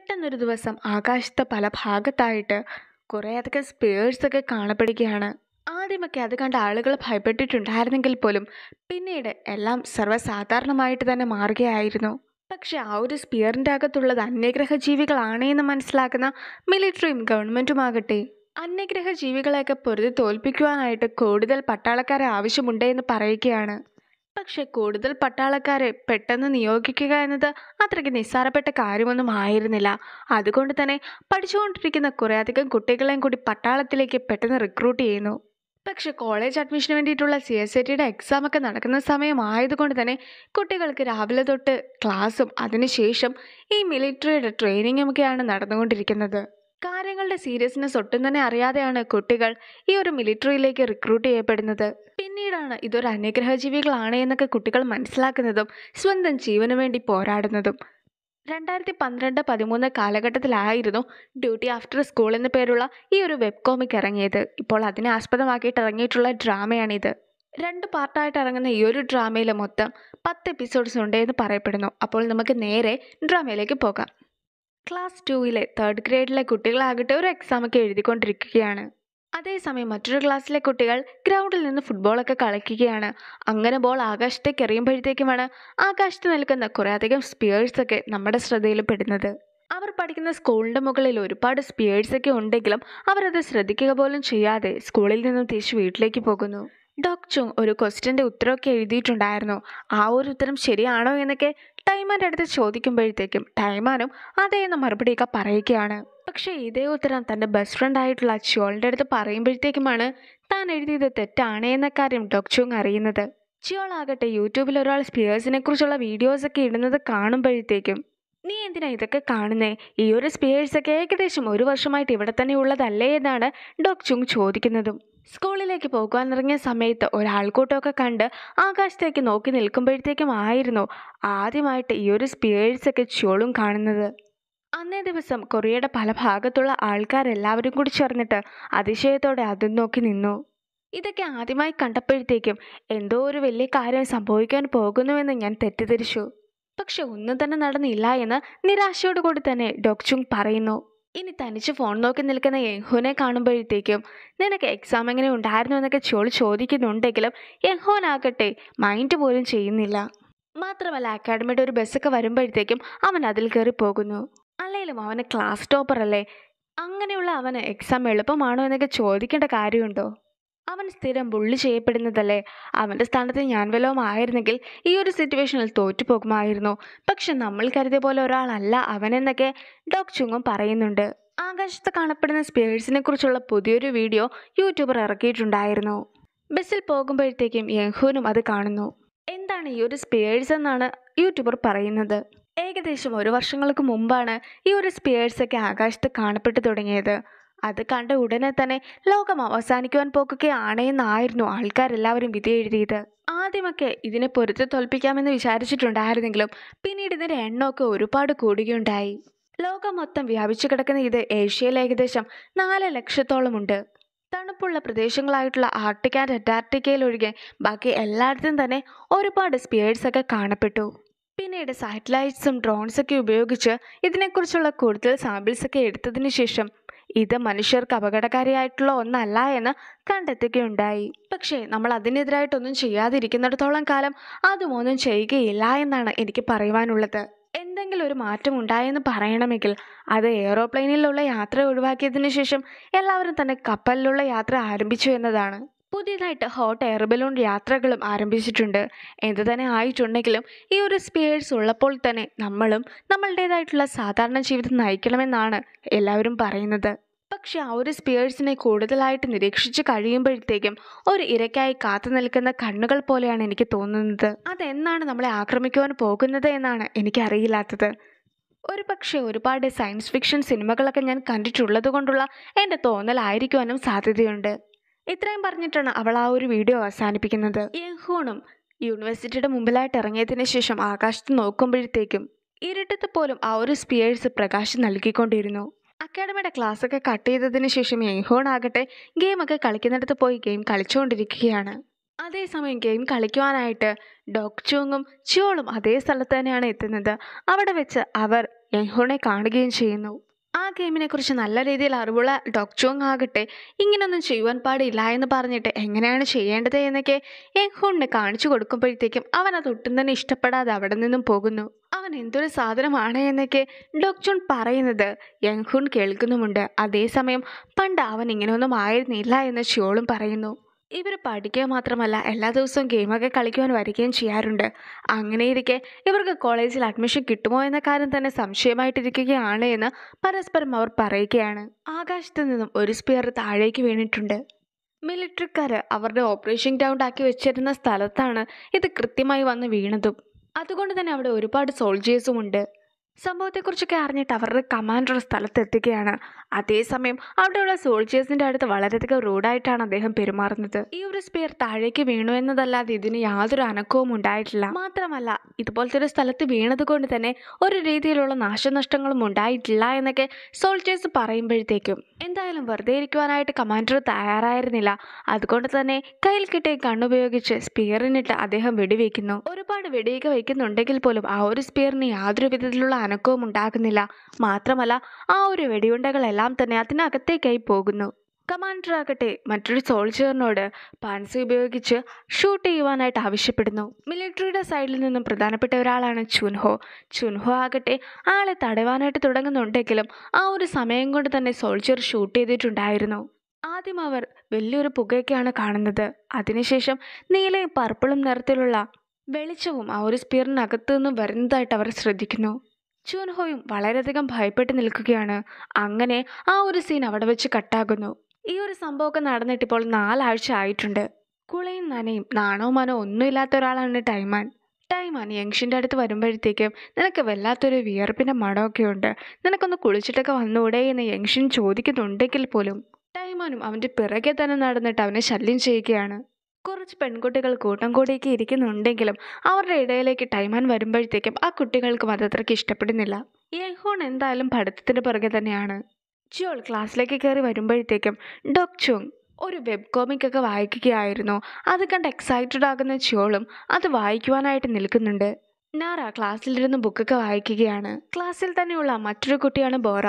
പെട്ടെന്നൊരു ദിവസം ആകാശത്തെ പല ഭാഗത്തായിട്ട് കുറേയധികം സ്പേഴ്സൊക്കെ കാണപ്പെടുകയാണ് ആദ്യമൊക്കെ അത് കണ്ട ആളുകൾ ഭയപ്പെട്ടിട്ടുണ്ടായിരുന്നെങ്കിൽ പോലും പിന്നീട് എല്ലാം സർവ്വസാധാരണമായിട്ട് തന്നെ മാറുകയായിരുന്നു പക്ഷെ ആ ഒരു സ്പിയറിൻ്റെ അകത്തുള്ളത് അന്യഗ്രഹ ജീവികളാണെന്ന് മനസ്സിലാക്കുന്ന മിലിറ്ററിയും ഗവൺമെൻറ്റുമാകട്ടെ അന്യഗ്രഹ ജീവികളെയൊക്കെ പൊരുതി തോൽപ്പിക്കുവാനായിട്ട് കൂടുതൽ പട്ടാളക്കാരെ ആവശ്യമുണ്ട് എന്ന് പറയുകയാണ് പക്ഷെ കൂടുതൽ പട്ടാളക്കാരെ പെട്ടെന്ന് നിയോഗിക്കുക എന്നത് അത്രയ്ക്ക് നിസ്സാരപ്പെട്ട കാര്യമൊന്നും ആയിരുന്നില്ല അതുകൊണ്ട് തന്നെ പഠിച്ചുകൊണ്ടിരിക്കുന്ന കുറേയധികം കുട്ടികളെയും കൂടി പട്ടാളത്തിലേക്ക് പെട്ടെന്ന് റിക്രൂട്ട് ചെയ്യുന്നു പക്ഷെ കോളേജ് അഡ്മിഷന് വേണ്ടിയിട്ടുള്ള സി എസ് ഐ ടിയുടെ എക്സാമൊക്കെ നടക്കുന്ന സമയമായതുകൊണ്ട് തന്നെ കുട്ടികൾക്ക് രാവിലെ തൊട്ട് ക്ലാസ്സും അതിനുശേഷം ഈ മിലിറ്ററിയുടെ ട്രെയിനിങ്ങുമൊക്കെയാണ് നടന്നുകൊണ്ടിരിക്കുന്നത് കാര്യങ്ങളുടെ സീരിയസ്നെസ് ഒട്ടും തന്നെ അറിയാതെയാണ് കുട്ടികൾ ഈ ഒരു മിലിറ്ററിയിലേക്ക് റിക്രൂട്ട് ചെയ്യപ്പെടുന്നത് പിന്നീടാണ് ഇതൊരു അനുഗ്രഹജീവികളാണ് എന്നൊക്കെ കുട്ടികൾ മനസ്സിലാക്കുന്നതും സ്വന്തം ജീവനു വേണ്ടി പോരാടുന്നതും രണ്ടായിരത്തി പന്ത്രണ്ട് പതിമൂന്ന് കാലഘട്ടത്തിലായിരുന്നു ഡ്യൂട്ടി ആഫ്റ്റർ സ്കൂൾ എന്ന പേരുള്ള ഈ ഒരു വെബ് കോമിക് ഇറങ്ങിയത് ഇപ്പോൾ അതിനെ ആസ്പദമാക്കിയിട്ട് ഇറങ്ങിയിട്ടുള്ള ഡ്രാമയാണിത് രണ്ട് പാർട്ടായിട്ട് ഇറങ്ങുന്ന ഈ ഒരു ഡ്രാമയിൽ മൊത്തം പത്ത് എപ്പിസോഡ്സ് ഉണ്ട് എന്ന് പറയപ്പെടുന്നു അപ്പോൾ നമുക്ക് നേരെ ഡ്രാമയിലേക്ക് പോകാം ക്ലാസ് ടുവിലെ തേർഡ് ഗ്രേഡിലെ കുട്ടികളാകട്ടെ ഒരു എക്സാമൊക്കെ എഴുതിക്കൊണ്ടിരിക്കുകയാണ് അതേസമയം മറ്റൊരു ക്ലാസ്സിലെ കുട്ടികൾ ഗ്രൗണ്ടിൽ നിന്ന് ഫുട്ബോളൊക്കെ കളിക്കുകയാണ് അങ്ങനെ ബോൾ ആകാശത്തേക്ക് എറിയുമ്പോഴത്തേക്കുമാണ് ആകാശത്ത് നിൽക്കുന്ന അധികം സ്പിയേഴ്സൊക്കെ നമ്മുടെ ശ്രദ്ധയിൽ പെടുന്നത് അവർ പഠിക്കുന്ന സ്കൂളിൻ്റെ മുകളിൽ ഒരുപാട് സ്പിയേഴ്സൊക്കെ ഉണ്ടെങ്കിലും അവരത് ശ്രദ്ധിക്കുക പോലും ചെയ്യാതെ സ്കൂളിൽ നിന്നും തിരിച്ച് വീട്ടിലേക്ക് പോകുന്നു ഡോക്ചുങ് ഒരു ക്വസ്റ്റ്യൻ്റെ ഉത്തരമൊക്കെ എഴുതിയിട്ടുണ്ടായിരുന്നു ആ ഒരു ഉത്തരം ശരിയാണോ എന്നൊക്കെ ടൈമാൻ്റെ അടുത്ത് ചോദിക്കുമ്പോഴത്തേക്കും ടൈമാനും അതേ എന്ന മറുപടിയൊക്കെ പറയുകയാണ് പക്ഷേ ഇതേ ഉത്തരം തൻ്റെ ബെസ്റ്റ് ഫ്രണ്ട് ആയിട്ടുള്ള ചിയോളിൻ്റെ അടുത്ത് പറയുമ്പോഴത്തേക്കുമാണ് താൻ എഴുതിയത് തെറ്റാണ് എന്ന കാര്യം ഡോക്ചുങ് അറിയുന്നത് ചിയോൾ ആകട്ടെ യൂട്യൂബിൽ ഒരാൾ സ്പിയേഴ്സിനെ കുറിച്ചുള്ള വീഡിയോസൊക്കെ ഇടുന്നത് കാണുമ്പോഴത്തേക്കും നീ എന്തിനാ ഇതൊക്കെ കാണുന്നേ ഈ ഒരു സ്പിയേഴ്സൊക്കെ ഏകദേശം ഒരു വർഷമായിട്ട് ഇവിടെ തന്നെ ഉള്ളതല്ലേ എന്നാണ് ഡോക്ചുങ് ചോദിക്കുന്നതും സ്കൂളിലേക്ക് പോകുവാനിറങ്ങിയ സമയത്ത് ഒരാൾക്കൂട്ടമൊക്കെ കണ്ട് ആകാശത്തേക്ക് നോക്കി നിൽക്കുമ്പോഴത്തേക്കും ആയിരുന്നു ആദ്യമായിട്ട് ഈ ഒരു സ്പീഡ്സൊക്കെ ചോളും കാണുന്നത് അന്നേ ദിവസം കൊറിയയുടെ പല ഭാഗത്തുള്ള ആൾക്കാരെല്ലാവരും കൂടി ചേർന്നിട്ട് അതിശയത്തോടെ അതും നോക്കി നിന്നു ഇതൊക്കെ ആദ്യമായി കണ്ടപ്പോഴത്തേക്കും എന്തോ ഒരു വലിയ കാര്യം സംഭവിക്കാൻ പോകുന്നുവെന്ന് ഞാൻ തെറ്റിദ്ധരിച്ചു പക്ഷെ ഒന്നും തന്നെ നടന്നില്ല എന്ന് നിരാശയോടുകൂടി തന്നെ ഡോക്ചുങ് പറയുന്നു ഇനി തനിച്ച് ഫോൺ നോക്കി നിൽക്കുന്ന യഹൂനെ കാണുമ്പോഴത്തേക്കും നിനക്ക് എക്സാം എങ്ങനെ ഉണ്ടായിരുന്നു എന്നൊക്കെ ചോളി ചോദിക്കുന്നുണ്ടെങ്കിലും യഹോനാകട്ടെ മൈൻഡ് പോലും ചെയ്യുന്നില്ല മാത്രമല്ല അക്കാഡമിയുടെ ഒരു ബസ്സൊക്കെ വരുമ്പോഴത്തേക്കും അവൻ അതിൽ കയറി പോകുന്നു അല്ലെങ്കിലും അവന് ക്ലാസ് ടോപ്പർ അല്ലേ അങ്ങനെയുള്ള അവന് എക്സാം എളുപ്പമാണോ എന്നൊക്കെ ചോദിക്കേണ്ട കാര്യമുണ്ടോ അവൻ സ്ഥിരം ബുള്ളി ചെയ്യപ്പെടുന്നതല്ലേ അവൻ്റെ സ്ഥാനത്ത് ഞാൻ വല്ലതും ഈ ഒരു സിറ്റുവേഷനിൽ തോറ്റു പോകുമായിരുന്നു പക്ഷെ നമ്മൾ കരുതിയ പോലെ ഒരാളല്ല അവനെന്നൊക്കെ ഡോക് ചുങ്ങും പറയുന്നുണ്ട് ആകാശത്ത് കാണപ്പെടുന്ന സ്പേഴ്സിനെ കുറിച്ചുള്ള പുതിയൊരു വീഡിയോ യൂട്യൂബർ ഇറക്കിയിട്ടുണ്ടായിരുന്നു ബസ്സിൽ പോകുമ്പോഴത്തേക്കും യഹൂനും അത് കാണുന്നു എന്താണ് ഈ ഒരു സ്പേഴ്സ് എന്നാണ് യൂട്യൂബർ പറയുന്നത് ഏകദേശം ഒരു വർഷങ്ങൾക്ക് മുമ്പാണ് ഈ ഒരു സ്പേഴ്സൊക്കെ ആകാശത്ത് കാണപ്പെട്ടു തുടങ്ങിയത് അത് കണ്ട ഉടനെ തന്നെ ലോകം അവസാനിക്കുവാൻ പോകുകയാണെന്നായിരുന്നു ആൾക്കാരെല്ലാവരും വിധി എഴുതിയത് ആദ്യമൊക്കെ ഇതിനെ പൊരുത്തി തോൽപ്പിക്കാമെന്ന് വിചാരിച്ചിട്ടുണ്ടായിരുന്നെങ്കിലും പിന്നീട് ഇതിൻ്റെ എണ്ണമൊക്കെ ഒരുപാട് കൂടുകയുണ്ടായി ലോകം മൊത്തം വ്യാപിച്ചു കിടക്കുന്ന ഇത് ഏഷ്യയിൽ ഏകദേശം നാല് ഉണ്ട് തണുപ്പുള്ള പ്രദേശങ്ങളായിട്ടുള്ള ആർട്ടിക് ആൻഡ് അന്റാർട്ടിക്കയിൽ ഒഴികെ ബാക്കി എല്ലായിടത്തും തന്നെ ഒരുപാട് സ്പിയേഴ്സ് ഒക്കെ കാണപ്പെട്ടു പിന്നീട് സാറ്റലൈറ്റ്സും ഡ്രോൺസൊക്കെ ഉപയോഗിച്ച് ഇതിനെക്കുറിച്ചുള്ള കൂടുതൽ സാമ്പിൾസൊക്കെ എടുത്തതിന് ശേഷം ഇത് മനുഷ്യർക്ക് അപകടകാരിയായിട്ടുള്ള ഒന്നല്ല എന്ന് കണ്ടെത്തുകയുണ്ടായി പക്ഷേ നമ്മൾ അതിനെതിരായിട്ടൊന്നും ചെയ്യാതിരിക്കുന്നിടത്തോളം കാലം അതുമൊന്നും ചെയ്യുകയില്ല എന്നാണ് എനിക്ക് പറയുവാനുള്ളത് എന്തെങ്കിലും ഒരു മാറ്റം ഉണ്ടായെന്ന് പറയണമെങ്കിൽ അത് എയ്റോപ്ലെയിനിലുള്ള യാത്ര ഒഴിവാക്കിയതിനു ശേഷം എല്ലാവരും തന്നെ കപ്പലിലുള്ള യാത്ര ആരംഭിച്ചു എന്നതാണ് പുതിയതായിട്ട് ഹോട്ട് എയർ ബലൂൺ യാത്രകളും ആരംഭിച്ചിട്ടുണ്ട് എന്ത് തന്നെ ആയിട്ടുണ്ടെങ്കിലും ഈ ഒരു സ്പീഡ്സ് ഉള്ളപ്പോൾ തന്നെ നമ്മളും നമ്മളുടേതായിട്ടുള്ള സാധാരണ ജീവിതം നയിക്കണമെന്നാണ് എല്ലാവരും പറയുന്നത് പക്ഷെ ആ ഒരു സ്പിയേഴ്സിനെ കൂടുതലായിട്ട് നിരീക്ഷിച്ച് കഴിയുമ്പോഴത്തേക്കും ഒരു ഇരയ്ക്കായി കാത്തു നിൽക്കുന്ന കണ്ണുകൾ പോലെയാണ് എനിക്ക് തോന്നുന്നത് അതെന്നാണ് നമ്മളെ ആക്രമിക്കുവാൻ പോകുന്നത് എന്നാണ് എനിക്കറിയില്ലാത്തത് ഒരു പക്ഷേ ഒരുപാട് സയൻസ് ഫിക്ഷൻ സിനിമകളൊക്കെ ഞാൻ കണ്ടിട്ടുള്ളത് കൊണ്ടുള്ള എൻ്റെ തോന്നലായിരിക്കുവാനും സാധ്യതയുണ്ട് ഇത്രയും പറഞ്ഞിട്ടാണ് അവൾ ആ ഒരു വീഡിയോ അവസാനിപ്പിക്കുന്നത് യെഹൂണും യൂണിവേഴ്സിറ്റിയുടെ മുമ്പിലായിട്ട് ഇറങ്ങിയതിന് ശേഷം ആകാശത്ത് നോക്കുമ്പോഴത്തേക്കും ഇരുട്ടത്ത് പോലും ആ ഒരു സ്പിയേഴ്സ് പ്രകാശം നൽകിക്കൊണ്ടിരുന്നു അക്കാഡമിയുടെ ക്ലാസ്സൊക്കെ കട്ട് ചെയ്തതിന് ശേഷം യെഹോൺ ആകട്ടെ ഗെയിമൊക്കെ കളിക്കുന്നിടത്ത് പോയി ഗെയിം കളിച്ചുകൊണ്ടിരിക്കുകയാണ് അതേസമയം ഗെയിം കളിക്കുവാനായിട്ട് ഡോക് ചൂങ്ങും ചിയോളും അതേ സ്ഥലത്ത് തന്നെയാണ് എത്തുന്നത് അവിടെ വെച്ച് അവർ യെഹോണെ കാണുകയും ചെയ്യുന്നു ആ ഗെയിമിനെക്കുറിച്ച് നല്ല രീതിയിൽ അറിവുള്ള ഡോക്ചോങ് ആകട്ടെ ഇങ്ങനൊന്നും ചെയ്യുവാൻ പാടില്ല എന്ന് പറഞ്ഞിട്ട് എങ്ങനെയാണ് ചെയ്യേണ്ടത് എന്നൊക്കെ എഹോണിന് കാണിച്ചു കൊടുക്കുമ്പോഴത്തേക്കും അവൻ അത് ഒട്ടും തന്നെ ഇഷ്ടപ്പെടാതെ അവിടെ നിന്നും പോകുന്നു അവൻ എന്തൊരു സാധനമാണ് എന്നൊക്കെ ഡോക്ചോൺ പറയുന്നത് യങ്ഹുൺ കേൾക്കുന്നുമുണ്ട് അതേസമയം പണ്ട് അവൻ ഇങ്ങനെയൊന്നും ആയിരുന്നില്ല എന്ന് ഷിയോളും പറയുന്നു ഇവർ പഠിക്കുക മാത്രമല്ല എല്ലാ ദിവസവും ഗെയിമൊക്കെ കളിക്കുവാൻ വരികയും ചെയ്യാറുണ്ട് അങ്ങനെ ഇരിക്കെ ഇവർക്ക് കോളേജിൽ അഡ്മിഷൻ കിട്ടുമോ എന്ന കാര്യം തന്നെ സംശയമായിട്ടിരിക്കുകയാണ് എന്ന് പരസ്പരം അവർ പറയുകയാണ് ആകാശത്തു നിന്നും ഒരു സ്പിയർ താഴേക്ക് വീണിട്ടുണ്ട് മിലിട്ടറിക്കാർ അവരുടെ ഓപ്പറേഷൻ ഗ്രൗണ്ട് ആക്കി വെച്ചിരുന്ന സ്ഥലത്താണ് ഇത് കൃത്യമായി വന്ന് വീണതും അതുകൊണ്ട് തന്നെ അവിടെ ഒരുപാട് സോൾജേഴ്സും ഉണ്ട് സംഭവത്തെക്കുറിച്ചൊക്കെ അറിഞ്ഞിട്ട് അവരുടെ കമാൻഡർ സ്ഥലത്തെത്തുകയാണ് അതേസമയം അവിടെയുള്ള സോൾജേഴ്സിന്റെ അടുത്ത് വളരെയധികം റൂഡായിട്ടാണ് അദ്ദേഹം പെരുമാറുന്നത് ഈ ഒരു സ്പിയർ താഴേക്ക് വീണു എന്നതല്ലാതെ ഇതിന് യാതൊരു അനക്കവും ഉണ്ടായിട്ടില്ല മാത്രമല്ല ഇതുപോലത്തെ ഒരു സ്ഥലത്ത് വീണത് കൊണ്ട് തന്നെ ഒരു രീതിയിലുള്ള നാശനഷ്ടങ്ങളും ഉണ്ടായിട്ടില്ല എന്നൊക്കെ സോൾജേഴ്സ് പറയുമ്പോഴത്തേക്കും എന്തായാലും വെറുതെ ഇരിക്കുവാനായിട്ട് കമാൻഡർ തയ്യാറായിരുന്നില്ല അതുകൊണ്ട് തന്നെ കയ്യിൽ കിട്ടിയ കണ്ണുപയോഗിച്ച് സ്പിയറിനിട്ട് അദ്ദേഹം വെടിവെക്കുന്നു ഒരുപാട് വെടിയൊക്കെ വയ്ക്കുന്നുണ്ടെങ്കിൽ പോലും ആ ഒരു സ്പിയറിന് യാതൊരു വിധത്തിലുള്ള കനക്കവും ഉണ്ടാകുന്നില്ല മാത്രമല്ല ആ ഒരു വെടിയുണ്ടകളെല്ലാം തന്നെ അതിനകത്തേക്കായി പോകുന്നു കമാൻഡർ ആകട്ടെ മറ്റൊരു സോൾജിയറിനോട് പാൻസി ഉപയോഗിച്ച് ഷൂട്ട് ചെയ്യുവാനായിട്ട് ആവശ്യപ്പെടുന്നു മിലിറ്ററിയുടെ സൈഡിൽ നിന്നും പ്രധാനപ്പെട്ട ഒരാളാണ് ചുൻഹോ ചുൻഹോ ആകട്ടെ ആളെ തടയുവാനായിട്ട് തുടങ്ങുന്നുണ്ടെങ്കിലും ആ ഒരു സമയം കൊണ്ട് തന്നെ സോൾജിയർ ഷൂട്ട് ചെയ്തിട്ടുണ്ടായിരുന്നു ആദ്യം അവർ വലിയൊരു പുകയൊക്കെയാണ് കാണുന്നത് അതിനുശേഷം നീലയും പർപ്പിളും നിറത്തിലുള്ള വെളിച്ചവും ആ ഒരു സ്പിയറിനകത്തു നിന്നും വരുന്നതായിട്ട് അവർ ശ്രദ്ധിക്കുന്നു ചൂൻഹോയും വളരെയധികം ഭയപ്പെട്ട് നിൽക്കുകയാണ് അങ്ങനെ ആ ഒരു സീൻ അവിടെ വെച്ച് കട്ടാകുന്നു ഈ ഒരു സംഭവമൊക്കെ നടന്നിട്ടിപ്പോൾ നാലാഴ്ച ആയിട്ടുണ്ട് കുളയും നനയും നാണവും മനോ ഇല്ലാത്ത ഒരാളാണ് ടൈമാൻ ടൈമാൻ യങ്ഷിൻ്റെ അടുത്ത് വരുമ്പോഴത്തേക്കും നിനക്ക് വല്ലാത്തൊരു വിയർപ്പിൻ്റെ ഉണ്ട് നിനക്കൊന്ന് കുളിച്ചിട്ടൊക്കെ വന്നുകൂടെ എന്ന് യങ്ഷിൻ ചോദിക്കുന്നുണ്ടെങ്കിൽ പോലും ടൈമാനും അവൻ്റെ പിറകെ തന്നെ നടന്നിട്ട് അവനെ ശല്യം ചെയ്യുകയാണ് കുറച്ച് പെൺകുട്ടികൾ കൂട്ടം കൂടിയൊക്കെ ഇരിക്കുന്നുണ്ടെങ്കിലും അവരുടെ ഇടയിലേക്ക് ടൈമാൻ വരുമ്പോഴത്തേക്കും ആ കുട്ടികൾക്കും അത്രയ്ക്ക് ഇഷ്ടപ്പെടുന്നില്ല യഹോൺ എന്തായാലും പഠിത്തത്തിന് പുറകെ തന്നെയാണ് ജോൾ ക്ലാസ്സിലേക്ക് കയറി വരുമ്പോഴത്തേക്കും ഡോക്ചുങ് ഒരു വെബ് കോമിക് ഒക്കെ വായിക്കുകയായിരുന്നു അത് കണ്ട് എക്സൈറ്റഡ് ആകുന്ന ചോളും അത് വായിക്കുവാനായിട്ട് നിൽക്കുന്നുണ്ട് നാറ ക്ലാസ്സിലിരുന്ന് ബുക്കൊക്കെ വായിക്കുകയാണ് ക്ലാസ്സിൽ തന്നെയുള്ള മറ്റൊരു കുട്ടിയാണ് ബോറ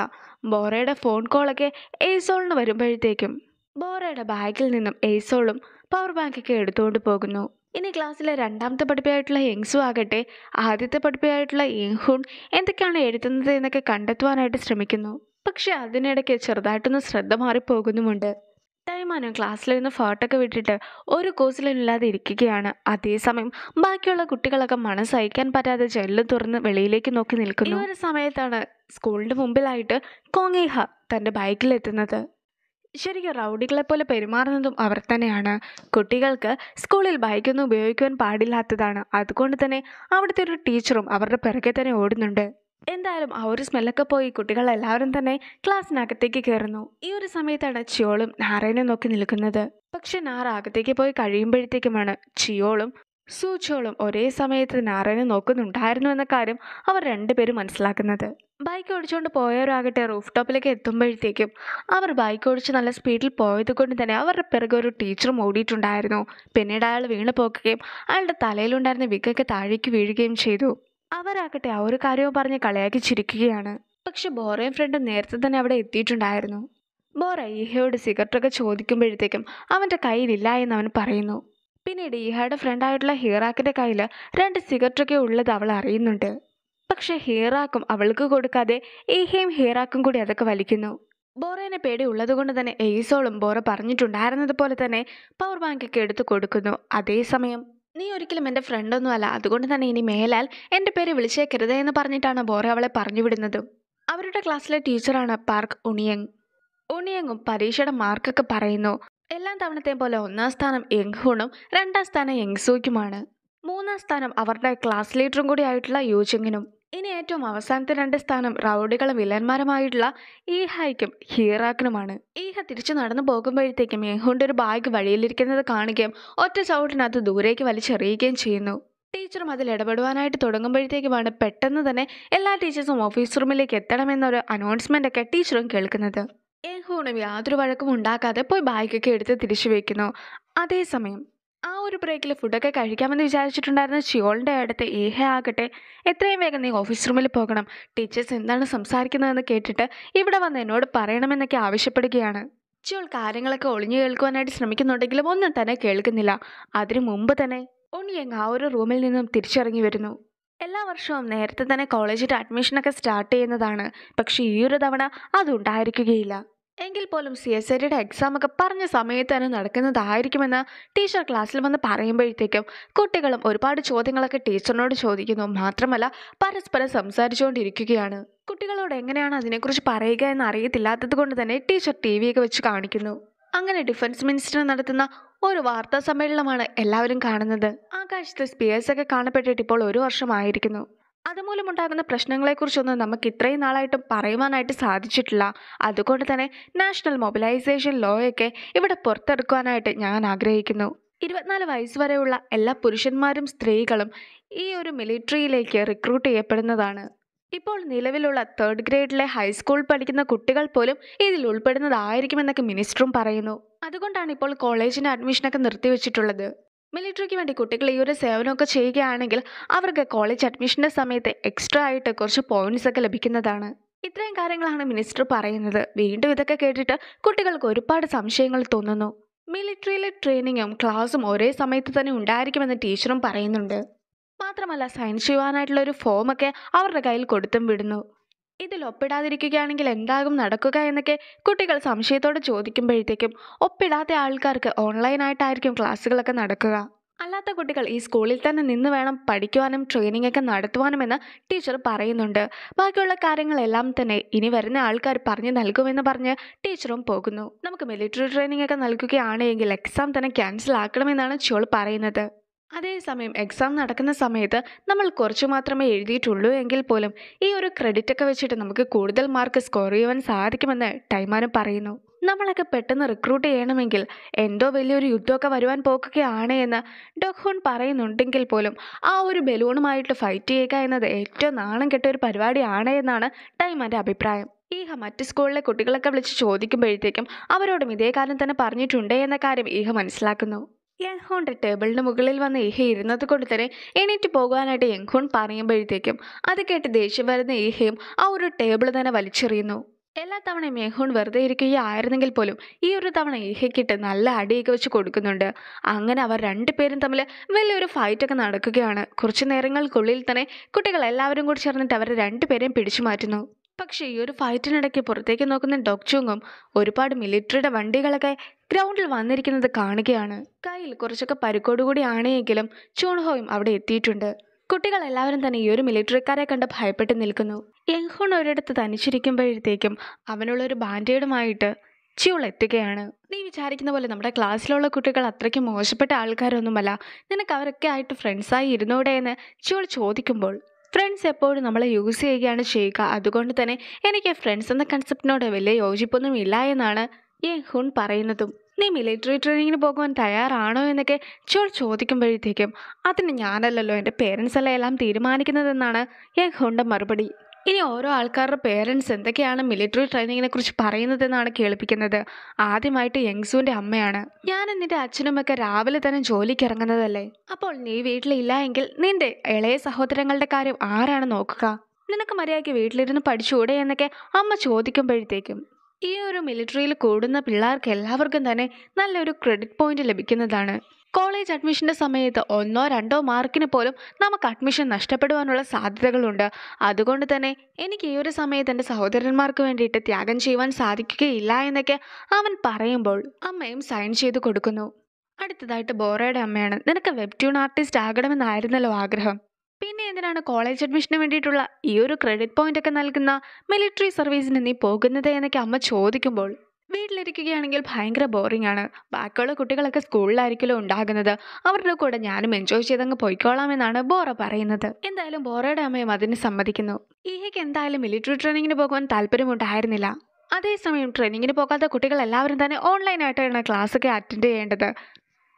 ബോറയുടെ ഫോൺ കോളൊക്കെ എയ്സോളിന് വരുമ്പോഴത്തേക്കും ബോറയുടെ ബാഗിൽ നിന്നും എയ്സോളും പവർ ബാങ്കൊക്കെ എടുത്തുകൊണ്ട് പോകുന്നു ഇനി ക്ലാസ്സിലെ രണ്ടാമത്തെ പഠിപ്പിയായിട്ടുള്ള യങ്സു ആകട്ടെ ആദ്യത്തെ പഠിപ്പിയായിട്ടുള്ള ഇൻഹുൺ എന്തൊക്കെയാണ് എഴുതുന്നത് എന്നൊക്കെ കണ്ടെത്തുവാനായിട്ട് ശ്രമിക്കുന്നു പക്ഷെ അതിനിടയ്ക്ക് ചെറുതായിട്ടൊന്ന് ശ്രദ്ധ മാറിപ്പോകുന്നുമുണ്ട് ടൈമാനോ ക്ലാസ്സിലിരുന്ന് ഒക്കെ വിട്ടിട്ട് ഒരു കോഴ്സിലില്ലാതെ ഇരിക്കുകയാണ് അതേസമയം ബാക്കിയുള്ള കുട്ടികളൊക്കെ മനസ്സഹിക്കാൻ പറ്റാതെ ജെല്ലും തുറന്ന് വെളിയിലേക്ക് നോക്കി നിൽക്കുന്നു ഈ ഒരു സമയത്താണ് സ്കൂളിൻ്റെ മുമ്പിലായിട്ട് കോങ്ങേഹ തൻ്റെ ബൈക്കിലെത്തുന്നത് ശരിക്കും പോലെ പെരുമാറുന്നതും അവർ തന്നെയാണ് കുട്ടികൾക്ക് സ്കൂളിൽ ബൈക്കൊന്നും ഉപയോഗിക്കുവാൻ പാടില്ലാത്തതാണ് അതുകൊണ്ട് തന്നെ അവിടുത്തെ ഒരു ടീച്ചറും അവരുടെ പിറകെ തന്നെ ഓടുന്നുണ്ട് എന്തായാലും ആ ഒരു സ്മെല്ലൊക്കെ പോയി കുട്ടികളെല്ലാവരും തന്നെ ക്ലാസ്സിനകത്തേക്ക് കയറുന്നു ഈ ഒരു സമയത്താണ് ചിയോളും നാരായണെ നോക്കി നിൽക്കുന്നത് പക്ഷെ നാറ അകത്തേക്ക് പോയി കഴിയുമ്പോഴത്തേക്കുമാണ് ചിയോളും സൂചോളും ഒരേ സമയത്ത് നാരായണൻ നോക്കുന്നുണ്ടായിരുന്നു എന്ന കാര്യം അവർ രണ്ടുപേരും മനസ്സിലാക്കുന്നത് ബൈക്ക് ഓടിച്ചുകൊണ്ട് പോയവരാകട്ടെ റൂഫ് ടോപ്പിലേക്ക് എത്തുമ്പോഴത്തേക്കും അവർ ബൈക്ക് ഓടിച്ച് നല്ല സ്പീഡിൽ പോയത് കൊണ്ട് തന്നെ അവരുടെ പിറകെ ഒരു ടീച്ചറും ഓടിയിട്ടുണ്ടായിരുന്നു പിന്നീട് അയാൾ വീണ് പോക്കുകയും അയാളുടെ തലയിലുണ്ടായിരുന്ന വിഗൊക്കെ താഴേക്ക് വീഴുകയും ചെയ്തു അവരാകട്ടെ ആ ഒരു കാര്യവും പറഞ്ഞ് കളിയാക്കി ചിരിക്കുകയാണ് പക്ഷെ ബോറയും ഫ്രണ്ടും നേരത്തെ തന്നെ അവിടെ എത്തിയിട്ടുണ്ടായിരുന്നു ബോറ ഈഹയോട് സിഗരറ്റൊക്കെ ചോദിക്കുമ്പോഴത്തേക്കും അവൻ്റെ കയ്യിലില്ല എന്ന് അവൻ പറയുന്നു പിന്നീട് ഈഹയുടെ ഫ്രണ്ടായിട്ടുള്ള ഹീറാക്കിൻ്റെ കയ്യിൽ രണ്ട് സിഗരറ്റൊക്കെ ഉള്ളത് അവൾ അറിയുന്നുണ്ട് പക്ഷെ ഹീറാക്കും അവൾക്ക് കൊടുക്കാതെ ഈഹയും ഹീറാക്കും കൂടി അതൊക്കെ വലിക്കുന്നു ബോറേനെ പേടി ഉള്ളതുകൊണ്ട് തന്നെ എയ്സോളും ബോറ പറഞ്ഞിട്ടുണ്ടായിരുന്നത് പോലെ തന്നെ പവർ ബാങ്കൊക്കെ എടുത്ത് കൊടുക്കുന്നു അതേസമയം നീ ഒരിക്കലും എൻ്റെ അല്ല അതുകൊണ്ട് തന്നെ ഇനി മേലാൽ എൻ്റെ പേര് വിളിച്ചേക്കരുത് എന്ന് പറഞ്ഞിട്ടാണ് ബോറ അവളെ പറഞ്ഞു വിടുന്നത് അവരുടെ ക്ലാസ്സിലെ ടീച്ചറാണ് പാർക്ക് ഉണിയങ് ഉണിയങ്ങും പരീക്ഷയുടെ മാർക്കൊക്കെ പറയുന്നു എല്ലാം തവണത്തെയും പോലെ ഒന്നാം സ്ഥാനം യങ്ഹുണും രണ്ടാം സ്ഥാനം യങ്സൂയ്ക്കുമാണ് മൂന്നാം സ്ഥാനം അവരുടെ ക്ലാസ് ലീഡറും കൂടി ആയിട്ടുള്ള യൂജിങ്ങിനും ഇനി ഏറ്റവും അവസാനത്തെ രണ്ട് സ്ഥാനം റൗഡികളും വില്ലന്മാരുമായിട്ടുള്ള ഈഹായ്ക്കും ഹീറാക്കിനുമാണ് ഈഹ തിരിച്ചു നടന്നു പോകുമ്പോഴത്തേക്കും യഹുവിൻ്റെ ഒരു ബാഗ് വഴിയിലിരിക്കുന്നത് കാണുകയും ഒറ്റ ചവിട്ടിനകത്ത് ദൂരേക്ക് വലിച്ചെറിയുകയും ചെയ്യുന്നു ടീച്ചറും അതിൽ ഇടപെടുവാനായിട്ട് തുടങ്ങുമ്പോഴത്തേക്കുമാണ് പെട്ടെന്ന് തന്നെ എല്ലാ ടീച്ചേഴ്സും ഓഫീസ് റൂമിലേക്ക് എത്തണമെന്നൊരു അനൗൺസ്മെൻ്റ് ഒക്കെ ടീച്ചറും കേൾക്കുന്നത് എഹോണും യാതൊരു വഴക്കും ഉണ്ടാക്കാതെ പോയി ബാഗൊക്കെ എടുത്ത് തിരിച്ചു വയ്ക്കുന്നു അതേസമയം ആ ഒരു ബ്രേക്കിൽ ഫുഡൊക്കെ കഴിക്കാമെന്ന് വിചാരിച്ചിട്ടുണ്ടായിരുന്ന ഷിയോളിൻ്റെ അടുത്ത് ഏഹ ആകട്ടെ എത്രയും വേഗം നീ ഓഫീസ് റൂമിൽ പോകണം ടീച്ചേഴ്സ് എന്താണ് സംസാരിക്കുന്നതെന്ന് കേട്ടിട്ട് ഇവിടെ വന്ന് എന്നോട് പറയണമെന്നൊക്കെ ആവശ്യപ്പെടുകയാണ് ഷിയോൾ കാര്യങ്ങളൊക്കെ ഒളിഞ്ഞു കേൾക്കുവാനായിട്ട് ശ്രമിക്കുന്നുണ്ടെങ്കിലും ഒന്നും തന്നെ കേൾക്കുന്നില്ല അതിനു മുമ്പ് തന്നെ ഒണിയങ് ആ ഒരു റൂമിൽ നിന്നും തിരിച്ചിറങ്ങി വരുന്നു എല്ലാ വർഷവും നേരത്തെ തന്നെ കോളേജിൽ അഡ്മിഷനൊക്കെ സ്റ്റാർട്ട് ചെയ്യുന്നതാണ് പക്ഷേ ഈ ഒരു തവണ അതുണ്ടായിരിക്കുകയില്ല എങ്കിൽ പോലും സി എസ് ഐയുടെ എക്സാമൊക്കെ പറഞ്ഞ സമയത്ത് തന്നെ നടക്കുന്നതായിരിക്കുമെന്ന് ടീച്ചർ ക്ലാസ്സിൽ വന്ന് പറയുമ്പോഴത്തേക്കും കുട്ടികളും ഒരുപാട് ചോദ്യങ്ങളൊക്കെ ടീച്ചറിനോട് ചോദിക്കുന്നു മാത്രമല്ല പരസ്പരം സംസാരിച്ചുകൊണ്ടിരിക്കുകയാണ് കുട്ടികളോട് എങ്ങനെയാണ് അതിനെക്കുറിച്ച് പറയുക എന്ന് അറിയത്തില്ലാത്തത് കൊണ്ട് തന്നെ ടീച്ചർ ടി വിയൊക്കെ വെച്ച് കാണിക്കുന്നു അങ്ങനെ ഡിഫൻസ് മിനിസ്റ്റർ നടത്തുന്ന ഒരു വാർത്താ സമ്മേളനമാണ് എല്ലാവരും കാണുന്നത് ആകാശത്ത് സ്പേസ് ഒക്കെ കാണപ്പെട്ടിട്ട് ഇപ്പോൾ ഒരു വർഷമായിരിക്കുന്നു അതുമൂലമുണ്ടാകുന്ന പ്രശ്നങ്ങളെക്കുറിച്ചൊന്നും നമുക്ക് ഇത്രയും നാളായിട്ടും പറയുവാനായിട്ട് സാധിച്ചിട്ടില്ല അതുകൊണ്ട് തന്നെ നാഷണൽ മൊബിലൈസേഷൻ ലോയൊക്കെ ഇവിടെ പുറത്തെടുക്കുവാനായിട്ട് ഞാൻ ആഗ്രഹിക്കുന്നു ഇരുപത്തിനാല് വയസ്സ് വരെയുള്ള എല്ലാ പുരുഷന്മാരും സ്ത്രീകളും ഈ ഒരു മിലിറ്ററിയിലേക്ക് റിക്രൂട്ട് ചെയ്യപ്പെടുന്നതാണ് ഇപ്പോൾ നിലവിലുള്ള തേർഡ് ഗ്രേഡിലെ ഹൈസ്കൂൾ പഠിക്കുന്ന കുട്ടികൾ പോലും ഇതിൽ ഉൾപ്പെടുന്നതായിരിക്കുമെന്നൊക്കെ മിനിസ്റ്ററും പറയുന്നു അതുകൊണ്ടാണ് ഇപ്പോൾ കോളേജിന് അഡ്മിഷനൊക്കെ നിർത്തിവെച്ചിട്ടുള്ളത് മിലിറ്ററിക്ക് വേണ്ടി കുട്ടികൾ ഈ ഒരു സേവനമൊക്കെ ചെയ്യുകയാണെങ്കിൽ അവർക്ക് കോളേജ് അഡ്മിഷൻ്റെ സമയത്ത് എക്സ്ട്രാ ആയിട്ട് കുറച്ച് പോയിന്റ്സ് ഒക്കെ ലഭിക്കുന്നതാണ് ഇത്രയും കാര്യങ്ങളാണ് മിനിസ്റ്റർ പറയുന്നത് വീണ്ടും ഇതൊക്കെ കേട്ടിട്ട് കുട്ടികൾക്ക് ഒരുപാട് സംശയങ്ങൾ തോന്നുന്നു മിലിറ്ററിയിലെ ട്രെയിനിങ്ങും ക്ലാസ്സും ഒരേ സമയത്ത് തന്നെ ഉണ്ടായിരിക്കുമെന്ന് ടീച്ചറും പറയുന്നുണ്ട് മാത്രമല്ല സൈൻ ചെയ്യുവാനായിട്ടുള്ള ഒരു ഫോമൊക്കെ അവരുടെ കയ്യിൽ കൊടുത്തും വിടുന്നു ഇതിൽ ഒപ്പിടാതിരിക്കുകയാണെങ്കിൽ എന്താകും നടക്കുക എന്നൊക്കെ കുട്ടികൾ സംശയത്തോടെ ചോദിക്കുമ്പോഴത്തേക്കും ഒപ്പിടാത്ത ആൾക്കാർക്ക് ഓൺലൈനായിട്ടായിരിക്കും ക്ലാസ്സുകളൊക്കെ നടക്കുക അല്ലാത്ത കുട്ടികൾ ഈ സ്കൂളിൽ തന്നെ നിന്ന് വേണം പഠിക്കുവാനും ട്രെയിനിങ് ഒക്കെ എന്ന് ടീച്ചർ പറയുന്നുണ്ട് ബാക്കിയുള്ള കാര്യങ്ങളെല്ലാം തന്നെ ഇനി വരുന്ന ആൾക്കാർ പറഞ്ഞു നൽകുമെന്ന് പറഞ്ഞ് ടീച്ചറും പോകുന്നു നമുക്ക് മിലിറ്ററി ട്രെയിനിങ് ഒക്കെ നൽകുകയാണെങ്കിൽ എക്സാം തന്നെ ക്യാൻസൽ ആക്കണമെന്നാണ് ചോൾ പറയുന്നത് അതേസമയം എക്സാം നടക്കുന്ന സമയത്ത് നമ്മൾ കുറച്ച് മാത്രമേ എഴുതിയിട്ടുള്ളൂ എങ്കിൽ പോലും ഈ ഒരു ക്രെഡിറ്റ് ഒക്കെ വെച്ചിട്ട് നമുക്ക് കൂടുതൽ മാർക്ക് സ്കോർ ചെയ്യുവാൻ സാധിക്കുമെന്ന് ടൈമാനും പറയുന്നു നമ്മളൊക്കെ പെട്ടെന്ന് റിക്രൂട്ട് ചെയ്യണമെങ്കിൽ എന്തോ വലിയൊരു യുദ്ധമൊക്കെ വരുവാൻ പോക്കുകയാണ് എന്ന് ഡൊഹോൺ പറയുന്നുണ്ടെങ്കിൽ പോലും ആ ഒരു ബലൂണുമായിട്ട് ഫൈറ്റ് ചെയ്യുക എന്നത് ഏറ്റവും നാണം കെട്ട ഒരു പരിപാടിയാണ് എന്നാണ് ടൈമാൻ്റെ അഭിപ്രായം ഈഹ മറ്റ് സ്കൂളിലെ കുട്ടികളൊക്കെ വിളിച്ച് ചോദിക്കുമ്പോഴത്തേക്കും അവരോടും ഇതേ കാര്യം തന്നെ പറഞ്ഞിട്ടുണ്ട് എന്ന കാര്യം ഈഹ മനസ്സിലാക്കുന്നു യങ്ഹോണിൻ്റെ ടേബിളിന് മുകളിൽ വന്ന് ഇഹ ഇരുന്നത് കൊണ്ട് തന്നെ എണീറ്റ് പോകാനായിട്ട് യങ്ഹോൺ പറയുമ്പോഴത്തേക്കും അത് കേട്ട് ദേഷ്യം വരുന്ന ഇഹയും ആ ഒരു ടേബിൾ തന്നെ വലിച്ചെറിയുന്നു എല്ലാ തവണയും യങ്ഹോൺ വെറുതെ ഇരിക്കുകയായിരുന്നെങ്കിൽ പോലും ഈ ഒരു തവണ ഇഹയ്ക്കിട്ട് നല്ല അടിയൊക്കെ വെച്ച് കൊടുക്കുന്നുണ്ട് അങ്ങനെ അവർ രണ്ടുപേരും തമ്മിൽ വലിയൊരു ഫൈറ്റൊക്കെ നടക്കുകയാണ് കുറച്ച് നേരങ്ങൾക്കുള്ളിൽ തന്നെ കുട്ടികൾ എല്ലാവരും കൂടി ചേർന്നിട്ട് അവരെ രണ്ടുപേരെയും പിടിച്ചു മാറ്റുന്നു പക്ഷേ ഈ ഒരു ഫൈറ്റിനിടയ്ക്ക് പുറത്തേക്ക് നോക്കുന്ന ഡോക്ചുങ്ങും ഒരുപാട് മിലിറ്ററിയുടെ വണ്ടികളൊക്കെ ഗ്രൗണ്ടിൽ വന്നിരിക്കുന്നത് കാണുകയാണ് കയ്യിൽ കുറച്ചൊക്കെ പരുക്കോടുകൂടി ആണെങ്കിലും ചൂൺഹോയും അവിടെ എത്തിയിട്ടുണ്ട് കുട്ടികൾ എല്ലാവരും തന്നെ ഈ ഒരു മിലിറ്ററിക്കാരെ കണ്ട് ഭയപ്പെട്ട് നിൽക്കുന്നു യങ്ഹോൺ ഒരിടത്ത് തനിച്ചിരിക്കുമ്പോഴത്തേക്കും ഒരു ബാൻഡേഡുമായിട്ട് ചിയോൾ എത്തുകയാണ് നീ വിചാരിക്കുന്ന പോലെ നമ്മുടെ ക്ലാസ്സിലുള്ള കുട്ടികൾ അത്രയ്ക്ക് മോശപ്പെട്ട ആൾക്കാരൊന്നുമല്ല നിനക്ക് അവരൊക്കെ ആയിട്ട് ഫ്രണ്ട്സായി ഇരുന്നൂടെ എന്ന് ചിയോൾ ചോദിക്കുമ്പോൾ ഫ്രണ്ട്സ് എപ്പോഴും നമ്മളെ യൂസ് ചെയ്യുകയാണ് ചെയ്യുക അതുകൊണ്ട് തന്നെ എനിക്ക് ഫ്രണ്ട്സ് എന്ന കൺസെപ്റ്റിനോട് വലിയ യോജിപ്പൊന്നും ഇല്ല എന്നാണ് യെഹുൺ പറയുന്നതും നീ മിലിറ്ററി ട്രെയിനിങ്ങിന് പോകുവാൻ തയ്യാറാണോ എന്നൊക്കെ ചോൾ ചോദിക്കുമ്പോഴത്തേക്കും അതിന് ഞാനല്ലല്ലോ എൻ്റെ പേരൻസ് അല്ലേ എല്ലാം തീരുമാനിക്കുന്നതെന്നാണ് യെഹുണ്ട മറുപടി ഇനി ഓരോ ആൾക്കാരുടെ പേരൻസ് എന്തൊക്കെയാണ് മിലിറ്ററി ട്രെയിനിങ്ങിനെ കുറിച്ച് പറയുന്നതെന്നാണ് കേൾപ്പിക്കുന്നത് ആദ്യമായിട്ട് യങ്സുവിൻ്റെ അമ്മയാണ് ഞാൻ നിന്റെ അച്ഛനുമൊക്കെ രാവിലെ തന്നെ ജോലിക്ക് ഇറങ്ങുന്നതല്ലേ അപ്പോൾ നീ വീട്ടിലില്ല എങ്കിൽ നിന്റെ ഇളയ സഹോദരങ്ങളുടെ കാര്യം ആരാണ് നോക്കുക നിനക്ക് മര്യാദയ്ക്ക് വീട്ടിലിരുന്ന് പഠിച്ചുകൂടെ എന്നൊക്കെ അമ്മ ചോദിക്കുമ്പോഴത്തേക്കും ഈ ഒരു മിലിറ്ററിയിൽ കൂടുന്ന പിള്ളേർക്ക് എല്ലാവർക്കും തന്നെ നല്ലൊരു ക്രെഡിറ്റ് പോയിന്റ് ലഭിക്കുന്നതാണ് കോളേജ് അഡ്മിഷൻ്റെ സമയത്ത് ഒന്നോ രണ്ടോ മാർക്കിന് പോലും നമുക്ക് അഡ്മിഷൻ നഷ്ടപ്പെടുവാനുള്ള സാധ്യതകളുണ്ട് അതുകൊണ്ട് തന്നെ എനിക്ക് ഈ ഒരു സമയത്ത് എൻ്റെ സഹോദരന്മാർക്ക് വേണ്ടിയിട്ട് ത്യാഗം ചെയ്യുവാൻ സാധിക്കുകയില്ല എന്നൊക്കെ അവൻ പറയുമ്പോൾ അമ്മയും സൈൻ ചെയ്ത് കൊടുക്കുന്നു അടുത്തതായിട്ട് ബോറയുടെ അമ്മയാണ് നിനക്ക് വെബ്ട്യൂൺ ആർട്ടിസ്റ്റ് ആകണമെന്നായിരുന്നല്ലോ ആഗ്രഹം പിന്നെ എന്തിനാണ് കോളേജ് അഡ്മിഷന് വേണ്ടിയിട്ടുള്ള ഈ ഒരു ക്രെഡിറ്റ് പോയിന്റ് ഒക്കെ നൽകുന്ന മിലിറ്ററി സർവീസിന് നീ പോകുന്നത് എന്നൊക്കെ അമ്മ ചോദിക്കുമ്പോൾ വീട്ടിലിരിക്കുകയാണെങ്കിൽ ഭയങ്കര ബോറിംഗ് ആണ് ബാക്കിയുള്ള കുട്ടികളൊക്കെ സ്കൂളിലായിരിക്കുമല്ലോ ഉണ്ടാകുന്നത് അവരുടെ കൂടെ ഞാനും എൻജോയ് ചെയ്തങ്ങ് എന്നാണ് ബോറ പറയുന്നത് എന്തായാലും ബോറയുടെ അമ്മയും അതിന് സമ്മതിക്കുന്നു ഈഹയ്ക്ക് എന്തായാലും മിലിറ്ററി ട്രെയിനിങ്ങിന് പോകുവാൻ താല്പര്യമുണ്ടായിരുന്നില്ല അതേസമയം ട്രെയിനിങ്ങിന് പോകാത്ത കുട്ടികൾ എല്ലാവരും തന്നെ ഓൺലൈനായിട്ടാണ് ക്ലാസ്സൊക്കെ അറ്റൻഡ് ചെയ്യേണ്ടത്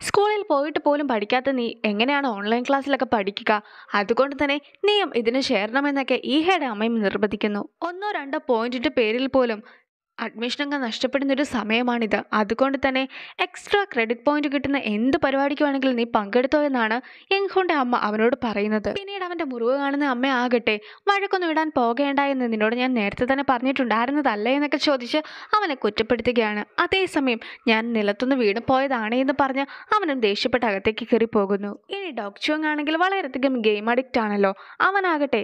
സ്കൂളിൽ പോയിട്ട് പോലും പഠിക്കാത്ത നീ എങ്ങനെയാണ് ഓൺലൈൻ ക്ലാസ്സിലൊക്കെ പഠിക്കുക അതുകൊണ്ട് തന്നെ നീയും ഇതിന് ചേരണമെന്നൊക്കെ ഈഹയുടെ അമ്മയും നിർബന്ധിക്കുന്നു ഒന്നോ രണ്ടോ പോയിന്റിന്റെ പേരിൽ പോലും അഡ്മിഷനൊക്കെ നഷ്ടപ്പെടുന്നൊരു സമയമാണിത് അതുകൊണ്ട് തന്നെ എക്സ്ട്രാ ക്രെഡിറ്റ് പോയിന്റ് കിട്ടുന്ന എന്ത് പരിപാടിക്ക് വേണമെങ്കിലും നീ പങ്കെടുത്തോ എന്നാണ് യങ്ഹോന്റെ അമ്മ അവനോട് പറയുന്നത് പിന്നീട് അവന്റെ മുറിവ് കാണുന്ന അമ്മ ആകട്ടെ വഴക്കൊന്നും ഇടാൻ പോകേണ്ട എന്ന് നിന്നോട് ഞാൻ നേരത്തെ തന്നെ പറഞ്ഞിട്ടുണ്ടായിരുന്നതല്ലേ എന്നൊക്കെ ചോദിച്ച് അവനെ കുറ്റപ്പെടുത്തുകയാണ് അതേസമയം ഞാൻ നിലത്തുനിന്ന് വീണ് പോയതാണേ എന്ന് പറഞ്ഞ് അവനും ദേഷ്യപ്പെട്ട് അകത്തേക്ക് കയറി പോകുന്നു ഇനി ഡോക്ചോങ് ആണെങ്കിൽ വളരെയധികം ഗെയിം അഡിക്റ്റ് ആണല്ലോ അവനാകട്ടെ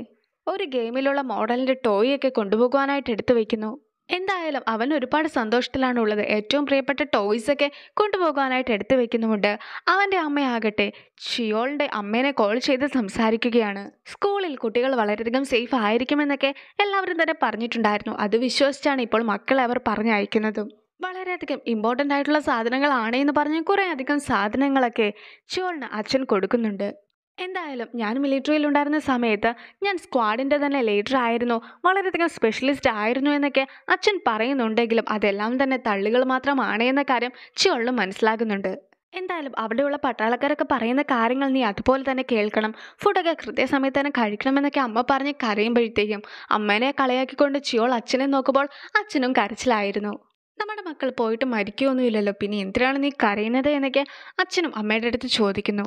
ഒരു ഗെയിമിലുള്ള മോഡലിന്റെ ടോയ് ഒക്കെ കൊണ്ടുപോകുവാനായിട്ട് എടുത്തു വയ്ക്കുന്നു എന്തായാലും അവൻ ഒരുപാട് സന്തോഷത്തിലാണുള്ളത് ഏറ്റവും പ്രിയപ്പെട്ട ടോയ്സൊക്കെ കൊണ്ടുപോകാനായിട്ട് എടുത്തു വെക്കുന്നുമുണ്ട് അവൻ്റെ അമ്മയാകട്ടെ ഷിയോളിൻ്റെ അമ്മേനെ കോൾ ചെയ്ത് സംസാരിക്കുകയാണ് സ്കൂളിൽ കുട്ടികൾ വളരെയധികം സേഫ് ആയിരിക്കുമെന്നൊക്കെ എല്ലാവരും തന്നെ പറഞ്ഞിട്ടുണ്ടായിരുന്നു അത് വിശ്വസിച്ചാണ് ഇപ്പോൾ മക്കളെ അവർ പറഞ്ഞയക്കുന്നതും വളരെയധികം ഇമ്പോർട്ടൻ്റ് ആയിട്ടുള്ള സാധനങ്ങളാണ് എന്ന് പറഞ്ഞ് കുറേ അധികം സാധനങ്ങളൊക്കെ ചോളിന് അച്ഛൻ കൊടുക്കുന്നുണ്ട് എന്തായാലും ഞാൻ മിലിറ്ററിയിൽ ഉണ്ടായിരുന്ന സമയത്ത് ഞാൻ സ്ക്വാഡിൻ്റെ തന്നെ ലീഡർ ആയിരുന്നു വളരെയധികം സ്പെഷ്യലിസ്റ്റ് ആയിരുന്നു എന്നൊക്കെ അച്ഛൻ പറയുന്നുണ്ടെങ്കിലും അതെല്ലാം തന്നെ തള്ളികൾ മാത്രമാണ് എന്ന കാര്യം ചിയോളിന് മനസ്സിലാകുന്നുണ്ട് എന്തായാലും അവിടെയുള്ള പട്ടാളക്കാരൊക്കെ പറയുന്ന കാര്യങ്ങൾ നീ അതുപോലെ തന്നെ കേൾക്കണം ഫുഡൊക്കെ കൃത്യസമയത്ത് തന്നെ കഴിക്കണമെന്നൊക്കെ അമ്മ പറഞ്ഞ് കരയുമ്പോഴത്തേക്കും അമ്മേനെ കളയാക്കിക്കൊണ്ട് ചിയോൾ അച്ഛനെ നോക്കുമ്പോൾ അച്ഛനും കരച്ചിലായിരുന്നു നമ്മുടെ മക്കൾ പോയിട്ട് മരിക്കുകയൊന്നുമില്ലല്ലോ പിന്നെ എന്തിനാണ് നീ കരയുന്നത് എന്നൊക്കെ അച്ഛനും അമ്മയുടെ അടുത്ത് ചോദിക്കുന്നു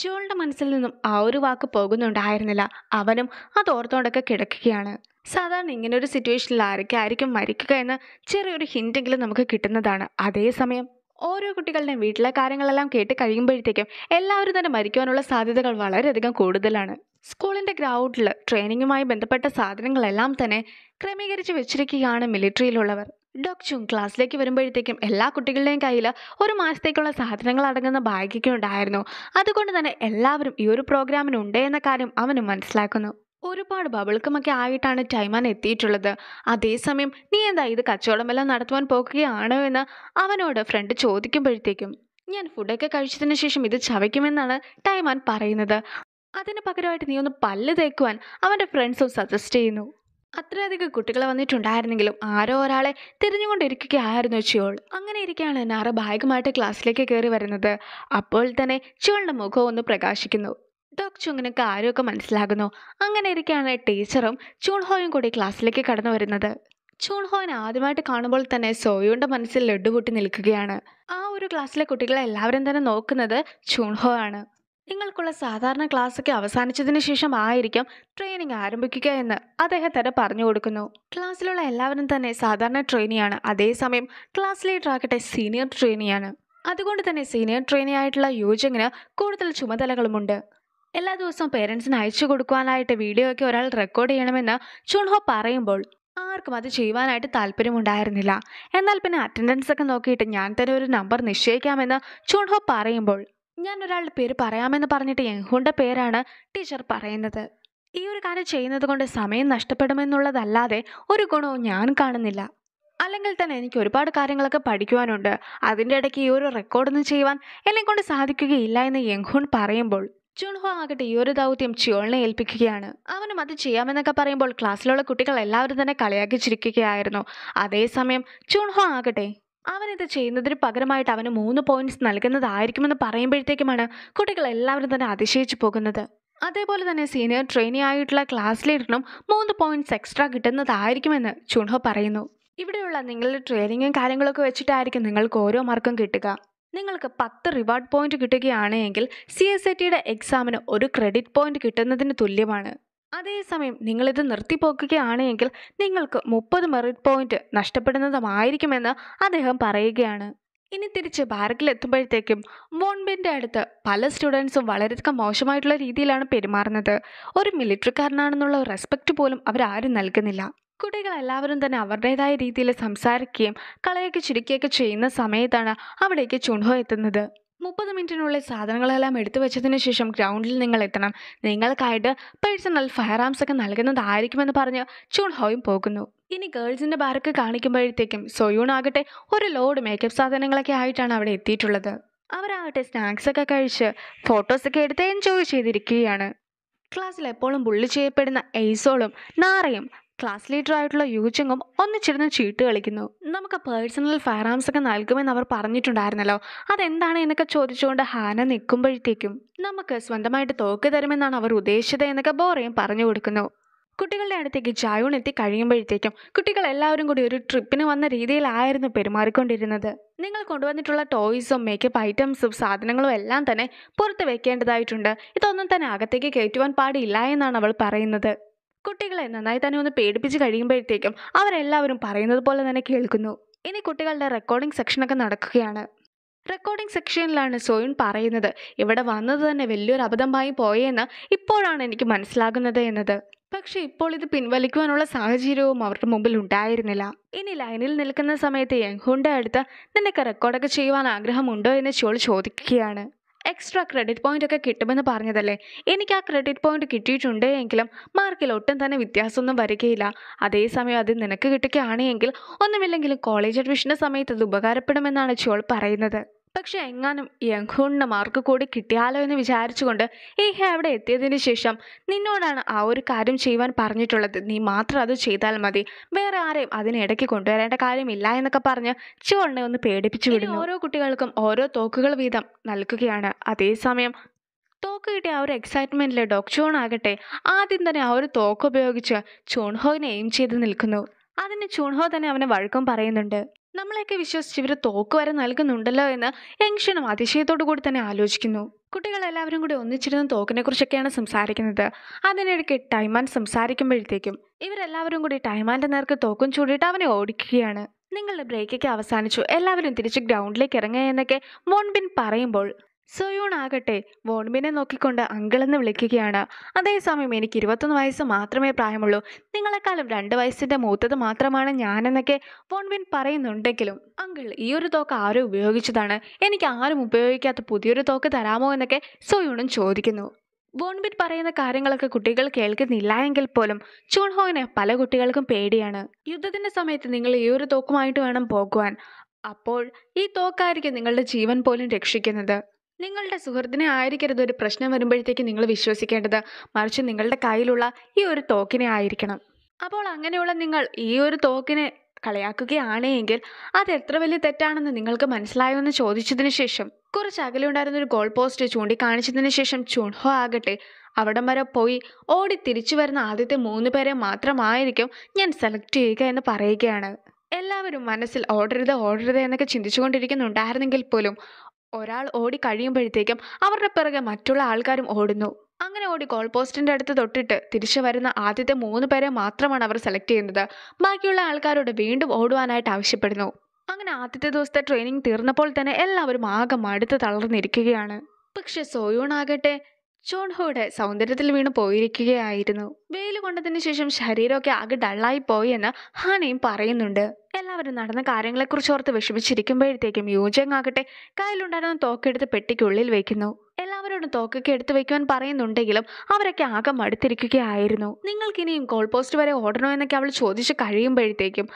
ചുവളുടെ മനസ്സിൽ നിന്നും ആ ഒരു വാക്ക് പോകുന്നുണ്ടായിരുന്നില്ല അവനും ഓർത്തോണ്ടൊക്കെ കിടക്കുകയാണ് സാധാരണ ഇങ്ങനെ ഒരു സിറ്റുവേഷനിൽ ആരൊക്കെ മരിക്കുക എന്ന ചെറിയൊരു ഹിൻറ്റെങ്കിലും നമുക്ക് കിട്ടുന്നതാണ് അതേസമയം ഓരോ കുട്ടികളുടെയും വീട്ടിലെ കാര്യങ്ങളെല്ലാം കേട്ട് കഴിയുമ്പോഴത്തേക്കും എല്ലാവരും തന്നെ മരിക്കുവാനുള്ള സാധ്യതകൾ വളരെയധികം കൂടുതലാണ് സ്കൂളിൻ്റെ ഗ്രൗണ്ടിൽ ട്രെയിനിങ്ങുമായി ബന്ധപ്പെട്ട സാധനങ്ങളെല്ലാം തന്നെ ക്രമീകരിച്ച് വെച്ചിരിക്കുകയാണ് മിലിറ്ററിയിലുള്ളവർ ഡോക്ചുങ് ക്ലാസ്സിലേക്ക് വരുമ്പോഴത്തേക്കും എല്ലാ കുട്ടികളുടെയും കയ്യിൽ ഒരു മാസത്തേക്കുള്ള സാധനങ്ങൾ അടങ്ങുന്ന ബാഗൊക്കെ ഉണ്ടായിരുന്നു അതുകൊണ്ട് തന്നെ എല്ലാവരും ഈ ഒരു ഉണ്ട് എന്ന കാര്യം അവനും മനസ്സിലാക്കുന്നു ഒരുപാട് ബബിൾക്കുമൊക്കെ ആയിട്ടാണ് ടൈമാൻ എത്തിയിട്ടുള്ളത് അതേസമയം നീ എന്താ ഇത് കച്ചവടം എല്ലാം നടത്തുവാൻ പോകുകയാണോ എന്ന് അവനോട് ഫ്രണ്ട് ചോദിക്കുമ്പോഴത്തേക്കും ഞാൻ ഫുഡൊക്കെ കഴിച്ചതിന് ശേഷം ഇത് ചവയ്ക്കുമെന്നാണ് ടൈമാൻ പറയുന്നത് അതിന് പകരമായിട്ട് നീ ഒന്ന് പല്ല് തേക്കുവാൻ അവൻ്റെ ഫ്രണ്ട്സും സജസ്റ്റ് ചെയ്യുന്നു അത്രയധികം കുട്ടികൾ വന്നിട്ടുണ്ടായിരുന്നെങ്കിലും ആരോ ഒരാളെ തിരിഞ്ഞുകൊണ്ടിരിക്കുകയായിരുന്നു ചിയോൾ അങ്ങനെ ഇരിക്കുകയാണ് നാറ ഭാഗികമായിട്ട് ക്ലാസ്സിലേക്ക് കയറി വരുന്നത് അപ്പോൾ തന്നെ ചിയോളിൻ്റെ മുഖം ഒന്ന് പ്രകാശിക്കുന്നു ഡോക് ചുങ്ങിനൊക്കെ കാര്യമൊക്കെ മനസ്സിലാകുന്നു അങ്ങനെ ഇരിക്കുകയാണ് ടീച്ചറും ചൂൺഹോയും കൂടി ക്ലാസ്സിലേക്ക് കടന്നു വരുന്നത് ചൂൺഹോയിനെ ആദ്യമായിട്ട് കാണുമ്പോൾ തന്നെ സോയുടെ മനസ്സിൽ ലഡ്ഡു പൊട്ടി നിൽക്കുകയാണ് ആ ഒരു ക്ലാസ്സിലെ കുട്ടികളെ എല്ലാവരും തന്നെ നോക്കുന്നത് ചൂൺഹോ ആണ് നിങ്ങൾക്കുള്ള സാധാരണ ക്ലാസ്സൊക്കെ അവസാനിച്ചതിന് ശേഷം ആയിരിക്കും ട്രെയിനിങ് ആരംഭിക്കുക എന്ന് അദ്ദേഹത്തിന് പറഞ്ഞു കൊടുക്കുന്നു ക്ലാസ്സിലുള്ള എല്ലാവരും തന്നെ സാധാരണ ട്രെയിനിയാണ് അതേസമയം ക്ലാസ് ലീഡർ സീനിയർ ട്രെയിനിയാണ് അതുകൊണ്ട് തന്നെ സീനിയർ ട്രെയിനി ആയിട്ടുള്ള യോജകന് കൂടുതൽ ചുമതലകളുമുണ്ട് എല്ലാ ദിവസവും പേരൻസിന് അയച്ചു കൊടുക്കുവാനായിട്ട് വീഡിയോ ഒക്കെ ഒരാൾ റെക്കോർഡ് ചെയ്യണമെന്ന് ചുൺഹോ പറയുമ്പോൾ ആർക്കും അത് ചെയ്യുവാനായിട്ട് താല്പര്യമുണ്ടായിരുന്നില്ല എന്നാൽ പിന്നെ അറ്റൻഡൻസ് ഒക്കെ നോക്കിയിട്ട് ഞാൻ തന്നെ ഒരു നമ്പർ നിശ്ചയിക്കാമെന്ന് ചുൺഹോ പറയുമ്പോൾ ഞാൻ ഒരാളുടെ പേര് പറയാമെന്ന് പറഞ്ഞിട്ട് യങ്ഹുൻ്റെ പേരാണ് ടീച്ചർ പറയുന്നത് ഈ ഒരു കാര്യം ചെയ്യുന്നത് കൊണ്ട് സമയം നഷ്ടപ്പെടുമെന്നുള്ളതല്ലാതെ ഒരു ഗുണവും ഞാൻ കാണുന്നില്ല അല്ലെങ്കിൽ തന്നെ എനിക്ക് ഒരുപാട് കാര്യങ്ങളൊക്കെ പഠിക്കുവാനുണ്ട് അതിൻ്റെ ഇടയ്ക്ക് ഈ ഒരു റെക്കോർഡൊന്നും ചെയ്യുവാൻ എന്നെ കൊണ്ട് സാധിക്കുകയില്ല എന്ന് യങ്ഹുൺ പറയുമ്പോൾ ചുൺഹു ആകട്ടെ ഈ ഒരു ദൗത്യം ചുവളിനെ ഏൽപ്പിക്കുകയാണ് അവനും അത് ചെയ്യാമെന്നൊക്കെ പറയുമ്പോൾ ക്ലാസ്സിലുള്ള കുട്ടികൾ എല്ലാവരും തന്നെ കളിയാക്കിച്ചിരിക്കുകയായിരുന്നു ചിരിക്കുകയായിരുന്നു അതേസമയം ചുൺഹു ആകട്ടെ അവനിത് ചെയ്യുന്നതിന് പകരമായിട്ട് അവന് മൂന്ന് പോയിന്റ്സ് നൽകുന്നതായിരിക്കുമെന്ന് പറയുമ്പോഴത്തേക്കുമാണ് കുട്ടികൾ എല്ലാവരും തന്നെ അതിശയിച്ചു പോകുന്നത് അതേപോലെ തന്നെ സീനിയർ ട്രെയിനി ആയിട്ടുള്ള ക്ലാസ് ലീഡറിനും മൂന്ന് പോയിന്റ്സ് എക്സ്ട്രാ കിട്ടുന്നതായിരിക്കുമെന്ന് ചുൺഹോ പറയുന്നു ഇവിടെയുള്ള നിങ്ങളുടെ ട്രെയിനിങ്ങും കാര്യങ്ങളൊക്കെ വെച്ചിട്ടായിരിക്കും നിങ്ങൾക്ക് ഓരോ മാർക്കും കിട്ടുക നിങ്ങൾക്ക് പത്ത് റിവാർഡ് പോയിന്റ് കിട്ടുകയാണെങ്കിൽ സി എസ് എ ടിയുടെ എക്സാമിന് ഒരു ക്രെഡിറ്റ് പോയിന്റ് കിട്ടുന്നതിന് തുല്യമാണ് അതേസമയം നിങ്ങളിത് നിർത്തിപ്പോക്കുകയാണ് എങ്കിൽ നിങ്ങൾക്ക് മുപ്പത് മെറിറ്റ് പോയിന്റ് നഷ്ടപ്പെടുന്നതുമായിരിക്കുമെന്ന് അദ്ദേഹം പറയുകയാണ് ഇനി തിരിച്ച് ബാരക്കിലെത്തുമ്പോഴത്തേക്കും വോൺബിൻ്റെ അടുത്ത് പല സ്റ്റുഡൻസും വളരെയധികം മോശമായിട്ടുള്ള രീതിയിലാണ് പെരുമാറുന്നത് ഒരു മിലിറ്ററിക്കാരനാണെന്നുള്ള റെസ്പെക്റ്റ് പോലും അവരാരും നൽകുന്നില്ല കുട്ടികൾ എല്ലാവരും തന്നെ അവരുടേതായ രീതിയിൽ സംസാരിക്കുകയും കളയൊക്കെ ചുരുക്കുകയൊക്കെ ചെയ്യുന്ന സമയത്താണ് അവിടേക്ക് ചുണ്ടോ എത്തുന്നത് മുപ്പത് മിനിറ്റിനുള്ളിൽ സാധനങ്ങളെല്ലാം എടുത്തു വെച്ചതിന് ശേഷം ഗ്രൗണ്ടിൽ നിങ്ങൾ എത്തണം നിങ്ങൾക്കായിട്ട് പേഴ്സണൽ ഫയർ ആംസ് ഒക്കെ നൽകുന്നതായിരിക്കുമെന്ന് പറഞ്ഞ് ചൂൺ ഹോയും പോകുന്നു ഇനി ഗേൾസിൻ്റെ ബാരക്ക് കാണിക്കുമ്പോഴത്തേക്കും സൊയൂൺ ആകട്ടെ ഒരു ലോഡ് മേക്കപ്പ് സാധനങ്ങളൊക്കെ ആയിട്ടാണ് അവിടെ എത്തിയിട്ടുള്ളത് അവരാകട്ടെ സ്നാക്സ് ഒക്കെ കഴിച്ച് ഫോട്ടോസൊക്കെ എടുത്ത് എൻജോയ് ചെയ്തിരിക്കുകയാണ് ക്ലാസ്സിൽ എപ്പോഴും ബുള്ളി ചെയ്യപ്പെടുന്ന എയ്സോളും നാറയും ക്ലാസ് ലീഡർ ആയിട്ടുള്ള യൂജിങ്ങും ഒന്നിച്ചിരുന്ന് ചീട്ട് കളിക്കുന്നു നമുക്ക് പേഴ്സണൽ ഫയറാംസ് ഒക്കെ നൽകുമെന്ന് അവർ പറഞ്ഞിട്ടുണ്ടായിരുന്നല്ലോ അതെന്താണ് എന്നൊക്കെ ചോദിച്ചുകൊണ്ട് ഹാന നിൽക്കുമ്പോഴത്തേക്കും നമുക്ക് സ്വന്തമായിട്ട് തോക്ക് തരുമെന്നാണ് അവർ ഉദ്ദേശിച്ചത് എന്നൊക്കെ ബോറയും പറഞ്ഞു കൊടുക്കുന്നു കുട്ടികളുടെ അടുത്തേക്ക് ജായൂൺ എത്തി കഴിയുമ്പോഴത്തേക്കും കുട്ടികൾ എല്ലാവരും കൂടി ഒരു ട്രിപ്പിന് വന്ന രീതിയിലായിരുന്നു പെരുമാറിക്കൊണ്ടിരുന്നത് നിങ്ങൾ കൊണ്ടുവന്നിട്ടുള്ള ടോയ്സും മേക്കപ്പ് ഐറ്റംസും സാധനങ്ങളും എല്ലാം തന്നെ പുറത്ത് വെക്കേണ്ടതായിട്ടുണ്ട് ഇതൊന്നും തന്നെ അകത്തേക്ക് കയറ്റുവാൻ പാടില്ല എന്നാണ് അവൾ പറയുന്നത് കുട്ടികളെ നന്നായി തന്നെ ഒന്ന് പേടിപ്പിച്ച് കഴിയുമ്പോഴത്തേക്കും അവരെല്ലാവരും പറയുന്നത് പോലെ തന്നെ കേൾക്കുന്നു ഇനി കുട്ടികളുടെ റെക്കോർഡിംഗ് സെക്ഷനൊക്കെ നടക്കുകയാണ് റെക്കോർഡിംഗ് സെക്ഷനിലാണ് സോയിൻ പറയുന്നത് ഇവിടെ വന്നത് തന്നെ വലിയൊരു അബദ്ധമായി പോയെന്ന് ഇപ്പോഴാണ് എനിക്ക് മനസ്സിലാകുന്നത് എന്നത് പക്ഷെ ഇപ്പോൾ ഇത് പിൻവലിക്കുവാനുള്ള സാഹചര്യവും അവരുടെ മുമ്പിൽ ഉണ്ടായിരുന്നില്ല ഇനി ലൈനിൽ നിൽക്കുന്ന സമയത്ത് യങ്ഹുണ്ടെ അടുത്ത് നിനക്ക് റെക്കോർഡൊക്കെ ചെയ്യുവാൻ ആഗ്രഹമുണ്ടോ എന്ന് ചോൾ ചോദിക്കുകയാണ് എക്സ്ട്രാ ക്രെഡിറ്റ് പോയിന്റ് ഒക്കെ കിട്ടുമെന്ന് പറഞ്ഞതല്ലേ എനിക്ക് ആ ക്രെഡിറ്റ് പോയിന്റ് കിട്ടിയിട്ടുണ്ട് എങ്കിലും മാർക്കിൽ ഒട്ടും തന്നെ വ്യത്യാസമൊന്നും വരികയില്ല അതേസമയം അത് നിനക്ക് കിട്ടുകയാണെങ്കിൽ ഒന്നുമില്ലെങ്കിലും കോളേജ് അഡ്മിഷൻ്റെ സമയത്ത് അത് ഉപകാരപ്പെടുമെന്നാണ് ചോൾ പറയുന്നത് പക്ഷെ എങ്ങാനും യഹൂണിന് മാർക്ക് കൂടി കിട്ടിയാലോ എന്ന് വിചാരിച്ചുകൊണ്ട് ഏഹ അവിടെ എത്തിയതിന് ശേഷം നിന്നോടാണ് ആ ഒരു കാര്യം ചെയ്യുവാൻ പറഞ്ഞിട്ടുള്ളത് നീ മാത്രം അത് ചെയ്താൽ മതി വേറെ ആരെയും അതിനിടയ്ക്ക് കൊണ്ടുവരേണ്ട കാര്യമില്ല എന്നൊക്കെ പറഞ്ഞ് ചോണ്ണെ ഒന്ന് പേടിപ്പിച്ചു വിടുന്നു ഓരോ കുട്ടികൾക്കും ഓരോ തോക്കുകൾ വീതം നൽകുകയാണ് അതേസമയം തോക്ക് കിട്ടിയ ആ ഒരു എക്സൈറ്റ്മെൻറ്റിൽ ഡോക് ചോൺ ആകട്ടെ ആദ്യം തന്നെ ആ ഒരു തോക്ക് ഉപയോഗിച്ച് ചൂൺഹോയിനെ എയിം ചെയ്ത് നിൽക്കുന്നു അതിന് ചൂൺഹോ തന്നെ അവനെ വഴക്കം പറയുന്നുണ്ട് നമ്മളെയൊക്കെ വിശ്വസിച്ച് ഇവർ തോക്ക് വരെ നൽകുന്നുണ്ടല്ലോ എന്ന് യങ്ഷനും അതിശയത്തോടു കൂടി തന്നെ ആലോചിക്കുന്നു കുട്ടികളെല്ലാവരും കൂടി ഒന്നിച്ചിരുന്ന് തോക്കിനെക്കുറിച്ചൊക്കെയാണ് സംസാരിക്കുന്നത് അതിനിടയ്ക്ക് ടൈമാൻ സംസാരിക്കുമ്പോഴത്തേക്കും ഇവരെല്ലാവരും കൂടി ടൈമാൻ്റെ നേർക്ക് തോക്കും ചൂടിയിട്ട് അവനെ ഓടിക്കുകയാണ് നിങ്ങളുടെ ബ്രേക്കൊക്കെ അവസാനിച്ചു എല്ലാവരും തിരിച്ച് ഗ്രൗണ്ടിലേക്ക് ഇറങ്ങുക എന്നൊക്കെ മോൺബിൻ പറയുമ്പോൾ സോയൂൺ ആകട്ടെ വോൺമിനെ നോക്കിക്കൊണ്ട് അങ്കിളെന്ന് വിളിക്കുകയാണ് അതേസമയം എനിക്ക് ഇരുപത്തൊന്ന് വയസ്സ് മാത്രമേ പ്രായമുള്ളൂ നിങ്ങളെക്കാളും രണ്ട് വയസ്സിൻ്റെ മൂത്തത് മാത്രമാണ് ഞാനെന്നൊക്കെ വോൺവിൻ പറയുന്നുണ്ടെങ്കിലും അങ്കിൾ ഈ ഒരു തോക്ക് ആരും ഉപയോഗിച്ചതാണ് എനിക്ക് ആരും ഉപയോഗിക്കാത്ത പുതിയൊരു തോക്ക് തരാമോ എന്നൊക്കെ സോയൂണും ചോദിക്കുന്നു വോൺബിൻ പറയുന്ന കാര്യങ്ങളൊക്കെ കുട്ടികൾ കേൾക്കുന്നില്ല എങ്കിൽ പോലും ചൂൺഹോയിന് പല കുട്ടികൾക്കും പേടിയാണ് യുദ്ധത്തിന്റെ സമയത്ത് നിങ്ങൾ ഈ ഒരു തോക്കുമായിട്ട് വേണം പോകുവാൻ അപ്പോൾ ഈ തോക്കായിരിക്കും നിങ്ങളുടെ ജീവൻ പോലും രക്ഷിക്കുന്നത് നിങ്ങളുടെ സുഹൃത്തിനെ ആയിരിക്കരുത് ഒരു പ്രശ്നം വരുമ്പോഴത്തേക്ക് നിങ്ങൾ വിശ്വസിക്കേണ്ടത് മറിച്ച് നിങ്ങളുടെ കയ്യിലുള്ള ഈ ഒരു തോക്കിനെ ആയിരിക്കണം അപ്പോൾ അങ്ങനെയുള്ള നിങ്ങൾ ഈ ഒരു തോക്കിനെ കളയാക്കുകയാണെങ്കിൽ എങ്കിൽ അത് എത്ര വലിയ തെറ്റാണെന്ന് നിങ്ങൾക്ക് മനസ്സിലായോ എന്ന് ചോദിച്ചതിന് ശേഷം കുറച്ച് അകലെ ഉണ്ടായിരുന്ന ഒരു ഗോൾ പോസ്റ്റ് ചൂണ്ടിക്കാണിച്ചതിന് ശേഷം ചുൺഹോ ആകട്ടെ അവിടം വരെ പോയി ഓടി തിരിച്ചു വരുന്ന ആദ്യത്തെ മൂന്ന് പേരെ മാത്രമായിരിക്കും ഞാൻ സെലക്ട് ചെയ്യുക എന്ന് പറയുകയാണ് എല്ലാവരും മനസ്സിൽ ഓടരുത് ഓടരുത് എന്നൊക്കെ ചിന്തിച്ചുകൊണ്ടിരിക്കുന്നുണ്ടായിരുന്നെങ്കിൽ പോലും ഒരാൾ ഓടി കഴിയുമ്പോഴത്തേക്കും അവരുടെ പിറകെ മറ്റുള്ള ആൾക്കാരും ഓടുന്നു അങ്ങനെ ഓടി ഗോൾ പോസ്റ്റിന്റെ അടുത്ത് തൊട്ടിട്ട് തിരിച്ചു വരുന്ന ആദ്യത്തെ മൂന്ന് പേരെ മാത്രമാണ് അവർ സെലക്ട് ചെയ്യുന്നത് ബാക്കിയുള്ള ആൾക്കാരോട് വീണ്ടും ഓടുവാനായിട്ട് ആവശ്യപ്പെടുന്നു അങ്ങനെ ആദ്യത്തെ ദിവസത്തെ ട്രെയിനിങ് തീർന്നപ്പോൾ തന്നെ എല്ലാവരും ആകെ മടുത്ത് തളർന്നിരിക്കുകയാണ് പക്ഷെ സോയൂൺ ആകട്ടെ ചോൺഹോയുടെ സൗന്ദര്യത്തിൽ വീണ് പോയിരിക്കുകയായിരുന്നു വെയിൽ കൊണ്ടതിന് ശേഷം ശരീരമൊക്കെ ആകെ ഡള്ളായി എന്ന് ഹാനയും പറയുന്നുണ്ട് എല്ലാവരും നടന്ന കാര്യങ്ങളെക്കുറിച്ച് ഓർത്ത് വിഷമിച്ചിരിക്കുമ്പോഴത്തേക്കും യൂജങ് ആകട്ടെ കയ്യിലുണ്ടായിരുന്ന തോക്കെടുത്ത് പെട്ടിക്കുള്ളിൽ വയ്ക്കുന്നു എല്ലാവരോടും തോക്കൊക്കെ എടുത്തു വയ്ക്കുവാൻ പറയുന്നുണ്ടെങ്കിലും അവരൊക്കെ ആകെ മടുത്തിരിക്കുകയായിരുന്നു നിങ്ങൾക്കിനിയും കോൾ പോസ്റ്റ് വരെ ഓടണോ എന്നൊക്കെ അവൾ ചോദിച്ച് കഴിയുമ്പോഴത്തേക്കും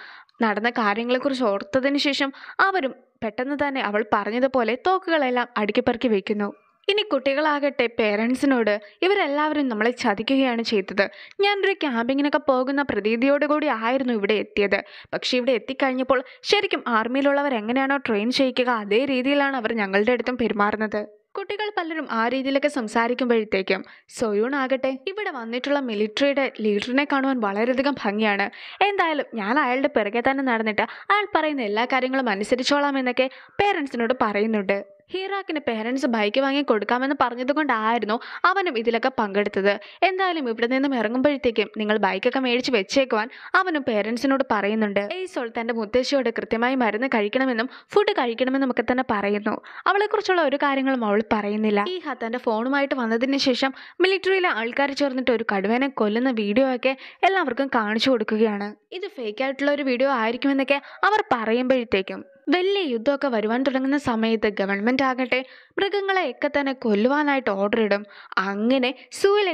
നടന്ന കാര്യങ്ങളെക്കുറിച്ച് ഓർത്തതിന് ശേഷം അവരും പെട്ടെന്ന് തന്നെ അവൾ പറഞ്ഞതുപോലെ തോക്കുകളെല്ലാം അടുക്കിപ്പറക്കി വയ്ക്കുന്നു ഇനി കുട്ടികളാകട്ടെ പേരൻസിനോട് ഇവരെല്ലാവരും നമ്മളെ ചതിക്കുകയാണ് ചെയ്തത് ഞാനൊരു ക്യാമ്പിങ്ങിനൊക്കെ പോകുന്ന പ്രതീതിയോടുകൂടി ആയിരുന്നു ഇവിടെ എത്തിയത് പക്ഷേ ഇവിടെ എത്തിക്കഴിഞ്ഞപ്പോൾ ശരിക്കും ആർമിയിലുള്ളവർ എങ്ങനെയാണോ ട്രെയിൻ ചെയ്യിക്കുക അതേ രീതിയിലാണ് അവർ ഞങ്ങളുടെ അടുത്തും പെരുമാറുന്നത് കുട്ടികൾ പലരും ആ രീതിയിലൊക്കെ സംസാരിക്കുമ്പോഴത്തേക്കും സൊയൂൺ ആകട്ടെ ഇവിടെ വന്നിട്ടുള്ള മിലിറ്ററിയുടെ ലീഡറിനെ കാണുവാൻ വളരെയധികം ഭംഗിയാണ് എന്തായാലും ഞാൻ അയാളുടെ പിറകെ തന്നെ നടന്നിട്ട് അയാൾ പറയുന്ന എല്ലാ കാര്യങ്ങളും അനുസരിച്ചോളാം എന്നൊക്കെ പേരൻസിനോട് പറയുന്നുണ്ട് ഹീറാക്കിന് പേരൻസ് ബൈക്ക് വാങ്ങി കൊടുക്കാമെന്ന് പറഞ്ഞതുകൊണ്ടായിരുന്നു അവനും ഇതിലൊക്കെ പങ്കെടുത്തത് എന്തായാലും ഇവിടെ നിന്നും ഇറങ്ങുമ്പോഴത്തേക്കും നിങ്ങൾ ബൈക്കൊക്കെ മേടിച്ച് വെച്ചേക്കുവാൻ അവനും പേരൻസിനോട് പറയുന്നുണ്ട് ഏസോൾ തന്റെ മുത്തശ്ശിയോട് കൃത്യമായി മരുന്ന് കഴിക്കണമെന്നും ഫുഡ് കഴിക്കണമെന്നും ഒക്കെ തന്നെ പറയുന്നു അവളെക്കുറിച്ചുള്ള ഒരു കാര്യങ്ങളും അവൾ പറയുന്നില്ല ഈഹ തന്റെ ഫോണുമായിട്ട് വന്നതിന് ശേഷം മിലിറ്ററിയിലെ ആൾക്കാർ ചേർന്നിട്ട് ഒരു കടുവേനെ കൊല്ലുന്ന വീഡിയോ ഒക്കെ എല്ലാവർക്കും കാണിച്ചു കൊടുക്കുകയാണ് ഇത് ഫേക്ക് ആയിട്ടുള്ള ഒരു വീഡിയോ ആയിരിക്കുമെന്നൊക്കെ അവർ പറയുമ്പോഴത്തേക്കും വലിയ യുദ്ധമൊക്കെ വരുവാൻ തുടങ്ങുന്ന സമയത്ത് ഗവൺമെൻറ് ആകട്ടെ മൃഗങ്ങളെ ഒക്കെ തന്നെ കൊല്ലുവാനായിട്ട് ഓർഡർ ഇടും അങ്ങനെ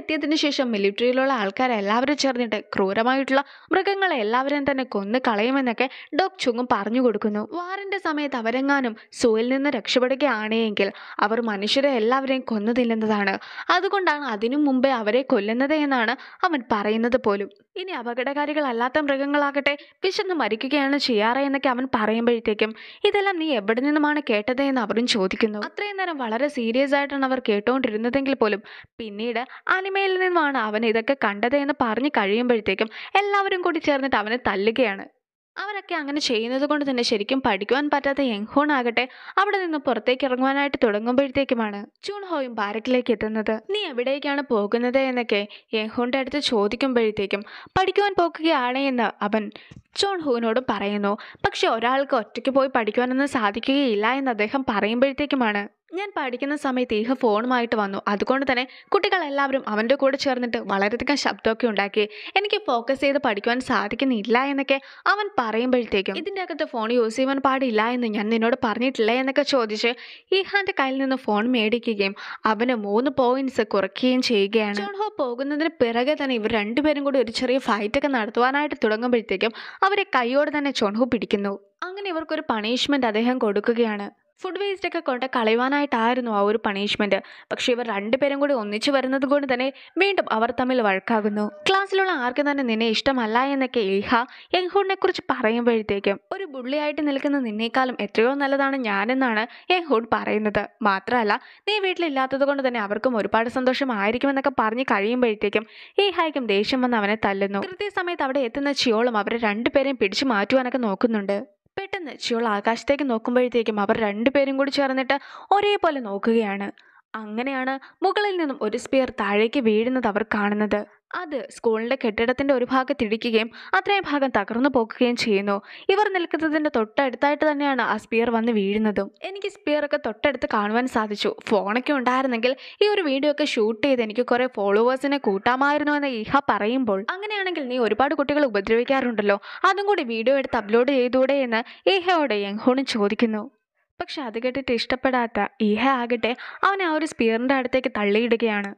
എത്തിയതിനു ശേഷം മിലിറ്ററിയിലുള്ള ആൾക്കാരെ എല്ലാവരും ചേർന്നിട്ട് ക്രൂരമായിട്ടുള്ള മൃഗങ്ങളെ എല്ലാവരെയും തന്നെ കൊന്നു കളയുമെന്നൊക്കെ ഡോക് ചുങ്ങും പറഞ്ഞു കൊടുക്കുന്നു വാറിൻ്റെ സമയത്ത് അവരെങ്ങാനും സൂയിൽ നിന്ന് രക്ഷപ്പെടുകയാണെങ്കിൽ അവർ മനുഷ്യരെ എല്ലാവരെയും കൊന്നു തിന്നുന്നതാണ് അതുകൊണ്ടാണ് അതിനു മുമ്പേ അവരെ കൊല്ലുന്നത് എന്നാണ് അവൻ പറയുന്നത് പോലും ഇനി അപകടകാരികളല്ലാത്ത മൃഗങ്ങളാകട്ടെ വിശന്ന് മരിക്കുകയാണ് ചെയ്യാറ് എന്നൊക്കെ അവൻ പറയുമ്പോഴത്തേക്കും ഇതെല്ലാം നീ എവിടെ നിന്നുമാണ് കേട്ടത് എന്ന് അവരും ചോദിക്കുന്നു അത്രയും നേരം വളരെ സീരിയസ് ആയിട്ടാണ് അവർ കേട്ടുകൊണ്ടിരുന്നതെങ്കിൽ പോലും പിന്നീട് അനിമയിൽ നിന്നുമാണ് അവൻ ഇതൊക്കെ കണ്ടത് എന്ന് പറഞ്ഞു കഴിയുമ്പോഴത്തേക്കും എല്ലാവരും കൂടി ചേർന്നിട്ട് അവനെ തല്ലുകയാണ് അവരൊക്കെ അങ്ങനെ ചെയ്യുന്നത് കൊണ്ട് തന്നെ ശരിക്കും പഠിക്കുവാൻ പറ്റാത്ത യങ്ഹോൺ ആകട്ടെ അവിടെ നിന്ന് പുറത്തേക്ക് ഇറങ്ങുവാനായിട്ട് തുടങ്ങുമ്പോഴത്തേക്കുമാണ് ചൂൺഹോയും ബാരക്കിലേക്ക് എത്തുന്നത് നീ എവിടേക്കാണ് പോകുന്നത് എന്നൊക്കെ യങ്ഹോന്റെ അടുത്ത് ചോദിക്കുമ്പോഴത്തേക്കും പഠിക്കുവാൻ പോകുകയാണ് എന്ന് അവൻ ജോൺ ഹൂവിനോട് പറയുന്നു പക്ഷെ ഒരാൾക്ക് ഒറ്റയ്ക്ക് പോയി പഠിക്കുവാനൊന്നും സാധിക്കുകയില്ല എന്ന് അദ്ദേഹം പറയുമ്പോഴത്തേക്കുമാണ് ഞാൻ പഠിക്കുന്ന സമയത്ത് ഇഹ ഫോണുമായിട്ട് വന്നു അതുകൊണ്ട് തന്നെ കുട്ടികളെല്ലാവരും അവൻ്റെ കൂടെ ചേർന്നിട്ട് വളരെയധികം ശബ്ദമൊക്കെ ഉണ്ടാക്കി എനിക്ക് ഫോക്കസ് ചെയ്ത് പഠിക്കുവാൻ സാധിക്കുന്നില്ല എന്നൊക്കെ അവൻ പറയുമ്പോഴത്തേക്കും ഇതിൻ്റെ അകത്ത് ഫോൺ യൂസ് ചെയ്യുവാൻ പാടില്ല എന്ന് ഞാൻ നിന്നോട് പറഞ്ഞിട്ടില്ല എന്നൊക്കെ ചോദിച്ച് ഈഹാൻ്റെ കയ്യിൽ നിന്ന് ഫോൺ മേടിക്കുകയും അവന് മൂന്ന് പോയിന്റ്സ് കുറയ്ക്കുകയും ചെയ്യുകയാണ് ജോൺഹോ പോകുന്നതിന് പിറകെ തന്നെ ഇവർ രണ്ടുപേരും കൂടി ഒരു ചെറിയ ഫൈറ്റൊക്കെ നടത്തുവാനായിട്ട് തുടങ്ങുമ്പോഴത്തേക്കും അവരെ കൈയോടെ തന്നെ ജോൺഹോ പിടിക്കുന്നു അങ്ങനെ ഇവർക്കൊരു പണിഷ്മെൻറ്റ് അദ്ദേഹം കൊടുക്കുകയാണ് ഫുഡ് വേസ്റ്റ് ഒക്കെ കൊണ്ട് കളയുവാനായിട്ടായിരുന്നു ആ ഒരു പണിഷ്മെന്റ് പക്ഷേ ഇവർ രണ്ടുപേരും കൂടി ഒന്നിച്ചു വരുന്നത് കൊണ്ട് തന്നെ വീണ്ടും അവർ തമ്മിൽ വഴക്കാകുന്നു ക്ലാസ്സിലുള്ള ആർക്കും തന്നെ നിന്നെ ഇഷ്ടമല്ല എന്നൊക്കെ ഇഹ യങ്ഹൂണിനെ കുറിച്ച് പറയുമ്പോഴത്തേക്കും ഒരു ബുള്ളിയായിട്ട് നിൽക്കുന്ന നിന്നേക്കാളും എത്രയോ നല്ലതാണ് ഞാനെന്നാണ് യങ്ഹൂൺ പറയുന്നത് മാത്രമല്ല നീ വീട്ടിലില്ലാത്തത് കൊണ്ട് തന്നെ അവർക്കും ഒരുപാട് എന്നൊക്കെ പറഞ്ഞ് കഴിയുമ്പോഴത്തേക്കും ഈഹായ്ക്കും ദേഷ്യം വന്ന് അവനെ തല്ലുന്നു കൃത്യസമയത്ത് അവിടെ എത്തുന്ന ചിയോളും അവരെ രണ്ടുപേരെയും പിടിച്ചു മാറ്റുവാനൊക്കെ നോക്കുന്നുണ്ട് പെട്ടെന്ന് ചിയോൾ ആകാശത്തേക്ക് നോക്കുമ്പോഴത്തേക്കും അവർ രണ്ടുപേരും കൂടി ചേർന്നിട്ട് ഒരേപോലെ നോക്കുകയാണ് അങ്ങനെയാണ് മുകളിൽ നിന്നും ഒരു സ്പിയർ താഴേക്ക് വീഴുന്നത് അവർ കാണുന്നത് അത് സ്കൂളിന്റെ കെട്ടിടത്തിന്റെ ഒരു ഭാഗത്ത് ഇടിക്കുകയും അത്രയും ഭാഗം തകർന്നു പോകുകയും ചെയ്യുന്നു ഇവർ നിൽക്കുന്നതിന്റെ തൊട്ടടുത്തായിട്ട് തന്നെയാണ് ആ സ്പിയർ വന്ന് വീഴുന്നതും എനിക്ക് സ്പിയറൊക്കെ തൊട്ടടുത്ത് കാണുവാൻ സാധിച്ചു ഫോണൊക്കെ ഉണ്ടായിരുന്നെങ്കിൽ ഈ ഒരു വീഡിയോ ഒക്കെ ഷൂട്ട് ചെയ്ത് എനിക്ക് കുറെ ഫോളോവേഴ്സിനെ കൂട്ടാമായിരുന്നു എന്ന് ഈഹ പറയുമ്പോൾ അങ്ങനെയാണെങ്കിൽ നീ ഒരുപാട് കുട്ടികൾ ഉപദ്രവിക്കാറുണ്ടല്ലോ അതും കൂടി വീഡിയോ എടുത്ത് അപ്ലോഡ് ചെയ്തൂടെ എന്ന് ഈഹയോട് യങ്ഹോണും ചോദിക്കുന്നു പക്ഷെ അത് കേട്ടിട്ട് ഇഷ്ടപ്പെടാത്ത ഈഹ ആകട്ടെ അവനെ ആ ഒരു സ്പീറിൻ്റെ അടുത്തേക്ക് തള്ളിയിടുകയാണ്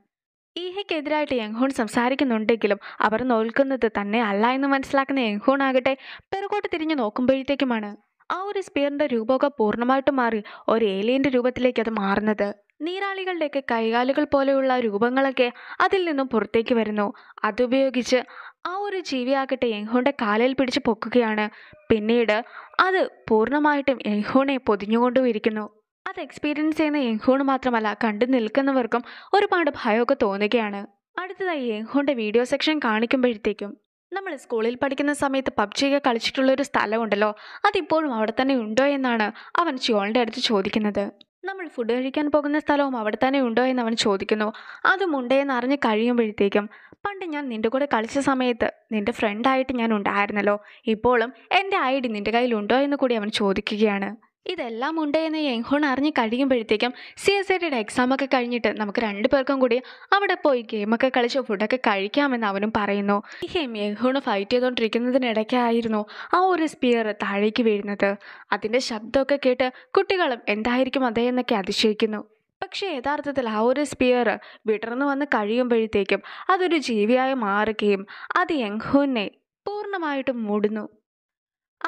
ഈഹയ്ക്കെതിരായിട്ട് യങ്ഹോൺ സംസാരിക്കുന്നുണ്ടെങ്കിലും അവർ നോൽക്കുന്നത് തന്നെ അല്ല എന്ന് മനസ്സിലാക്കുന്ന യങ്ഹോൺ ആകട്ടെ പെറുകോട്ട് തിരിഞ്ഞു നോക്കുമ്പോഴത്തേക്കുമാണ് ആ ഒരു സ്പീറിൻ്റെ രൂപമൊക്കെ പൂർണ്ണമായിട്ട് മാറി ഒരു ഏലിയൻ്റെ രൂപത്തിലേക്ക് അത് മാറുന്നത് നീരാളികളുടെയൊക്കെ കൈകാലുകൾ പോലെയുള്ള രൂപങ്ങളൊക്കെ അതിൽ നിന്നും പുറത്തേക്ക് വരുന്നു അതുപയോഗിച്ച് ആ ഒരു ജീവിയാകട്ടെ യംഹോന്റെ കാലിൽ പിടിച്ച് പൊക്കുകയാണ് പിന്നീട് അത് പൂർണ്ണമായിട്ടും യംഹോണെ പൊതിഞ്ഞുകൊണ്ടുമിരിക്കുന്നു അത് എക്സ്പീരിയൻസ് ചെയ്യുന്ന യംഹോണ് മാത്രമല്ല കണ്ടു നിൽക്കുന്നവർക്കും ഒരുപാട് ഭയമൊക്കെ തോന്നുകയാണ് അടുത്തതായി യംഹോന്റെ വീഡിയോ സെക്ഷൻ കാണിക്കുമ്പോഴത്തേക്കും നമ്മൾ സ്കൂളിൽ പഠിക്കുന്ന സമയത്ത് പബ്ജിയൊക്കെ കളിച്ചിട്ടുള്ള ഒരു സ്ഥലമുണ്ടല്ലോ അതിപ്പോഴും അവിടെ തന്നെ ഉണ്ടോ എന്നാണ് അവൻ ചിയോളിൻ്റെ അടുത്ത് ചോദിക്കുന്നത് നമ്മൾ ഫുഡ് കഴിക്കാൻ പോകുന്ന സ്ഥലവും അവിടെ തന്നെ ഉണ്ടോ എന്ന് അവൻ ചോദിക്കുന്നു അതും ഉണ്ടേ എന്ന് അറിഞ്ഞ് കഴിയുമ്പോഴത്തേക്കും പണ്ട് ഞാൻ നിൻ്റെ കൂടെ കളിച്ച സമയത്ത് നിൻ്റെ ഫ്രണ്ടായിട്ട് ഞാൻ ഉണ്ടായിരുന്നല്ലോ ഇപ്പോഴും എൻ്റെ ഐ ഡി നിൻ്റെ കയ്യിലുണ്ടോ എന്ന് കൂടി അവൻ ചോദിക്കുകയാണ് ഇതെല്ലാം ഉണ്ട് എന്ന് യെങ്ഹോൺ അറിഞ്ഞ് കഴിയുമ്പോഴത്തേക്കും സി എസ് ഐയുടെ എക്സാമൊക്കെ കഴിഞ്ഞിട്ട് നമുക്ക് രണ്ടു പേർക്കും കൂടി അവിടെ പോയി ഗെയിമൊക്കെ കളിച്ച് ഫുഡൊക്കെ കഴിക്കാമെന്ന് അവനും പറയുന്നു ഈ ഹെം യെങ്ഹോണ് ഫൈറ്റ് ചെയ്തുകൊണ്ടിരിക്കുന്നതിനിടയ്ക്കായിരുന്നു ആ ഒരു സ്പിയർ താഴേക്ക് വീഴുന്നത് അതിൻ്റെ ശബ്ദമൊക്കെ കേട്ട് കുട്ടികളും എന്തായിരിക്കും അതേ എന്നൊക്കെ അതിശയിക്കുന്നു പക്ഷേ യഥാർത്ഥത്തിൽ ആ ഒരു സ്പിയർ വിടർന്നു വന്ന് കഴിയുമ്പോഴത്തേക്കും അതൊരു ജീവിയായി മാറുകയും അത് യങ്ഹുനെ പൂർണ്ണമായിട്ടും മൂടുന്നു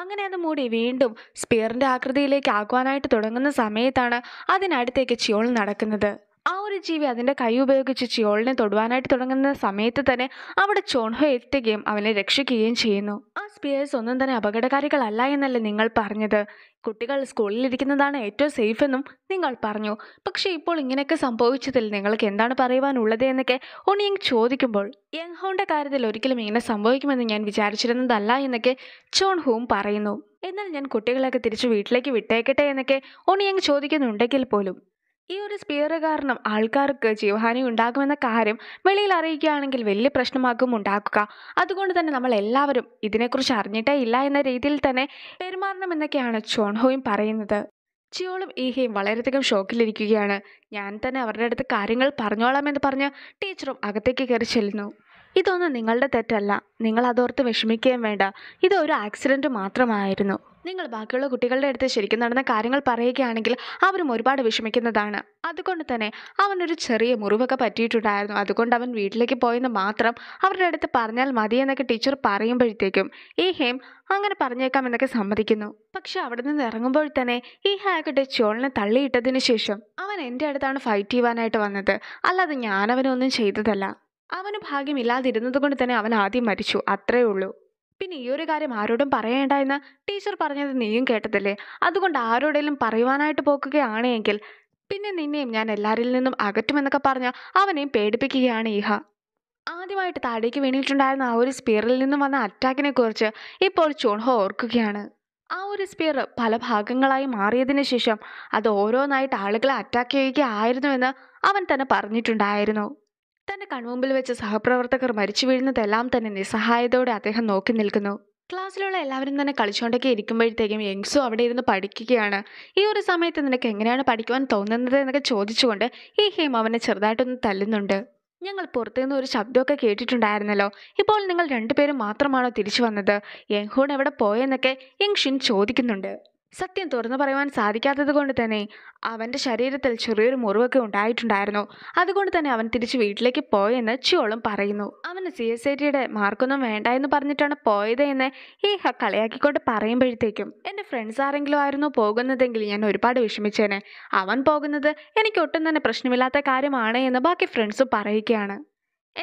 അങ്ങനെ അത് മൂടി വീണ്ടും സ്പിയറിൻ്റെ ആകൃതിയിലേക്ക് ആക്കുവാനായിട്ട് തുടങ്ങുന്ന സമയത്താണ് അതിനടുത്തേക്ക് ചിയോൾ നടക്കുന്നത് ആ ഒരു ജീവി അതിൻ്റെ കൈ ഉപയോഗിച്ച് ചിയോളിനെ തൊടുവാനായിട്ട് തുടങ്ങുന്ന സമയത്ത് തന്നെ അവിടെ ചോൺഹോ എത്തുകയും അവനെ രക്ഷിക്കുകയും ചെയ്യുന്നു ആ സ്പിയേഴ്സ് ഒന്നും തന്നെ അപകടകാരികളല്ല എന്നല്ലേ നിങ്ങൾ പറഞ്ഞത് കുട്ടികൾ സ്കൂളിൽ ഇരിക്കുന്നതാണ് ഏറ്റവും സേഫ് എന്നും നിങ്ങൾ പറഞ്ഞു പക്ഷേ ഇപ്പോൾ ഇങ്ങനെയൊക്കെ സംഭവിച്ചതിൽ നിങ്ങൾക്ക് എന്താണ് പറയുവാനുള്ളത് എന്നൊക്കെ ഒണിയങ് ചോദിക്കുമ്പോൾ യങ്ഹോണ്ട കാര്യത്തിൽ ഒരിക്കലും ഇങ്ങനെ സംഭവിക്കുമെന്ന് ഞാൻ വിചാരിച്ചിരുന്നതല്ല എന്നൊക്കെ ചോൺ ഹൂം പറയുന്നു എന്നാൽ ഞാൻ കുട്ടികളൊക്കെ തിരിച്ചു വീട്ടിലേക്ക് വിട്ടേക്കട്ടെ എന്നൊക്കെ ഒണിയങ് ചോദിക്കുന്നുണ്ടെങ്കിൽ പോലും ഈ ഒരു സ്പിയർ കാരണം ആൾക്കാർക്ക് ജീവഹാനി ഉണ്ടാകുമെന്ന കാര്യം വെളിയിൽ അറിയിക്കുകയാണെങ്കിൽ വലിയ പ്രശ്നമാകും ഉണ്ടാക്കുക അതുകൊണ്ട് തന്നെ നമ്മൾ എല്ലാവരും ഇതിനെക്കുറിച്ച് അറിഞ്ഞിട്ടേ ഇല്ല എന്ന രീതിയിൽ തന്നെ എന്നൊക്കെയാണ് ചോൺഹോയും പറയുന്നത് ചിയോളും ഈഹയും വളരെയധികം ഷോക്കിലിരിക്കുകയാണ് ഞാൻ തന്നെ അവരുടെ അടുത്ത് കാര്യങ്ങൾ പറഞ്ഞോളാം എന്ന് പറഞ്ഞ് ടീച്ചറും അകത്തേക്ക് കയറി ചെല്ലുന്നു ഇതൊന്നും നിങ്ങളുടെ തെറ്റല്ല നിങ്ങൾ അതോർത്ത് വിഷമിക്കുകയും വേണ്ട ഇതൊരു ആക്സിഡൻറ്റ് മാത്രമായിരുന്നു നിങ്ങൾ ബാക്കിയുള്ള കുട്ടികളുടെ അടുത്ത് ശരിക്കും നടന്ന കാര്യങ്ങൾ പറയുകയാണെങ്കിൽ അവരും ഒരുപാട് വിഷമിക്കുന്നതാണ് അതുകൊണ്ട് തന്നെ അവനൊരു ചെറിയ മുറിവൊക്കെ പറ്റിയിട്ടുണ്ടായിരുന്നു അതുകൊണ്ട് അവൻ വീട്ടിലേക്ക് പോയെന്ന് മാത്രം അവരുടെ അടുത്ത് പറഞ്ഞാൽ മതി എന്നൊക്കെ ടീച്ചർ പറയുമ്പോഴത്തേക്കും ഈ ഹേം അങ്ങനെ പറഞ്ഞേക്കാം എന്നൊക്കെ സമ്മതിക്കുന്നു പക്ഷെ അവിടെ നിന്ന് ഇറങ്ങുമ്പോൾ തന്നെ ഈ ഹാക്കട്ട് ചോളിനെ തള്ളിയിട്ടതിന് ശേഷം അവൻ എൻ്റെ അടുത്താണ് ഫൈറ്റ് ചെയ്യുവാനായിട്ട് വന്നത് അല്ലാതെ ഞാനവനൊന്നും ചെയ്തതല്ല അവന് ഭാഗ്യമില്ലാതിരുന്നത് കൊണ്ട് തന്നെ അവൻ ആദ്യം മരിച്ചു അത്രേ ഉള്ളൂ പിന്നെ ഈ ഒരു കാര്യം ആരോടും പറയേണ്ട എന്ന് ടീച്ചർ പറഞ്ഞത് നീയും കേട്ടതല്ലേ അതുകൊണ്ട് ആരോടെങ്കിലും പറയുവാനായിട്ട് പോക്കുകയാണെങ്കിൽ പിന്നെ നിന്നെയും ഞാൻ എല്ലാവരിൽ നിന്നും അകറ്റുമെന്നൊക്കെ പറഞ്ഞ അവനെയും പേടിപ്പിക്കുകയാണ് ഈഹ ആദ്യമായിട്ട് താഴേക്ക് വീണിട്ടുണ്ടായിരുന്ന ആ ഒരു സ്പീറിൽ നിന്നും വന്ന അറ്റാക്കിനെ കുറിച്ച് ഇപ്പോൾ ചൂൺഹോ ഓർക്കുകയാണ് ആ ഒരു സ്പീർ പല ഭാഗങ്ങളായി മാറിയതിനു ശേഷം അത് ഓരോന്നായിട്ട് ആളുകളെ അറ്റാക്ക് ചെയ്യുകയായിരുന്നുവെന്ന് അവൻ തന്നെ പറഞ്ഞിട്ടുണ്ടായിരുന്നു തന്റെ കൺമുമ്പിൽ വെച്ച് സഹപ്രവർത്തകർ മരിച്ചു വീഴുന്നതെല്ലാം തന്നെ നിസ്സഹായതയോടെ അദ്ദേഹം നോക്കി നിൽക്കുന്നു ക്ലാസ്സിലുള്ള എല്ലാവരും തന്നെ കളിച്ചുകൊണ്ടൊക്കെ ഇരിക്കുമ്പോഴത്തേക്കും യങ്സു അവിടെ ഇരുന്ന് പഠിക്കുകയാണ് ഈ ഒരു സമയത്ത് നിനക്ക് എങ്ങനെയാണ് പഠിക്കുവാൻ തോന്നുന്നത് എന്നൊക്കെ ചോദിച്ചുകൊണ്ട് ഈ ഹേം അവനെ ചെറുതായിട്ടൊന്ന് തല്ലുന്നുണ്ട് ഞങ്ങൾ പുറത്തുനിന്ന് ഒരു ശബ്ദമൊക്കെ കേട്ടിട്ടുണ്ടായിരുന്നല്ലോ ഇപ്പോൾ നിങ്ങൾ രണ്ടുപേരും മാത്രമാണോ തിരിച്ചു വന്നത് യങ്ഹൂൺ എവിടെ പോയെന്നൊക്കെ യങ്ഷിൻ ചോദിക്കുന്നുണ്ട് സത്യം തുറന്നു പറയുവാൻ സാധിക്കാത്തത് കൊണ്ട് തന്നെ അവൻ്റെ ശരീരത്തിൽ ചെറിയൊരു മുറിവൊക്കെ ഉണ്ടായിട്ടുണ്ടായിരുന്നു അതുകൊണ്ട് തന്നെ അവൻ തിരിച്ച് വീട്ടിലേക്ക് പോയെന്ന് ചിയോളും പറയുന്നു അവന് സി എസ് ഐ ടിയുടെ മാർക്കൊന്നും വേണ്ട എന്ന് പറഞ്ഞിട്ടാണ് പോയത് എന്ന് ഈ കളിയാക്കിക്കൊണ്ട് പറയുമ്പോഴത്തേക്കും എൻ്റെ ഫ്രണ്ട്സ് ആരെങ്കിലും ആയിരുന്നു പോകുന്നതെങ്കിൽ ഞാൻ ഒരുപാട് വിഷമിച്ചേനെ അവൻ പോകുന്നത് എനിക്ക് ഒട്ടും തന്നെ പ്രശ്നമില്ലാത്ത കാര്യമാണ് എന്ന് ബാക്കി ഫ്രണ്ട്സും പറയുകയാണ്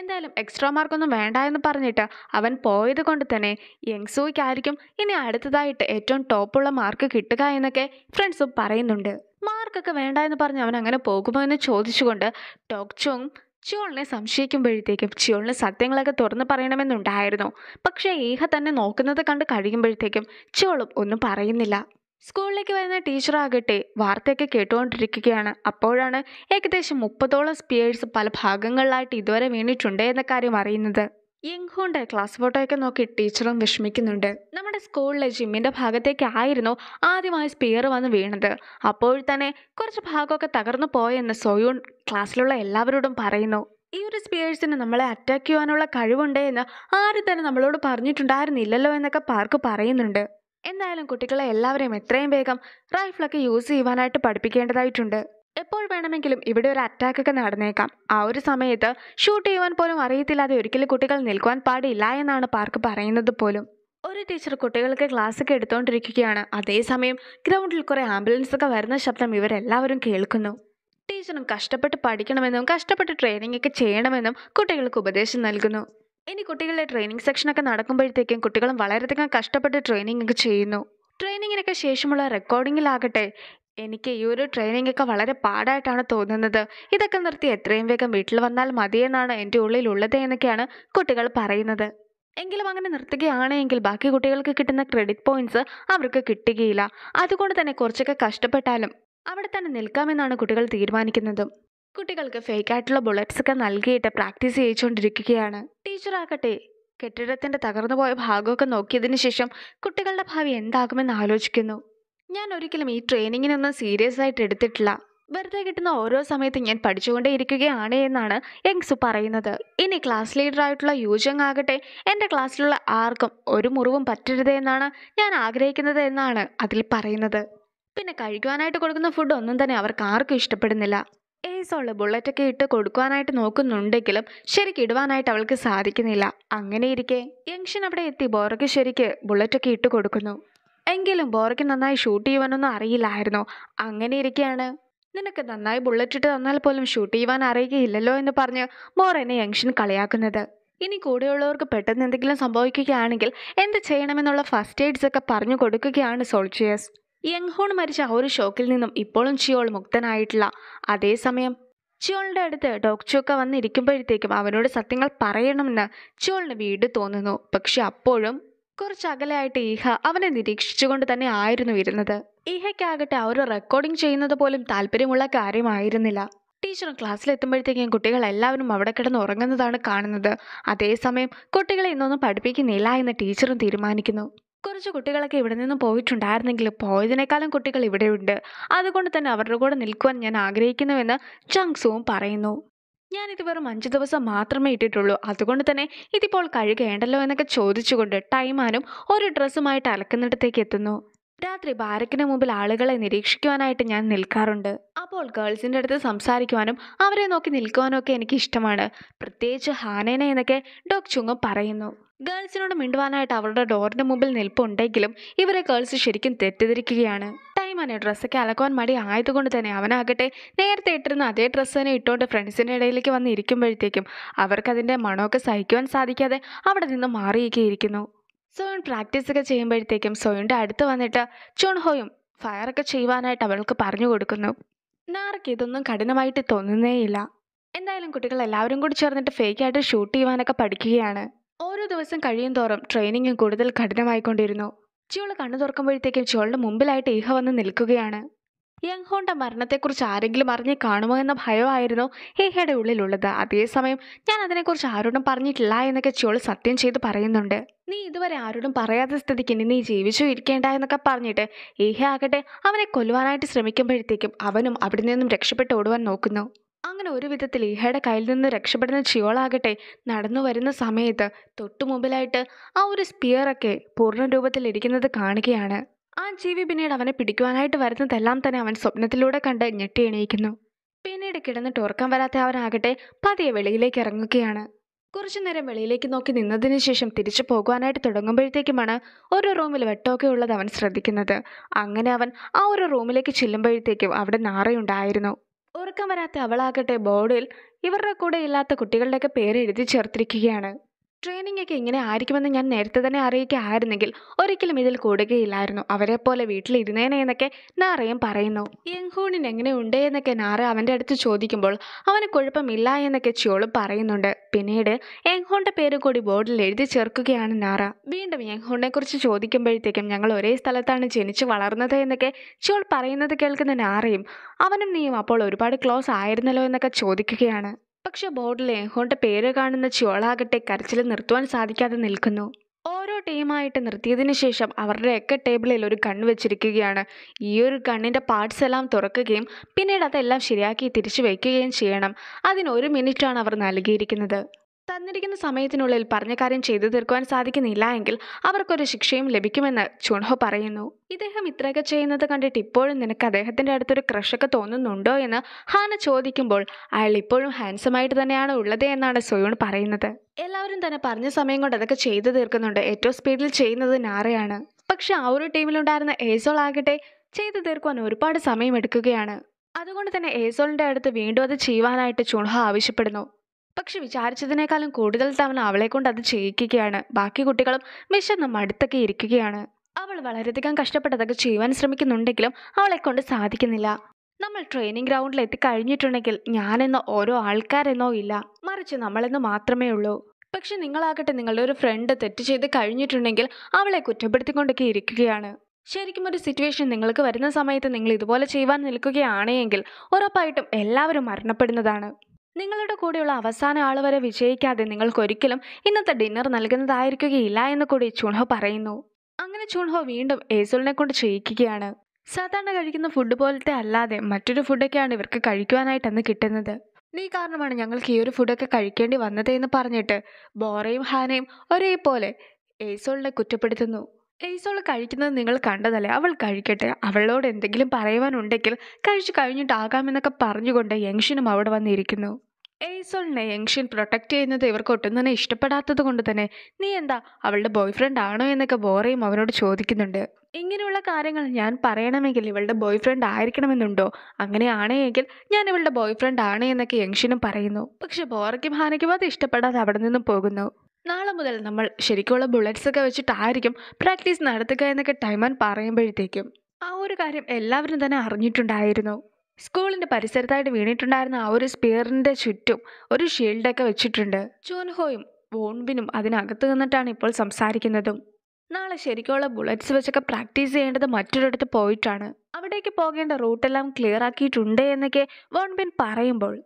എന്തായാലും എക്സ്ട്രാ മാർക്കൊന്നും വേണ്ട എന്ന് പറഞ്ഞിട്ട് അവൻ പോയത് കൊണ്ട് തന്നെ യങ്സോയ്ക്കായിരിക്കും ഇനി അടുത്തതായിട്ട് ഏറ്റവും ടോപ്പുള്ള മാർക്ക് കിട്ടുക എന്നൊക്കെ ഫ്രണ്ട്സും പറയുന്നുണ്ട് മാർക്കൊക്കെ വേണ്ട എന്ന് പറഞ്ഞ് അവൻ അങ്ങനെ പോകുമോ എന്ന് ചോദിച്ചുകൊണ്ട് ടോക്ചോങ് ചിയോളിനെ സംശയിക്കുമ്പോഴത്തേക്കും ചിയോളിന് സത്യങ്ങളൊക്കെ തുറന്നു പറയണമെന്നുണ്ടായിരുന്നു പക്ഷേ ഏഹ തന്നെ നോക്കുന്നത് കണ്ട് കഴിയുമ്പോഴത്തേക്കും ചിയോളും ഒന്നും പറയുന്നില്ല സ്കൂളിലേക്ക് വരുന്ന ടീച്ചറാകട്ടെ വാർത്തയൊക്കെ കേട്ടുകൊണ്ടിരിക്കുകയാണ് അപ്പോഴാണ് ഏകദേശം മുപ്പതോളം സ്പിയേഴ്സ് പല ഭാഗങ്ങളിലായിട്ട് ഇതുവരെ വീണിട്ടുണ്ട് എന്ന കാര്യം അറിയുന്നത് യങ്ഹുണ്ട് ക്ലാസ് ഫോട്ടോയൊക്കെ നോക്കി ടീച്ചറും വിഷമിക്കുന്നുണ്ട് നമ്മുടെ സ്കൂളിലെ ജിമ്മിൻ്റെ ഭാഗത്തേക്കായിരുന്നു ആദ്യമായി സ്പിയർ വന്ന് വീണത് അപ്പോൾ തന്നെ കുറച്ച് ഭാഗമൊക്കെ തകർന്നു പോയെന്ന് സോയൂൺ ക്ലാസ്സിലുള്ള എല്ലാവരോടും പറയുന്നു ഈ ഒരു സ്പിയേഴ്സിന് നമ്മളെ അറ്റാക്ക് ചെയ്യാനുള്ള കഴിവുണ്ട് എന്ന് ആരും തന്നെ നമ്മളോട് പറഞ്ഞിട്ടുണ്ടായിരുന്നില്ലല്ലോ എന്നൊക്കെ പാർക്ക് പറയുന്നുണ്ട് എന്തായാലും കുട്ടികളെ എല്ലാവരെയും എത്രയും വേഗം റൈഫിളൊക്കെ യൂസ് ചെയ്യുവാനായിട്ട് പഠിപ്പിക്കേണ്ടതായിട്ടുണ്ട് എപ്പോൾ വേണമെങ്കിലും ഇവിടെ ഒരു അറ്റാക്ക് ഒക്കെ നടന്നേക്കാം ആ ഒരു സമയത്ത് ഷൂട്ട് ചെയ്യുവാൻ പോലും അറിയത്തില്ലാതെ ഒരിക്കലും കുട്ടികൾ നിൽക്കുവാൻ പാടില്ല എന്നാണ് പാർക്ക് പറയുന്നത് പോലും ഒരു ടീച്ചർ കുട്ടികൾക്ക് ക്ലാസ് ഒക്കെ എടുത്തുകൊണ്ടിരിക്കുകയാണ് അതേസമയം ഗ്രൗണ്ടിൽ കുറേ ആംബുലൻസ് ഒക്കെ വരുന്ന ശബ്ദം ഇവരെല്ലാവരും കേൾക്കുന്നു ടീച്ചറും കഷ്ടപ്പെട്ട് പഠിക്കണമെന്നും കഷ്ടപ്പെട്ട് ട്രെയിനിങ് ഒക്കെ ചെയ്യണമെന്നും കുട്ടികൾക്ക് ഉപദേശം നൽകുന്നു ഇനി കുട്ടികളുടെ ട്രെയിനിങ് സെക്ഷനൊക്കെ നടക്കുമ്പോഴത്തേക്കും കുട്ടികളും വളരെയധികം കഷ്ടപ്പെട്ട് ട്രെയിനിങ് ഒക്കെ ചെയ്യുന്നു ട്രെയിനിങ്ങിനൊക്കെ ശേഷമുള്ള റെക്കോർഡിങ്ങിലാകട്ടെ എനിക്ക് ഈ ഒരു ട്രെയിനിങ് ഒക്കെ വളരെ പാടായിട്ടാണ് തോന്നുന്നത് ഇതൊക്കെ നിർത്തി എത്രയും വേഗം വീട്ടിൽ വന്നാൽ മതിയെന്നാണ് എൻ്റെ ഉള്ളിലുള്ളത് എന്നൊക്കെയാണ് കുട്ടികൾ പറയുന്നത് എങ്കിലും അങ്ങനെ നിർത്തുകയാണെങ്കിൽ ബാക്കി കുട്ടികൾക്ക് കിട്ടുന്ന ക്രെഡിറ്റ് പോയിന്റ്സ് അവർക്ക് കിട്ടുകയില്ല അതുകൊണ്ട് തന്നെ കുറച്ചൊക്കെ കഷ്ടപ്പെട്ടാലും അവിടെ തന്നെ നിൽക്കാമെന്നാണ് കുട്ടികൾ തീരുമാനിക്കുന്നതും കുട്ടികൾക്ക് ആയിട്ടുള്ള ബുള്ളറ്റ്സ് ഒക്കെ നൽകിയിട്ട് പ്രാക്ടീസ് ചെയ്യിച്ചുകൊണ്ടിരിക്കുകയാണ് ടീച്ചറാകട്ടെ കെട്ടിടത്തിൻ്റെ തകർന്നുപോയ ഭാഗമൊക്കെ നോക്കിയതിന് ശേഷം കുട്ടികളുടെ ഭാവി എന്താകുമെന്ന് ആലോചിക്കുന്നു ഞാൻ ഒരിക്കലും ഈ ട്രെയിനിങ്ങിനൊന്നും സീരിയസ് ആയിട്ട് എടുത്തിട്ടില്ല വെറുതെ കിട്ടുന്ന ഓരോ സമയത്തും ഞാൻ പഠിച്ചുകൊണ്ടേയിരിക്കുകയാണ് എന്നാണ് യങ്സു പറയുന്നത് ഇനി ക്ലാസ് ലീഡറായിട്ടുള്ള യൂജങ് ആകട്ടെ എൻ്റെ ക്ലാസ്സിലുള്ള ആർക്കും ഒരു മുറിവും പറ്റരുത് എന്നാണ് ഞാൻ ആഗ്രഹിക്കുന്നത് എന്നാണ് അതിൽ പറയുന്നത് പിന്നെ കഴിക്കുവാനായിട്ട് കൊടുക്കുന്ന ഫുഡ് ഒന്നും തന്നെ അവർക്ക് ആർക്കും ഇഷ്ടപ്പെടുന്നില്ല ഏസുള്ള ബുള്ളറ്റൊക്കെ ഇട്ട് കൊടുക്കുവാനായിട്ട് നോക്കുന്നുണ്ടെങ്കിലും ശരിക്ക് ഇടുവാനായിട്ട് അവൾക്ക് സാധിക്കുന്നില്ല അങ്ങനെ ഇരിക്കെ യങ്ഷൻ അവിടെ എത്തി ബോറയ്ക്ക് ശരിക്ക് ബുള്ളറ്റൊക്കെ ഇട്ട് കൊടുക്കുന്നു എങ്കിലും ബോറയ്ക്ക് നന്നായി ഷൂട്ട് ചെയ്യുവാനൊന്നും അറിയില്ലായിരുന്നു അങ്ങനെ ഇരിക്കുകയാണ് നിനക്ക് നന്നായി ബുള്ളറ്റ് ഇട്ട് തന്നാൽ പോലും ഷൂട്ട് ചെയ്യുവാൻ അറിയുകയില്ലല്ലോ എന്ന് പറഞ്ഞ് ബോർ എന്നെ യങ്ഷൻ കളിയാക്കുന്നത് ഇനി കൂടെയുള്ളവർക്ക് പെട്ടെന്ന് എന്തെങ്കിലും സംഭവിക്കുകയാണെങ്കിൽ എന്ത് ചെയ്യണമെന്നുള്ള ഫസ്റ്റ് എയ്ഡ്സ് ഒക്കെ പറഞ്ഞു കൊടുക്കുകയാണ് സോൾജിയസ് യങ്ഹോൺ മരിച്ച ആ ഒരു ഷോക്കിൽ നിന്നും ഇപ്പോഴും ചിയോൾ മുക്തനായിട്ടില്ല അതേസമയം ചിയോളിൻ്റെ അടുത്ത് ഡോക്ചോക്ക വന്നിരിക്കുമ്പോഴത്തേക്കും അവനോട് സത്യങ്ങൾ പറയണമെന്ന് ചിയോളിന് വീട് തോന്നുന്നു പക്ഷെ അപ്പോഴും കുറച്ച് അകലെയായിട്ട് ഈഹ അവനെ നിരീക്ഷിച്ചുകൊണ്ട് തന്നെ ആയിരുന്നു ഇരുന്നത് ഈഹയ്ക്കാകട്ടെ അവർ റെക്കോർഡിംഗ് ചെയ്യുന്നത് പോലും താല്പര്യമുള്ള കാര്യമായിരുന്നില്ല ടീച്ചർ ക്ലാസ്സിൽ കുട്ടികൾ എല്ലാവരും അവിടെ കിടന്ന് ഉറങ്ങുന്നതാണ് കാണുന്നത് അതേസമയം കുട്ടികളെ ഇന്നൊന്നും പഠിപ്പിക്കുന്നില്ല എന്ന് ടീച്ചറും തീരുമാനിക്കുന്നു കുറച്ച് കുട്ടികളൊക്കെ ഇവിടെ നിന്ന് പോയിട്ടുണ്ടായിരുന്നെങ്കിൽ പോയതിനേക്കാളും കുട്ടികൾ ഇവിടെയുണ്ട് അതുകൊണ്ട് തന്നെ അവരുടെ കൂടെ നിൽക്കുവാൻ ഞാൻ ആഗ്രഹിക്കുന്നുവെന്ന് ചങ്സുവും പറയുന്നു ഇത് വെറും അഞ്ച് ദിവസം മാത്രമേ ഇട്ടിട്ടുള്ളൂ അതുകൊണ്ട് തന്നെ ഇതിപ്പോൾ കഴുകേണ്ടല്ലോ എന്നൊക്കെ ചോദിച്ചുകൊണ്ട് ടൈമാനും ഒരു ഡ്രസ്സുമായിട്ട് അലക്കുന്നിടത്തേക്ക് എത്തുന്നു രാത്രി ബാരക്കിന് മുമ്പിൽ ആളുകളെ നിരീക്ഷിക്കുവാനായിട്ട് ഞാൻ നിൽക്കാറുണ്ട് അപ്പോൾ ഗേൾസിൻ്റെ അടുത്ത് സംസാരിക്കുവാനും അവരെ നോക്കി നിൽക്കുവാനും ഒക്കെ എനിക്ക് ഇഷ്ടമാണ് പ്രത്യേകിച്ച് ഹാനേന എന്നൊക്കെ ഡോക് ചുങ് പറയുന്നു ഗേൾസിനോട് മിണ്ടുവാനായിട്ട് അവരുടെ ഡോറിൻ്റെ മുമ്പിൽ നിൽപ്പുണ്ടെങ്കിലും ഇവരെ ഗേൾസ് ശരിക്കും തെറ്റിദ്ധരിക്കുകയാണ് ടൈമാണ് ഡ്രസ്സൊക്കെ അലക്കുവാൻ മടി ആയതുകൊണ്ട് തന്നെ അവനാകട്ടെ നേരത്തെ ഇട്ടിരുന്ന അതേ ഡ്രസ്സ് തന്നെ ഇട്ടുകൊണ്ട് ഫ്രണ്ട്സിൻ്റെ ഇടയിലേക്ക് വന്ന് ഇരിക്കുമ്പോഴത്തേക്കും അവർക്കതിൻ്റെ മണമൊക്കെ സഹിക്കുവാൻ സാധിക്കാതെ അവിടെ നിന്ന് മാറിയിരിക്കുകയിരിക്കുന്നു സോയൻ പ്രാക്ടീസ് ഒക്കെ ചെയ്യുമ്പോഴത്തേക്കും സോയൻ്റെ അടുത്ത് വന്നിട്ട് ചുൺഹോയും ഫയറൊക്കെ ചെയ്യുവാനായിട്ട് അവൾക്ക് പറഞ്ഞു കൊടുക്കുന്നു നാർക്ക് ഇതൊന്നും കഠിനമായിട്ട് തോന്നുന്നേയില്ല എന്തായാലും കുട്ടികൾ എല്ലാവരും കൂടി ചേർന്നിട്ട് ഫേക്കായിട്ട് ഷൂട്ട് ചെയ്യുവാനൊക്കെ പഠിക്കുകയാണ് ഓരോ ദിവസം കഴിയും തോറും ട്രെയിനിങ് കൂടുതൽ കഠിനമായിക്കൊണ്ടിരുന്നു ചിയോള് കണ്ണു തുറക്കുമ്പോഴത്തേക്കും ചിയോളുടെ മുമ്പിലായിട്ട് ഈഹ വന്ന് നിൽക്കുകയാണ് യങ് ഹോണ്ട മരണത്തെക്കുറിച്ച് ആരെങ്കിലും അറിഞ്ഞ് കാണുമോ എന്ന ഭയമായിരുന്നു ഏഹയുടെ ഉള്ളിലുള്ളത് അതേസമയം ഞാൻ അതിനെക്കുറിച്ച് ആരോടും പറഞ്ഞിട്ടില്ല എന്നൊക്കെ ചിയോൾ സത്യം ചെയ്ത് പറയുന്നുണ്ട് നീ ഇതുവരെ ആരോടും പറയാത്ത സ്ഥിതിക്ക് ഇനി നീ ജീവിച്ചു ഇരിക്കേണ്ട എന്നൊക്കെ പറഞ്ഞിട്ട് ഏഹ ആകട്ടെ അവനെ കൊല്ലുവാനായിട്ട് ശ്രമിക്കുമ്പോഴത്തേക്കും അവനും അവിടെ നിന്നും രക്ഷപ്പെട്ട് ഓടുവാൻ നോക്കുന്നു അങ്ങനെ ഒരു വിധത്തിൽ ഈഹയുടെ കയ്യിൽ നിന്ന് രക്ഷപ്പെടുന്ന ചിയോളാകട്ടെ നടന്നു വരുന്ന സമയത്ത് തൊട്ടു മുമ്പിലായിട്ട് ആ ഒരു സ്പിയറൊക്കെ പൂർണ്ണ രൂപത്തിൽ ഇരിക്കുന്നത് കാണുകയാണ് ആ ജീവി പിന്നീട് അവനെ പിടിക്കുവാനായിട്ട് വരുന്നതെല്ലാം തന്നെ അവൻ സ്വപ്നത്തിലൂടെ കണ്ട് ഞെട്ടി എണീക്കുന്നു പിന്നീട് കിടന്നിട്ട് ഉറക്കം വരാത്ത അവനാകട്ടെ പതിയെ വെളിയിലേക്ക് ഇറങ്ങുകയാണ് കുറച്ചു നേരം വെളിയിലേക്ക് നോക്കി നിന്നതിന് ശേഷം തിരിച്ചു പോകുവാനായിട്ട് തുടങ്ങുമ്പോഴത്തേക്കുമാണ് ഒരു റൂമിൽ വെട്ടമൊക്കെ ഉള്ളത് അവൻ ശ്രദ്ധിക്കുന്നത് അങ്ങനെ അവൻ ആ ഒരു റൂമിലേക്ക് ചെല്ലുമ്പോഴത്തേക്കും അവിടെ നാറയുണ്ടായിരുന്നു ഉറക്കം വരാത്ത അവളാകട്ടെ ബോർഡിൽ ഇവരുടെ കൂടെ ഇല്ലാത്ത കുട്ടികളുടെയൊക്കെ എഴുതി ചേർത്തിരിക്കുകയാണ് ട്രെയിനിങ് ഒക്കെ ഇങ്ങനെ ആയിരിക്കുമെന്ന് ഞാൻ നേരത്തെ തന്നെ അറിയിക്കായിരുന്നെങ്കിൽ ഒരിക്കലും ഇതിൽ കൂടുകയില്ലായിരുന്നു അവരെ പോലെ വീട്ടിലിരുന്നേനെ എന്നൊക്കെ നാറയും പറയുന്നു യങ്ഹൂണിന് എങ്ങനെ ഉണ്ട് എന്നൊക്കെ നാറ അവൻ്റെ അടുത്ത് ചോദിക്കുമ്പോൾ അവന് കുഴപ്പമില്ല എന്നൊക്കെ ചിയോള് പറയുന്നുണ്ട് പിന്നീട് യങ്ഹോണിൻ്റെ പേര് കൂടി ബോർഡിൽ എഴുതി ചേർക്കുകയാണ് നാറ വീണ്ടും യങ്ഹോണിനെ കുറിച്ച് ചോദിക്കുമ്പോഴത്തേക്കും ഞങ്ങൾ ഒരേ സ്ഥലത്താണ് ജനിച്ച് വളർന്നത് എന്നൊക്കെ ചിയോൾ പറയുന്നത് കേൾക്കുന്ന നാറയും അവനും നീയും അപ്പോൾ ഒരുപാട് ക്ലോസ് ആയിരുന്നല്ലോ എന്നൊക്കെ ചോദിക്കുകയാണ് പക്ഷെ ബോർഡിൽ എഹോന്റെ പേര് കാണുന്ന ചുവളാകട്ടെ കരച്ചിൽ നിർത്തുവാൻ സാധിക്കാതെ നിൽക്കുന്നു ഓരോ ടീമായിട്ട് നിർത്തിയതിനു ശേഷം അവരുടെയൊക്കെ ടേബിളിൽ ഒരു ഗൺ വെച്ചിരിക്കുകയാണ് ഈ ഒരു കണ്ണിൻ്റെ പാർട്സ് എല്ലാം തുറക്കുകയും പിന്നീട് അതെല്ലാം ശരിയാക്കി തിരിച്ചു വയ്ക്കുകയും ചെയ്യണം അതിന് ഒരു മിനിറ്റാണ് അവർ നൽകിയിരിക്കുന്നത് തന്നിരിക്കുന്ന സമയത്തിനുള്ളിൽ പറഞ്ഞ കാര്യം ചെയ്തു തീർക്കുവാൻ സാധിക്കുന്നില്ല എങ്കിൽ അവർക്കൊരു ശിക്ഷയും ലഭിക്കുമെന്ന് ചുൺഹോ പറയുന്നു ഇദ്ദേഹം ഇത്രയൊക്കെ ചെയ്യുന്നത് കണ്ടിട്ട് ഇപ്പോഴും നിനക്ക് അദ്ദേഹത്തിൻ്റെ അടുത്തൊരു ക്രഷൊക്കെ തോന്നുന്നുണ്ടോ എന്ന് ഹാന ചോദിക്കുമ്പോൾ അയാൾ ഇപ്പോഴും ഹാൻസമായിട്ട് തന്നെയാണ് ഉള്ളത് എന്നാണ് സൊയൂൺ പറയുന്നത് എല്ലാവരും തന്നെ പറഞ്ഞ സമയം കൊണ്ട് അതൊക്കെ ചെയ്തു തീർക്കുന്നുണ്ട് ഏറ്റവും സ്പീഡിൽ ചെയ്യുന്നത് നാറയാണ് പക്ഷെ ആ ഒരു ടീമിലുണ്ടായിരുന്ന ഏസോൾ ആകട്ടെ ചെയ്തു തീർക്കുവാൻ ഒരുപാട് സമയം എടുക്കുകയാണ് അതുകൊണ്ട് തന്നെ ഏസോളിൻ്റെ അടുത്ത് വീണ്ടും അത് ചെയ്യുവാനായിട്ട് ചുൺഹ ആവശ്യപ്പെടുന്നു പക്ഷെ വിചാരിച്ചതിനേക്കാളും കൂടുതൽ തവണ അവളെ കൊണ്ട് അത് ചെയ്യിക്കുകയാണ് ബാക്കി കുട്ടികളും വിശന്ന് മടുത്തൊക്കെ ഇരിക്കുകയാണ് അവൾ വളരെയധികം കഷ്ടപ്പെട്ടതൊക്കെ ചെയ്യുവാൻ ശ്രമിക്കുന്നുണ്ടെങ്കിലും അവളെ കൊണ്ട് സാധിക്കുന്നില്ല നമ്മൾ ട്രെയിനിങ് ഗ്രൗണ്ടിൽ എത്തിക്കഴിഞ്ഞിട്ടുണ്ടെങ്കിൽ ഞാനെന്നോ ഓരോ ആൾക്കാരെന്നോ ഇല്ല മറിച്ച് നമ്മളെന്ന് മാത്രമേ ഉള്ളൂ പക്ഷെ നിങ്ങളാകട്ടെ നിങ്ങളുടെ ഒരു ഫ്രണ്ട് തെറ്റ് ചെയ്ത് കഴിഞ്ഞിട്ടുണ്ടെങ്കിൽ അവളെ കുറ്റപ്പെടുത്തിക്കൊണ്ടൊക്കെ ഇരിക്കുകയാണ് ശരിക്കും ഒരു സിറ്റുവേഷൻ നിങ്ങൾക്ക് വരുന്ന സമയത്ത് നിങ്ങൾ ഇതുപോലെ ചെയ്യുവാൻ നിൽക്കുകയാണെങ്കിൽ ഉറപ്പായിട്ടും എല്ലാവരും മരണപ്പെടുന്നതാണ് നിങ്ങളുടെ കൂടെയുള്ള അവസാന ആൾ വരെ വിജയിക്കാതെ നിങ്ങൾക്കൊരിക്കലും ഇന്നത്തെ ഡിന്നർ നൽകുന്നതായിരിക്കുകയില്ല എന്ന് കൂടി ചുൺഹോ പറയുന്നു അങ്ങനെ ചുൺഹോ വീണ്ടും ഏസുലിനെ കൊണ്ട് ചെയ്യിക്കുകയാണ് സാധാരണ കഴിക്കുന്ന ഫുഡ് പോലത്തെ അല്ലാതെ മറ്റൊരു ഫുഡൊക്കെയാണ് ഇവർക്ക് അന്ന് കിട്ടുന്നത് നീ കാരണമാണ് ഞങ്ങൾക്ക് ഈ ഒരു ഫുഡൊക്കെ കഴിക്കേണ്ടി വന്നത് എന്ന് പറഞ്ഞിട്ട് ബോറയും ഹാനയും ഒരേപോലെ ഏസോളിനെ കുറ്റപ്പെടുത്തുന്നു ഏസോൾ കഴിക്കുന്നത് നിങ്ങൾ കണ്ടതല്ലേ അവൾ കഴിക്കട്ടെ അവളോട് എന്തെങ്കിലും പറയുവാനുണ്ടെങ്കിൽ കഴിച്ചു കഴിഞ്ഞിട്ടാകാമെന്നൊക്കെ പറഞ്ഞുകൊണ്ട് യങ്ഷനും അവിടെ വന്നിരിക്കുന്നു ഏസോളിനെ യങ്ഷൻ പ്രൊട്ടക്റ്റ് ചെയ്യുന്നത് ഇവർക്ക് ഒട്ടും തന്നെ ഇഷ്ടപ്പെടാത്തത് കൊണ്ട് തന്നെ നീ എന്താ അവളുടെ ബോയ്ഫ്രണ്ട് ആണോ എന്നൊക്കെ ബോറയും അവനോട് ചോദിക്കുന്നുണ്ട് ഇങ്ങനെയുള്ള കാര്യങ്ങൾ ഞാൻ പറയണമെങ്കിൽ ഇവളുടെ ബോയ്ഫ്രണ്ട് ആയിരിക്കണമെന്നുണ്ടോ അങ്ങനെയാണെങ്കിൽ ഞാൻ ഇവളുടെ ബോയ്ഫ്രണ്ട് ആണ് എന്നൊക്കെ യങ്ഷനും പറയുന്നു പക്ഷെ ബോറയ്ക്കും ഹാനയ്ക്കും അത് ഇഷ്ടപ്പെടാതെ അവിടെ നിന്നും പോകുന്നു നാളെ മുതൽ നമ്മൾ ശരിക്കുള്ള ബുള്ളറ്റ്സ് ഒക്കെ വെച്ചിട്ടായിരിക്കും പ്രാക്ടീസ് നടത്തുക എന്നൊക്കെ ടൈമാൻ പറയുമ്പോഴത്തേക്കും ആ ഒരു കാര്യം എല്ലാവരും തന്നെ അറിഞ്ഞിട്ടുണ്ടായിരുന്നു സ്കൂളിൻ്റെ പരിസരത്തായിട്ട് വീണിട്ടുണ്ടായിരുന്ന ആ ഒരു സ്പിയറിൻ്റെ ചുറ്റും ഒരു ഷീൽഡൊക്കെ വെച്ചിട്ടുണ്ട് ചോൻഹോയും വോൺബിനും അതിനകത്ത് നിന്നിട്ടാണ് ഇപ്പോൾ സംസാരിക്കുന്നതും നാളെ ശരിക്കുള്ള ബുള്ളറ്റ്സ് വെച്ചൊക്കെ പ്രാക്ടീസ് ചെയ്യേണ്ടത് മറ്റൊരിടത്ത് പോയിട്ടാണ് അവിടേക്ക് പോകേണ്ട റൂട്ടെല്ലാം ക്ലിയർ ആക്കിയിട്ടുണ്ട് എന്നൊക്കെ വോൺബിൻ പറയുമ്പോൾ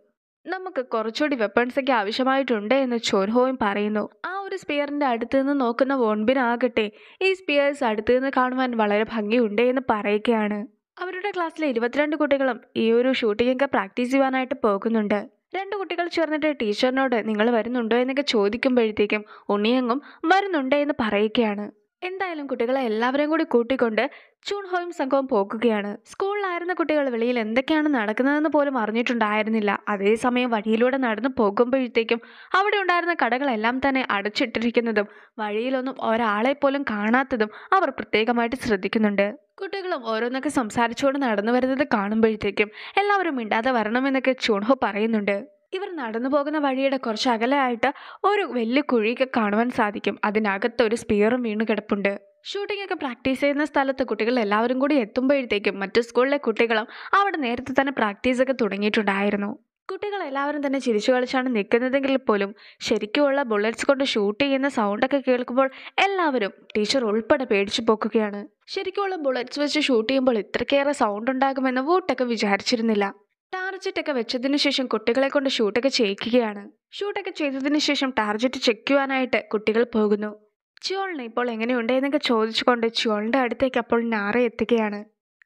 നമുക്ക് കുറച്ചുകൂടി വെപ്പൺസ് ഒക്കെ ആവശ്യമായിട്ടുണ്ട് എന്ന് ചോൻഹോയും പറയുന്നു ആ ഒരു സ്പിയറിൻ്റെ അടുത്ത് നിന്ന് നോക്കുന്ന വോൺബിനാകട്ടെ ഈ സ്പിയേഴ്സ് അടുത്ത് നിന്ന് കാണുവാൻ വളരെ ഭംഗിയുണ്ട് എന്ന് പറയുകയാണ് അവരുടെ ക്ലാസ്സിലെ ഇരുപത്തിരണ്ട് കുട്ടികളും ഈ ഒരു ഷൂട്ടിങ്ങൊക്കെ പ്രാക്ടീസ് ചെയ്യാനായിട്ട് പോകുന്നുണ്ട് രണ്ട് കുട്ടികൾ ചേർന്നിട്ട് ടീച്ചറിനോട് നിങ്ങൾ വരുന്നുണ്ടോ എന്നൊക്കെ ചോദിക്കുമ്പോഴത്തേക്കും ഉണ്ണിയങ്ങും വരുന്നുണ്ട് എന്ന് പറയുകയാണ് എന്തായാലും കുട്ടികളെ എല്ലാവരെയും കൂടി കൂട്ടിക്കൊണ്ട് ചൂൺ ഹോയും സംഘവും പോകുകയാണ് സ്കൂളിലായിരുന്ന കുട്ടികൾ വെളിയിൽ എന്തൊക്കെയാണ് നടക്കുന്നതെന്ന് പോലും അറിഞ്ഞിട്ടുണ്ടായിരുന്നില്ല അതേസമയം വഴിയിലൂടെ നടന്നു പോകുമ്പോഴത്തേക്കും അവിടെ ഉണ്ടായിരുന്ന കടകളെല്ലാം തന്നെ അടച്ചിട്ടിരിക്കുന്നതും വഴിയിലൊന്നും ഒരാളെ പോലും കാണാത്തതും അവർ പ്രത്യേകമായിട്ട് ശ്രദ്ധിക്കുന്നുണ്ട് കുട്ടികളും ഓരോന്നൊക്കെ സംസാരിച്ചുകൊണ്ട് നടന്നു വരുന്നത് കാണുമ്പോഴത്തേക്കും എല്ലാവരും മിണ്ടാതെ വരണമെന്നൊക്കെ ചൂൺഹോ പറയുന്നുണ്ട് ഇവർ നടന്നു പോകുന്ന വഴിയുടെ കുറച്ച് അകലെയായിട്ട് ഒരു വലിയ കുഴിയൊക്കെ കാണുവാൻ സാധിക്കും അതിനകത്ത് ഒരു സ്പിയറും വീണ് കിടപ്പുണ്ട് ഷൂട്ടിംഗ് ഒക്കെ പ്രാക്ടീസ് ചെയ്യുന്ന സ്ഥലത്ത് കുട്ടികൾ എല്ലാവരും കൂടി എത്തുമ്പോഴത്തേക്കും മറ്റു സ്കൂളിലെ കുട്ടികളും അവിടെ നേരത്തെ തന്നെ പ്രാക്ടീസ് ഒക്കെ തുടങ്ങിയിട്ടുണ്ടായിരുന്നു കുട്ടികൾ എല്ലാവരും തന്നെ ചിരിച്ചു കളിച്ചാണ് നിൽക്കുന്നതെങ്കിൽ പോലും ശരിക്കുമുള്ള ബുള്ളറ്റ്സ് കൊണ്ട് ഷൂട്ട് ചെയ്യുന്ന സൗണ്ടൊക്കെ കേൾക്കുമ്പോൾ എല്ലാവരും ടീച്ചർ ഉൾപ്പെടെ പേടിച്ചു പോക്കുകയാണ് ശരിക്കുമുള്ള ബുള്ളറ്റ്സ് വെച്ച് ഷൂട്ട് ചെയ്യുമ്പോൾ ഇത്രക്കേറെ സൗണ്ട് ഉണ്ടാകുമെന്ന് വോട്ടൊക്കെ വിചാരിച്ചിരുന്നില്ല ടാർജറ്റൊക്കെ വെച്ചതിന് ശേഷം കുട്ടികളെ കൊണ്ട് ഷൂട്ടൊക്കെ ചെയ്യിക്കുകയാണ് ഷൂട്ടൊക്കെ ചെയ്തതിന് ശേഷം ടാർജറ്റ് ചെക്കുവാനായിട്ട് കുട്ടികൾ പോകുന്നു ചിയോളിനെ ഇപ്പോൾ എങ്ങനെയുണ്ട് എന്നൊക്കെ ചോദിച്ചുകൊണ്ട് ചിയോളിൻ്റെ അടുത്തേക്ക് അപ്പോൾ നാറെ എത്തുകയാണ്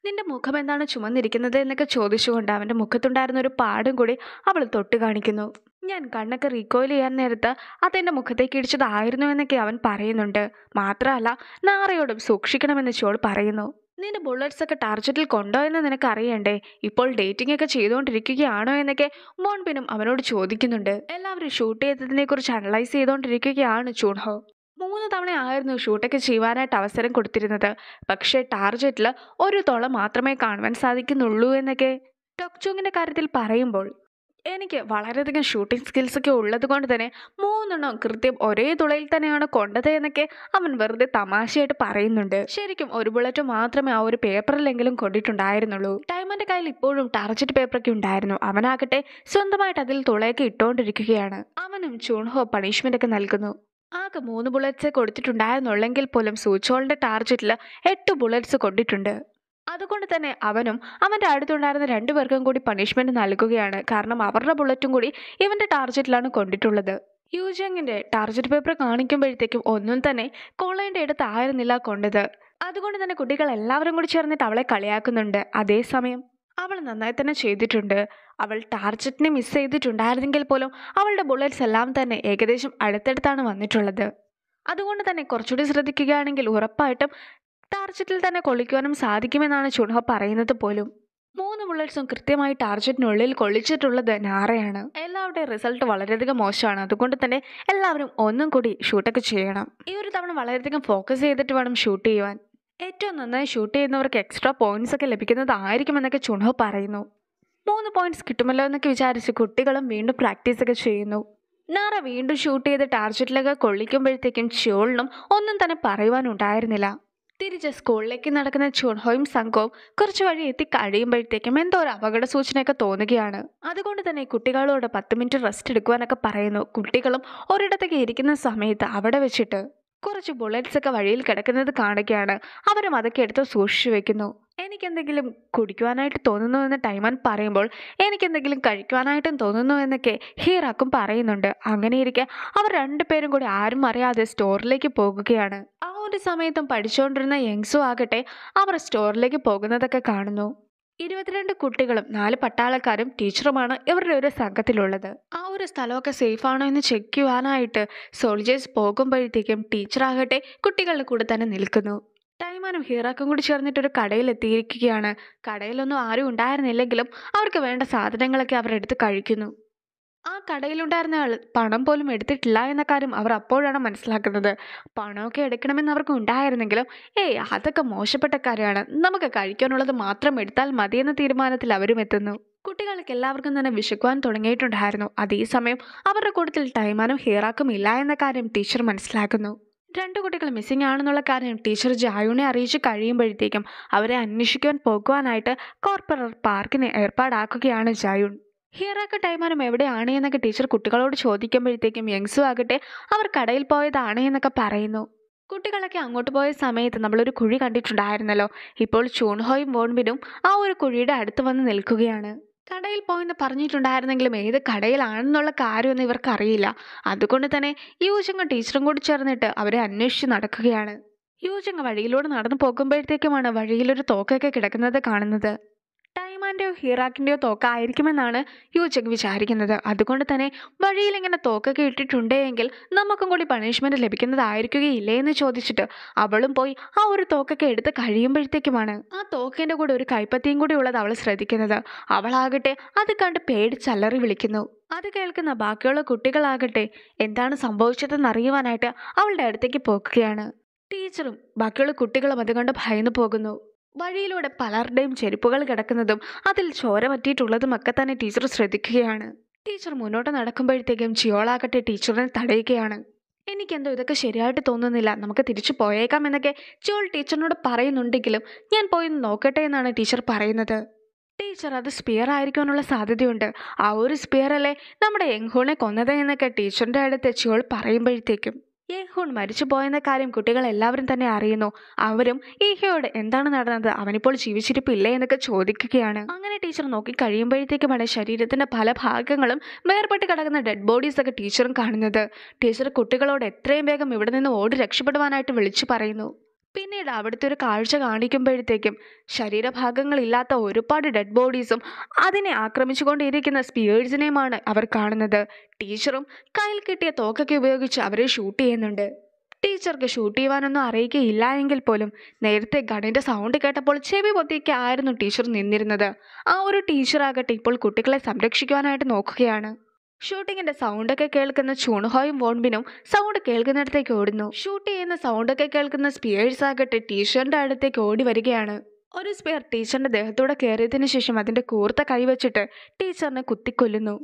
നിന്റെ മുഖം എന്താണ് ചുമന്നിരിക്കുന്നത് എന്നൊക്കെ ചോദിച്ചുകൊണ്ട് അവൻ്റെ മുഖത്തുണ്ടായിരുന്ന ഒരു പാടും കൂടി അവൾ തൊട്ട് കാണിക്കുന്നു ഞാൻ കണ്ണൊക്കെ റീകോയിൽ ചെയ്യാൻ നേരത്ത് അതെൻ്റെ മുഖത്തേക്ക് ഇടിച്ചതായിരുന്നു എന്നൊക്കെ അവൻ പറയുന്നുണ്ട് മാത്രമല്ല നാറയോടും സൂക്ഷിക്കണമെന്ന് ചോൾ പറയുന്നു നിന്റെ ബുള്ളറ്റ്സ് ഒക്കെ ടാർജറ്റിൽ കൊണ്ടോ എന്ന് നിനക്ക് അറിയണ്ടേ ഇപ്പോൾ ഡേറ്റിംഗ് ഒക്കെ ചെയ്തുകൊണ്ടിരിക്കുകയാണോ എന്നൊക്കെ മോൺപിനും അവനോട് ചോദിക്കുന്നുണ്ട് എല്ലാവരും ഷൂട്ട് ചെയ്തതിനെ കുറിച്ച് അനലൈസ് ചെയ്തുകൊണ്ടിരിക്കുകയാണ് ചൂൺഹോ മൂന്ന് തവണയായിരുന്നു ഷൂട്ടൊക്കെ ചെയ്യുവാനായിട്ട് അവസരം കൊടുത്തിരുന്നത് പക്ഷേ ടാർജറ്റിൽ ഒരു തൊള മാത്രമേ കാണുവാൻ സാധിക്കുന്നുള്ളൂ എന്നൊക്കെ ടോക്ചൂങ്ങിന്റെ കാര്യത്തിൽ പറയുമ്പോൾ എനിക്ക് വളരെയധികം ഷൂട്ടിംഗ് സ്കിൽസൊക്കെ ഉള്ളത് കൊണ്ട് തന്നെ മൂന്നെണ്ണം കൃത്യം ഒരേ തുളയിൽ തന്നെയാണ് കൊണ്ടത് എന്നൊക്കെ അവൻ വെറുതെ തമാശയായിട്ട് പറയുന്നുണ്ട് ശരിക്കും ഒരു ബുള്ളറ്റ് മാത്രമേ ആ ഒരു പേപ്പറിലെങ്കിലും കൊണ്ടിട്ടുണ്ടായിരുന്നുള്ളൂ ഡയമന്റെ കയ്യിൽ ഇപ്പോഴും ടാർജറ്റ് പേപ്പറൊക്കെ ഉണ്ടായിരുന്നു അവനാകട്ടെ സ്വന്തമായിട്ട് അതിൽ തുളയൊക്കെ ഇട്ടുകൊണ്ടിരിക്കുകയാണ് അവനും ചൂൺഹോ പണിഷ്മെന്റ് ഒക്കെ നൽകുന്നു ആകെ മൂന്ന് ബുള്ളറ്റ്സ് കൊടുത്തിട്ടുണ്ടായിരുന്നുള്ളെങ്കിൽ പോലും സൂച്ചോളിന്റെ ടാർജറ്റിൽ എട്ട് ബുള്ളറ്റ്സ് കൊണ്ടിട്ടുണ്ട് അതുകൊണ്ട് തന്നെ അവനും അവൻ്റെ അടുത്തുണ്ടായിരുന്ന രണ്ടുപേർക്കും കൂടി പണിഷ്മെൻറ്റ് നൽകുകയാണ് കാരണം അവരുടെ ബുള്ളറ്റും കൂടി ഇവൻ്റെ ടാർജറ്റിലാണ് കൊണ്ടിട്ടുള്ളത് യൂജങ്ങിൻ്റെ ടാർജറ്റ് പേപ്പർ കാണിക്കുമ്പോഴത്തേക്കും ഒന്നും തന്നെ കോളേൻ്റെ അടുത്ത് ആയിരുന്നില്ല കൊണ്ടത് അതുകൊണ്ട് തന്നെ കുട്ടികൾ എല്ലാവരും കൂടി ചേർന്നിട്ട് അവളെ കളിയാക്കുന്നുണ്ട് അതേസമയം അവൾ നന്നായി തന്നെ ചെയ്തിട്ടുണ്ട് അവൾ ടാർജറ്റിനെ മിസ് ചെയ്തിട്ടുണ്ടായിരുന്നെങ്കിൽ പോലും അവളുടെ ബുള്ളറ്റ്സ് എല്ലാം തന്നെ ഏകദേശം അടുത്തടുത്താണ് വന്നിട്ടുള്ളത് അതുകൊണ്ട് തന്നെ കുറച്ചുകൂടി ശ്രദ്ധിക്കുകയാണെങ്കിൽ ഉറപ്പായിട്ടും ടാർജറ്റിൽ തന്നെ കൊള്ളിക്കുവാനും സാധിക്കുമെന്നാണ് ചുൺഹ പറയുന്നത് പോലും മൂന്ന് ബുള്ളറ്റ്സും കൃത്യമായി ടാർജറ്റിനുള്ളിൽ കൊള്ളിച്ചിട്ടുള്ളത് നാറയാണ് എല്ലാവരുടെയും റിസൾട്ട് വളരെയധികം മോശമാണ് അതുകൊണ്ട് തന്നെ എല്ലാവരും ഒന്നും കൂടി ഷൂട്ടൊക്കെ ചെയ്യണം ഈ ഒരു തവണ വളരെയധികം ഫോക്കസ് ചെയ്തിട്ട് വേണം ഷൂട്ട് ചെയ്യുവാൻ ഏറ്റവും നന്നായി ഷൂട്ട് ചെയ്യുന്നവർക്ക് എക്സ്ട്രാ പോയിന്റ്സ് ഒക്കെ ലഭിക്കുന്നതായിരിക്കും എന്നൊക്കെ ചുണഹ പറയുന്നു മൂന്ന് പോയിന്റ്സ് കിട്ടുമല്ലോ എന്നൊക്കെ വിചാരിച്ച് കുട്ടികളും വീണ്ടും പ്രാക്ടീസ് ഒക്കെ ചെയ്യുന്നു നാറ വീണ്ടും ഷൂട്ട് ചെയ്ത് ടാർജറ്റിലൊക്കെ കൊള്ളിക്കുമ്പോഴത്തേക്കും ചോളിനും ഒന്നും തന്നെ പറയുവാനുണ്ടായിരുന്നില്ല തിരിച്ച് സ്കൂളിലേക്ക് നടക്കുന്ന ചുൺഹോയും സംഘവും കുറച്ചു വഴി എത്തി കഴിയുമ്പോഴത്തേക്കും എന്തോ ഒരു അപകട സൂചനയൊക്കെ തോന്നുകയാണ് അതുകൊണ്ട് തന്നെ കുട്ടികളോട് പത്ത് മിനിറ്റ് റെസ്റ്റ് എടുക്കുവാനൊക്കെ പറയുന്നു കുട്ടികളും ഒരിടത്തേക്ക് ഇരിക്കുന്ന സമയത്ത് അവിടെ വെച്ചിട്ട് കുറച്ച് ബുള്ളറ്റ്സ് ഒക്കെ വഴിയിൽ കിടക്കുന്നത് കാണുകയാണ് അവരും അതൊക്കെ എടുത്ത് സൂക്ഷിച്ചു വെക്കുന്നു എനിക്കെന്തെങ്കിലും കുടിക്കുവാനായിട്ട് തോന്നുന്നു എന്ന് ടൈമൻ പറയുമ്പോൾ എനിക്കെന്തെങ്കിലും കഴിക്കുവാനായിട്ടും തോന്നുന്നു എന്നൊക്കെ ഹീറാക്കും പറയുന്നുണ്ട് അങ്ങനെയിരിക്കെ അവർ രണ്ടുപേരും കൂടി ആരും അറിയാതെ സ്റ്റോറിലേക്ക് പോകുകയാണ് ഒരു സമയത്തും പഠിച്ചുകൊണ്ടിരുന്ന യങ്സു ആകട്ടെ അവർ സ്റ്റോറിലേക്ക് പോകുന്നതൊക്കെ കാണുന്നു ഇരുപത്തിരണ്ട് കുട്ടികളും നാല് പട്ടാളക്കാരും ടീച്ചറുമാണ് ഇവരുടെ ഒരു സംഘത്തിലുള്ളത് ആ ഒരു സ്ഥലമൊക്കെ സേഫ് ആണോ എന്ന് ചെക്ക് ചെയ്യുവാനായിട്ട് സോൾജേഴ്സ് പോകുമ്പോഴത്തേക്കും ടീച്ചറാകട്ടെ കുട്ടികളുടെ കൂടെ തന്നെ നിൽക്കുന്നു ടൈമാനും ഹീറാക്കും കൂടി ചേർന്നിട്ടൊരു കടയിൽ എത്തിയിരിക്കുകയാണ് കടയിലൊന്നും ആരും ഉണ്ടായിരുന്നില്ലെങ്കിലും അവർക്ക് വേണ്ട സാധനങ്ങളൊക്കെ അവരെടുത്ത് കഴിക്കുന്നു ആ കടയിലുണ്ടായിരുന്ന ആൾ പണം പോലും എടുത്തിട്ടില്ല എന്ന കാര്യം അവർ അപ്പോഴാണ് മനസ്സിലാക്കുന്നത് പണമൊക്കെ എടുക്കണമെന്ന് അവർക്ക് ഉണ്ടായിരുന്നെങ്കിലും ഏയ് അതൊക്കെ മോശപ്പെട്ട കാര്യമാണ് നമുക്ക് കഴിക്കാനുള്ളത് മാത്രം എടുത്താൽ മതിയെന്ന തീരുമാനത്തിൽ അവരും എത്തുന്നു കുട്ടികൾക്ക് എല്ലാവർക്കും തന്നെ വിശക്കുവാൻ തുടങ്ങിയിട്ടുണ്ടായിരുന്നു അതേസമയം അവരുടെ കൂട്ടത്തിൽ ടൈമാനും ഹീറാക്കും ഇല്ല എന്ന കാര്യം ടീച്ചർ മനസ്സിലാക്കുന്നു രണ്ടു കുട്ടികൾ മിസ്സിംഗ് ആണെന്നുള്ള കാര്യം ടീച്ചർ ജായുനെ അറിയിച്ച് കഴിയുമ്പോഴത്തേക്കും അവരെ അന്വേഷിക്കാൻ പോകുവാനായിട്ട് കോർപ്പറേറ്റ് പാർക്കിന് ഏർപ്പാടാക്കുകയാണ് ജായുൺ ഹീറോയ്ക്ക് ടൈമാനം എവിടെയാണ് എന്നൊക്കെ ടീച്ചർ കുട്ടികളോട് ചോദിക്കുമ്പോഴത്തേക്കും യങ്സും ആകട്ടെ അവർ കടയിൽ പോയതാണ് എന്നൊക്കെ പറയുന്നു കുട്ടികളൊക്കെ അങ്ങോട്ട് പോയ സമയത്ത് നമ്മളൊരു കുഴി കണ്ടിട്ടുണ്ടായിരുന്നല്ലോ ഇപ്പോൾ ചൂൺഹോയും വോൺബിനും ആ ഒരു കുഴിയുടെ അടുത്ത് വന്ന് നിൽക്കുകയാണ് കടയിൽ പോയെന്ന് പറഞ്ഞിട്ടുണ്ടായിരുന്നെങ്കിലും ഏത് കടയിലാണെന്നുള്ള കാര്യമൊന്നും ഇവർക്കറിയില്ല അതുകൊണ്ട് തന്നെ യൂജങ്ങ് ടീച്ചറും കൂടി ചേർന്നിട്ട് അവരെ അന്വേഷിച്ച് നടക്കുകയാണ് യൂജങ്ങ് വഴിയിലൂടെ നടന്നു പോകുമ്പോഴത്തേക്കുമാണ് വഴിയിലൊരു തോക്കൊക്കെ കിടക്കുന്നത് കാണുന്നത് ടൈമാൻ്റെയോ തോക്ക തോക്കായിരിക്കുമെന്നാണ് യോജക് വിചാരിക്കുന്നത് അതുകൊണ്ട് തന്നെ വഴിയിൽ ഇങ്ങനെ തോക്കൊക്കെ ഇട്ടിട്ടുണ്ടെങ്കിൽ നമുക്കും കൂടി പണിഷ്മെൻറ്റ് ലഭിക്കുന്നതായിരിക്കുകയില്ലേ എന്ന് ചോദിച്ചിട്ട് അവളും പോയി ആ ഒരു തോക്കൊക്കെ എടുത്ത് കഴിയുമ്പോഴത്തേക്കുമാണ് ആ തോക്കിൻ്റെ കൂടെ ഒരു കൈപ്പത്തിയും കൂടി ഉള്ളത് അവൾ ശ്രദ്ധിക്കുന്നത് അവളാകട്ടെ അത് കണ്ട് പേടിച്ചല്ലറി വിളിക്കുന്നു അത് കേൾക്കുന്ന ബാക്കിയുള്ള കുട്ടികളാകട്ടെ എന്താണ് സംഭവിച്ചതെന്ന് അറിയുവാനായിട്ട് അവളുടെ അടുത്തേക്ക് പോക്കുകയാണ് ടീച്ചറും ബാക്കിയുള്ള കുട്ടികളും അതുകൊണ്ട് ഭയന്നു പോകുന്നു വഴിയിലൂടെ പലരുടെയും ചെരുപ്പുകൾ കിടക്കുന്നതും അതിൽ ചോര പറ്റിയിട്ടുള്ളതുമൊക്കെ തന്നെ ടീച്ചർ ശ്രദ്ധിക്കുകയാണ് ടീച്ചർ മുന്നോട്ട് നടക്കുമ്പോഴത്തേക്കും ചിയോളാകട്ടെ ടീച്ചറിനെ തടയുകയാണ് എനിക്കെന്തോ ഇതൊക്കെ ശരിയായിട്ട് തോന്നുന്നില്ല നമുക്ക് തിരിച്ചു പോയേക്കാം എന്നൊക്കെ ചിയോൾ ടീച്ചറിനോട് പറയുന്നുണ്ടെങ്കിലും ഞാൻ പോയി നോക്കട്ടെ എന്നാണ് ടീച്ചർ പറയുന്നത് ടീച്ചർ അത് സ്പിയർ ആയിരിക്കാനുള്ള സാധ്യതയുണ്ട് ആ ഒരു സ്പിയർ അല്ലേ നമ്മുടെ എങ്ഹോണെ കൊന്നത് എന്നൊക്കെ ടീച്ചറിൻ്റെ അടുത്ത് ചിയോൾ പറയുമ്പോഴത്തേക്കും യേഹൂൺ മരിച്ചു പോയെന്ന കാര്യം കുട്ടികൾ എല്ലാവരും തന്നെ അറിയുന്നു അവരും ഈഹയോട് എന്താണ് നടന്നത് അവനിപ്പോൾ ജീവിച്ചിരിപ്പില്ലേ എന്നൊക്കെ ചോദിക്കുകയാണ് അങ്ങനെ ടീച്ചർ നോക്കി കഴിയുമ്പോഴത്തേക്കുമാണ് ശരീരത്തിന്റെ പല ഭാഗങ്ങളും വേർപെട്ട് കിടക്കുന്ന ഡെഡ് ബോഡീസ് ഒക്കെ ടീച്ചറും കാണുന്നത് ടീച്ചർ കുട്ടികളോട് എത്രയും വേഗം ഇവിടെ നിന്ന് ഓടി രക്ഷപ്പെടുവാനായിട്ട് വിളിച്ചു പറയുന്നു പിന്നീട് അവിടുത്തെ ഒരു കാഴ്ച കാണിക്കുമ്പോഴത്തേക്കും ശരീരഭാഗങ്ങളില്ലാത്ത ഒരുപാട് ഡെഡ് ബോഡീസും അതിനെ ആക്രമിച്ചുകൊണ്ടിരിക്കുന്ന സ്പിയേഴ്സിനെയുമാണ് അവർ കാണുന്നത് ടീച്ചറും കയ്യിൽ കിട്ടിയ തോക്കൊക്കെ ഉപയോഗിച്ച് അവരെ ഷൂട്ട് ചെയ്യുന്നുണ്ട് ടീച്ചർക്ക് ഷൂട്ട് ചെയ്യുവാനൊന്നും അറിയിക്കയില്ല എങ്കിൽ പോലും നേരത്തെ ഗണിൻ്റെ സൗണ്ട് കേട്ടപ്പോൾ ചെവി പൊത്തിയൊക്കെ ടീച്ചർ നിന്നിരുന്നത് ആ ഒരു ടീച്ചറാകട്ടെ ഇപ്പോൾ കുട്ടികളെ സംരക്ഷിക്കുവാനായിട്ട് നോക്കുകയാണ് ഷൂട്ടിങ്ങിന്റെ സൗണ്ടൊക്കെ കേൾക്കുന്ന ചൂണുഹോയും വോൺബിനും സൗണ്ട് കേൾക്കുന്നിടത്തേക്ക് ഓടുന്നു ഷൂട്ട് ചെയ്യുന്ന സൗണ്ടൊക്കെ കേൾക്കുന്ന സ്പിയേഴ്സ് ആകട്ടെ ടീഷറിന്റെ അടുത്തേക്ക് ഓടി വരികയാണ് ഒരു സ്പിയർ ടീച്ചറിന്റെ ദേഹത്തൂടെ കയറിയതിനു ശേഷം അതിന്റെ കൂർത്ത കൈവച്ചിട്ട് ടീച്ചറിനെ കുത്തിക്കൊല്ലുന്നു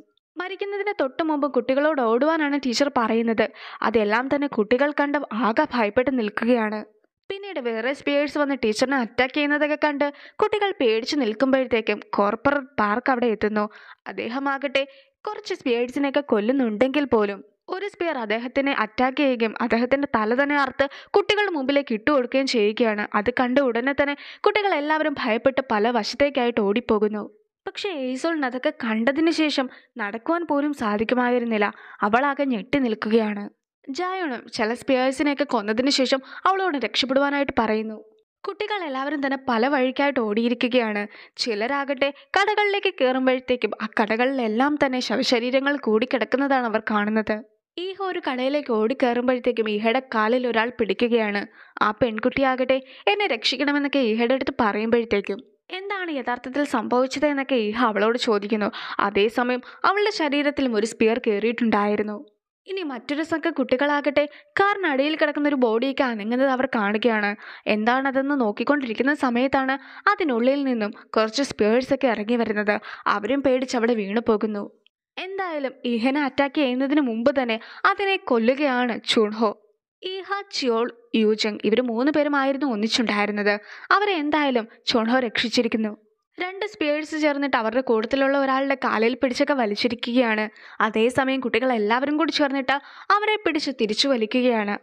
മരിക്കുന്നതിന് തൊട്ടു മുമ്പ് കുട്ടികളോട് ഓടുവാനാണ് ടീച്ചർ പറയുന്നത് അതെല്ലാം തന്നെ കുട്ടികൾ കണ്ട് ആകെ ഭയപ്പെട്ട് നിൽക്കുകയാണ് പിന്നീട് വേറെ സ്പിയേഴ്സ് വന്ന് ടീച്ചറിനെ അറ്റാക്ക് ചെയ്യുന്നതൊക്കെ കണ്ട് കുട്ടികൾ പേടിച്ചു നിൽക്കുമ്പോഴത്തേക്കും കോർപ്പറേറ്റ് പാർക്ക് അവിടെ എത്തുന്നു അദ്ദേഹമാകട്ടെ കുറച്ച് സ്പിയേഴ്സിനെയൊക്കെ കൊല്ലുന്നുണ്ടെങ്കിൽ പോലും ഒരു സ്പിയർ അദ്ദേഹത്തിനെ അറ്റാക്ക് ചെയ്യുകയും അദ്ദേഹത്തിൻ്റെ തല തന്നെ അർത്ത് കുട്ടികളുടെ മുമ്പിലേക്ക് കൊടുക്കുകയും ചെയ്യുകയാണ് അത് കണ്ട ഉടനെ തന്നെ കുട്ടികൾ എല്ലാവരും ഭയപ്പെട്ട് പല വശത്തേക്കായിട്ട് ഓടിപ്പോകുന്നു പക്ഷേ ഏസോളിന് അതൊക്കെ കണ്ടതിന് ശേഷം നടക്കുവാൻ പോലും സാധിക്കുമായിരുന്നില്ല അവളാകെ ഞെട്ടി നിൽക്കുകയാണ് ജായോണും ചില സ്പിയേഴ്സിനെയൊക്കെ കൊന്നതിന് ശേഷം അവളോട് രക്ഷപ്പെടുവാനായിട്ട് പറയുന്നു കുട്ടികൾ എല്ലാവരും തന്നെ പല വഴിക്കായിട്ട് ഓടിയിരിക്കുകയാണ് ചിലരാകട്ടെ കടകളിലേക്ക് കയറുമ്പോഴത്തേക്കും ആ കടകളിലെല്ലാം തന്നെ ശവശരീരങ്ങൾ കൂടിക്കിടക്കുന്നതാണ് അവർ കാണുന്നത് ഈഹ ഒരു കടയിലേക്ക് ഓടിക്കയറുമ്പോഴത്തേക്കും ഈഹയുടെ കാലിൽ ഒരാൾ പിടിക്കുകയാണ് ആ പെൺകുട്ടിയാകട്ടെ എന്നെ രക്ഷിക്കണമെന്നൊക്കെ ഈഹയുടെ അടുത്ത് പറയുമ്പോഴത്തേക്കും എന്താണ് യഥാർത്ഥത്തിൽ സംഭവിച്ചത് എന്നൊക്കെ ഈഹ അവളോട് ചോദിക്കുന്നു അതേസമയം അവളുടെ ശരീരത്തിലും ഒരു സ്പിയർ കയറിയിട്ടുണ്ടായിരുന്നു ഇനി മറ്റൊരു സംഘം കുട്ടികളാകട്ടെ കാറിനടിയിൽ കിടക്കുന്ന ഒരു ബോഡിയൊക്കെ അനങ്ങുന്നത് അവർ കാണുകയാണ് എന്താണതെന്ന് നോക്കിക്കൊണ്ടിരിക്കുന്ന സമയത്താണ് അതിനുള്ളിൽ നിന്നും കുറച്ച് സ്പേഴ്സൊക്കെ ഇറങ്ങി വരുന്നത് അവരും പേടിച്ച് അവിടെ വീണു പോകുന്നു എന്തായാലും ഇഹനെ അറ്റാക്ക് ചെയ്യുന്നതിന് മുമ്പ് തന്നെ അതിനെ കൊല്ലുകയാണ് ചുൺഹോ ഈഹ ചിയോൾ യൂജങ് ഇവർ മൂന്ന് പേരുമായിരുന്നു ഒന്നിച്ചുണ്ടായിരുന്നത് അവരെ എന്തായാലും ചുൺഹോ രക്ഷിച്ചിരിക്കുന്നു രണ്ട് സ്പേഴ്സ് ചേർന്നിട്ട് അവരുടെ കൂട്ടത്തിലുള്ള ഒരാളുടെ കാലിൽ പിടിച്ചൊക്കെ വലിച്ചിരിക്കുകയാണ് അതേസമയം കുട്ടികൾ എല്ലാവരും കൂടി ചേർന്നിട്ട് അവരെ പിടിച്ച് തിരിച്ചു വലിക്കുകയാണ്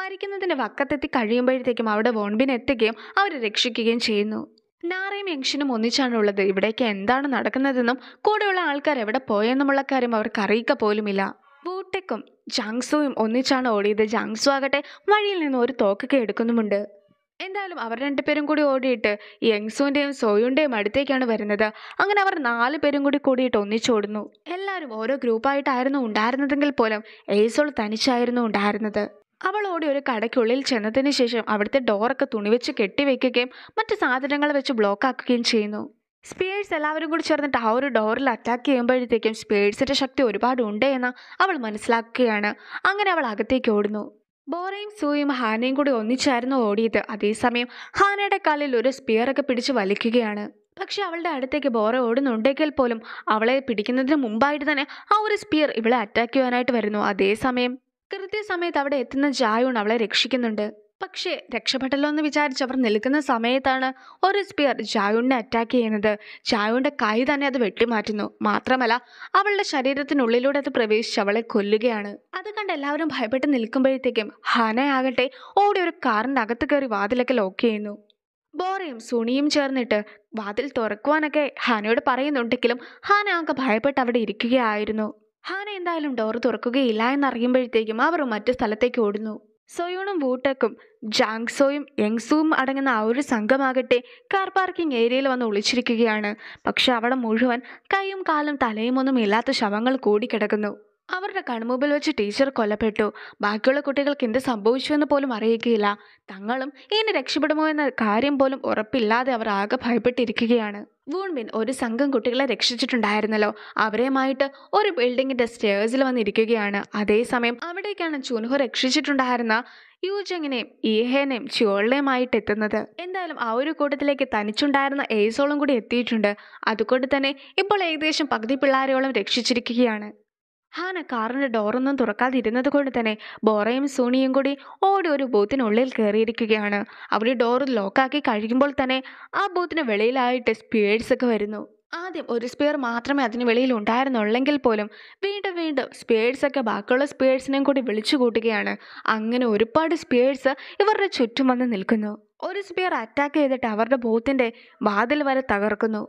മരിക്കുന്നതിൻ്റെ വക്കത്തെത്തി കഴിയുമ്പോഴത്തേക്കും അവിടെ വോൺബിനെത്തുകയും അവരെ രക്ഷിക്കുകയും ചെയ്യുന്നു നാറയും യങ്ഷനും ഒന്നിച്ചാണുള്ളത് ഇവിടേക്ക് എന്താണ് നടക്കുന്നതെന്നും കൂടെയുള്ള ആൾക്കാർ എവിടെ പോയെന്നുമുള്ള കാര്യം അവർക്ക് അറിയിക്ക പോലുമില്ല ബൂട്ടെക്കും ജാങ്സുവും ഒന്നിച്ചാണ് ഓടിയത് ജാങ്സു ആകട്ടെ വഴിയിൽ നിന്ന് ഒരു തോക്കൊക്കെ എടുക്കുന്നുമുണ്ട് എന്തായാലും അവർ രണ്ടുപേരും കൂടി ഓടിയിട്ട് യങ്സുവിൻ്റെയും സോയുൻ്റെയും അടുത്തേക്കാണ് വരുന്നത് അങ്ങനെ അവർ നാല് പേരും കൂടി കൂടിയിട്ട് ഒന്നിച്ചോടുന്നു എല്ലാവരും ഓരോ ഗ്രൂപ്പായിട്ടായിരുന്നു ഉണ്ടായിരുന്നതെങ്കിൽ പോലും ഏസോൾ തനിച്ചായിരുന്നു ഉണ്ടായിരുന്നത് അവൾ ഓടി ഒരു കടയ്ക്കുള്ളിൽ ചെന്നതിന് ശേഷം അവിടുത്തെ ഡോറൊക്കെ തുണിവെച്ച് കെട്ടിവെക്കുകയും മറ്റു സാധനങ്ങൾ വെച്ച് ബ്ലോക്ക് ആക്കുകയും ചെയ്യുന്നു സ്പേഴ്സ് എല്ലാവരും കൂടി ചേർന്നിട്ട് ആ ഒരു ഡോറിൽ അറ്റാക്ക് ചെയ്യുമ്പോഴത്തേക്കും സ്പേഴ്സിൻ്റെ ശക്തി ഒരുപാട് ഉണ്ട് എന്ന് അവൾ മനസ്സിലാക്കുകയാണ് അങ്ങനെ അവൾ അകത്തേക്ക് ഓടുന്നു ബോറയും സൂയും ഹാനയും കൂടി ഒന്നിച്ചായിരുന്നു ഓടിയത് അതേസമയം ഹാനയുടെ കാലിൽ ഒരു സ്പിയറൊക്കെ പിടിച്ച് വലിക്കുകയാണ് പക്ഷെ അവളുടെ അടുത്തേക്ക് ബോറ ഓടുന്നുണ്ടെങ്കിൽ പോലും അവളെ പിടിക്കുന്നതിന് മുമ്പായിട്ട് തന്നെ ആ ഒരു സ്പിയർ ഇവളെ അറ്റാക്ക് ചെയ്യാനായിട്ട് വരുന്നു അതേസമയം കൃത്യസമയത്ത് അവിടെ എത്തുന്ന ജായൂൺ അവളെ രക്ഷിക്കുന്നുണ്ട് പക്ഷേ രക്ഷപ്പെട്ടല്ലോ എന്ന് വിചാരിച്ച് അവർ നിൽക്കുന്ന സമയത്താണ് ഒരു സ്പിയർ ചായുണ്ടെ അറ്റാക്ക് ചെയ്യുന്നത് ചായുണ്ടെ കൈ തന്നെ അത് വെട്ടിമാറ്റുന്നു മാത്രമല്ല അവളുടെ ശരീരത്തിനുള്ളിലൂടെ അത് പ്രവേശിച്ച് അവളെ കൊല്ലുകയാണ് അത് കണ്ട് എല്ലാവരും ഭയപ്പെട്ട് നിൽക്കുമ്പോഴത്തേക്കും ഹനയാകട്ടെ ഓടി ഒരു കാറിൻ്റെ അകത്ത് കയറി വാതിലൊക്കെ ലോക്ക് ചെയ്യുന്നു ബോറയും സുണിയും ചേർന്നിട്ട് വാതിൽ തുറക്കുവാനൊക്കെ ഹാനയോട് പറയുന്നുണ്ടെങ്കിലും ഹാന ആകെ ഭയപ്പെട്ട് അവിടെ ഇരിക്കുകയായിരുന്നു ഹാന എന്തായാലും ഡോർ തുറക്കുകയില്ല എന്നറിയുമ്പോഴത്തേക്കും അവർ മറ്റു സ്ഥലത്തേക്ക് ഓടുന്നു സോയൂണും വൂട്ടക്കും ജാങ്സോയും യങ്സുവും അടങ്ങുന്ന ആ ഒരു സംഘമാകട്ടെ കാർ പാർക്കിംഗ് ഏരിയയിൽ വന്ന് ഒളിച്ചിരിക്കുകയാണ് പക്ഷെ അവിടെ മുഴുവൻ കൈയും കാലും തലയും ഒന്നും ഇല്ലാത്ത ശവങ്ങൾ കൂടിക്കിടക്കുന്നു അവരുടെ കൺമുമ്പിൽ വെച്ച് ടീച്ചർ കൊല്ലപ്പെട്ടു ബാക്കിയുള്ള കുട്ടികൾക്ക് എന്ത് സംഭവിച്ചുവെന്ന് പോലും അറിയിക്കുകയില്ല തങ്ങളും ഇനി രക്ഷപ്പെടുമോ എന്ന കാര്യം പോലും ഉറപ്പില്ലാതെ അവർ ആകെ ഭയപ്പെട്ടിരിക്കുകയാണ് വൂൺബിൻ ഒരു സംഘം കുട്ടികളെ രക്ഷിച്ചിട്ടുണ്ടായിരുന്നല്ലോ അവരെയുമായിട്ട് ഒരു ബിൽഡിങ്ങിന്റെ സ്റ്റേഴ്സിൽ വന്നിരിക്കുകയാണ് അതേസമയം അവിടേക്കാണ് ചുൻഹു രക്ഷിച്ചിട്ടുണ്ടായിരുന്ന യൂജങ്ങിനെയും ഈഹേനെയും ചുവളിനെയുമായിട്ട് എത്തുന്നത് എന്തായാലും ആ ഒരു കൂട്ടത്തിലേക്ക് തനിച്ചുണ്ടായിരുന്ന ഏസോളും കൂടി എത്തിയിട്ടുണ്ട് അതുകൊണ്ട് തന്നെ ഇപ്പോൾ ഏകദേശം പകുതി പിള്ളേരോളം രക്ഷിച്ചിരിക്കുകയാണ് ഹാന കാറിൻ്റെ ഡോറൊന്നും തുറക്കാതിരുന്നത് കൊണ്ട് തന്നെ ബോറയും സൂണിയും കൂടി ഓടി ഒരു ബൂത്തിനുള്ളിൽ കയറിയിരിക്കുകയാണ് അവർ ഡോർ ലോക്കാക്കി കഴിയുമ്പോൾ തന്നെ ആ ബൂത്തിന് വെളിയിലായിട്ട് സ്പീഡ്സ് ഒക്കെ വരുന്നു ആദ്യം ഒരു സ്പെയർ മാത്രമേ അതിന് വെളിയിൽ ഉണ്ടായിരുന്നുള്ളെങ്കിൽ പോലും വീണ്ടും വീണ്ടും സ്പേഴ്സൊക്കെ ബാക്കിയുള്ള സ്പേഴ്സിനെയും കൂടി വിളിച്ചു കൂട്ടുകയാണ് അങ്ങനെ ഒരുപാട് സ്പേഴ്സ് ഇവരുടെ ചുറ്റും വന്ന് നിൽക്കുന്നു ഒരു സ്പെയർ അറ്റാക്ക് ചെയ്തിട്ട് അവരുടെ ബോത്തിൻ്റെ വാതിൽ വരെ തകർക്കുന്നു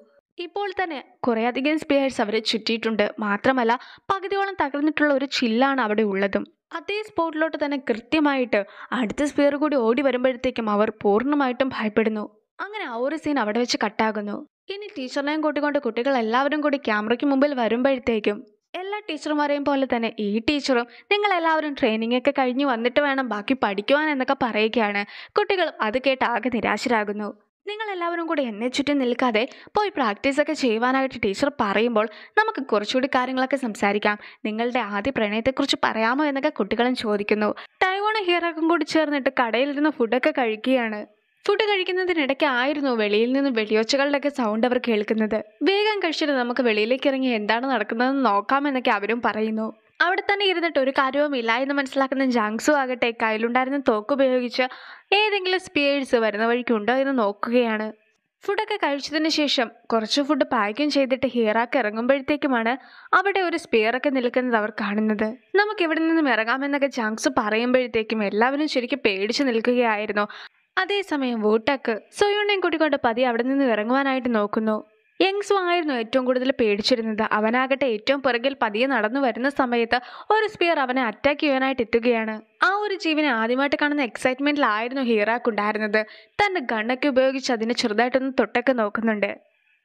ഇപ്പോൾ തന്നെ കുറേയധികം പ്ലെയേഴ്സ് അവരെ ചുറ്റിയിട്ടുണ്ട് മാത്രമല്ല പകുതിയോളം തകർന്നിട്ടുള്ള ഒരു ചില്ലാണ് അവിടെ ഉള്ളതും അതേ സ്പോട്ടിലോട്ട് തന്നെ കൃത്യമായിട്ട് അടുത്ത സ്പിയർ കൂടി ഓടി വരുമ്പോഴത്തേക്കും അവർ പൂർണ്ണമായിട്ടും ഭയപ്പെടുന്നു അങ്ങനെ ആ ഒരു സീൻ അവിടെ വെച്ച് കട്ടാകുന്നു ഇനി ടീച്ചറിനെയും കൂട്ടിക്കൊണ്ട് കുട്ടികൾ എല്ലാവരും കൂടി ക്യാമറയ്ക്ക് മുമ്പിൽ വരുമ്പോഴത്തേക്കും എല്ലാ ടീച്ചർമാരെയും പോലെ തന്നെ ഈ ടീച്ചറും നിങ്ങൾ എല്ലാവരും ട്രെയിനിങ് ഒക്കെ കഴിഞ്ഞ് വന്നിട്ട് വേണം ബാക്കി പഠിക്കുവാൻ എന്നൊക്കെ പറയുകയാണ് കുട്ടികൾ അത് കേട്ട് ആകെ നിരാശരാകുന്നു നിങ്ങൾ എല്ലാവരും കൂടി എന്നെ ചുറ്റി നിൽക്കാതെ പോയി പ്രാക്ടീസൊക്കെ ചെയ്യുവാനായിട്ട് ടീച്ചർ പറയുമ്പോൾ നമുക്ക് കുറച്ചുകൂടി കാര്യങ്ങളൊക്കെ സംസാരിക്കാം നിങ്ങളുടെ ആദ്യ പ്രണയത്തെക്കുറിച്ച് പറയാമോ എന്നൊക്കെ കുട്ടികളും ചോദിക്കുന്നു ടൈവോണ ഹിയറൊക്കെ കൂടി ചേർന്നിട്ട് കടയിലിരുന്ന് ഫുഡൊക്കെ കഴിക്കുകയാണ് ഫുഡ് കഴിക്കുന്നതിനിടയ്ക്ക് ആയിരുന്നു വെളിയിൽ നിന്ന് വെളിയൊച്ചകളുടെയൊക്കെ സൗണ്ട് അവർ കേൾക്കുന്നത് വേഗം കഴിച്ചിട്ട് നമുക്ക് വെളിയിലേക്ക് ഇറങ്ങി എന്താണ് നടക്കുന്നതെന്ന് നോക്കാമെന്നൊക്കെ അവരും പറയുന്നു അവിടെ തന്നെ ഇരുന്നിട്ട് ഒരു കാര്യവുമില്ല എന്ന് മനസ്സിലാക്കുന്ന ജാങ്സു ആകട്ടെ കയ്യിലുണ്ടായിരുന്ന ഉപയോഗിച്ച് ഏതെങ്കിലും സ്പീഡ്സ് വരുന്ന ഉണ്ടോ എന്ന് നോക്കുകയാണ് ഫുഡൊക്കെ കഴിച്ചതിന് ശേഷം കുറച്ച് ഫുഡ് പാക്കിങ് ചെയ്തിട്ട് ഹിയറാക്ക് ഇറങ്ങുമ്പോഴത്തേക്കുമാണ് അവിടെ ഒരു സ്പിയറൊക്കെ നിൽക്കുന്നത് അവർ കാണുന്നത് നമുക്ക് ഇവിടെ നിന്നും ഇറങ്ങാമെന്നൊക്കെ ജാങ്സ് പറയുമ്പോഴത്തേക്കും എല്ലാവരും ശരിക്കും പേടിച്ചു നിൽക്കുകയായിരുന്നു അതേസമയം വോട്ടക്ക് സൊയൂണയും കൂട്ടിക്കൊണ്ട് പതി അവിടെ നിന്ന് ഇറങ്ങുവാനായിട്ട് നോക്കുന്നു യങ്സും ആയിരുന്നു ഏറ്റവും കൂടുതൽ പേടിച്ചിരുന്നത് അവനാകട്ടെ ഏറ്റവും പിറകിൽ പതിയെ നടന്നു വരുന്ന സമയത്ത് ഒരു സ്പിയർ അവനെ അറ്റാക്ക് ചെയ്യാനായിട്ട് എത്തുകയാണ് ആ ഒരു ജീവനെ ആദ്യമായിട്ട് കാണുന്ന എക്സൈറ്റ്മെന്റിലായിരുന്നു ഹീറാക്ക് ഉണ്ടായിരുന്നത് തന്റെ ഗണ്ണൊക്കെ ഉപയോഗിച്ച് അതിനെ ചെറുതായിട്ടൊന്ന് തൊട്ടൊക്കെ നോക്കുന്നുണ്ട്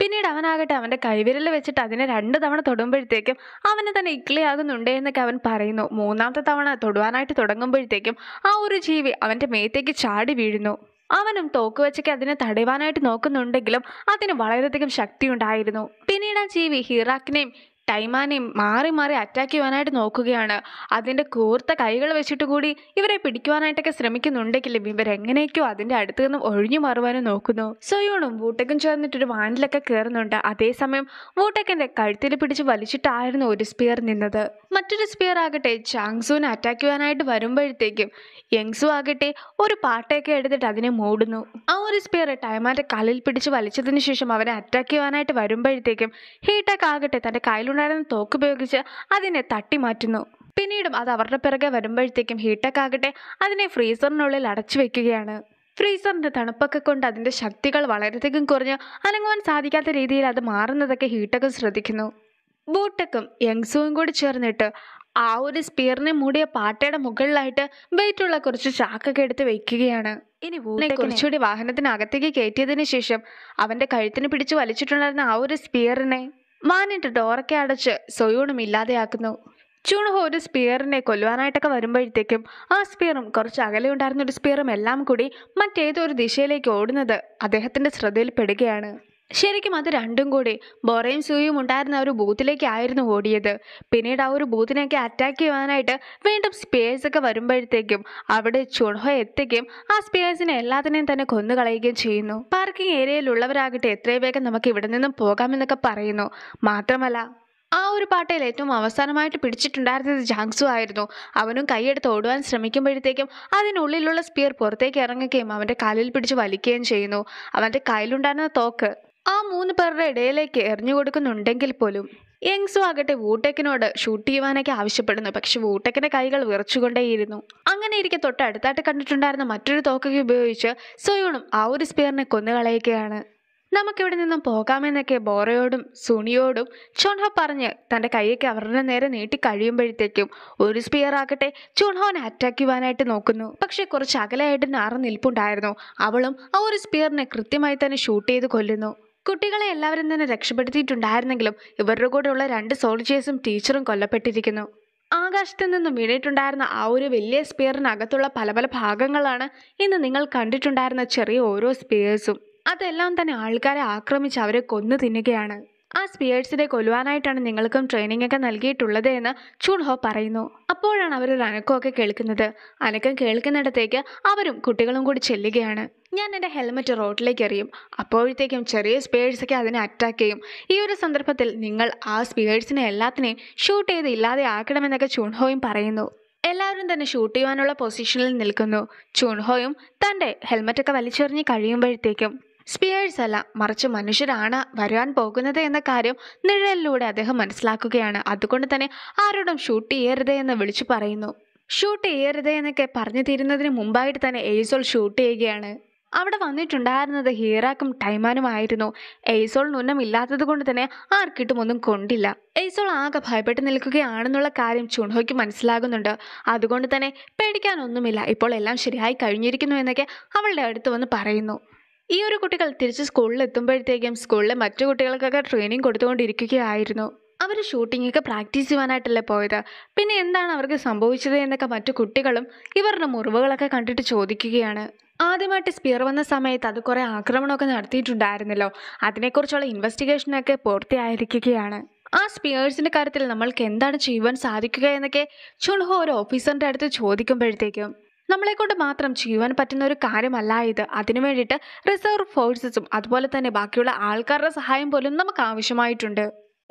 പിന്നീട് അവനാകട്ടെ അവൻ്റെ കൈവിരൽ വെച്ചിട്ട് അതിനെ രണ്ട് തവണ തൊടുമ്പോഴത്തേക്കും അവനെ തന്നെ ഇക്ലിയാകുന്നുണ്ട് എന്നൊക്കെ അവൻ പറയുന്നു മൂന്നാമത്തെ തവണ തൊടുവാനായിട്ട് തുടങ്ങുമ്പോഴത്തേക്കും ആ ഒരു ജീവി അവൻ്റെ മേത്തേക്ക് ചാടി വീഴുന്നു അവനും തോക്ക് വെച്ചൊക്കെ അതിനെ തടയുവാനായിട്ട് നോക്കുന്നുണ്ടെങ്കിലും അതിന് വളരെയധികം ശക്തിയുണ്ടായിരുന്നു പിന്നീട് ആ ജീവി ഹിറാക്കിനെയും ടൈമാനെ മാറി മാറി അറ്റാക്ക് ചെയ്യുവാനായിട്ട് നോക്കുകയാണ് അതിൻ്റെ കൂർത്ത കൈകൾ വെച്ചിട്ട് കൂടി ഇവരെ പിടിക്കുവാനായിട്ടൊക്കെ ശ്രമിക്കുന്നുണ്ടെങ്കിലും ഇവരെങ്ങനെയൊക്കെയോ അതിൻ്റെ അടുത്ത് നിന്ന് ഒഴിഞ്ഞു മാറുവാനും നോക്കുന്നു സൊയോണും വൂട്ടക്കും ചേർന്നിട്ടൊരു വാനിലൊക്കെ കയറുന്നുണ്ട് അതേസമയം വൂട്ടക്കിൻ്റെ കഴുത്തിൽ പിടിച്ച് വലിച്ചിട്ടായിരുന്നു ഒരു സ്പിയർ നിന്നത് മറ്റൊരു സ്പിയർ ആകട്ടെ ചാങ്സൂനെ അറ്റാക്ക് ചെയ്യാനായിട്ട് വരുമ്പോഴത്തേക്കും യങ്സു ആകട്ടെ ഒരു പാട്ടയൊക്കെ എടുത്തിട്ട് അതിനെ മൂടുന്നു ആ ഒരു സ്പിയർ ടൈമാൻ്റെ കാലിൽ പിടിച്ച് വലിച്ചതിന് ശേഷം അവനെ അറ്റാക്ക് ചെയ്യുവാനായിട്ട് വരുമ്പോഴത്തേക്കും ഹീട്ടക്ക് ആകട്ടെ തൻ്റെ കയ്യിലുണ്ടായ ഉണ്ടായിരുന്ന തോക്കുപയോഗിച്ച് അതിനെ തട്ടിമാറ്റുന്നു പിന്നീടും അത് അവരുടെ പിറകെ വരുമ്പോഴത്തേക്കും ഹീട്ടക്കാകട്ടെ അതിനെ ഫ്രീസറിനുള്ളിൽ അടച്ചു വെക്കുകയാണ് ഫ്രീസറിൻ്റെ തണുപ്പൊക്കെ കൊണ്ട് അതിൻ്റെ ശക്തികൾ വളരെയധികം കുറഞ്ഞ് അനങ്ങുവാൻ സാധിക്കാത്ത രീതിയിൽ അത് മാറുന്നതൊക്കെ ഹീട്ടൊക്കെ ശ്രദ്ധിക്കുന്നു ബൂട്ടക്കും യങ്സുവും കൂടി ചേർന്നിട്ട് ആ ഒരു സ്പിയറിനെ മൂടിയ പാട്ടയുടെ മുകളിലായിട്ട് വെയിറ്റുള്ള കുറച്ച് ചാക്കൊക്കെ എടുത്ത് വെക്കുകയാണ് ഇനി കുറച്ചുകൂടി വാഹനത്തിനകത്തേക്ക് കയറ്റിയതിന് ശേഷം അവന്റെ കഴുത്തിന് പിടിച്ച് വലിച്ചിട്ടുണ്ടായിരുന്ന ആ ഒരു സ്പിയറിനെ മാനിട്ട് ഡോറൊക്കെ അടച്ച് സൊയൂണും ഇല്ലാതെയാക്കുന്നു ചൂണുഹോ ഒരു സ്പിയറിനെ കൊല്ലുവാനായിട്ടൊക്കെ വരുമ്പോഴത്തേക്കും ആ സ്പിയറും കുറച്ച് അകലെ ഉണ്ടായിരുന്ന ഒരു സ്പിയറും എല്ലാം കൂടി മറ്റേതൊരു ദിശയിലേക്ക് ഓടുന്നത് അദ്ദേഹത്തിൻ്റെ ശ്രദ്ധയിൽപ്പെടുകയാണ് ശരിക്കും അത് രണ്ടും കൂടി ബൊറയും സൂയും ഉണ്ടായിരുന്ന ഒരു ബൂത്തിലേക്കായിരുന്നു ഓടിയത് പിന്നീട് ആ ഒരു ബൂത്തിനെയൊക്കെ അറ്റാക്ക് ചെയ്യുവാനായിട്ട് വീണ്ടും സ്പേസ് ഒക്കെ വരുമ്പോഴത്തേക്കും അവിടെ ചുണഹ എത്തുകയും ആ സ്പേസിനെ എല്ലാത്തിനെയും തന്നെ കൊന്നുകളയുകയും ചെയ്യുന്നു പാർക്കിംഗ് ഏരിയയിലുള്ളവരാകട്ടെ എത്രയും വേഗം നമുക്ക് ഇവിടെ നിന്നും പോകാമെന്നൊക്കെ പറയുന്നു മാത്രമല്ല ആ ഒരു പാട്ടയിൽ ഏറ്റവും അവസാനമായിട്ട് പിടിച്ചിട്ടുണ്ടായിരുന്നത് ജാങ്സു ആയിരുന്നു അവനും കൈയെടുത്ത് ഓടുവാൻ ശ്രമിക്കുമ്പോഴത്തേക്കും അതിനുള്ളിലുള്ള സ്പിയർ പുറത്തേക്ക് ഇറങ്ങുകയും അവൻ്റെ കാലിൽ പിടിച്ച് വലിക്കുകയും ചെയ്യുന്നു അവൻ്റെ കയ്യിലുണ്ടായിരുന്ന തോക്ക് ആ മൂന്ന് പേരുടെ ഇടയിലേക്ക് എറിഞ്ഞു കൊടുക്കുന്നുണ്ടെങ്കിൽ പോലും യങ്സു ആകട്ടെ വൂട്ടെക്കിനോട് ഷൂട്ട് ചെയ്യുവാനൊക്കെ ആവശ്യപ്പെടുന്നു പക്ഷെ വൂട്ടെക്കിന്റെ കൈകൾ വിറച്ചുകൊണ്ടേയിരുന്നു അങ്ങനെ ഇരിക്കെ തൊട്ട് അടുത്തായിട്ട് കണ്ടിട്ടുണ്ടായിരുന്ന മറ്റൊരു തോക്കൊക്കെ ഉപയോഗിച്ച് സോയോണും ആ ഒരു സ്പിയറിനെ കൊന്നുകളയുകയാണ് നമുക്കിവിടെ നിന്നും പോകാമെന്നൊക്കെ ബോറയോടും സുണിയോടും ചുൺഹ പറഞ്ഞ് തൻ്റെ കൈയൊക്കെ അവരുടെ നേരെ നീട്ടി കഴിയുമ്പോഴത്തേക്കും ഒരു സ്പിയർ ആകട്ടെ ചുൺഹോനെ അറ്റാക്ക് ചെയ്യുവാനായിട്ട് നോക്കുന്നു പക്ഷേ കുറച്ച് അകലെയായിട്ട് നാറ് നിൽപ്പുണ്ടായിരുന്നു അവളും ആ ഒരു സ്പിയറിനെ കൃത്യമായി തന്നെ ഷൂട്ട് ചെയ്ത് കൊല്ലുന്നു കുട്ടികളെ എല്ലാവരും തന്നെ രക്ഷപ്പെടുത്തിയിട്ടുണ്ടായിരുന്നെങ്കിലും ഇവരുടെ കൂടെയുള്ള രണ്ട് സോൾജേഴ്സും ടീച്ചറും കൊല്ലപ്പെട്ടിരിക്കുന്നു ആകാശത്ത് നിന്നും വീണിട്ടുണ്ടായിരുന്ന ആ ഒരു വലിയ സ്പിയറിനകത്തുള്ള പല പല ഭാഗങ്ങളാണ് ഇന്ന് നിങ്ങൾ കണ്ടിട്ടുണ്ടായിരുന്ന ചെറിയ ഓരോ സ്പിയേഴ്സും അതെല്ലാം തന്നെ ആൾക്കാരെ ആക്രമിച്ച് അവരെ കൊന്നു തിന്നുകയാണ് ആ സ്പിയേഴ്സിനെ കൊല്ലുവാനായിട്ടാണ് നിങ്ങൾക്കും ട്രെയിനിങ് ഒക്കെ നൽകിയിട്ടുള്ളത് എന്ന് ചുൺഹോ പറയുന്നു അപ്പോഴാണ് അവർ അനക്കമൊക്കെ കേൾക്കുന്നത് അനക്കം കേൾക്കുന്നിടത്തേക്ക് അവരും കുട്ടികളും കൂടി ചെല്ലുകയാണ് ഞാൻ എൻ്റെ ഹെൽമെറ്റ് റോഡിലേക്ക് എറിയും അപ്പോഴത്തേക്കും ചെറിയ സ്പിയേഴ്സൊക്കെ അതിനെ അറ്റാക്ക് ചെയ്യും ഈ ഒരു സന്ദർഭത്തിൽ നിങ്ങൾ ആ സ്പിയേഴ്സിനെ എല്ലാത്തിനെയും ഷൂട്ട് ചെയ്ത് ഇല്ലാതെ ആക്കണമെന്നൊക്കെ ചുൺഹോയും പറയുന്നു എല്ലാവരും തന്നെ ഷൂട്ട് ചെയ്യുവാനുള്ള പൊസിഷനിൽ നിൽക്കുന്നു ചുൺഹോയും തൻ്റെ ഹെൽമെറ്റൊക്കെ വലിച്ചെറിഞ്ഞ് കഴിയുമ്പോഴത്തേക്കും സ്പിയേഴ്സ് അല്ല മറിച്ച് മനുഷ്യരാണ് വരാൻ പോകുന്നത് എന്ന കാര്യം നിഴലിലൂടെ അദ്ദേഹം മനസ്സിലാക്കുകയാണ് അതുകൊണ്ട് തന്നെ ആരോടും ഷൂട്ട് ചെയ്യരുത് എന്ന് വിളിച്ചു പറയുന്നു ഷൂട്ട് ചെയ്യരുത് എന്നൊക്കെ പറഞ്ഞു തീരുന്നതിന് മുമ്പായിട്ട് തന്നെ എയ്സോൾ ഷൂട്ട് ചെയ്യുകയാണ് അവിടെ വന്നിട്ടുണ്ടായിരുന്നത് ഹീറാക്കും ടൈമാനുമായിരുന്നു എയ്സോളിന് ഉന്നം ഇല്ലാത്തത് കൊണ്ട് തന്നെ ആർക്കിട്ടും ഒന്നും കൊണ്ടില്ല എയ്സോൾ ആകെ ഭയപ്പെട്ട് നിൽക്കുകയാണെന്നുള്ള കാര്യം ചുൺഹോയ്ക്ക് മനസ്സിലാകുന്നുണ്ട് അതുകൊണ്ട് തന്നെ പേടിക്കാനൊന്നുമില്ല ഇപ്പോൾ എല്ലാം ശരിയായി കഴിഞ്ഞിരിക്കുന്നു എന്നൊക്കെ അവളുടെ അടുത്ത് വന്ന് പറയുന്നു ഈ ഒരു കുട്ടികൾ തിരിച്ച് സ്കൂളിൽ എത്തുമ്പോഴത്തേക്കും സ്കൂളിലെ മറ്റു കുട്ടികൾക്കൊക്കെ ട്രെയിനിങ് കൊടുത്തുകൊണ്ടിരിക്കുകയായിരുന്നു അവർ ഷൂട്ടിങ്ങൊക്കെ പ്രാക്ടീസ് ചെയ്യാനായിട്ടല്ലേ പോയത് പിന്നെ എന്താണ് അവർക്ക് സംഭവിച്ചത് എന്നൊക്കെ മറ്റു കുട്ടികളും ഇവരുടെ മുറിവുകളൊക്കെ കണ്ടിട്ട് ചോദിക്കുകയാണ് ആദ്യമായിട്ട് സ്പിയർ വന്ന സമയത്ത് അത് കുറേ ആക്രമണമൊക്കെ നടത്തിയിട്ടുണ്ടായിരുന്നല്ലോ അതിനെക്കുറിച്ചുള്ള ഇൻവെസ്റ്റിഗേഷനൊക്കെ പൂർത്തിയായിരിക്കുകയാണ് ആ സ്പിയേഴ്സിൻ്റെ കാര്യത്തിൽ നമ്മൾക്ക് എന്താണ് ചെയ്യുവാൻ സാധിക്കുക എന്നൊക്കെ ചുൺഹോ ഒരു ഓഫീസറിൻ്റെ അടുത്ത് ചോദിക്കുമ്പോഴത്തേക്കും നമ്മളെ കൊണ്ട് മാത്രം ചെയ്യുവാൻ പറ്റുന്ന ഒരു കാര്യമല്ല ഇത് അതിനു വേണ്ടിയിട്ട് റിസർവ് ഫോഴ്സസും അതുപോലെ തന്നെ ബാക്കിയുള്ള ആൾക്കാരുടെ സഹായം പോലും നമുക്ക് ആവശ്യമായിട്ടുണ്ട്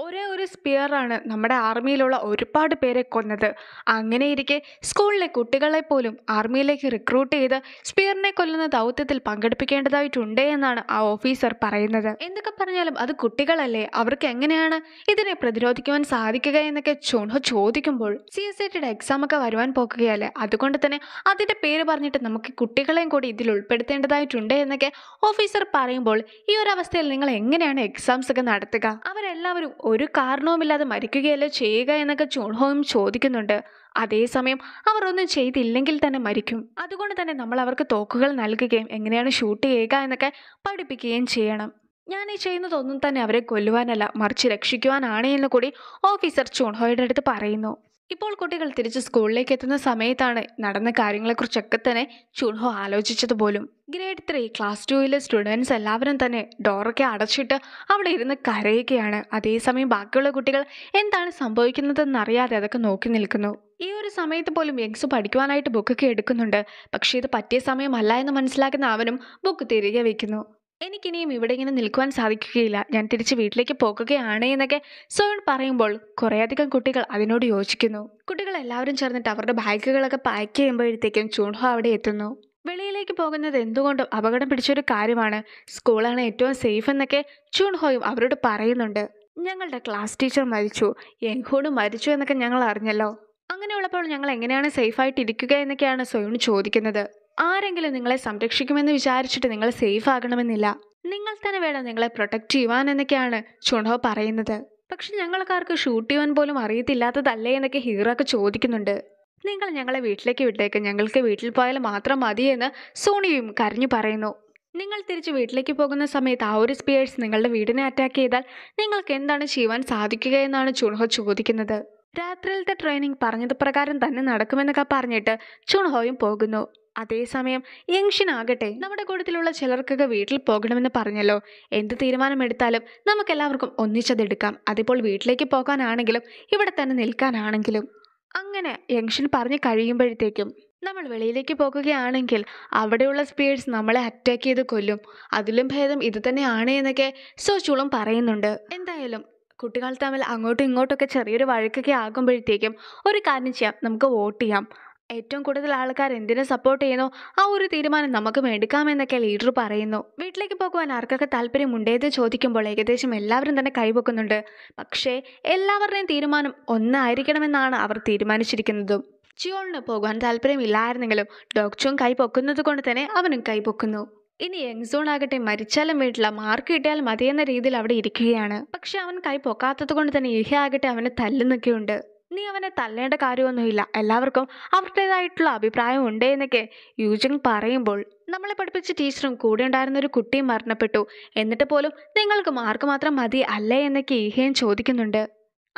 ഒരേ ഒരു സ്പിയറാണ് നമ്മുടെ ആർമിയിലുള്ള ഒരുപാട് പേരെ കൊന്നത് അങ്ങനെയിരിക്കെ സ്കൂളിലെ കുട്ടികളെ പോലും ആർമിയിലേക്ക് റിക്രൂട്ട് ചെയ്ത് സ്പിയറിനെ കൊല്ലുന്ന ദൗത്യത്തിൽ പങ്കെടുപ്പിക്കേണ്ടതായിട്ടുണ്ട് എന്നാണ് ആ ഓഫീസർ പറയുന്നത് എന്തൊക്കെ പറഞ്ഞാലും അത് കുട്ടികളല്ലേ അവർക്ക് എങ്ങനെയാണ് ഇതിനെ പ്രതിരോധിക്കുവാൻ സാധിക്കുക എന്നൊക്കെ ചുണോ ചോദിക്കുമ്പോൾ സി എസ് ഐ ടിയുടെ ഒക്കെ വരുവാൻ പോകുകയല്ലേ അതുകൊണ്ട് തന്നെ അതിൻ്റെ പേര് പറഞ്ഞിട്ട് നമുക്ക് കുട്ടികളെയും കൂടി ഇതിൽ ഉൾപ്പെടുത്തേണ്ടതായിട്ടുണ്ട് എന്നൊക്കെ ഓഫീസർ പറയുമ്പോൾ ഈ ഒരു അവസ്ഥയിൽ നിങ്ങൾ എങ്ങനെയാണ് എക്സാംസ് ഒക്കെ നടത്തുക അവരെല്ലാവരും ഒരു കാരണവുമില്ലാതെ മരിക്കുകയല്ല ചെയ്യുക എന്നൊക്കെ ചുൺഹോയും ചോദിക്കുന്നുണ്ട് അതേസമയം അവർ ഒന്നും ചെയ്തില്ലെങ്കിൽ തന്നെ മരിക്കും അതുകൊണ്ട് തന്നെ നമ്മൾ അവർക്ക് തോക്കുകൾ നൽകുകയും എങ്ങനെയാണ് ഷൂട്ട് ചെയ്യുക എന്നൊക്കെ പഠിപ്പിക്കുകയും ചെയ്യണം ഞാൻ ഈ ചെയ്യുന്നതൊന്നും തന്നെ അവരെ കൊല്ലുവാനല്ല മറിച്ച് രക്ഷിക്കുവാനാണ് എന്ന് കൂടി ഓഫീസർ ചുൺഹോയുടെ അടുത്ത് പറയുന്നു ഇപ്പോൾ കുട്ടികൾ തിരിച്ച് സ്കൂളിലേക്ക് എത്തുന്ന സമയത്താണ് നടന്ന കാര്യങ്ങളെക്കുറിച്ചൊക്കെ തന്നെ ചുൺഹോ ആലോചിച്ചത് പോലും ഗ്രേഡ് ത്രീ ക്ലാസ് ടുവിലെ സ്റ്റുഡൻസ് എല്ലാവരും തന്നെ ഡോറൊക്കെ അടച്ചിട്ട് അവിടെ ഇരുന്ന് കരയുകയാണ് അതേസമയം ബാക്കിയുള്ള കുട്ടികൾ എന്താണ് സംഭവിക്കുന്നതെന്നറിയാതെ അതൊക്കെ നോക്കി നിൽക്കുന്നു ഈ ഒരു സമയത്ത് പോലും യങ്സ് പഠിക്കുവാനായിട്ട് ബുക്കൊക്കെ എടുക്കുന്നുണ്ട് പക്ഷേ ഇത് പറ്റിയ സമയമല്ല എന്ന് മനസ്സിലാക്കുന്ന അവനും ബുക്ക് തിരികെ വയ്ക്കുന്നു എനിക്കിനിയും ഇവിടെ ഇങ്ങനെ നിൽക്കുവാൻ സാധിക്കുകയില്ല ഞാൻ തിരിച്ച് വീട്ടിലേക്ക് പോകുകയാണ് എന്നൊക്കെ സോൺ പറയുമ്പോൾ കുറേയധികം കുട്ടികൾ അതിനോട് യോജിക്കുന്നു കുട്ടികൾ എല്ലാവരും ചേർന്നിട്ട് അവരുടെ ബാഗുകളൊക്കെ പാക്ക് ചെയ്യുമ്പോഴത്തേക്കും ചൂൺഹോ അവിടെ എത്തുന്നു വെളിയിലേക്ക് പോകുന്നത് എന്തുകൊണ്ടും അപകടം പിടിച്ചൊരു കാര്യമാണ് സ്കൂളാണ് ഏറ്റവും സേഫ് എന്നൊക്കെ ചൂൺഹോയും അവരോട് പറയുന്നുണ്ട് ഞങ്ങളുടെ ക്ലാസ് ടീച്ചർ മരിച്ചു യെങ്ഹോട് മരിച്ചു എന്നൊക്കെ ഞങ്ങൾ അറിഞ്ഞല്ലോ അങ്ങനെയുള്ളപ്പോൾ ഞങ്ങൾ എങ്ങനെയാണ് സേഫായിട്ട് ഇരിക്കുക എന്നൊക്കെയാണ് സോയൂൺ ചോദിക്കുന്നത് ആരെങ്കിലും നിങ്ങളെ സംരക്ഷിക്കുമെന്ന് വിചാരിച്ചിട്ട് നിങ്ങൾ സേഫ് ആകണമെന്നില്ല നിങ്ങൾ തന്നെ വേണം നിങ്ങളെ പ്രൊട്ടക്റ്റ് ചെയ്യുവാൻ എന്നൊക്കെയാണ് ചുണോ പറയുന്നത് പക്ഷെ ഞങ്ങൾക്കാർക്ക് ഷൂട്ട് ചെയ്യുവാൻ പോലും അറിയത്തില്ലാത്തതല്ലേ എന്നൊക്കെ ഹീറോ ഒക്കെ ചോദിക്കുന്നുണ്ട് നിങ്ങൾ ഞങ്ങളെ വീട്ടിലേക്ക് വിട്ടേക്ക് ഞങ്ങൾക്ക് വീട്ടിൽ പോയാൽ മാത്രം മതിയെന്ന് സോണിയും കരഞ്ഞു പറയുന്നു നിങ്ങൾ തിരിച്ച് വീട്ടിലേക്ക് പോകുന്ന സമയത്ത് ആ ഒരു സ്പിയേഴ്സ് നിങ്ങളുടെ വീടിനെ അറ്റാക്ക് ചെയ്താൽ നിങ്ങൾക്ക് എന്താണ് ചെയ്യുവാൻ സാധിക്കുക എന്നാണ് ചുണഹോ ചോദിക്കുന്നത് രാത്രിയിലത്തെ ട്രെയിനിങ് പറഞ്ഞത് പ്രകാരം തന്നെ നടക്കുമെന്നൊക്കെ പറഞ്ഞിട്ട് ചുണഹോയും പോകുന്നു അതേസമയം യങ്ഷിനാകട്ടെ നമ്മുടെ കൂട്ടത്തിലുള്ള ചിലർക്കൊക്കെ വീട്ടിൽ പോകണമെന്ന് പറഞ്ഞല്ലോ എന്ത് തീരുമാനമെടുത്താലും നമുക്കെല്ലാവർക്കും ഒന്നിച്ചതെടുക്കാം അതിപ്പോൾ വീട്ടിലേക്ക് പോകാനാണെങ്കിലും ഇവിടെ തന്നെ നിൽക്കാനാണെങ്കിലും അങ്ങനെ യങ്ഷൻ പറഞ്ഞു കഴിയുമ്പോഴത്തേക്കും നമ്മൾ വെളിയിലേക്ക് പോകുകയാണെങ്കിൽ അവിടെയുള്ള സ്പീഡ്സ് നമ്മളെ അറ്റാക്ക് ചെയ്ത് കൊല്ലും അതിലും ഭേദം ഇത് തന്നെയാണ് എന്നൊക്കെ സോച്ചുളും പറയുന്നുണ്ട് എന്തായാലും കുട്ടികൾ തമ്മിൽ അങ്ങോട്ടും ഇങ്ങോട്ടൊക്കെ ചെറിയൊരു വഴക്കൊക്കെ ആകുമ്പോഴത്തേക്കും ഒരു കാര്യം ചെയ്യാം നമുക്ക് വോട്ട് ചെയ്യാം ഏറ്റവും കൂടുതൽ ആൾക്കാർ എന്തിനെ സപ്പോർട്ട് ചെയ്യുന്നു ആ ഒരു തീരുമാനം നമുക്കും എടുക്കാമെന്നൊക്കെ ലീഡർ പറയുന്നു വീട്ടിലേക്ക് പോകുവാൻ ആർക്കൊക്കെ താല്പര്യമുണ്ടേത് ചോദിക്കുമ്പോൾ ഏകദേശം എല്ലാവരും തന്നെ കൈവെക്കുന്നുണ്ട് പക്ഷേ എല്ലാവരുടെയും തീരുമാനം ഒന്നായിരിക്കണമെന്നാണ് അവർ തീരുമാനിച്ചിരിക്കുന്നതും ചിയോളിന് പോകുവാൻ താല്പര്യമില്ലായിരുന്നെങ്കിലും ഡോക്ടറും കൈ പൊക്കുന്നത് കൊണ്ട് തന്നെ അവനും കൈ പൊക്കുന്നു ഇനി യങ്സോൺ ആകട്ടെ മരിച്ചാലും വീട്ടില്ല മാർക്ക് കിട്ടിയാൽ മതിയെന്ന രീതിയിൽ അവിടെ ഇരിക്കുകയാണ് പക്ഷെ അവൻ കൈ പൊക്കാത്തത് കൊണ്ട് തന്നെ ഇഹ ആകട്ടെ അവനെ തല്ലുന്നൊക്കെയുണ്ട് നീ അവനെ തല്ലേണ്ട കാര്യമൊന്നുമില്ല എല്ലാവർക്കും അവരുടേതായിട്ടുള്ള ഉണ്ട് എന്നൊക്കെ യൂജിങ് പറയുമ്പോൾ നമ്മളെ പഠിപ്പിച്ച ടീച്ചറും കൂടെ ഉണ്ടായിരുന്ന ഒരു കുട്ടിയും മരണപ്പെട്ടു എന്നിട്ട് പോലും നിങ്ങൾക്ക് മാർക്ക് മാത്രം മതി അല്ലേ എന്നൊക്കെ ഈഹയും ചോദിക്കുന്നുണ്ട്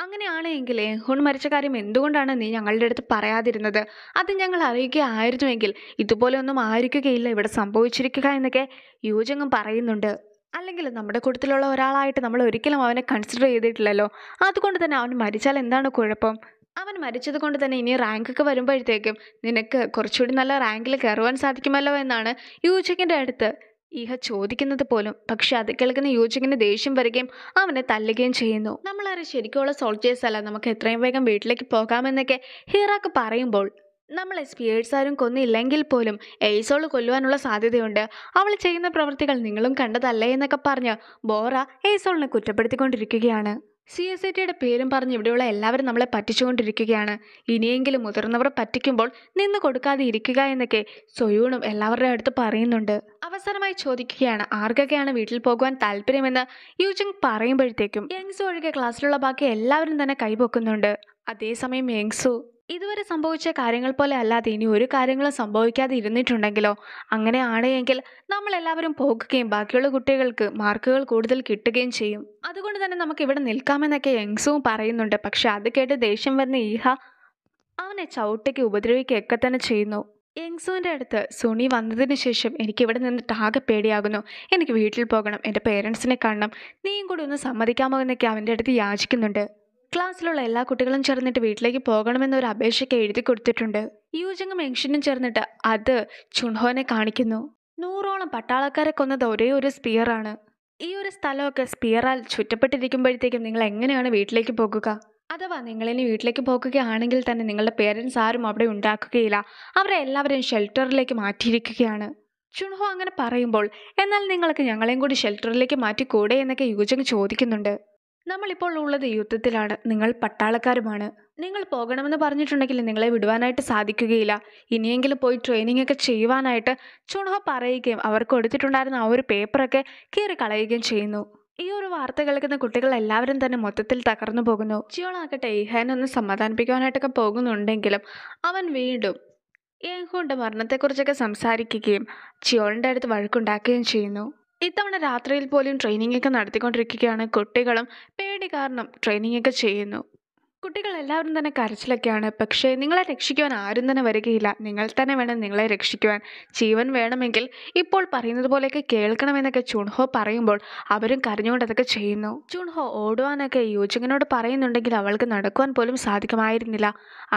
അങ്ങനെയാണെങ്കിൽ എഹുൺ മരിച്ച കാര്യം എന്തുകൊണ്ടാണ് നീ ഞങ്ങളുടെ അടുത്ത് പറയാതിരുന്നത് അത് ഞങ്ങൾ അറിയിക്കുകയായിരുന്നുവെങ്കിൽ ഇതുപോലെയൊന്നും ആയിരിക്കുകയില്ല ഇവിടെ സംഭവിച്ചിരിക്കുക എന്നൊക്കെ യൂജങ്ങും പറയുന്നുണ്ട് അല്ലെങ്കിൽ നമ്മുടെ കൂട്ടത്തിലുള്ള ഒരാളായിട്ട് നമ്മൾ ഒരിക്കലും അവനെ കൺസിഡർ ചെയ്തിട്ടില്ലല്ലോ അതുകൊണ്ട് തന്നെ അവൻ മരിച്ചാൽ എന്താണ് കുഴപ്പം അവൻ മരിച്ചത് കൊണ്ട് തന്നെ ഇനി റാങ്കൊക്കെ വരുമ്പോഴത്തേക്കും നിനക്ക് കുറച്ചുകൂടി നല്ല റാങ്കിൽ കയറുവാൻ സാധിക്കുമല്ലോ എന്നാണ് യൂജകിൻ്റെ അടുത്ത് ഇഹ ചോദിക്കുന്നത് പോലും പക്ഷെ അത് കേൾക്കുന്ന യോജകന് ദേഷ്യം വരികയും അവനെ തല്ലുകയും ചെയ്യുന്നു നമ്മളാരും ശരിക്കുള്ള സോൾജേഴ്സ് അല്ല നമുക്ക് എത്രയും വേഗം വീട്ടിലേക്ക് പോകാമെന്നൊക്കെ ഹീറാക്ക് പറയുമ്പോൾ നമ്മൾ എസ്പിയേഴ്സ് ആരും കൊന്നില്ലെങ്കിൽ പോലും എയ്സോൾ കൊല്ലുവാനുള്ള സാധ്യതയുണ്ട് അവൾ ചെയ്യുന്ന പ്രവൃത്തികൾ നിങ്ങളും കണ്ടതല്ലേ എന്നൊക്കെ പറഞ്ഞ് ബോറ എയ്സോളിനെ കുറ്റപ്പെടുത്തിക്കൊണ്ടിരിക്കുകയാണ് സി എസ് ഐ ടിയുടെ പേരും പറഞ്ഞ് ഇവിടെയുള്ള എല്ലാവരും നമ്മളെ പറ്റിച്ചുകൊണ്ടിരിക്കുകയാണ് ഇനിയെങ്കിലും മുതിർന്നവർ പറ്റിക്കുമ്പോൾ നിന്ന് കൊടുക്കാതെ ഇരിക്കുക എന്നൊക്കെ സൊയൂണും എല്ലാവരുടെ അടുത്ത് പറയുന്നുണ്ട് അവസരമായി ചോദിക്കുകയാണ് ആർക്കൊക്കെയാണ് വീട്ടിൽ പോകുവാൻ താല്പര്യമെന്ന് യുജിങ് പറയുമ്പോഴത്തേക്കും യങ്സു ഒഴികെ ക്ലാസ്സിലുള്ള ബാക്കി എല്ലാവരും തന്നെ കൈപൊക്കുന്നുണ്ട് അതേസമയം യങ്സു ഇതുവരെ സംഭവിച്ച കാര്യങ്ങൾ പോലെ അല്ലാതെ ഇനി ഒരു കാര്യങ്ങളും സംഭവിക്കാതെ ഇരുന്നിട്ടുണ്ടെങ്കിലോ അങ്ങനെയാണെങ്കിൽ നമ്മൾ എല്ലാവരും പോകുകയും ബാക്കിയുള്ള കുട്ടികൾക്ക് മാർക്കുകൾ കൂടുതൽ കിട്ടുകയും ചെയ്യും അതുകൊണ്ട് തന്നെ നമുക്ക് ഇവിടെ നിൽക്കാമെന്നൊക്കെ യങ്സും പറയുന്നുണ്ട് പക്ഷെ അത് കേട്ട് ദേഷ്യം വരുന്ന ഈഹ അവനെ ചവിട്ടയ്ക്ക് ഉപദ്രവിക്കുകയൊക്കെ തന്നെ ചെയ്യുന്നു യങ്സുവിൻ്റെ അടുത്ത് സുണി വന്നതിന് ശേഷം എനിക്ക് ഇവിടെ നിന്നിട്ട് ആകെ പേടിയാകുന്നു എനിക്ക് വീട്ടിൽ പോകണം എൻ്റെ പേരൻസിനെ കാണണം നീയും കൂടി ഒന്ന് സമ്മതിക്കാമോ എന്നൊക്കെ അവൻ്റെ അടുത്ത് യാചിക്കുന്നുണ്ട് ക്ലാസ്സിലുള്ള എല്ലാ കുട്ടികളും ചേർന്നിട്ട് വീട്ടിലേക്ക് പോകണമെന്നൊരു അപേക്ഷയ്ക്ക് എഴുതി കൊടുത്തിട്ടുണ്ട് യൂജങ്ങും എങ്ഷനും ചേർന്നിട്ട് അത് ചുൺഹോനെ കാണിക്കുന്നു നൂറോളം പട്ടാളക്കാരെ കൊന്നത് ഒരേ ഒരു സ്പിയറാണ് ഈ ഒരു സ്ഥലമൊക്കെ സ്പിയറാൽ ചുറ്റപ്പെട്ടിരിക്കുമ്പോഴത്തേക്കും നിങ്ങൾ എങ്ങനെയാണ് വീട്ടിലേക്ക് പോകുക അഥവാ നിങ്ങളിനി വീട്ടിലേക്ക് പോകുകയാണെങ്കിൽ തന്നെ നിങ്ങളുടെ പേരൻസ് ആരും അവിടെ ഉണ്ടാക്കുകയില്ല അവരെ എല്ലാവരെയും ഷെൽട്ടറിലേക്ക് മാറ്റിയിരിക്കുകയാണ് ചുൺഹോ അങ്ങനെ പറയുമ്പോൾ എന്നാൽ നിങ്ങൾക്ക് ഞങ്ങളെയും കൂടി ഷെൽട്ടറിലേക്ക് മാറ്റിക്കൂടെ എന്നൊക്കെ യുവജങ് ചോദിക്കുന്നുണ്ട് നമ്മളിപ്പോൾ ഉള്ളത് യുദ്ധത്തിലാണ് നിങ്ങൾ പട്ടാളക്കാരുമാണ് നിങ്ങൾ പോകണമെന്ന് പറഞ്ഞിട്ടുണ്ടെങ്കിൽ നിങ്ങളെ വിടുവാനായിട്ട് സാധിക്കുകയില്ല ഇനിയെങ്കിലും പോയി ട്രെയിനിങ് ഒക്കെ ചെയ്യുവാനായിട്ട് ചുണഹ പറയുകയും അവർ കൊടുത്തിട്ടുണ്ടായിരുന്ന ആ ഒരു പേപ്പറൊക്കെ കീറി കളയുകയും ചെയ്യുന്നു ഈ ഒരു വാർത്ത കേൾക്കുന്ന കുട്ടികൾ എല്ലാവരും തന്നെ മൊത്തത്തിൽ തകർന്നു പോകുന്നു ചിയോളാകട്ടെ ഇഹാനൊന്ന് സമാധാനിപ്പിക്കുവാനായിട്ടൊക്കെ പോകുന്നുണ്ടെങ്കിലും അവൻ വീണ്ടും ഏഹുണ്ട് മരണത്തെക്കുറിച്ചൊക്കെ സംസാരിക്കുകയും ചിയോളിൻ്റെ അടുത്ത് വഴക്കുണ്ടാക്കുകയും ചെയ്യുന്നു ഇത്തവണ രാത്രിയിൽ പോലും ട്രെയിനിങ് ഒക്കെ നടത്തിക്കൊണ്ടിരിക്കുകയാണ് കുട്ടികളും പേടി കാരണം ട്രെയിനിങ് ഒക്കെ ചെയ്യുന്നു കുട്ടികൾ എല്ലാവരും തന്നെ കരച്ചിലൊക്കെയാണ് പക്ഷേ നിങ്ങളെ രക്ഷിക്കുവാൻ ആരും തന്നെ വരികയില്ല നിങ്ങൾ തന്നെ വേണം നിങ്ങളെ രക്ഷിക്കുവാൻ ജീവൻ വേണമെങ്കിൽ ഇപ്പോൾ പറയുന്നത് പോലെയൊക്കെ കേൾക്കണമെന്നൊക്കെ ചുൺഹോ പറയുമ്പോൾ അവരും കരഞ്ഞുകൊണ്ട് അതൊക്കെ ചെയ്യുന്നു ചുൺഹോ ഓടുവാനൊക്കെ യോജകനോട് പറയുന്നുണ്ടെങ്കിൽ അവൾക്ക് നടക്കുവാൻ പോലും സാധിക്കുമായിരുന്നില്ല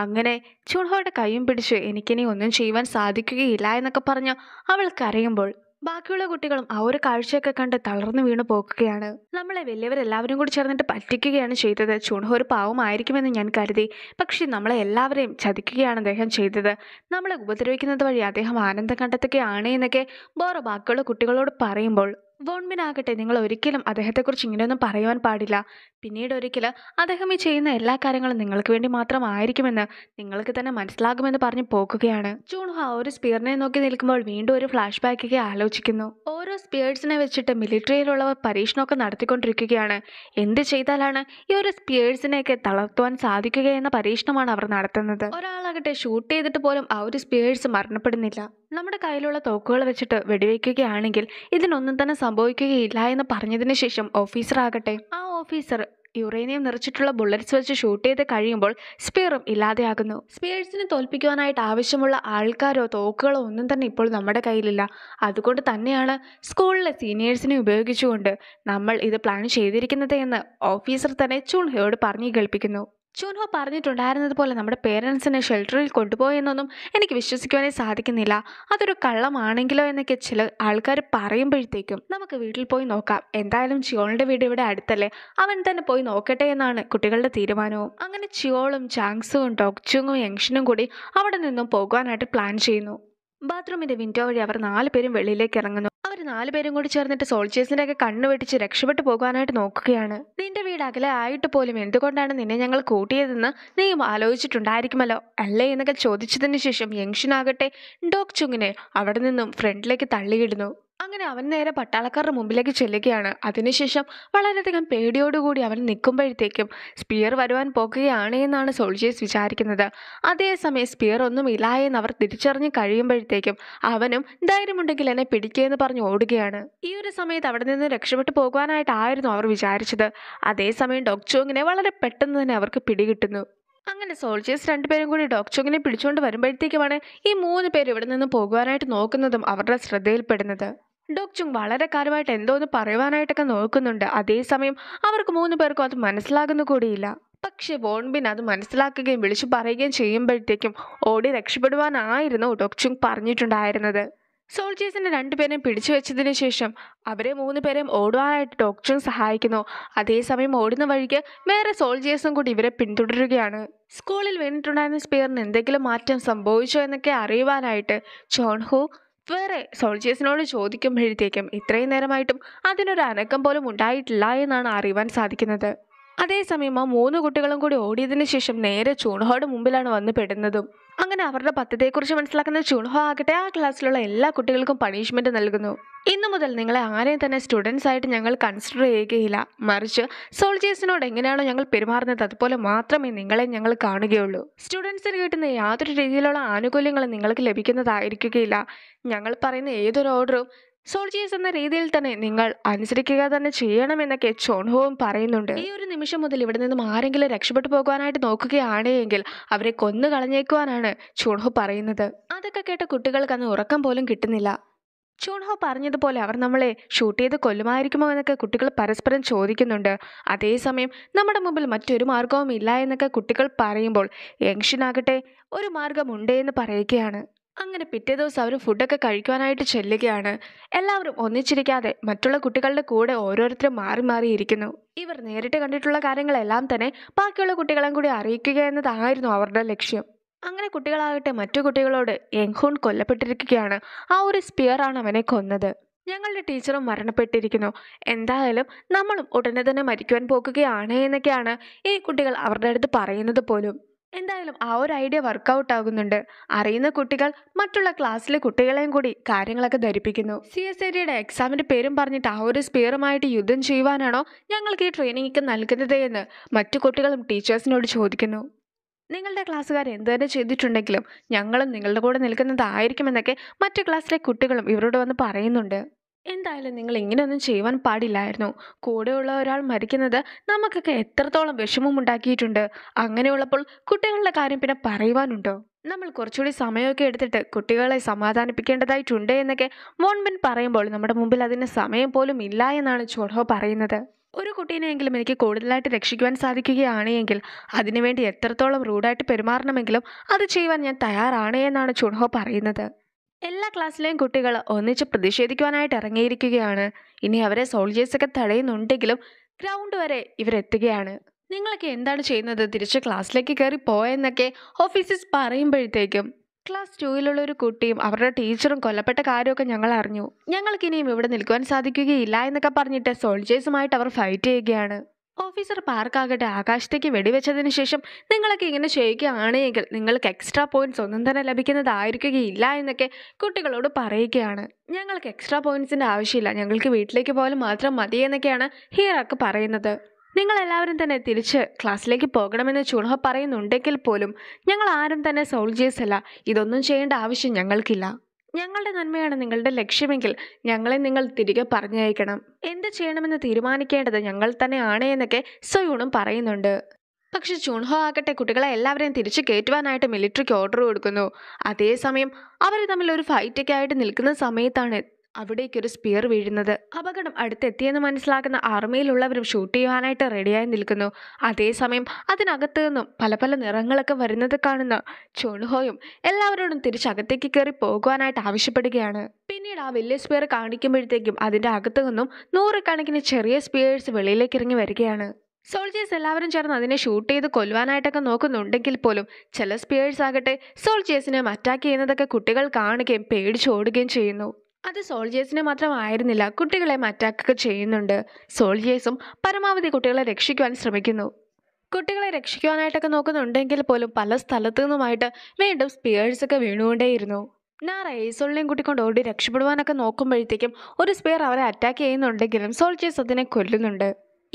അങ്ങനെ ചുൺഹോയുടെ കൈയും പിടിച്ച് എനിക്കിനി ഒന്നും ചെയ്യുവാൻ സാധിക്കുകയില്ല എന്നൊക്കെ പറഞ്ഞ് അവൾ കരയുമ്പോൾ ബാക്കിയുള്ള കുട്ടികളും ആ ഒരു കാഴ്ചയൊക്കെ കണ്ട് തളർന്നു വീണ് പോക്കുകയാണ് നമ്മളെ വലിയവരെല്ലാവരും കൂടി ചേർന്നിട്ട് പറ്റിക്കുകയാണ് ചെയ്തത് ചുണഹ ഒരു പാവമായിരിക്കുമെന്ന് ഞാൻ കരുതി പക്ഷേ നമ്മളെ എല്ലാവരെയും ചതിക്കുകയാണ് അദ്ദേഹം ചെയ്തത് നമ്മളെ ഉപദ്രവിക്കുന്നത് വഴി അദ്ദേഹം ആനന്ദം കണ്ടെത്തുകയാണ് എന്നൊക്കെ ബോറോ ബാക്കിയുള്ള കുട്ടികളോട് പറയുമ്പോൾ വോൺമിനാകട്ടെ ആകട്ടെ നിങ്ങൾ ഒരിക്കലും അദ്ദേഹത്തെക്കുറിച്ച് ഇങ്ങനെയൊന്നും പറയുവാൻ പാടില്ല പിന്നീട് ഒരിക്കൽ അദ്ദേഹം ഈ ചെയ്യുന്ന എല്ലാ കാര്യങ്ങളും നിങ്ങൾക്ക് വേണ്ടി മാത്രമായിരിക്കുമെന്ന് നിങ്ങൾക്ക് തന്നെ മനസ്സിലാകുമെന്ന് പറഞ്ഞ് പോകുകയാണ് ചൂൺഹ ഒരു സ്പിയറിനെ നോക്കി നിൽക്കുമ്പോൾ വീണ്ടും ഒരു ഫ്ലാഷ് ബാക്കൊക്കെ ആലോചിക്കുന്നു ഓരോ സ്പിയേഴ്സിനെ വെച്ചിട്ട് മിലിറ്ററിയിലുള്ളവർ പരീക്ഷണമൊക്കെ നടത്തിക്കൊണ്ടിരിക്കുകയാണ് എന്ത് ചെയ്താലാണ് ഈ ഒരു സ്പിയേഴ്സിനെയൊക്കെ തളർത്തുവാൻ സാധിക്കുക എന്ന പരീക്ഷണമാണ് അവർ നടത്തുന്നത് ഒരാളാകട്ടെ ഷൂട്ട് ചെയ്തിട്ട് പോലും ആ ഒരു സ്പിയേഴ്സ് മരണപ്പെടുന്നില്ല നമ്മുടെ കയ്യിലുള്ള തോക്കുകൾ വെച്ചിട്ട് വെടിവെക്കുകയാണെങ്കിൽ ഇതിനൊന്നും തന്നെ സംഭവിക്കുകയില്ല എന്ന് പറഞ്ഞതിന് ശേഷം ഓഫീസർ ആകട്ടെ ആ ഓഫീസർ യുറേനിയം നിറച്ചിട്ടുള്ള ബുള്ളറ്റ്സ് വെച്ച് ഷൂട്ട് ചെയ്ത് കഴിയുമ്പോൾ സ്പിയറും ഇല്ലാതെയാകുന്നു സ്പിയേഴ്സിനെ തോൽപ്പിക്കുവാനായിട്ട് ആവശ്യമുള്ള ആൾക്കാരോ തോക്കുകളോ ഒന്നും തന്നെ ഇപ്പോൾ നമ്മുടെ കയ്യിലില്ല അതുകൊണ്ട് തന്നെയാണ് സ്കൂളിലെ സീനിയേഴ്സിനെ ഉപയോഗിച്ചുകൊണ്ട് നമ്മൾ ഇത് പ്ലാൻ ചെയ്തിരിക്കുന്നത് എന്ന് ഓഫീസർ തന്നെ ചൂൺഹയോട് പറഞ്ഞു കേൾപ്പിക്കുന്നു ചൂൻഹോ പറഞ്ഞിട്ടുണ്ടായിരുന്നത് പോലെ നമ്മുടെ പേരൻസിനെ ഷെൽട്ടറിൽ കൊണ്ടുപോയെന്നൊന്നും എനിക്ക് വിശ്വസിക്കുവാനേ സാധിക്കുന്നില്ല അതൊരു കള്ളമാണെങ്കിലോ എന്നൊക്കെ ചില ആൾക്കാർ പറയുമ്പോഴത്തേക്കും നമുക്ക് വീട്ടിൽ പോയി നോക്കാം എന്തായാലും ചിയോളിന്റെ വീട് ഇവിടെ അടുത്തല്ലേ അവൻ തന്നെ പോയി നോക്കട്ടെ എന്നാണ് കുട്ടികളുടെ തീരുമാനവും അങ്ങനെ ചിയോളും ചാങ്സും ഡോക്ചുങ്ങും യങ്ഷനും കൂടി അവിടെ നിന്നും പോകുവാനായിട്ട് പ്ലാൻ ചെയ്യുന്നു ബാത്റൂമിന്റെ വിൻഡോ വഴി അവർ നാല് പേരും വെളിയിലേക്ക് ഇറങ്ങുന്നു അവർ നാല് പേരും കൂടി ചേർന്നിട്ട് സോൾജേഴ്സിന്റെ ഒക്കെ കണ്ണു വെട്ടിച്ച് രക്ഷപ്പെട്ടു പോകാനായിട്ട് നോക്കുകയാണ് നിന്റെ വീട് അകലെ ആയിട്ട് പോലും എന്തുകൊണ്ടാണ് നിന്നെ ഞങ്ങൾ കൂട്ടിയതെന്ന് നീയും ആലോചിച്ചിട്ടുണ്ടായിരിക്കുമല്ലോ അല്ലേ എന്നൊക്കെ ചോദിച്ചതിന് ശേഷം യങ്ഷിനാകട്ടെ ഡോക് ചുങ്ങിനെ അവിടെ നിന്നും ഫ്രണ്ടിലേക്ക് തള്ളിയിടുന്നു അങ്ങനെ അവൻ നേരെ പട്ടാളക്കാരുടെ മുമ്പിലേക്ക് ചെല്ലുകയാണ് അതിനുശേഷം വളരെയധികം പേടിയോടുകൂടി അവൻ നിൽക്കുമ്പോഴത്തേക്കും സ്പിയർ വരുവാൻ പോകുകയാണ് എന്നാണ് സോൾജേഴ്സ് വിചാരിക്കുന്നത് അതേസമയം സ്പിയർ ഒന്നും ഇല്ല എന്ന് അവർ തിരിച്ചറിഞ്ഞ് കഴിയുമ്പോഴത്തേക്കും അവനും ധൈര്യമുണ്ടെങ്കിൽ എന്നെ പിടിക്കുകയെന്ന് പറഞ്ഞ് ഓടുകയാണ് ഈ ഒരു സമയത്ത് അവിടെ നിന്ന് രക്ഷപ്പെട്ടു പോകുവാനായിട്ടായിരുന്നു അവർ വിചാരിച്ചത് അതേസമയം ഡോക്ചോങ്ങിനെ വളരെ പെട്ടെന്ന് തന്നെ അവർക്ക് പിടികിട്ടുന്നു അങ്ങനെ സോൾജേഴ്സ് രണ്ടുപേരും കൂടി ഡോക്ചോങ്ങിനെ പിടിച്ചുകൊണ്ട് വരുമ്പോഴത്തേക്കുമാണ് ഈ മൂന്ന് പേര് ഇവിടെ നിന്ന് പോകുവാനായിട്ട് നോക്കുന്നതും അവരുടെ ശ്രദ്ധയിൽപ്പെടുന്നത് ഡോക്ചുങ് വളരെ കാര്യമായിട്ട് എന്തോന്ന് പറയുവാനായിട്ടൊക്കെ നോക്കുന്നുണ്ട് അതേസമയം അവർക്ക് മൂന്ന് പേർക്കും അത് മനസ്സിലാകുന്നു കൂടിയില്ല പക്ഷേ വോൺബിൻ അത് മനസ്സിലാക്കുകയും വിളിച്ചു പറയുകയും ചെയ്യുമ്പോഴത്തേക്കും ഓടി രക്ഷപ്പെടുവാനായിരുന്നു ഡോക്ചുങ് പറഞ്ഞിട്ടുണ്ടായിരുന്നത് സോൾജേഴ്സിനെ രണ്ടുപേരെയും പിടിച്ചു വെച്ചതിന് ശേഷം അവരെ മൂന്ന് പേരെയും ഓടുവാനായിട്ട് ഡോക്ടറും സഹായിക്കുന്നു അതേസമയം ഓടുന്ന വഴിക്ക് വേറെ സോൾജേഴ്സും കൂടി ഇവരെ പിന്തുടരുകയാണ് സ്കൂളിൽ വീണിട്ടുണ്ടായിരുന്ന സ്പീറിന് എന്തെങ്കിലും മാറ്റം സംഭവിച്ചോ എന്നൊക്കെ അറിയുവാനായിട്ട് ജോൺഹു വേറെ സോൾജേഴ്സിനോട് ചോദിക്കുമ്പോഴത്തേക്കും ഇത്രയും നേരമായിട്ടും അതിനൊരു അനക്കം പോലും ഉണ്ടായിട്ടില്ല എന്നാണ് അറിയുവാൻ സാധിക്കുന്നത് അതേസമയം ആ മൂന്ന് കുട്ടികളും കൂടി ഓടിയതിനു ശേഷം നേരെ ചൂണഹോട് മുമ്പിലാണ് വന്ന് പെടുന്നതും അങ്ങനെ അവരുടെ പദ്ധതിയെക്കുറിച്ച് മനസ്സിലാക്കുന്ന ചുൺഹോ ആകട്ടെ ആ ക്ലാസ്സിലുള്ള എല്ലാ കുട്ടികൾക്കും പണിഷ്മെന്റ് നൽകുന്നു ഇന്നു മുതൽ നിങ്ങളെ ആരെയും തന്നെ സ്റ്റുഡൻസ് ആയിട്ട് ഞങ്ങൾ കൺസിഡർ ചെയ്യുകയില്ല മറിച്ച് സോൾജേഴ്സിനോട് എങ്ങനെയാണോ ഞങ്ങൾ പെരുമാറുന്നത് അതുപോലെ മാത്രമേ നിങ്ങളെ ഞങ്ങൾ കാണുകയുള്ളൂ സ്റ്റുഡൻസിന് കിട്ടുന്ന യാതൊരു രീതിയിലുള്ള ആനുകൂല്യങ്ങളും നിങ്ങൾക്ക് ലഭിക്കുന്നതായിരിക്കുകയില്ല ഞങ്ങൾ പറയുന്ന ഏതൊരു ഓർഡറും സോൾജിയേഴ്സ് എന്ന രീതിയിൽ തന്നെ നിങ്ങൾ അനുസരിക്കുക തന്നെ ചെയ്യണമെന്നൊക്കെ ചോൺഹോവും പറയുന്നുണ്ട് ഈ ഒരു നിമിഷം മുതൽ ഇവിടെ നിന്നും ആരെങ്കിലും രക്ഷപ്പെട്ടു പോകുവാനായിട്ട് നോക്കുകയാണെങ്കിൽ അവരെ കൊന്നു കളഞ്ഞേക്കുവാനാണ് ചോൺഹോ പറയുന്നത് അതൊക്കെ കേട്ട കുട്ടികൾക്ക് അന്ന് ഉറക്കം പോലും കിട്ടുന്നില്ല ചൂൺഹോ പറഞ്ഞതുപോലെ അവർ നമ്മളെ ഷൂട്ട് ചെയ്ത് കൊല്ലുമായിരിക്കുമോ എന്നൊക്കെ കുട്ടികൾ പരസ്പരം ചോദിക്കുന്നുണ്ട് അതേസമയം നമ്മുടെ മുമ്പിൽ മറ്റൊരു മാർഗവും ഇല്ല എന്നൊക്കെ കുട്ടികൾ പറയുമ്പോൾ യങ്ഷനാകട്ടെ ഒരു മാർഗമുണ്ട് എന്ന് പറയുകയാണ് അങ്ങനെ പിറ്റേ ദിവസം അവർ ഫുഡൊക്കെ കഴിക്കുവാനായിട്ട് ചെല്ലുകയാണ് എല്ലാവരും ഒന്നിച്ചിരിക്കാതെ മറ്റുള്ള കുട്ടികളുടെ കൂടെ ഓരോരുത്തരും മാറി മാറിയിരിക്കുന്നു ഇവർ നേരിട്ട് കണ്ടിട്ടുള്ള കാര്യങ്ങളെല്ലാം തന്നെ ബാക്കിയുള്ള കുട്ടികളെയും കൂടി അറിയിക്കുക എന്നതായിരുന്നു അവരുടെ ലക്ഷ്യം അങ്ങനെ കുട്ടികളാകട്ടെ മറ്റു കുട്ടികളോട് എങ്ഹൂൺ കൊല്ലപ്പെട്ടിരിക്കുകയാണ് ആ ഒരു സ്പിയറാണ് അവനെ കൊന്നത് ഞങ്ങളുടെ ടീച്ചറും മരണപ്പെട്ടിരിക്കുന്നു എന്തായാലും നമ്മളും ഉടനെ തന്നെ മരിക്കുവാൻ പോകുകയാണ് എന്നൊക്കെയാണ് ഈ കുട്ടികൾ അവരുടെ അടുത്ത് പറയുന്നത് പോലും എന്തായാലും ആ ഒരു ഐഡിയ വർക്ക്ഔട്ട് ആകുന്നുണ്ട് അറിയുന്ന കുട്ടികൾ മറ്റുള്ള ക്ലാസ്സിലെ കുട്ടികളെയും കൂടി കാര്യങ്ങളൊക്കെ ധരിപ്പിക്കുന്നു സി എസ് ഐ ഡിയുടെ എക്സാമിൻ്റെ പേരും പറഞ്ഞിട്ട് ആ ഒരു സ്പീറുമായിട്ട് യുദ്ധം ചെയ്യുവാനാണോ ഞങ്ങൾക്ക് ഈ ട്രെയിനിങ് ഒക്കെ നൽകുന്നത് എന്ന് മറ്റു കുട്ടികളും ടീച്ചേഴ്സിനോട് ചോദിക്കുന്നു നിങ്ങളുടെ ക്ലാസ്സുകാർ എന്ത് തന്നെ ചെയ്തിട്ടുണ്ടെങ്കിലും ഞങ്ങളും നിങ്ങളുടെ കൂടെ നിൽക്കുന്നതായിരിക്കുമെന്നൊക്കെ മറ്റു ക്ലാസ്സിലെ കുട്ടികളും ഇവരോട് വന്ന് പറയുന്നുണ്ട് എന്തായാലും നിങ്ങൾ ഇങ്ങനെയൊന്നും ചെയ്യുവാൻ പാടില്ലായിരുന്നു കൂടെയുള്ള ഒരാൾ മരിക്കുന്നത് നമുക്കൊക്കെ എത്രത്തോളം വിഷമം ഉണ്ടാക്കിയിട്ടുണ്ട് അങ്ങനെയുള്ളപ്പോൾ കുട്ടികളുടെ കാര്യം പിന്നെ പറയുവാനുണ്ടോ നമ്മൾ കുറച്ചുകൂടി സമയമൊക്കെ എടുത്തിട്ട് കുട്ടികളെ സമാധാനിപ്പിക്കേണ്ടതായിട്ടുണ്ട് എന്നൊക്കെ മോൺമെൻ പറയുമ്പോൾ നമ്മുടെ മുമ്പിൽ അതിന് സമയം പോലും ഇല്ല എന്നാണ് ചോഡോ പറയുന്നത് ഒരു കുട്ടീനെയെങ്കിലും എനിക്ക് കൂടുതലായിട്ട് രക്ഷിക്കുവാൻ സാധിക്കുകയാണ് എങ്കിൽ അതിനുവേണ്ടി എത്രത്തോളം റൂഡായിട്ട് പെരുമാറണമെങ്കിലും അത് ചെയ്യുവാൻ ഞാൻ തയ്യാറാണ് എന്നാണ് ചുണഹോ പറയുന്നത് എല്ലാ ക്ലാസ്സിലെയും കുട്ടികൾ ഒന്നിച്ച് പ്രതിഷേധിക്കുവാനായിട്ട് ഇറങ്ങിയിരിക്കുകയാണ് ഇനി അവരെ സോൾജേഴ്സൊക്കെ തടയുന്നുണ്ടെങ്കിലും ഗ്രൗണ്ട് വരെ ഇവരെത്തുകയാണ് നിങ്ങളൊക്കെ എന്താണ് ചെയ്യുന്നത് തിരിച്ച് ക്ലാസ്സിലേക്ക് കയറി പോയെന്നൊക്കെ ഓഫീസേഴ്സ് പറയുമ്പോഴത്തേക്കും ക്ലാസ് ടൂയിലുള്ള ഒരു കുട്ടിയും അവരുടെ ടീച്ചറും കൊല്ലപ്പെട്ട കാര്യമൊക്കെ ഞങ്ങൾ അറിഞ്ഞു ഞങ്ങൾക്കിനിയും ഇവിടെ നിൽക്കുവാൻ സാധിക്കുകയില്ല എന്നൊക്കെ പറഞ്ഞിട്ട് സോൾജേഴ്സുമായിട്ട് അവർ ഫൈറ്റ് ചെയ്യുകയാണ് ഓഫീസർ പാർക്കാകട്ടെ ആകാശത്തേക്ക് വെടിവെച്ചതിന് ശേഷം നിങ്ങളൊക്കെ ഇങ്ങനെ ചെയ്യുകയാണെങ്കിൽ നിങ്ങൾക്ക് എക്സ്ട്രാ പോയിന്റ്സ് ഒന്നും തന്നെ ലഭിക്കുന്നതായിരിക്കുകയില്ല എന്നൊക്കെ കുട്ടികളോട് പറയുകയാണ് ഞങ്ങൾക്ക് എക്സ്ട്രാ പോയിന്റ്സിൻ്റെ ആവശ്യമില്ല ഞങ്ങൾക്ക് വീട്ടിലേക്ക് പോലും മാത്രം മതി എന്നൊക്കെയാണ് ഹീറാക്ക് പറയുന്നത് നിങ്ങളെല്ലാവരും തന്നെ തിരിച്ച് ക്ലാസ്സിലേക്ക് പോകണമെന്ന് ചുണഹ പറയുന്നുണ്ടെങ്കിൽ പോലും ഞങ്ങൾ ആരും തന്നെ സോൾജിയേഴ്സ് അല്ല ഇതൊന്നും ചെയ്യേണ്ട ആവശ്യം ഞങ്ങൾക്കില്ല ഞങ്ങളുടെ നന്മയാണ് നിങ്ങളുടെ ലക്ഷ്യമെങ്കിൽ ഞങ്ങളെ നിങ്ങൾ തിരികെ പറഞ്ഞയക്കണം എന്ത് ചെയ്യണമെന്ന് തീരുമാനിക്കേണ്ടത് ഞങ്ങൾ തന്നെയാണ് എന്നൊക്കെ സൊയൂണും പറയുന്നുണ്ട് പക്ഷെ ചുൺഹോ ആകട്ടെ കുട്ടികളെ എല്ലാവരെയും തിരിച്ചു കയറ്റുവാനായിട്ട് മിലിറ്ററിക്ക് ഓർഡർ കൊടുക്കുന്നു അതേസമയം അവർ തമ്മിൽ ഒരു ഫൈറ്റൊക്കെ ആയിട്ട് നിൽക്കുന്ന സമയത്താണ് അവിടേക്കൊരു സ്പിയർ വീഴുന്നത് അപകടം അടുത്തെത്തിയെന്ന് മനസ്സിലാക്കുന്ന ആർമിയിലുള്ളവരും ഷൂട്ട് ചെയ്യുവാനായിട്ട് റെഡിയായി നിൽക്കുന്നു അതേസമയം അതിനകത്തു നിന്നും പല പല നിറങ്ങളൊക്കെ വരുന്നത് കാണുന്ന ചോണുഹോയും എല്ലാവരോടും തിരിച്ചകത്തേക്ക് കയറി പോകുവാനായിട്ട് ആവശ്യപ്പെടുകയാണ് പിന്നീട് ആ വലിയ സ്പിയർ കാണിക്കുമ്പോഴത്തേക്കും അതിൻ്റെ അകത്തു നിന്നും നൂറുകണക്കിന് ചെറിയ സ്പിയേഴ്സ് വെളിയിലേക്ക് ഇറങ്ങി വരികയാണ് സോൾജേഴ്സ് എല്ലാവരും ചേർന്ന് അതിനെ ഷൂട്ട് ചെയ്ത് കൊല്ലുവാനായിട്ടൊക്കെ നോക്കുന്നുണ്ടെങ്കിൽ പോലും ചില സ്പിയേഴ്സ് ആകട്ടെ സോൾജേഴ്സിനെ അറ്റാക്ക് ചെയ്യുന്നതൊക്കെ കുട്ടികൾ കാണുകയും പേടിച്ചോടുകയും ചെയ്യുന്നു അത് സോൾജേഴ്സിനെ മാത്രമായിരുന്നില്ല കുട്ടികളെ അറ്റാക്കൊക്കെ ചെയ്യുന്നുണ്ട് സോൾജേഴ്സും പരമാവധി കുട്ടികളെ രക്ഷിക്കുവാൻ ശ്രമിക്കുന്നു കുട്ടികളെ രക്ഷിക്കുവാനായിട്ടൊക്കെ നോക്കുന്നുണ്ടെങ്കിൽ പോലും പല സ്ഥലത്തു നിന്നുമായിട്ട് വീണ്ടും സ്പിയേഴ്സൊക്കെ വീണുകൊണ്ടേയിരുന്നു നാറ ഏസോളിനെയും കൂട്ടിക്കൊണ്ട് ഓടി രക്ഷപ്പെടുവാനൊക്കെ നോക്കുമ്പോഴത്തേക്കും ഒരു സ്പിയർ അവരെ അറ്റാക്ക് ചെയ്യുന്നുണ്ടെങ്കിലും സോൾജേഴ്സ് അതിനെ കൊല്ലുന്നുണ്ട്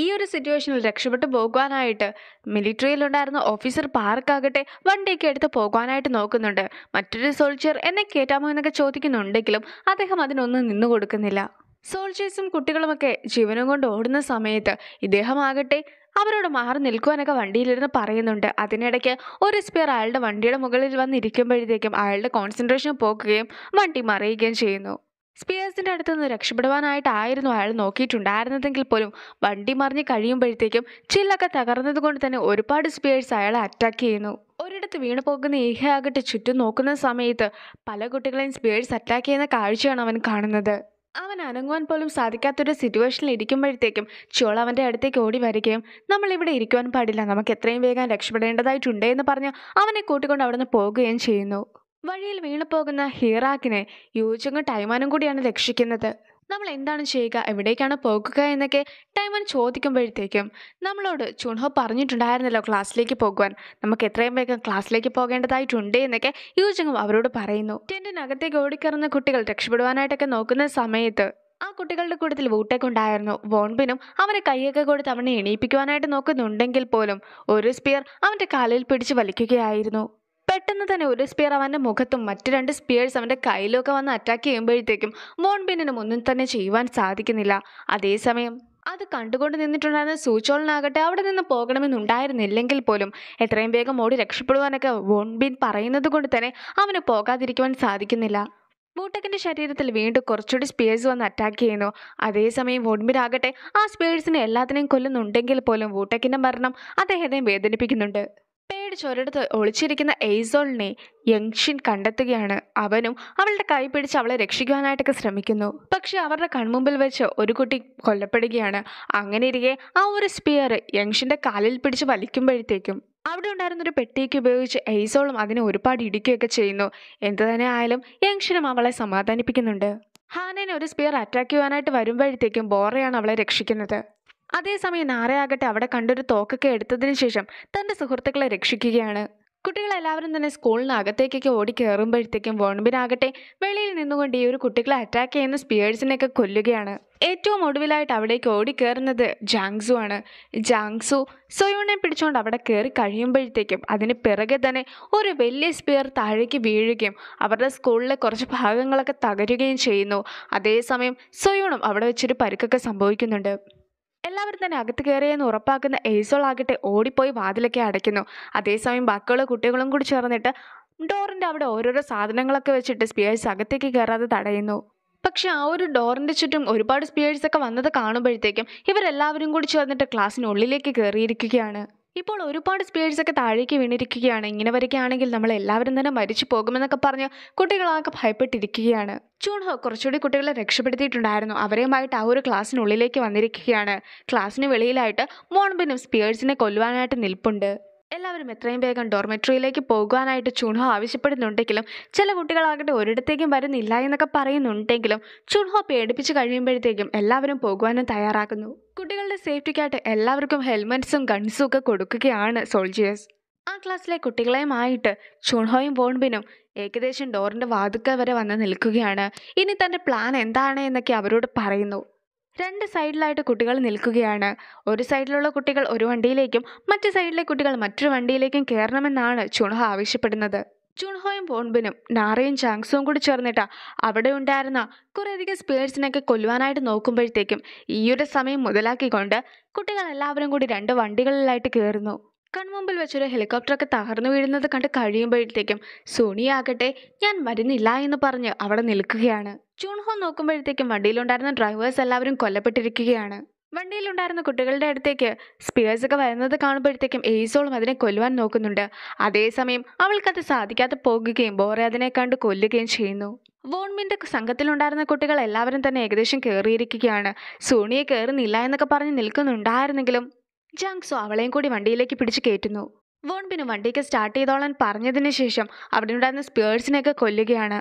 ഈ ഒരു സിറ്റുവേഷനിൽ രക്ഷപ്പെട്ടു പോകുവാനായിട്ട് മിലിറ്ററിയിലുണ്ടായിരുന്ന ഓഫീസർ പാർക്കാകട്ടെ വണ്ടിയൊക്കെ എടുത്ത് പോകുവാനായിട്ട് നോക്കുന്നുണ്ട് മറ്റൊരു സോൾജിയർ എന്നെ കയറ്റാമോ എന്നൊക്കെ ചോദിക്കുന്നുണ്ടെങ്കിലും അദ്ദേഹം അതിനൊന്നും നിന്നു കൊടുക്കുന്നില്ല സോൾജേഴ്സും കുട്ടികളുമൊക്കെ ജീവനും കൊണ്ട് ഓടുന്ന സമയത്ത് ഇദ്ദേഹം ആകട്ടെ അവരോട് മാറി നിൽക്കുവാനൊക്കെ വണ്ടിയിലിരുന്ന് പറയുന്നുണ്ട് അതിനിടയ്ക്ക് ഒരു സ്പെയർ അയാളുടെ വണ്ടിയുടെ മുകളിൽ വന്നിരിക്കുമ്പോഴത്തേക്കും അയാളുടെ കോൺസെൻട്രേഷൻ പോകുകയും വണ്ടി മറിയുകയും ചെയ്യുന്നു സ്പിയേഴ്സിൻ്റെ നിന്ന് രക്ഷപ്പെടുവാനായിട്ടായിരുന്നു അയാൾ നോക്കിയിട്ടുണ്ടായിരുന്നതെങ്കിൽ പോലും വണ്ടി മറിഞ്ഞ് കഴിയുമ്പോഴത്തേക്കും ചില്ലൊക്കെ തകർന്നതുകൊണ്ട് തന്നെ ഒരുപാട് സ്പിയേഴ്സ് അയാളെ അറ്റാക്ക് ചെയ്യുന്നു ഒരിടത്ത് വീണു പോകുന്ന ഏഹയാകട്ടെ ചുറ്റും നോക്കുന്ന സമയത്ത് പല കുട്ടികളെയും സ്പിയേഴ്സ് അറ്റാക്ക് ചെയ്യുന്ന കാഴ്ചയാണ് അവൻ കാണുന്നത് അവൻ അനങ്ങുവാൻ പോലും സാധിക്കാത്തൊരു സിറ്റുവേഷനിൽ ഇരിക്കുമ്പോഴത്തേക്കും ചോൾ അവൻ്റെ അടുത്തേക്ക് ഓടി വരികയും നമ്മൾ ഇവിടെ ഇരിക്കുവാൻ പാടില്ല നമുക്ക് എത്രയും വേഗം രക്ഷപ്പെടേണ്ടതായിട്ടുണ്ട് എന്ന് പറഞ്ഞ് അവനെ കൂട്ടിക്കൊണ്ട് അവിടുന്ന് പോകുകയും ചെയ്യുന്നു വഴിയിൽ വീണുപോകുന്ന ഹീറാക്കിനെ യോജങ്ങും ടൈമാനും കൂടിയാണ് രക്ഷിക്കുന്നത് നമ്മൾ എന്താണ് ചെയ്യുക എവിടേക്കാണ് പോകുക എന്നൊക്കെ ടൈമൻ ചോദിക്കുമ്പോഴത്തേക്കും നമ്മളോട് ചുൺഹോ പറഞ്ഞിട്ടുണ്ടായിരുന്നല്ലോ ക്ലാസ്സിലേക്ക് പോകുവാൻ നമുക്ക് എത്രയും വേഗം ക്ലാസ്സിലേക്ക് പോകേണ്ടതായിട്ടുണ്ട് എന്നൊക്കെ യുവജങ്ങും അവരോട് പറയുന്നു ടെൻറ്റിനകത്തേക്ക് ഓടിക്കറുന്ന കുട്ടികൾ രക്ഷപ്പെടുവാനായിട്ടൊക്കെ നോക്കുന്ന സമയത്ത് ആ കുട്ടികളുടെ കൂട്ടത്തിൽ വൂട്ടേക്ക് ഉണ്ടായിരുന്നു വോൺബിനും അവരെ കൈയൊക്കെ കൊടുത്ത് അവനെ എണീപ്പിക്കുവാനായിട്ട് നോക്കുന്നുണ്ടെങ്കിൽ പോലും ഒരു സ്പിയർ അവൻ്റെ കാലിൽ പിടിച്ച് വലിക്കുകയായിരുന്നു പെട്ടെന്ന് തന്നെ ഒരു സ്പിയർ അവൻ്റെ മുഖത്തും മറ്റു രണ്ട് സ്പിയേഴ്സ് അവൻ്റെ കയ്യിലൊക്കെ വന്ന് അറ്റാക്ക് ചെയ്യുമ്പോഴത്തേക്കും വോൺ ബിന്നിനും ഒന്നും തന്നെ ചെയ്യുവാൻ സാധിക്കുന്നില്ല അതേസമയം അത് കണ്ടുകൊണ്ട് നിന്നിട്ടുണ്ടായിരുന്ന സൂചോളിനാകട്ടെ അവിടെ നിന്ന് പോകണമെന്നുണ്ടായിരുന്നില്ലെങ്കിൽ പോലും എത്രയും വേഗം ഓടി രക്ഷപ്പെടുവാനൊക്കെ വോൺബിൻ പറയുന്നത് കൊണ്ട് തന്നെ അവന് പോകാതിരിക്കുവാൻ സാധിക്കുന്നില്ല ബൂട്ടക്കിൻ്റെ ശരീരത്തിൽ വീണ്ടും കുറച്ചുകൂടി സ്പേഴ്സ് വന്ന് അറ്റാക്ക് ചെയ്യുന്നു അതേസമയം വോൺബിനാകട്ടെ ആ സ്പേഴ്സിനെ എല്ലാത്തിനെയും കൊല്ലുന്നുണ്ടെങ്കിൽ പോലും ബൂട്ടക്കിൻ്റെ മരണം അദ്ദേഹത്തെ വേദനിപ്പിക്കുന്നുണ്ട് പേടിച്ചൊരിടത്ത് ഒളിച്ചിരിക്കുന്ന എയ്സോളിനെ യങ്ഷിൻ കണ്ടെത്തുകയാണ് അവനും അവളുടെ കൈ പിടിച്ച് അവളെ രക്ഷിക്കുവാനായിട്ടൊക്കെ ശ്രമിക്കുന്നു പക്ഷെ അവരുടെ കൺമുമ്പിൽ വെച്ച് ഒരു കുട്ടി കൊല്ലപ്പെടുകയാണ് അങ്ങനെ ഇരിക്കെ ആ ഒരു സ്പിയർ യങ്ഷിന്റെ കാലിൽ പിടിച്ച് വലിക്കുമ്പോഴത്തേക്കും അവിടെ ഉണ്ടായിരുന്ന ഒരു പെട്ടിയൊക്കെ ഉപയോഗിച്ച് എയ്സോളും അതിനെ ഒരുപാട് ഇടിക്കുകയൊക്കെ ചെയ്യുന്നു എന്തു തന്നെ ആയാലും യങ്ഷിനും അവളെ സമാധാനിപ്പിക്കുന്നുണ്ട് ഹാനനെ ഒരു സ്പിയർ അറ്റാക്ക് ചെയ്യാനായിട്ട് വരുമ്പോഴത്തേക്കും ബോറയാണ് അവളെ രക്ഷിക്കുന്നത് അതേസമയം നാരയാകട്ടെ അവിടെ കണ്ടൊരു തോക്കൊക്കെ എടുത്തതിന് ശേഷം തൻ്റെ സുഹൃത്തുക്കളെ രക്ഷിക്കുകയാണ് കുട്ടികളെല്ലാവരും തന്നെ സ്കൂളിന് അകത്തേക്കൊക്കെ ഓടി കയറുമ്പോഴത്തേക്കും വോൺബിനാകട്ടെ വെളിയിൽ നിന്നുകൊണ്ട് ഈ ഒരു കുട്ടികളെ അറ്റാക്ക് ചെയ്യുന്ന സ്പിയേഴ്സിനെയൊക്കെ കൊല്ലുകയാണ് ഏറ്റവും ഒടുവിലായിട്ട് അവിടേക്ക് ഓടി കയറുന്നത് ജാങ്സു ആണ് ജാങ്സു സൊയോണെ പിടിച്ചുകൊണ്ട് അവിടെ കയറി കഴിയുമ്പോഴത്തേക്കും അതിന് പിറകെ തന്നെ ഒരു വലിയ സ്പിയർ താഴേക്ക് വീഴുകയും അവരുടെ സ്കൂളിലെ കുറച്ച് ഭാഗങ്ങളൊക്കെ തകരുകയും ചെയ്യുന്നു അതേസമയം സൊയോണും അവിടെ വെച്ചൊരു പരുക്കൊക്കെ സംഭവിക്കുന്നുണ്ട് എല്ലാവരും തന്നെ അകത്ത് കയറിയെന്ന് ഉറപ്പാക്കുന്ന എയ്സോൾ ആകട്ടെ ഓടിപ്പോയി വാതിലൊക്കെ അടയ്ക്കുന്നു അതേസമയം ബാക്കിയുള്ള കുട്ടികളും കൂടി ചേർന്നിട്ട് ഡോറിൻ്റെ അവിടെ ഓരോരോ സാധനങ്ങളൊക്കെ വെച്ചിട്ട് സ്പിയേഴ്സ് അകത്തേക്ക് കയറാതെ തടയുന്നു പക്ഷെ ആ ഒരു ഡോറിൻ്റെ ചുറ്റും ഒരുപാട് സ്പിയേഴ്സൊക്കെ വന്നത് കാണുമ്പോഴത്തേക്കും ഇവരെല്ലാവരും കൂടി ചേർന്നിട്ട് ക്ലാസ്സിനുള്ളിലേക്ക് കയറിയിരിക്കുകയാണ് ഇപ്പോൾ ഒരുപാട് സ്പീഡ്സൊക്കെ താഴേക്ക് വീണിരിക്കുകയാണ് ഇങ്ങനെ വരികയാണെങ്കിൽ നമ്മൾ എല്ലാവരും തന്നെ മരിച്ചു പോകുമെന്നൊക്കെ പറഞ്ഞ് കുട്ടികളാകെ ഭയപ്പെട്ടിരിക്കുകയാണ് ചൂൺഹോ കുറച്ചുകൂടി കുട്ടികളെ രക്ഷപ്പെടുത്തിയിട്ടുണ്ടായിരുന്നു അവരെയുമായിട്ട് ആ ഒരു ക്ലാസ്സിനുള്ളിലേക്ക് വന്നിരിക്കുകയാണ് ക്ലാസ്സിന് വെളിയിലായിട്ട് മോൺബിനും സ്പീഡ്സിനെ കൊല്ലുവാനായിട്ട് നിൽപ്പുണ്ട് എല്ലാവരും എത്രയും വേഗം ഡോർമെട്രിയിലേക്ക് പോകുവാനായിട്ട് ചുൺഹോ ആവശ്യപ്പെടുന്നുണ്ടെങ്കിലും ചില കുട്ടികളാകട്ടെ ഒരിടത്തേക്കും വരുന്നില്ല എന്നൊക്കെ പറയുന്നുണ്ടെങ്കിലും ചുൺഹോ പേടിപ്പിച്ച് കഴിയുമ്പോഴത്തേക്കും എല്ലാവരും പോകുവാനും തയ്യാറാക്കുന്നു കുട്ടികളുടെ സേഫ്റ്റിക്കായിട്ട് എല്ലാവർക്കും ഹെൽമെറ്റ്സും ഗൺസും ഒക്കെ കൊടുക്കുകയാണ് സോൾജിയേഴ്സ് ആ ക്ലാസ്സിലെ കുട്ടികളെയുമായിട്ട് ചുൺഹോയും ബോൺബിനും ഏകദേശം ഡോറിൻ്റെ വാതുക്കൾ വരെ വന്ന് നിൽക്കുകയാണ് ഇനി തൻ്റെ പ്ലാൻ എന്താണ് എന്നൊക്കെ അവരോട് പറയുന്നു രണ്ട് സൈഡിലായിട്ട് കുട്ടികൾ നിൽക്കുകയാണ് ഒരു സൈഡിലുള്ള കുട്ടികൾ ഒരു വണ്ടിയിലേക്കും മറ്റു സൈഡിലെ കുട്ടികൾ മറ്റൊരു വണ്ടിയിലേക്കും കയറണമെന്നാണ് ചുണഹ ആവശ്യപ്പെടുന്നത് ചുൺഹോയും ബോൺബിനും നാറയും ചാങ്സും കൂടി ചേർന്നിട്ടാ അവിടെ ഉണ്ടായിരുന്ന കുറേയധികം സ്പേഴ്സിനൊക്കെ കൊല്ലുവാനായിട്ട് നോക്കുമ്പോഴത്തേക്കും ഈയൊരു സമയം മുതലാക്കിക്കൊണ്ട് കുട്ടികൾ എല്ലാവരും കൂടി രണ്ട് വണ്ടികളിലായിട്ട് കയറുന്നു കൺമുമ്പിൽ വെച്ചൊരു ഹെലികോപ്റ്ററൊക്കെ തകർന്നു വീഴുന്നത് കണ്ട് കഴിയുമ്പോഴത്തേക്കും സോണിയാകട്ടെ ഞാൻ വരുന്നില്ല എന്ന് പറഞ്ഞ് അവിടെ നിൽക്കുകയാണ് ചൂൺഹോ നോക്കുമ്പോഴത്തേക്കും വണ്ടിയിലുണ്ടായിരുന്ന ഡ്രൈവേഴ്സ് എല്ലാവരും കൊല്ലപ്പെട്ടിരിക്കുകയാണ് വണ്ടിയിലുണ്ടായിരുന്ന കുട്ടികളുടെ അടുത്തേക്ക് സ്പിയേഴ്സൊക്കെ വരുന്നത് കാണുമ്പോഴത്തേക്കും എയ്സോളും അതിനെ കൊല്ലുവാൻ നോക്കുന്നുണ്ട് അതേസമയം അവൾക്കത് സാധിക്കാതെ പോകുകയും ബോറെ അതിനെ കണ്ട് കൊല്ലുകയും ചെയ്യുന്നു വോൺമിൻ്റെ സംഘത്തിലുണ്ടായിരുന്ന കുട്ടികൾ എല്ലാവരും തന്നെ ഏകദേശം കയറിയിരിക്കുകയാണ് സോണിയെ കയറുന്നില്ല എന്നൊക്കെ പറഞ്ഞ് നിൽക്കുന്നുണ്ടായിരുന്നെങ്കിലും ജാങ്സോ അവളെയും കൂടി വണ്ടിയിലേക്ക് പിടിച്ചു കയറ്റുന്നു വോൺ പിന്നെ വണ്ടിക്ക് സ്റ്റാർട്ട് ചെയ്തോളാൻ പറഞ്ഞതിന് ശേഷം അവിടെ ഉണ്ടായിരുന്ന സ്പേഴ്സിനെയൊക്കെ കൊല്ലുകയാണ്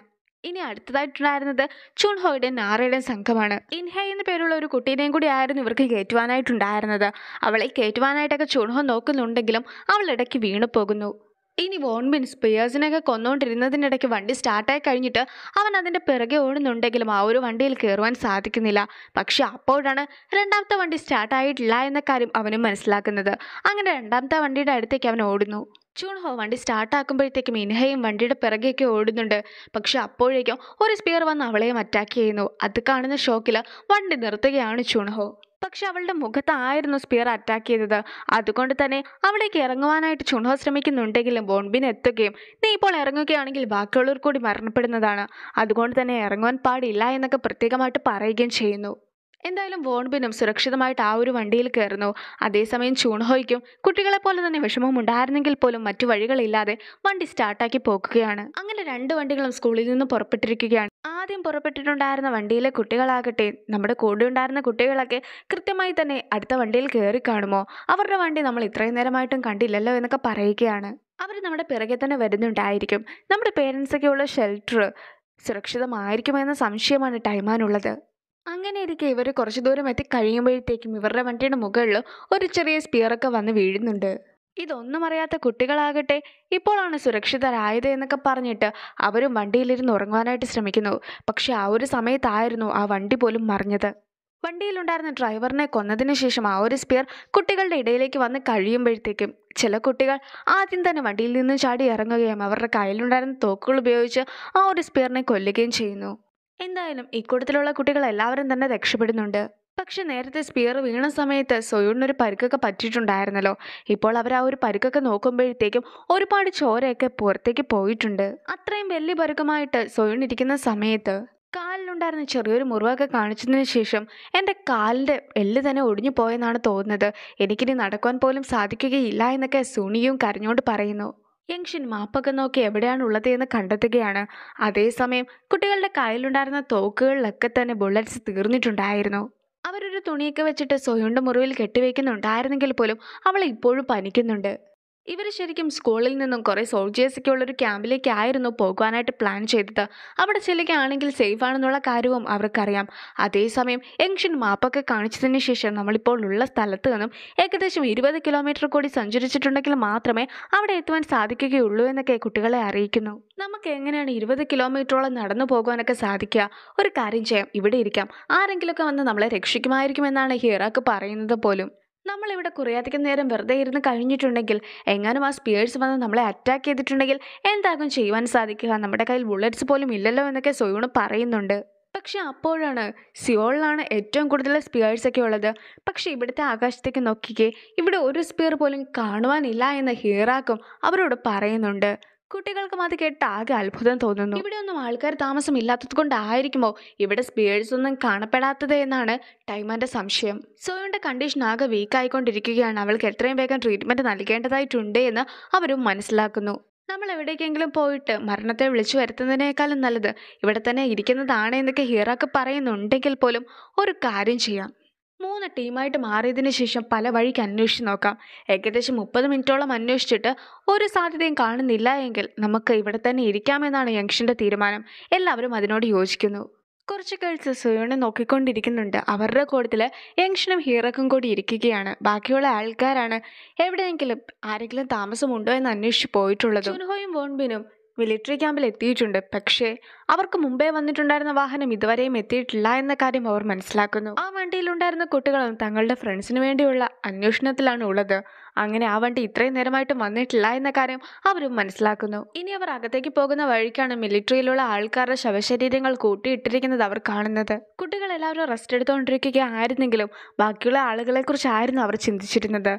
ഇനി അടുത്തതായിട്ടുണ്ടായിരുന്നത് ചുൺ നാറയുടെയും സംഘമാണ് ഇൻഹൈ എന്ന പേരുള്ള ഒരു കുട്ടീനെയും കൂടി ആയിരുന്നു ഇവർക്ക് കയറ്റുവാനായിട്ടുണ്ടായിരുന്നത് അവളെ കയറ്റുവാനായിട്ടൊക്കെ ചുൺഹോ നോക്കുന്നുണ്ടെങ്കിലും അവൾ ഇടയ്ക്ക് വീണു പോകുന്നു ഇനി വോൺബിൻ സ്പിയേഴ്സിനൊക്കെ കൊന്നുകൊണ്ടിരുന്നതിനിടയ്ക്ക് വണ്ടി സ്റ്റാർട്ടായി കഴിഞ്ഞിട്ട് അവൻ അതിൻ്റെ പിറകെ ഓടുന്നുണ്ടെങ്കിലും ആ ഒരു വണ്ടിയിൽ കയറുവാൻ സാധിക്കുന്നില്ല പക്ഷെ അപ്പോഴാണ് രണ്ടാമത്തെ വണ്ടി സ്റ്റാർട്ടായിട്ടില്ല എന്ന കാര്യം അവന് മനസ്സിലാക്കുന്നത് അങ്ങനെ രണ്ടാമത്തെ വണ്ടിയുടെ അടുത്തേക്ക് അവൻ ഓടുന്നു ചൂൺഹോ വണ്ടി സ്റ്റാർട്ടാക്കുമ്പോഴത്തേക്കും ഇൻഹയും വണ്ടിയുടെ പിറകെയൊക്കെ ഓടുന്നുണ്ട് പക്ഷെ അപ്പോഴേക്കും ഒരു സ്പിയർ വന്ന് അവളെയും അറ്റാക്ക് ചെയ്യുന്നു അത് കാണുന്ന ഷോക്കിൽ വണ്ടി നിർത്തുകയാണ് ചൂൺഹോ പക്ഷെ അവളുടെ മുഖത്തായിരുന്നു സ്പിയർ അറ്റാക്ക് ചെയ്തത് അതുകൊണ്ട് തന്നെ അവളേക്ക് ഇറങ്ങുവാനായിട്ട് ചുണോ ശ്രമിക്കുന്നുണ്ടെങ്കിലും ബോൺബിൻ എത്തുകയും നീ ഇപ്പോൾ ഇറങ്ങുകയാണെങ്കിൽ ബാക്കിയുള്ളവർ കൂടി മരണപ്പെടുന്നതാണ് അതുകൊണ്ട് തന്നെ ഇറങ്ങുവാൻ പാടില്ല എന്നൊക്കെ പ്രത്യേകമായിട്ട് പറയുകയും ചെയ്യുന്നു എന്തായാലും വോൺബിനും സുരക്ഷിതമായിട്ട് ആ ഒരു വണ്ടിയിൽ കയറുന്നു അതേസമയം കുട്ടികളെ പോലെ തന്നെ വിഷമവും ഉണ്ടായിരുന്നെങ്കിൽ പോലും മറ്റു വഴികളില്ലാതെ വണ്ടി സ്റ്റാർട്ടാക്കി പോകുകയാണ് അങ്ങനെ രണ്ട് വണ്ടികളും സ്കൂളിൽ നിന്ന് പുറപ്പെട്ടിരിക്കുകയാണ് ആദ്യം പുറപ്പെട്ടിട്ടുണ്ടായിരുന്ന വണ്ടിയിലെ കുട്ടികളാകട്ടെ നമ്മുടെ കൂടെ ഉണ്ടായിരുന്ന കുട്ടികളൊക്കെ കൃത്യമായി തന്നെ അടുത്ത വണ്ടിയിൽ കയറി കാണുമോ അവരുടെ വണ്ടി നമ്മൾ ഇത്രയും നേരമായിട്ടും കണ്ടില്ലല്ലോ എന്നൊക്കെ പറയുകയാണ് അവർ നമ്മുടെ പിറകെ തന്നെ വരുന്നുണ്ടായിരിക്കും നമ്മുടെ പേരൻസൊക്കെയുള്ള ഷെൽട്ടർ സുരക്ഷിതമായിരിക്കുമെന്ന സംശയമാണ് ടൈമാനുള്ളത് അങ്ങനെ ഇരിക്കെ ഇവർ കുറച്ച് ദൂരം എത്തി കഴിയുമ്പോഴത്തേക്കും ഇവരുടെ വണ്ടിയുടെ മുകളിൽ ഒരു ചെറിയ സ്പിയറൊക്കെ വന്ന് വീഴുന്നുണ്ട് ഇതൊന്നും അറിയാത്ത കുട്ടികളാകട്ടെ ഇപ്പോഴാണ് സുരക്ഷിതരായത് എന്നൊക്കെ പറഞ്ഞിട്ട് അവരും വണ്ടിയിലിരുന്ന് ഉറങ്ങുവാനായിട്ട് ശ്രമിക്കുന്നു പക്ഷെ ആ ഒരു സമയത്തായിരുന്നു ആ വണ്ടി പോലും മറിഞ്ഞത് വണ്ടിയിലുണ്ടായിരുന്ന ഡ്രൈവറിനെ കൊന്നതിന് ശേഷം ആ ഒരു സ്പിയർ കുട്ടികളുടെ ഇടയിലേക്ക് വന്ന് കഴിയുമ്പോഴത്തേക്കും ചില കുട്ടികൾ ആദ്യം തന്നെ വണ്ടിയിൽ നിന്ന് ചാടി ഇറങ്ങുകയും അവരുടെ കയ്യിലുണ്ടായിരുന്ന തോക്കുകൾ ഉപയോഗിച്ച് ആ ഒരു സ്പിയറിനെ കൊല്ലുകയും ചെയ്യുന്നു എന്തായാലും ഇക്കൂട്ടത്തിലുള്ള കുട്ടികൾ എല്ലാവരും തന്നെ രക്ഷപ്പെടുന്നുണ്ട് പക്ഷെ നേരത്തെ സ്പിയർ വീണ സമയത്ത് സൊയൂണിനൊരു പരുക്കൊക്കെ പറ്റിയിട്ടുണ്ടായിരുന്നല്ലോ ഇപ്പോൾ അവർ ആ ഒരു പരുക്കൊക്കെ നോക്കുമ്പോഴത്തേക്കും ഒരുപാട് ചോരയൊക്കെ പുറത്തേക്ക് പോയിട്ടുണ്ട് അത്രയും വലിയ പരുക്കമായിട്ട് സൊയൂൺ ഇരിക്കുന്ന സമയത്ത് കാലിലുണ്ടായിരുന്ന ചെറിയൊരു മുറിവൊക്കെ കാണിച്ചതിന് ശേഷം എൻ്റെ കാലിൻ്റെ എല്ല് തന്നെ ഒടിഞ്ഞു പോയെന്നാണ് തോന്നുന്നത് എനിക്കിനി നടക്കുവാൻ പോലും സാധിക്കുകയില്ല എന്നൊക്കെ സുണിയും കരഞ്ഞുകൊണ്ട് പറയുന്നു യങ്ഷിൻ മാപ്പൊക്കെ നോക്കി ഉള്ളത് എന്ന് കണ്ടെത്തുകയാണ് അതേസമയം കുട്ടികളുടെ കയ്യിലുണ്ടായിരുന്ന തോക്കുകളിലൊക്കെ തന്നെ ബുള്ളറ്റ്സ് തീർന്നിട്ടുണ്ടായിരുന്നു അവരൊരു തുണിയൊക്കെ വെച്ചിട്ട് സൊയുണ്ട മുറിവിൽ കെട്ടിവെക്കുന്നുണ്ടായിരുന്നെങ്കിൽ പോലും അവൾ ഇപ്പോഴും പനിക്കുന്നുണ്ട് ഇവർ ശരിക്കും സ്കൂളിൽ നിന്നും കുറേ സോൾജേഴ്സൊക്കെ ഉള്ളൊരു ക്യാമ്പിലേക്ക് ആയിരുന്നു പോകുവാനായിട്ട് പ്ലാൻ ചെയ്തത് അവിടെ ചെല്ലുകയാണെങ്കിൽ സേഫ് ആണെന്നുള്ള കാര്യവും അവർക്കറിയാം അതേസമയം എൻഷ്യൻ മാപ്പൊക്കെ കാണിച്ചതിന് ശേഷം നമ്മളിപ്പോൾ ഉള്ള സ്ഥലത്ത് നിന്നും ഏകദേശം ഇരുപത് കിലോമീറ്റർ കൂടി സഞ്ചരിച്ചിട്ടുണ്ടെങ്കിൽ മാത്രമേ അവിടെ എത്തുവാൻ സാധിക്കുകയുള്ളൂ എന്നൊക്കെ കുട്ടികളെ അറിയിക്കുന്നു നമുക്ക് എങ്ങനെയാണ് ഇരുപത് കിലോമീറ്ററോളം നടന്നു പോകുവാനൊക്കെ സാധിക്കുക ഒരു കാര്യം ചെയ്യാം ഇവിടെ ഇരിക്കാം ആരെങ്കിലുമൊക്കെ വന്ന് നമ്മളെ രക്ഷിക്കുമായിരിക്കുമെന്നാണ് ഹിയറാക്ക് പറയുന്നത് പോലും നമ്മളിവിടെ കുറേയധികം നേരം വെറുതെ ഇരുന്ന് കഴിഞ്ഞിട്ടുണ്ടെങ്കിൽ എങ്ങാനും ആ സ്പിയേഴ്സ് വന്ന് നമ്മളെ അറ്റാക്ക് ചെയ്തിട്ടുണ്ടെങ്കിൽ എന്താകും ചെയ്യുവാൻ സാധിക്കുക നമ്മുടെ കയ്യിൽ ബുള്ളറ്റ്സ് പോലും ഇല്ലല്ലോ എന്നൊക്കെ സൊയൂണ് പറയുന്നുണ്ട് പക്ഷെ അപ്പോഴാണ് സിയോളിലാണ് ഏറ്റവും കൂടുതൽ സ്പിയേഴ്സൊക്കെ ഉള്ളത് പക്ഷേ ഇവിടുത്തെ ആകാശത്തേക്ക് നോക്കിക്കേ ഇവിടെ ഒരു സ്പിയർ പോലും കാണുവാനില്ല എന്ന് ഹീറാക്കും അവരോട് പറയുന്നുണ്ട് കുട്ടികൾക്ക് അത് കേട്ട് ആകെ അത്ഭുതം തോന്നുന്നു ഇവിടെ ഒന്നും ആൾക്കാർ താമസം ഇല്ലാത്തത് കൊണ്ടായിരിക്കുമോ ഇവിടെ സ്പീഡ്സ് ഒന്നും കാണപ്പെടാത്തത് എന്നാണ് ടൈമാന്റെ സംശയം സോയുടെ കണ്ടീഷൻ ആകെ വീക്ക് ആയിക്കൊണ്ടിരിക്കുകയാണ് അവൾക്ക് എത്രയും വേഗം ട്രീറ്റ്മെന്റ് നൽകേണ്ടതായിട്ടുണ്ട് എന്ന് അവരും മനസ്സിലാക്കുന്നു നമ്മൾ എവിടേക്കെങ്കിലും പോയിട്ട് മരണത്തെ വിളിച്ചു വരുത്തുന്നതിനേക്കാളും നല്ലത് ഇവിടെ തന്നെ ഇരിക്കുന്നതാണ് എന്നൊക്കെ ഹീറാക്ക് പറയുന്നുണ്ടെങ്കിൽ പോലും ഒരു കാര്യം ചെയ്യാം മൂന്ന് ടീമായിട്ട് മാറിയതിന് ശേഷം പല വഴിക്ക് അന്വേഷിച്ച് നോക്കാം ഏകദേശം മുപ്പത് മിനിറ്റോളം അന്വേഷിച്ചിട്ട് ഒരു സാധ്യതയും കാണുന്നില്ല എങ്കിൽ നമുക്ക് ഇവിടെ തന്നെ ഇരിക്കാമെന്നാണ് യങ്ഷൻ്റെ തീരുമാനം എല്ലാവരും അതിനോട് യോജിക്കുന്നു കുറച്ച് ഗേൾസ് സുയോനെ നോക്കിക്കൊണ്ടിരിക്കുന്നുണ്ട് അവരുടെ കൂട്ടത്തിൽ യങ്ഷനും ഹീറക്കും കൂടി ഇരിക്കുകയാണ് ബാക്കിയുള്ള ആൾക്കാരാണ് എവിടെയെങ്കിലും ആരെങ്കിലും താമസമുണ്ടോ എന്ന് അന്വേഷിച്ച് പോയിട്ടുള്ളത് ജുൻഹോയും വോൺബിനും മിലിറ്ററി ക്യാമ്പിൽ എത്തിയിട്ടുണ്ട് പക്ഷേ അവർക്ക് മുമ്പേ വന്നിട്ടുണ്ടായിരുന്ന വാഹനം ഇതുവരെയും എത്തിയിട്ടില്ല എന്ന കാര്യം അവർ മനസ്സിലാക്കുന്നു ആ വണ്ടിയിലുണ്ടായിരുന്ന കുട്ടികളും തങ്ങളുടെ ഫ്രണ്ട്സിന് വേണ്ടിയുള്ള അന്വേഷണത്തിലാണ് ഉള്ളത് അങ്ങനെ ആ വണ്ടി ഇത്രയും നേരമായിട്ടും വന്നിട്ടില്ല എന്ന കാര്യം അവരും മനസ്സിലാക്കുന്നു ഇനി അവർ അകത്തേക്ക് പോകുന്ന വഴിക്കാണ് മിലിറ്ററിയിലുള്ള ആൾക്കാരുടെ ശവശരീരങ്ങൾ കൂട്ടിയിട്ടിരിക്കുന്നത് അവർ കാണുന്നത് കുട്ടികൾ എല്ലാവരും റെസ്റ്റ് എടുത്തുകൊണ്ടിരിക്കുകയായിരുന്നെങ്കിലും ബാക്കിയുള്ള ആളുകളെക്കുറിച്ചായിരുന്നു അവർ ചിന്തിച്ചിരുന്നത്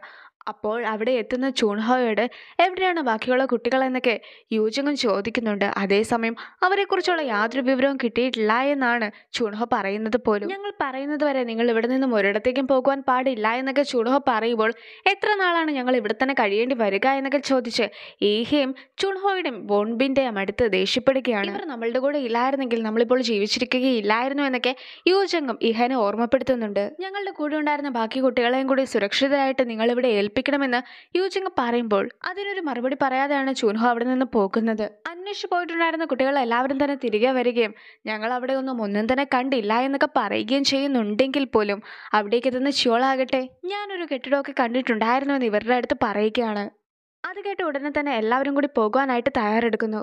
അപ്പോൾ അവിടെ എത്തുന്ന ചൂൺഹോയോട് എവിടെയാണ് ബാക്കിയുള്ള കുട്ടികൾ എന്നൊക്കെ യൂജങ്ങും ചോദിക്കുന്നുണ്ട് അതേസമയം അവരെക്കുറിച്ചുള്ള യാതൊരു വിവരവും കിട്ടിയിട്ടില്ല എന്നാണ് ചൂൺഹോ പറയുന്നത് പോലും ഞങ്ങൾ പറയുന്നത് വരെ നിങ്ങൾ ഇവിടെ നിന്നും ഒരിടത്തേക്കും പോകുവാൻ പാടില്ല എന്നൊക്കെ ചൂൺഹോ പറയുമ്പോൾ എത്ര നാളാണ് ഞങ്ങൾ ഇവിടെ തന്നെ കഴിയേണ്ടി വരിക എന്നൊക്കെ ചോദിച്ച് ഈഹയും ചുൺഹോയുടെയും ബോൺബിൻ്റെയും അടുത്ത് ദേഷ്യപ്പെടുകയാണ് ഇവർ നമ്മളുടെ കൂടെ ഇല്ലായിരുന്നെങ്കിൽ നമ്മളിപ്പോൾ ജീവിച്ചിരിക്കുകയില്ലായിരുന്നു എന്നൊക്കെ യുവജംഗം ഇഹനെ ഓർമ്മപ്പെടുത്തുന്നുണ്ട് ഞങ്ങളുടെ കൂടെ ഉണ്ടായിരുന്ന ബാക്കി കുട്ടികളെയും കൂടി സുരക്ഷിതരായിട്ട് നിങ്ങളിവിടെ ഏൽപ്പിച്ചു ഏൽപ്പിക്കണമെന്ന് യൂജിങ് പറയുമ്പോൾ അതിനൊരു മറുപടി പറയാതെയാണ് ചൂൻഹോ അവിടെ നിന്ന് പോകുന്നത് അന്വേഷിച്ചു പോയിട്ടുണ്ടായിരുന്ന കുട്ടികൾ എല്ലാവരും തന്നെ തിരികെ വരികയും ഞങ്ങൾ അവിടെ ഒന്നും ഒന്നും തന്നെ കണ്ടില്ല എന്നൊക്കെ പറയുകയും ചെയ്യുന്നുണ്ടെങ്കിൽ പോലും അവിടേക്ക് എത്തുന്ന ചിയോളാകട്ടെ ഞാനൊരു കെട്ടിടമൊക്കെ കണ്ടിട്ടുണ്ടായിരുന്നു എന്ന് ഇവരുടെ അടുത്ത് പറയുകയാണ് അത് കേട്ട് ഉടനെ തന്നെ എല്ലാവരും കൂടി പോകുവാനായിട്ട് തയ്യാറെടുക്കുന്നു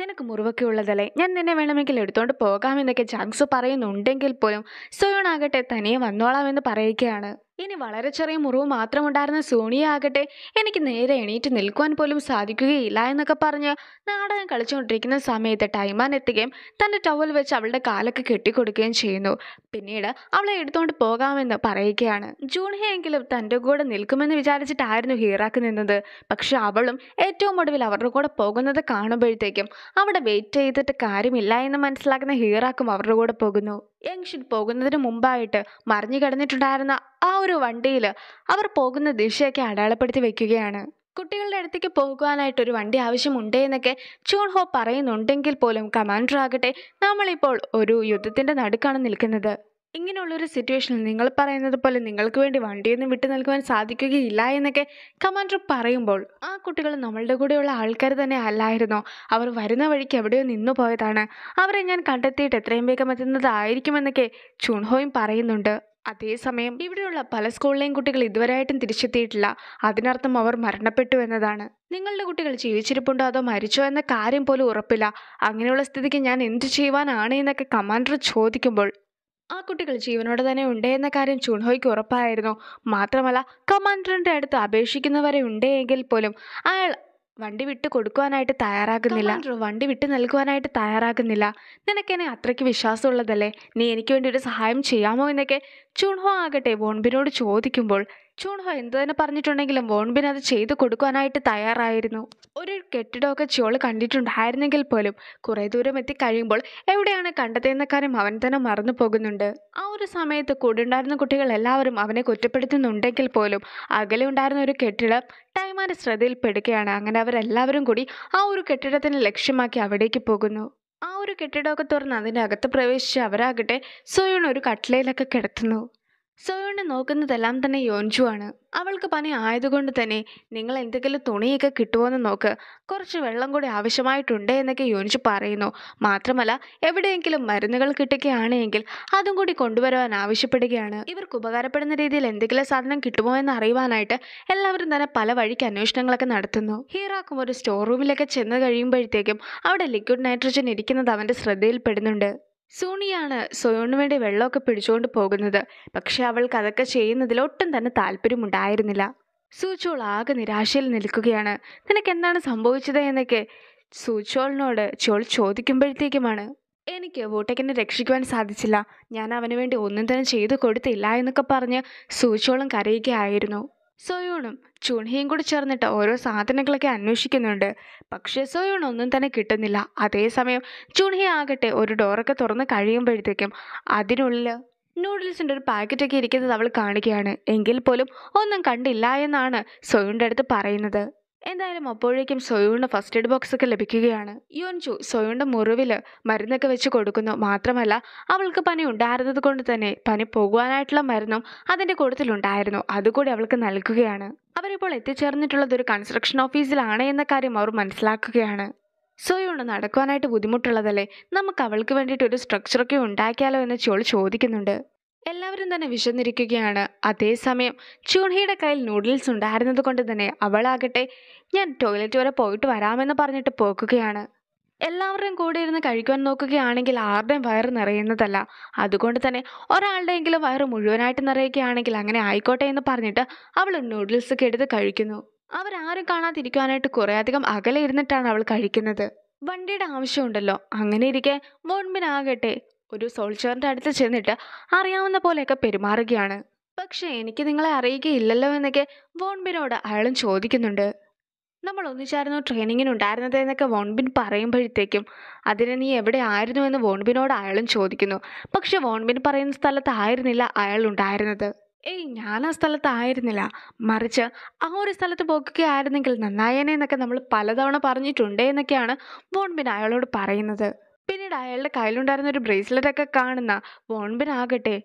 നിനക്ക് മുറിവൊക്കെ ഉള്ളതല്ലേ ഞാൻ നിന്നെ വേണമെങ്കിൽ എടുത്തോണ്ട് പോകാമെന്നൊക്കെ ജാങ്സു പറയുന്നുണ്ടെങ്കിൽ പോലും സോയോൺ ആകട്ടെ തനിയെ വന്നോളാമെന്ന് പറയുകയാണ് ഇനി വളരെ ചെറിയ മുറിവ് മാത്രമുണ്ടായിരുന്ന സോണിയ ആകട്ടെ എനിക്ക് നേരെ എണീറ്റ് നിൽക്കുവാൻ പോലും സാധിക്കുകയില്ല എന്നൊക്കെ പറഞ്ഞ് നാടകം കളിച്ചുകൊണ്ടിരിക്കുന്ന സമയത്ത് ടൈമാൻ എത്തുകയും തൻ്റെ ടവൽ വെച്ച് അവളുടെ കാലൊക്കെ കെട്ടിക്കൊടുക്കുകയും ചെയ്യുന്നു പിന്നീട് അവളെ എടുത്തുകൊണ്ട് പോകാമെന്ന് പറയുകയാണ് ജൂണിയെങ്കിലും എങ്കിലും തൻ്റെ കൂടെ നിൽക്കുമെന്ന് വിചാരിച്ചിട്ടായിരുന്നു ഹീറാക്ക് നിന്നത് പക്ഷെ അവളും ഏറ്റവും ഒടുവിൽ അവരുടെ കൂടെ പോകുന്നത് കാണുമ്പോഴത്തേക്കും അവിടെ വെയിറ്റ് ചെയ്തിട്ട് കാര്യമില്ല എന്ന് മനസ്സിലാക്കുന്ന ഹീറാക്കും അവരുടെ കൂടെ പോകുന്നു യങ്ഷിൻ പോകുന്നതിന് മുമ്പായിട്ട് മറിഞ്ഞു കിടന്നിട്ടുണ്ടായിരുന്ന ആ ഒരു വണ്ടിയിൽ അവർ പോകുന്ന ദിശയൊക്കെ അടയാളപ്പെടുത്തി വെക്കുകയാണ് കുട്ടികളുടെ അടുത്തേക്ക് പോകുവാനായിട്ട് ഒരു വണ്ടി ആവശ്യമുണ്ട് എന്നൊക്കെ ചൂൺ ഹോ പറയുന്നുണ്ടെങ്കിൽ പോലും കമാൻഡർ ആകട്ടെ നമ്മളിപ്പോൾ ഒരു യുദ്ധത്തിൻ്റെ നടുക്കാണ് നിൽക്കുന്നത് ഇങ്ങനെയുള്ളൊരു സിറ്റുവേഷനിൽ നിങ്ങൾ പറയുന്നത് പോലെ നിങ്ങൾക്ക് വേണ്ടി വണ്ടിയൊന്നും വിട്ടു നൽകുവാൻ സാധിക്കുകയില്ല എന്നൊക്കെ കമാൻഡർ പറയുമ്പോൾ ആ കുട്ടികൾ നമ്മളുടെ കൂടെയുള്ള ആൾക്കാർ തന്നെ അല്ലായിരുന്നോ അവർ വരുന്ന വഴിക്ക് എവിടെയോ നിന്നു പോയതാണ് അവരെ ഞാൻ കണ്ടെത്തിയിട്ട് എത്രയും വേഗം എത്തുന്നതായിരിക്കുമെന്നൊക്കെ ചുൺഹോയും പറയുന്നുണ്ട് അതേസമയം ഇവിടെയുള്ള പല സ്കൂളിലെയും കുട്ടികൾ ഇതുവരെയായിട്ടും തിരിച്ചെത്തിയിട്ടില്ല അതിനർത്ഥം അവർ മരണപ്പെട്ടു എന്നതാണ് നിങ്ങളുടെ കുട്ടികൾ ജീവിച്ചിരിപ്പുണ്ടോ അതോ മരിച്ചോ എന്ന കാര്യം പോലും ഉറപ്പില്ല അങ്ങനെയുള്ള സ്ഥിതിക്ക് ഞാൻ എന്തു ചെയ്യുവാനാണ് എന്നൊക്കെ കമാൻഡർ ചോദിക്കുമ്പോൾ ആ കുട്ടികൾ ജീവനോടെ തന്നെ ഉണ്ട് എന്ന കാര്യം ചുൺഹോയ്ക്ക് ഉറപ്പായിരുന്നു മാത്രമല്ല കമാൻഡറിൻ്റെ അടുത്ത് അപേക്ഷിക്കുന്നവരെ ഉണ്ടെങ്കിൽ പോലും അയാൾ വണ്ടി വിട്ട് കൊടുക്കുവാനായിട്ട് തയ്യാറാകുന്നില്ല വണ്ടി വിട്ട് നൽകുവാനായിട്ട് തയ്യാറാകുന്നില്ല നിനക്കെന്നെ അത്രയ്ക്ക് വിശ്വാസമുള്ളതല്ലേ നീ എനിക്ക് വേണ്ടി ഒരു സഹായം ചെയ്യാമോ എന്നൊക്കെ ചുൺഹോ ആകട്ടെ ബോൺബിനോട് ചോദിക്കുമ്പോൾ ചൂൺഹ എന്തു തന്നെ പറഞ്ഞിട്ടുണ്ടെങ്കിലും വോൺബിൻ അത് ചെയ്തു കൊടുക്കുവാനായിട്ട് തയ്യാറായിരുന്നു ഒരു കെട്ടിടമൊക്കെ ചോള് കണ്ടിട്ടുണ്ടായിരുന്നെങ്കിൽ പോലും കുറേ ദൂരം എത്തിക്കഴിയുമ്പോൾ എവിടെയാണ് കണ്ടെത്തിയെന്ന കാര്യം അവൻ തന്നെ മറന്നു പോകുന്നുണ്ട് ആ ഒരു സമയത്ത് കൂടുണ്ടായിരുന്ന കുട്ടികൾ എല്ലാവരും അവനെ കുറ്റപ്പെടുത്തുന്നുണ്ടെങ്കിൽ പോലും അകലെ ഉണ്ടായിരുന്ന ഒരു കെട്ടിടം ടൈമാൻ്റെ ശ്രദ്ധയിൽപ്പെടുകയാണ് അങ്ങനെ അവരെല്ലാവരും കൂടി ആ ഒരു കെട്ടിടത്തിന് ലക്ഷ്യമാക്കി അവിടേക്ക് പോകുന്നു ആ ഒരു കെട്ടിടമൊക്കെ തുറന്ന് അതിൻ്റെ അകത്ത് പ്രവേശിച്ച് അവരാകട്ടെ സോയോൺ ഒരു കട്ടിലയിലൊക്കെ കിടത്തുന്നു സോയോണ് നോക്കുന്നതെല്ലാം തന്നെ യോൻജു ആണ് അവൾക്ക് പനി ആയതുകൊണ്ട് തന്നെ നിങ്ങൾ എന്തെങ്കിലും തുണിയൊക്കെ എന്ന് നോക്ക് കുറച്ച് വെള്ളം കൂടി ആവശ്യമായിട്ടുണ്ട് എന്നൊക്കെ യോൻജു പറയുന്നു മാത്രമല്ല എവിടെയെങ്കിലും മരുന്നുകൾ കിട്ടുകയാണെങ്കിൽ അതും കൂടി കൊണ്ടുവരുവാൻ ആവശ്യപ്പെടുകയാണ് ഇവർക്ക് ഉപകാരപ്പെടുന്ന രീതിയിൽ എന്തെങ്കിലും സാധനം കിട്ടുമോ എന്ന് അറിയുവാനായിട്ട് എല്ലാവരും തന്നെ പല വഴിക്ക് അന്വേഷണങ്ങളൊക്കെ നടത്തുന്നു ഹീറാക്കും ഒരു സ്റ്റോർ റൂമിലൊക്കെ ചെന്ന് കഴിയുമ്പോഴത്തേക്കും അവിടെ ലിക്വിഡ് നൈട്രജൻ ഇരിക്കുന്നത് അവൻ്റെ ശ്രദ്ധയിൽപ്പെടുന്നുണ്ട് സോണിയാണ് സോയോണിന് വേണ്ടി വെള്ളമൊക്കെ പിടിച്ചുകൊണ്ട് പോകുന്നത് പക്ഷെ അവൾക്ക് അതൊക്കെ ചെയ്യുന്നതിൽ ഒട്ടും തന്നെ താല്പര്യമുണ്ടായിരുന്നില്ല സൂചോൾ ആകെ നിരാശയിൽ നിൽക്കുകയാണ് നിനക്ക് എന്താണ് സംഭവിച്ചത് എന്നൊക്കെ സൂചോളിനോട് ചോൾ ചോദിക്കുമ്പോഴത്തേക്കുമാണ് എനിക്ക് വൂട്ടക്കിനെ രക്ഷിക്കുവാൻ സാധിച്ചില്ല ഞാൻ അവന് വേണ്ടി ഒന്നും തന്നെ ചെയ്തു കൊടുത്തില്ല എന്നൊക്കെ പറഞ്ഞ് സൂചോളും കരയുകയായിരുന്നു സോയോണും ചുണിയും കൂടി ചേർന്നിട്ട് ഓരോ സാധനങ്ങളൊക്കെ അന്വേഷിക്കുന്നുണ്ട് പക്ഷേ സോയോൺ ഒന്നും തന്നെ കിട്ടുന്നില്ല അതേസമയം ചുൺഹി ആകട്ടെ ഒരു ഡോറൊക്കെ തുറന്ന് കഴിയുമ്പോഴത്തേക്കും അതിനുള്ളിൽ നൂഡിൽസിൻ്റെ ഒരു പാക്കറ്റൊക്കെ ഇരിക്കുന്നത് അവൾ കാണിക്കുകയാണ് എങ്കിൽ പോലും ഒന്നും കണ്ടില്ല എന്നാണ് സൊയൂണിൻ്റെ അടുത്ത് പറയുന്നത് എന്തായാലും അപ്പോഴേക്കും സൊയൂണിന് ഫസ്റ്റ് എയ്ഡ് ബോക്സ് ഒക്കെ ലഭിക്കുകയാണ് യോൻചു സൊയൂണിൻ്റെ മുറിവിൽ മരുന്നൊക്കെ വെച്ച് കൊടുക്കുന്നു മാത്രമല്ല അവൾക്ക് പനി ഉണ്ടായിരുന്നത് കൊണ്ട് തന്നെ പനി പോകുവാനായിട്ടുള്ള മരുന്നും അതിൻ്റെ കൂട്ടത്തിലുണ്ടായിരുന്നു അതുകൂടി അവൾക്ക് നൽകുകയാണ് അവരിപ്പോൾ എത്തിച്ചേർന്നിട്ടുള്ളത് ഒരു കൺസ്ട്രക്ഷൻ ഓഫീസിലാണ് എന്ന കാര്യം അവർ മനസ്സിലാക്കുകയാണ് സൊയൂണ് നടക്കുവാനായിട്ട് ബുദ്ധിമുട്ടുള്ളതല്ലേ നമുക്ക് അവൾക്ക് വേണ്ടിയിട്ട് ഒരു സ്ട്രക്ചറൊക്കെ ഉണ്ടാക്കിയാലോ എന്ന് ചോൾ ചോദിക്കുന്നുണ്ട് എല്ലാവരും തന്നെ വിശന്നിരിക്കുകയാണ് അതേസമയം ചൂൺഹിയുടെ കയ്യിൽ നൂഡിൽസ് ഉണ്ടായിരുന്നത് കൊണ്ട് തന്നെ അവളാകട്ടെ ഞാൻ ടോയ്ലറ്റ് വരെ പോയിട്ട് വരാമെന്ന് പറഞ്ഞിട്ട് പോകുകയാണ് എല്ലാവരുടെയും കൂടെ ഇരുന്ന് കഴിക്കാൻ നോക്കുകയാണെങ്കിൽ ആരുടെയും വയറ് നിറയുന്നതല്ല അതുകൊണ്ട് തന്നെ ഒരാളുടെയെങ്കിലും വയറ് മുഴുവനായിട്ട് നിറയുകയാണെങ്കിൽ അങ്ങനെ ആയിക്കോട്ടെ എന്ന് പറഞ്ഞിട്ട് അവൾ നൂഡിൽസ് കെടുത്ത് കഴിക്കുന്നു അവരാരും കാണാതിരിക്കാനായിട്ട് കുറേയധികം അകലെ ഇരുന്നിട്ടാണ് അവൾ കഴിക്കുന്നത് വണ്ടിയുടെ ആവശ്യമുണ്ടല്ലോ അങ്ങനെ ഇരിക്കെ മോൺബിനാകട്ടെ ഒരു സോൾച്ചറിൻ്റെ അടുത്ത് ചെന്നിട്ട് അറിയാവുന്ന പോലെയൊക്കെ പെരുമാറുകയാണ് പക്ഷേ എനിക്ക് നിങ്ങളെ അറിയുകയില്ലല്ലോ എന്നൊക്കെ വോൺബിനോട് അയാളും ചോദിക്കുന്നുണ്ട് നമ്മൾ ഒന്നിച്ചായിരുന്നു ട്രെയിനിങ്ങിനുണ്ടായിരുന്നത് എന്നൊക്കെ വോൺബിൻ പറയുമ്പോഴത്തേക്കും അതിന് നീ എവിടെ ആയിരുന്നു എന്ന് വോൺബിനോട് അയാളും ചോദിക്കുന്നു പക്ഷെ വോൺബിൻ പറയുന്ന സ്ഥലത്തായിരുന്നില്ല അയാൾ ഉണ്ടായിരുന്നത് ഏയ് ഞാൻ ആ സ്ഥലത്തായിരുന്നില്ല മറിച്ച് ആ ഒരു സ്ഥലത്ത് പോകുകയായിരുന്നെങ്കിൽ നന്നായേനെ എന്നൊക്കെ നമ്മൾ പലതവണ പറഞ്ഞിട്ടുണ്ടേ എന്നൊക്കെയാണ് വോൺബിൻ അയാളോട് പറയുന്നത് പിന്നീട് അയാളുടെ കയ്യിലുണ്ടായിരുന്ന ഒരു ബ്രേസ്ലെറ്റൊക്കെ കാണുന്ന വോൺബിനാകട്ടെ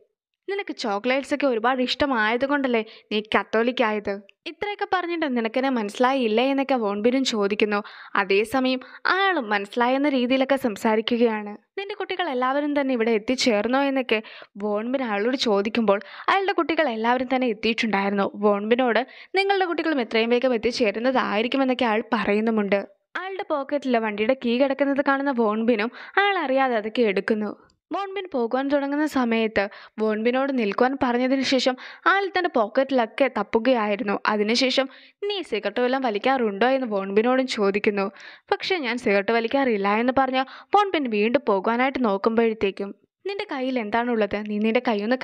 നിനക്ക് ചോക്ലേറ്റ്സ് ഒക്കെ ഒരുപാട് ഇഷ്ടമായത് കൊണ്ടല്ലേ നീ കത്തോലിക്കായത് ഇത്രയൊക്കെ പറഞ്ഞിട്ട് നിനക്കെന്നെ മനസ്സിലായില്ലേ എന്നൊക്കെ വോൺബിനും ചോദിക്കുന്നു അതേസമയം അയാളും മനസ്സിലായെന്ന രീതിയിലൊക്കെ സംസാരിക്കുകയാണ് നിന്റെ കുട്ടികൾ എല്ലാവരും തന്നെ ഇവിടെ എത്തിച്ചേർന്നോ എന്നൊക്കെ വോൺബിൻ അയാളോട് ചോദിക്കുമ്പോൾ അയാളുടെ കുട്ടികൾ എല്ലാവരും തന്നെ എത്തിയിട്ടുണ്ടായിരുന്നു വോൺബിനോട് നിങ്ങളുടെ കുട്ടികളും എത്രയും വേഗം എത്തിച്ചേരുന്നതായിരിക്കുമെന്നൊക്കെ അയാൾ പറയുന്നുമുണ്ട് അയാളുടെ പോക്കറ്റിലെ വണ്ടിയുടെ കീ കിടക്കുന്നത് കാണുന്ന വോൺബിനും അയാൾ അറിയാതെ അതൊക്കെ എടുക്കുന്നു വോൺബിൻ പോകുവാൻ തുടങ്ങുന്ന സമയത്ത് വോൺബിനോട് നിൽക്കുവാൻ പറഞ്ഞതിന് ശേഷം ആൾ തൻ്റെ പോക്കറ്റിലൊക്കെ തപ്പുകയായിരുന്നു അതിനുശേഷം നീ സിഗരറ്റ് വല്ലതും വലിക്കാറുണ്ടോ എന്ന് വോൺബിനോടും ചോദിക്കുന്നു പക്ഷേ ഞാൻ സിഗരറ്റ് വലിക്കാറില്ല എന്ന് പറഞ്ഞ് വോൺബിൻ വീണ്ടും പോകുവാനായിട്ട് നോക്കുമ്പോഴത്തേക്കും നിന്റെ കയ്യിൽ എന്താണുള്ളത് നീ നിന്റെ കൈയൊന്ന്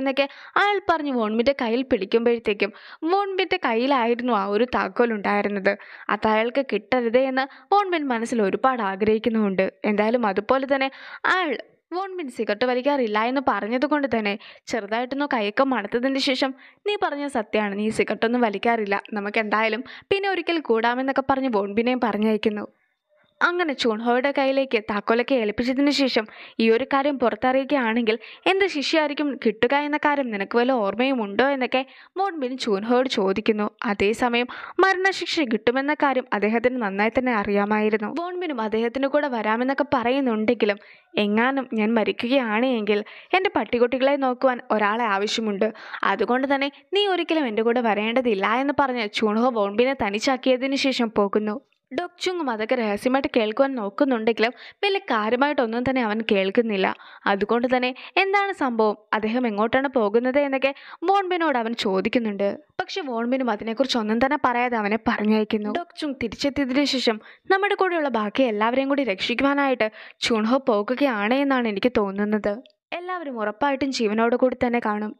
എന്നൊക്കെ അയാൾ പറഞ്ഞ് വോൺമിൻ്റെ കയ്യിൽ പിടിക്കുമ്പോഴത്തേക്കും വോൺമിൻ്റെ കയ്യിലായിരുന്നു ആ ഒരു താക്കോൽ ഉണ്ടായിരുന്നത് അത് അയാൾക്ക് കിട്ടരുത് എന്ന് വോൺമിൻ മനസ്സിൽ ഒരുപാട് ആഗ്രഹിക്കുന്നുമുണ്ട് എന്തായാലും അതുപോലെ തന്നെ അയാൾ വോൺമിൻ സിഗരറ്റ് വലിക്കാറില്ല എന്ന് പറഞ്ഞതുകൊണ്ട് തന്നെ ചെറുതായിട്ടൊന്ന് കയ്യൊക്കെ മണത്തതിന് ശേഷം നീ പറഞ്ഞ സത്യമാണ് നീ സിഗരറ്റൊന്നും വലിക്കാറില്ല നമുക്ക് എന്തായാലും പിന്നെ ഒരിക്കൽ കൂടാമെന്നൊക്കെ പറഞ്ഞ് വോൺബിനെയും പറഞ്ഞയക്കുന്നു അങ്ങനെ ചൂൺഹോയുടെ കയ്യിലേക്ക് താക്കോലൊക്കെ ഏൽപ്പിച്ചതിന് ശേഷം ഈ ഒരു കാര്യം പുറത്തറിയുകയാണെങ്കിൽ എന്ത് ശിഷ്യായിരിക്കും കിട്ടുക എന്ന കാര്യം നിനക്ക് വല്ല ഓർമ്മയും ഉണ്ടോ എന്നൊക്കെ മോൺബിൻ ചൂൻഹോയോട് ചോദിക്കുന്നു അതേസമയം മരണശിക്ഷ കിട്ടുമെന്ന കാര്യം അദ്ദേഹത്തിന് നന്നായി തന്നെ അറിയാമായിരുന്നു മോൺബിനും അദ്ദേഹത്തിന് കൂടെ വരാമെന്നൊക്കെ പറയുന്നുണ്ടെങ്കിലും എങ്ങാനും ഞാൻ മരിക്കുകയാണ് എങ്കിൽ എൻ്റെ പട്ടികുട്ടികളെ നോക്കുവാൻ ഒരാളെ ആവശ്യമുണ്ട് അതുകൊണ്ട് തന്നെ നീ ഒരിക്കലും എൻ്റെ കൂടെ വരേണ്ടതില്ല എന്ന് പറഞ്ഞ് ചൂൺഹോ ബോൺബിനെ തനിച്ചാക്കിയതിനു ശേഷം പോകുന്നു ഡൊക്ചുങ്ങും അതൊക്കെ രഹസ്യമായിട്ട് കേൾക്കുവാൻ നോക്കുന്നുണ്ടെങ്കിലും വലിയ കാര്യമായിട്ടൊന്നും തന്നെ അവൻ കേൾക്കുന്നില്ല അതുകൊണ്ട് തന്നെ എന്താണ് സംഭവം അദ്ദേഹം എങ്ങോട്ടാണ് പോകുന്നത് എന്നൊക്കെ വോൺബിനോട് അവൻ ചോദിക്കുന്നുണ്ട് പക്ഷെ വോൺബിനും അതിനെക്കുറിച്ച് ഒന്നും തന്നെ പറയാതെ അവനെ പറഞ്ഞയക്കുന്നു ഡൊക്ചുങ് തിരിച്ചെത്തിയതിനു ശേഷം നമ്മുടെ കൂടെയുള്ള ബാക്കി എല്ലാവരെയും കൂടി രക്ഷിക്കുവാനായിട്ട് ചുൺഹോ പോകുകയാണ് എന്നാണ് എനിക്ക് തോന്നുന്നത് എല്ലാവരും ഉറപ്പായിട്ടും ജീവനോട് കൂടി തന്നെ കാണും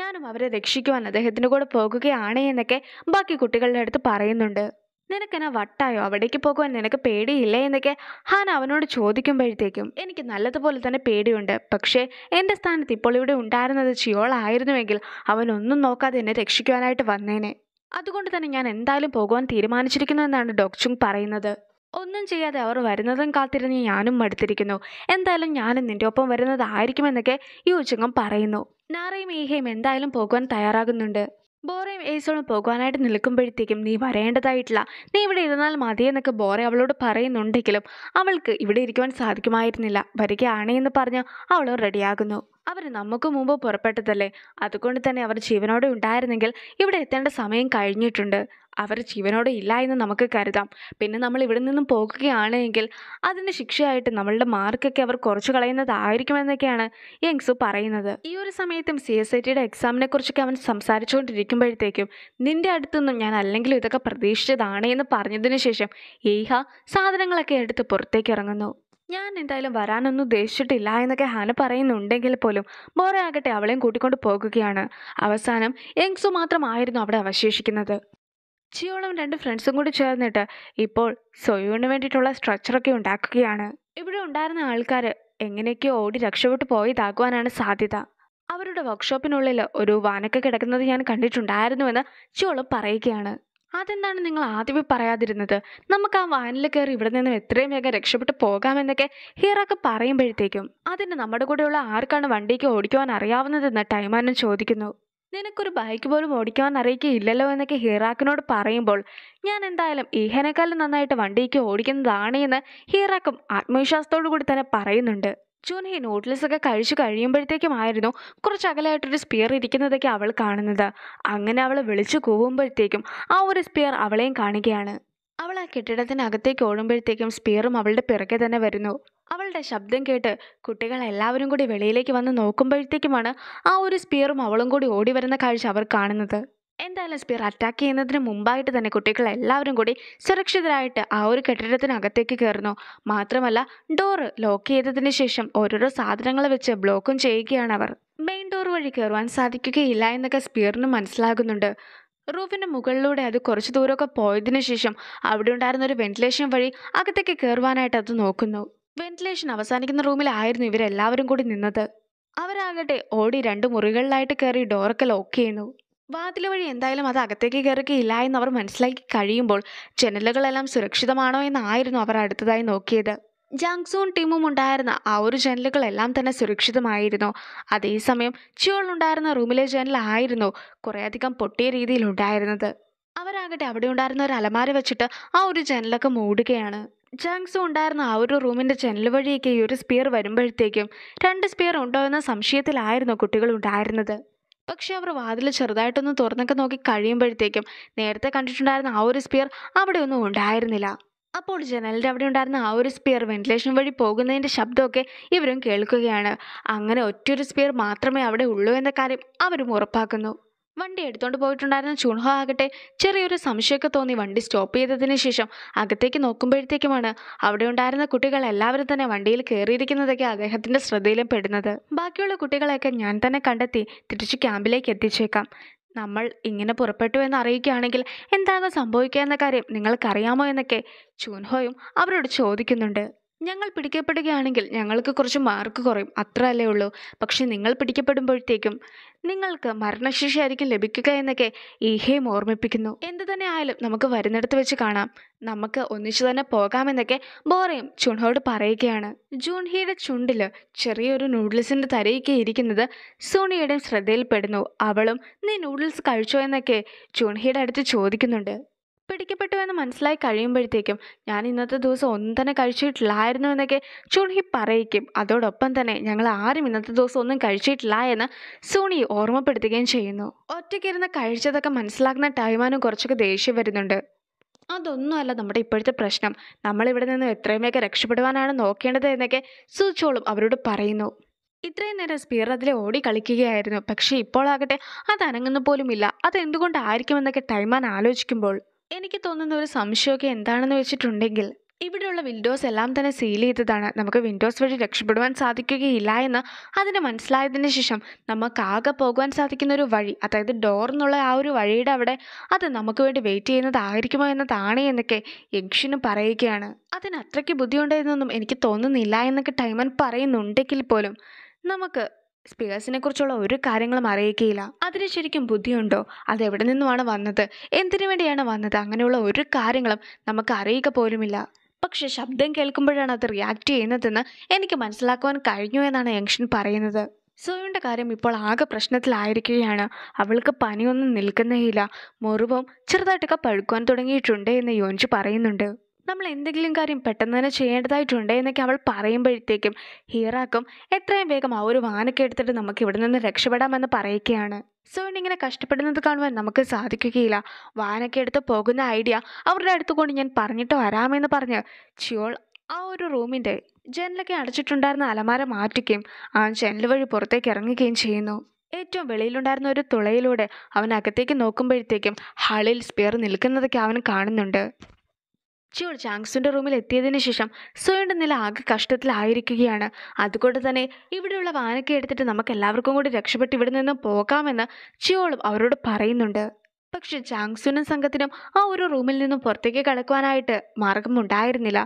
ഞാനും അവരെ രക്ഷിക്കുവാൻ അദ്ദേഹത്തിൻ്റെ കൂടെ പോകുകയാണ് എന്നൊക്കെ ബാക്കി കുട്ടികളുടെ അടുത്ത് പറയുന്നുണ്ട് നിനക്കെന്നാ വട്ടായോ അവിടേക്ക് പോകുവാൻ നിനക്ക് പേടിയില്ലേ എന്നൊക്കെ ഹാൻ അവനോട് ചോദിക്കുമ്പോഴത്തേക്കും എനിക്ക് നല്ലതുപോലെ തന്നെ പേടിയുണ്ട് പക്ഷേ എൻ്റെ സ്ഥാനത്ത് ഇപ്പോൾ ഇവിടെ ഉണ്ടായിരുന്നത് ചിയോളായിരുന്നുവെങ്കിൽ അവനൊന്നും നോക്കാതെ എന്നെ രക്ഷിക്കുവാനായിട്ട് വന്നേനെ അതുകൊണ്ട് തന്നെ ഞാൻ എന്തായാലും പോകുവാൻ തീരുമാനിച്ചിരിക്കുന്നു എന്നാണ് ഡോക്ചുങ് പറയുന്നത് ഒന്നും ചെയ്യാതെ അവർ വരുന്നതും കാത്തിരുന്ന് ഞാനും മടുത്തിരിക്കുന്നു എന്തായാലും ഞാനും നിന്റെ ഒപ്പം വരുന്നതായിരിക്കുമെന്നൊക്കെ യുവചുങ്ങം പറയുന്നു നാറയും ഈഹയും എന്തായാലും പോകുവാൻ തയ്യാറാകുന്നുണ്ട് ബോറയും ഏസോളും പോകാനായിട്ട് നിൽക്കുമ്പോഴത്തേക്കും നീ വരേണ്ടതായിട്ടില്ല നീ ഇവിടെ ഇരുന്നാൽ മതി എന്നൊക്കെ ബോറ അവളോട് പറയുന്നുണ്ടെങ്കിലും അവൾക്ക് ഇവിടെ ഇരിക്കുവാൻ സാധിക്കുമായിരുന്നില്ല വരികയാണ് എന്ന് പറഞ്ഞ് അവൾ റെഡിയാകുന്നു അവർ നമുക്ക് മുമ്പ് പുറപ്പെട്ടതല്ലേ അതുകൊണ്ട് തന്നെ അവർ ജീവനോടെ ഉണ്ടായിരുന്നെങ്കിൽ ഇവിടെ എത്തേണ്ട സമയം കഴിഞ്ഞിട്ടുണ്ട് അവർ ജീവനോടെ ഇല്ല എന്ന് നമുക്ക് കരുതാം പിന്നെ നമ്മൾ ഇവിടെ നിന്നും പോകുകയാണെങ്കിൽ അതിന് ശിക്ഷയായിട്ട് നമ്മളുടെ മാർക്കൊക്കെ അവർ കുറച്ച് കളയുന്നതായിരിക്കുമെന്നൊക്കെയാണ് യങ്സ് പറയുന്നത് ഈ ഒരു സമയത്തും സി എസ് ഐ ടിയുടെ എക്സാമിനെ കുറിച്ചൊക്കെ അവൻ സംസാരിച്ചുകൊണ്ടിരിക്കുമ്പോഴത്തേക്കും നിന്റെ അടുത്തൊന്നും ഞാൻ അല്ലെങ്കിൽ ഇതൊക്കെ പ്രതീക്ഷിച്ചതാണ് എന്ന് പറഞ്ഞതിന് ശേഷം ഏഹ സാധനങ്ങളൊക്കെ എടുത്ത് പുറത്തേക്ക് ഇറങ്ങുന്നു ഞാൻ എന്തായാലും വരാനൊന്നും ഉദ്ദേശിച്ചിട്ടില്ല എന്നൊക്കെ ഹാന പറയുന്നുണ്ടെങ്കിൽ പോലും ബോറയാകട്ടെ അവളെയും കൂട്ടിക്കൊണ്ട് പോകുകയാണ് അവസാനം യങ്സു മാത്രമായിരുന്നു അവിടെ അവശേഷിക്കുന്നത് ഉച്ചയോളം രണ്ട് ഫ്രണ്ട്സും കൂടി ചേർന്നിട്ട് ഇപ്പോൾ സൊയുവിന് വേണ്ടിയിട്ടുള്ള സ്ട്രക്ചറൊക്കെ ഉണ്ടാക്കുകയാണ് ഇവിടെ ഉണ്ടായിരുന്ന ആൾക്കാർ എങ്ങനെയൊക്കെ ഓടി രക്ഷപ്പെട്ടു പോയതാകുവാനാണ് സാധ്യത അവരുടെ വർക്ക്ഷോപ്പിനുള്ളിൽ ഒരു വാനൊക്കെ കിടക്കുന്നത് ഞാൻ കണ്ടിട്ടുണ്ടായിരുന്നുവെന്ന് ചോളം പറയുകയാണ് അതെന്താണ് നിങ്ങൾ ആദ്യമേ പറയാതിരുന്നത് നമുക്ക് ആ വാനിൽ കയറി ഇവിടെ നിന്നും എത്രയും വേഗം രക്ഷപ്പെട്ടു പോകാമെന്നൊക്കെ ഹീറൊക്കെ പറയുമ്പോഴത്തേക്കും അതിന് നമ്മുടെ കൂടെയുള്ള ആർക്കാണ് വണ്ടിക്ക് ഓടിക്കുവാൻ അറിയാവുന്നതെന്ന് ടൈമാനും ചോദിക്കുന്നു നിനക്കൊരു ബൈക്ക് പോലും ഓടിക്കുവാൻ അറിയിക്കയില്ലല്ലോ എന്നൊക്കെ ഹീറാക്കിനോട് പറയുമ്പോൾ ഞാൻ എന്തായാലും ഈഹനേക്കാളും നന്നായിട്ട് വണ്ടിക്ക് ഓടിക്കുന്നതാണ് എന്ന് ഹീറാക്കും ആത്മവിശ്വാസത്തോടു കൂടി തന്നെ പറയുന്നുണ്ട് ജൂൻ ഈ നൂഡിൽസൊക്കെ കഴിച്ചു കഴിയുമ്പോഴത്തേക്കുമായിരുന്നു കുറച്ച് അകലായിട്ടൊരു സ്പിയർ ഇരിക്കുന്നതൊക്കെ അവൾ കാണുന്നത് അങ്ങനെ അവൾ വിളിച്ചു കൂവുമ്പോഴത്തേക്കും ആ ഒരു സ്പിയർ അവളെയും കാണുകയാണ് അവൾ ആ കെട്ടിടത്തിനകത്തേക്ക് ഓടുമ്പോഴത്തേക്കും സ്പിയറും അവളുടെ പിറകെ തന്നെ വരുന്നു അവളുടെ ശബ്ദം കേട്ട് കുട്ടികൾ എല്ലാവരും കൂടി വെളിയിലേക്ക് വന്ന് നോക്കുമ്പോഴത്തേക്കുമാണ് ആ ഒരു സ്പിയറും അവളും കൂടി ഓടി വരുന്ന കാഴ്ച അവർ കാണുന്നത് എന്തായാലും സ്പിയർ അറ്റാക്ക് ചെയ്യുന്നതിന് മുമ്പായിട്ട് തന്നെ കുട്ടികൾ എല്ലാവരും കൂടി സുരക്ഷിതരായിട്ട് ആ ഒരു കെട്ടിടത്തിനകത്തേക്ക് കയറുന്നു മാത്രമല്ല ഡോറ് ലോക്ക് ചെയ്തതിന് ശേഷം ഓരോരോ സാധനങ്ങൾ വെച്ച് ബ്ലോക്കും ചെയ്യുകയാണ് അവർ മെയിൻ ഡോർ വഴി കയറുവാൻ സാധിക്കുകയില്ല എന്നൊക്കെ സ്പിയറിന് മനസ്സിലാകുന്നുണ്ട് റൂഫിൻ്റെ മുകളിലൂടെ അത് കുറച്ച് ദൂരമൊക്കെ പോയതിന് ശേഷം അവിടെ ഉണ്ടായിരുന്ന ഒരു വെന്റിലേഷൻ വഴി അകത്തേക്ക് കയറുവാനായിട്ട് അത് നോക്കുന്നു വെന്റിലേഷൻ അവസാനിക്കുന്ന റൂമിലായിരുന്നു ഇവരെല്ലാവരും കൂടി നിന്നത് അവരാകട്ടെ ഓടി രണ്ട് മുറികളിലായിട്ട് കയറി ഡോറൊക്കെ ലോക്ക് ചെയ്യുന്നു വാതിൽ വഴി എന്തായാലും അത് അകത്തേക്ക് കയറുകയില്ല എന്ന് അവർ മനസ്സിലാക്കി കഴിയുമ്പോൾ ജനലുകളെല്ലാം സുരക്ഷിതമാണോ എന്നായിരുന്നു അവർ അടുത്തതായി നോക്കിയത് ജാങ്സൂൺ ടീമും ഉണ്ടായിരുന്ന ആ ഒരു ജനലുകളെല്ലാം തന്നെ സുരക്ഷിതമായിരുന്നു അതേസമയം ചിയോൾ ഉണ്ടായിരുന്ന റൂമിലെ ജനലായിരുന്നു കുറേയധികം പൊട്ടിയ രീതിയിൽ ഉണ്ടായിരുന്നത് അവരാകട്ടെ അവിടെ ഉണ്ടായിരുന്ന ഒരു അലമാര വെച്ചിട്ട് ആ ഒരു ജനലൊക്കെ മൂടുകയാണ് ജാങ്സു ഉണ്ടായിരുന്ന ആ ഒരു റൂമിൻ്റെ ജനൽ വഴിയൊക്കെ ഈ ഒരു സ്പിയർ വരുമ്പോഴത്തേക്കും രണ്ട് സ്പിയർ ഉണ്ടോ എന്ന സംശയത്തിലായിരുന്നു കുട്ടികൾ ഉണ്ടായിരുന്നത് പക്ഷെ അവർ വാതിൽ ചെറുതായിട്ടൊന്ന് തുറന്നൊക്കെ നോക്കി കഴിയുമ്പോഴത്തേക്കും നേരത്തെ കണ്ടിട്ടുണ്ടായിരുന്ന ആ ഒരു സ്പിയർ അവിടെ ഒന്നും ഉണ്ടായിരുന്നില്ല അപ്പോൾ ജനലിൻ്റെ അവിടെ ഉണ്ടായിരുന്ന ആ ഒരു സ്പിയർ വെന്റിലേഷൻ വഴി പോകുന്നതിൻ്റെ ശബ്ദമൊക്കെ ഇവരും കേൾക്കുകയാണ് അങ്ങനെ ഒറ്റയൊരു സ്പിയർ മാത്രമേ അവിടെ ഉള്ളൂ എന്ന കാര്യം അവരും ഉറപ്പാക്കുന്നു വണ്ടി എടുത്തുകൊണ്ട് പോയിട്ടുണ്ടായിരുന്ന ചുൺഹോ ആകട്ടെ ചെറിയൊരു സംശയമൊക്കെ തോന്നി വണ്ടി സ്റ്റോപ്പ് ചെയ്തതിന് ശേഷം അകത്തേക്ക് നോക്കുമ്പോഴത്തേക്കുമാണ് അവിടെ ഉണ്ടായിരുന്ന കുട്ടികൾ എല്ലാവരും തന്നെ വണ്ടിയിൽ കയറിയിരിക്കുന്നതൊക്കെ അദ്ദേഹത്തിൻ്റെ ശ്രദ്ധയിലും പെടുന്നത് ബാക്കിയുള്ള കുട്ടികളെയൊക്കെ ഞാൻ തന്നെ കണ്ടെത്തി തിരിച്ച് ക്യാമ്പിലേക്ക് എത്തിച്ചേക്കാം നമ്മൾ ഇങ്ങനെ പുറപ്പെട്ടു എന്ന് അറിയിക്കുകയാണെങ്കിൽ എന്താണ് സംഭവിക്കുക എന്ന കാര്യം നിങ്ങൾക്കറിയാമോ എന്നൊക്കെ ചൂൻഹോയും അവരോട് ചോദിക്കുന്നുണ്ട് ഞങ്ങൾ പിടിക്കപ്പെടുകയാണെങ്കിൽ ഞങ്ങൾക്ക് കുറച്ച് മാർക്ക് കുറയും അത്രയല്ലേ ഉള്ളൂ പക്ഷെ നിങ്ങൾ പിടിക്കപ്പെടുമ്പോഴത്തേക്കും നിങ്ങൾക്ക് മരണശിക്ഷ ആയിരിക്കും ലഭിക്കുക എന്നൊക്കെ ഈഹയും ഓർമ്മിപ്പിക്കുന്നു എന്തു തന്നെ ആയാലും നമുക്ക് വരുന്നിടത്ത് വെച്ച് കാണാം നമുക്ക് ഒന്നിച്ചു തന്നെ പോകാമെന്നൊക്കെ ബോറയും ചുണോട് പറയുകയാണ് ജൂൺഹിയുടെ ചുണ്ടിൽ ചെറിയൊരു നൂഡിൽസിൻ്റെ തരയൊക്കെ ഇരിക്കുന്നത് സുണിയുടെയും ശ്രദ്ധയിൽപ്പെടുന്നു അവളും നീ നൂഡിൽസ് കഴിച്ചോ എന്നൊക്കെ ചുൺഹിയുടെ അടുത്ത് ചോദിക്കുന്നുണ്ട് പിടിക്കപ്പെട്ടു എന്ന് മനസ്സിലായി കഴിയുമ്പോഴത്തേക്കും ഞാൻ ഇന്നത്തെ ദിവസം ഒന്നും തന്നെ കഴിച്ചിട്ടില്ലായിരുന്നു എന്നൊക്കെ ചുണി പറയിക്കും അതോടൊപ്പം തന്നെ ഞങ്ങൾ ആരും ഇന്നത്തെ ദിവസം ഒന്നും കഴിച്ചിട്ടില്ല എന്ന് സുണി ഓർമ്മപ്പെടുത്തുകയും ചെയ്യുന്നു ഒറ്റയ്ക്കിരുന്ന് കഴിച്ചതൊക്കെ മനസ്സിലാക്കുന്ന ടൈമാനും കുറച്ചൊക്കെ ദേഷ്യം വരുന്നുണ്ട് അതൊന്നുമല്ല നമ്മുടെ ഇപ്പോഴത്തെ പ്രശ്നം നമ്മളിവിടെ നിന്ന് എത്രയുമൊക്കെ രക്ഷപ്പെടുവാനാണ് നോക്കേണ്ടത് എന്നൊക്കെ സുചോളും അവരോട് പറയുന്നു ഇത്രയും നേരം സ്പീർ അതിലെ ഓടി കളിക്കുകയായിരുന്നു പക്ഷേ ഇപ്പോഴാകട്ടെ അത് അനങ്ങുന്ന പോലുമില്ല അതെന്തുകൊണ്ടായിരിക്കുമെന്നൊക്കെ ടൈമാൻ ആലോചിക്കുമ്പോൾ എനിക്ക് തോന്നുന്ന ഒരു സംശയമൊക്കെ എന്താണെന്ന് വെച്ചിട്ടുണ്ടെങ്കിൽ ഇവിടെയുള്ള വിൻഡോസ് എല്ലാം തന്നെ സീൽ ചെയ്തതാണ് നമുക്ക് വിൻഡോസ് വഴി രക്ഷപ്പെടുവാൻ സാധിക്കുകയില്ല എന്ന് അതിന് മനസ്സിലായതിന് ശേഷം നമുക്ക് ആകെ പോകുവാൻ സാധിക്കുന്ന ഒരു വഴി അതായത് ഡോർ എന്നുള്ള ആ ഒരു വഴിയുടെ അവിടെ അത് നമുക്ക് വേണ്ടി വെയിറ്റ് ചെയ്യുന്നതായിരിക്കുമോ എന്നതാണ് എന്നൊക്കെ യക്ഷിന് പറയുകയാണ് അതിന് അത്രയ്ക്ക് ബുദ്ധിയുണ്ടായിരുന്നൊന്നും എനിക്ക് തോന്നുന്നില്ല എന്നൊക്കെ ടൈമൻ പറയുന്നുണ്ടെങ്കിൽ പോലും നമുക്ക് സ്പിയേഴ്സിനെ കുറിച്ചുള്ള ഒരു കാര്യങ്ങളും അറിയിക്കുകയില്ല അതിന് ശരിക്കും ബുദ്ധിയുണ്ടോ അത് എവിടെ നിന്നുമാണ് വന്നത് എന്തിനു വേണ്ടിയാണ് വന്നത് അങ്ങനെയുള്ള ഒരു കാര്യങ്ങളും നമുക്ക് അറിയുക പോലുമില്ല പക്ഷെ ശബ്ദം കേൾക്കുമ്പോഴാണ് അത് റിയാക്ട് ചെയ്യുന്നതെന്ന് എനിക്ക് മനസ്സിലാക്കുവാൻ കഴിഞ്ഞു എന്നാണ് യങ്ഷൻ പറയുന്നത് സോയുടെ കാര്യം ഇപ്പോൾ ആകെ പ്രശ്നത്തിലായിരിക്കുകയാണ് അവൾക്ക് പനിയൊന്നും നിൽക്കുന്നേയില്ല മുറിവും ചെറുതായിട്ടൊക്കെ പഴുക്കുവാൻ തുടങ്ങിയിട്ടുണ്ട് എന്ന് യോഞ്ചി പറയുന്നുണ്ട് നമ്മൾ എന്തെങ്കിലും കാര്യം പെട്ടെന്ന് തന്നെ ചെയ്യേണ്ടതായിട്ടുണ്ട് എന്നൊക്കെ അവൾ പറയുമ്പോഴത്തേക്കും ഹീറാക്കും എത്രയും വേഗം ആ ഒരു വാനൊക്കെ എടുത്തിട്ട് നമുക്ക് ഇവിടെ നിന്ന് രക്ഷപ്പെടാമെന്ന് പറയുകയാണ് സോ ഇങ്ങനെ കഷ്ടപ്പെടുന്നത് കാണുവാൻ നമുക്ക് സാധിക്കുകയില്ല വാനൊക്കെ എടുത്ത് പോകുന്ന ഐഡിയ അവരുടെ അടുത്ത് കൊണ്ട് ഞാൻ പറഞ്ഞിട്ട് വരാമെന്ന് പറഞ്ഞ് ചിയോൾ ആ ഒരു റൂമിൻ്റെ ജനലൊക്കെ അടച്ചിട്ടുണ്ടായിരുന്ന അലമാര മാറ്റുകയും ആ ജനൽ വഴി പുറത്തേക്ക് ഇറങ്ങുകയും ചെയ്യുന്നു ഏറ്റവും വെളിയിലുണ്ടായിരുന്ന ഒരു തുളയിലൂടെ അവൻ അകത്തേക്ക് നോക്കുമ്പോഴത്തേക്കും ഹാളിൽ സ്പിയർ നിൽക്കുന്നതൊക്കെ അവൻ കാണുന്നുണ്ട് ജ്യൂൾ ജാങ്സുന്റെ റൂമിൽ എത്തിയതിന് ശേഷം സോയുടെ നില ആകെ കഷ്ടത്തിലായിരിക്കുകയാണ് അതുകൊണ്ട് തന്നെ ഇവിടെയുള്ള വാനൊക്കെ എടുത്തിട്ട് നമുക്ക് എല്ലാവർക്കും കൂടി രക്ഷപ്പെട്ട് ഇവിടെ നിന്ന് പോകാമെന്ന് ജിയോളും അവരോട് പറയുന്നുണ്ട് പക്ഷെ ചാങ്സുനും സംഘത്തിനും ആ ഒരു റൂമിൽ നിന്നും പുറത്തേക്ക് കടക്കുവാനായിട്ട് മാർഗമുണ്ടായിരുന്നില്ല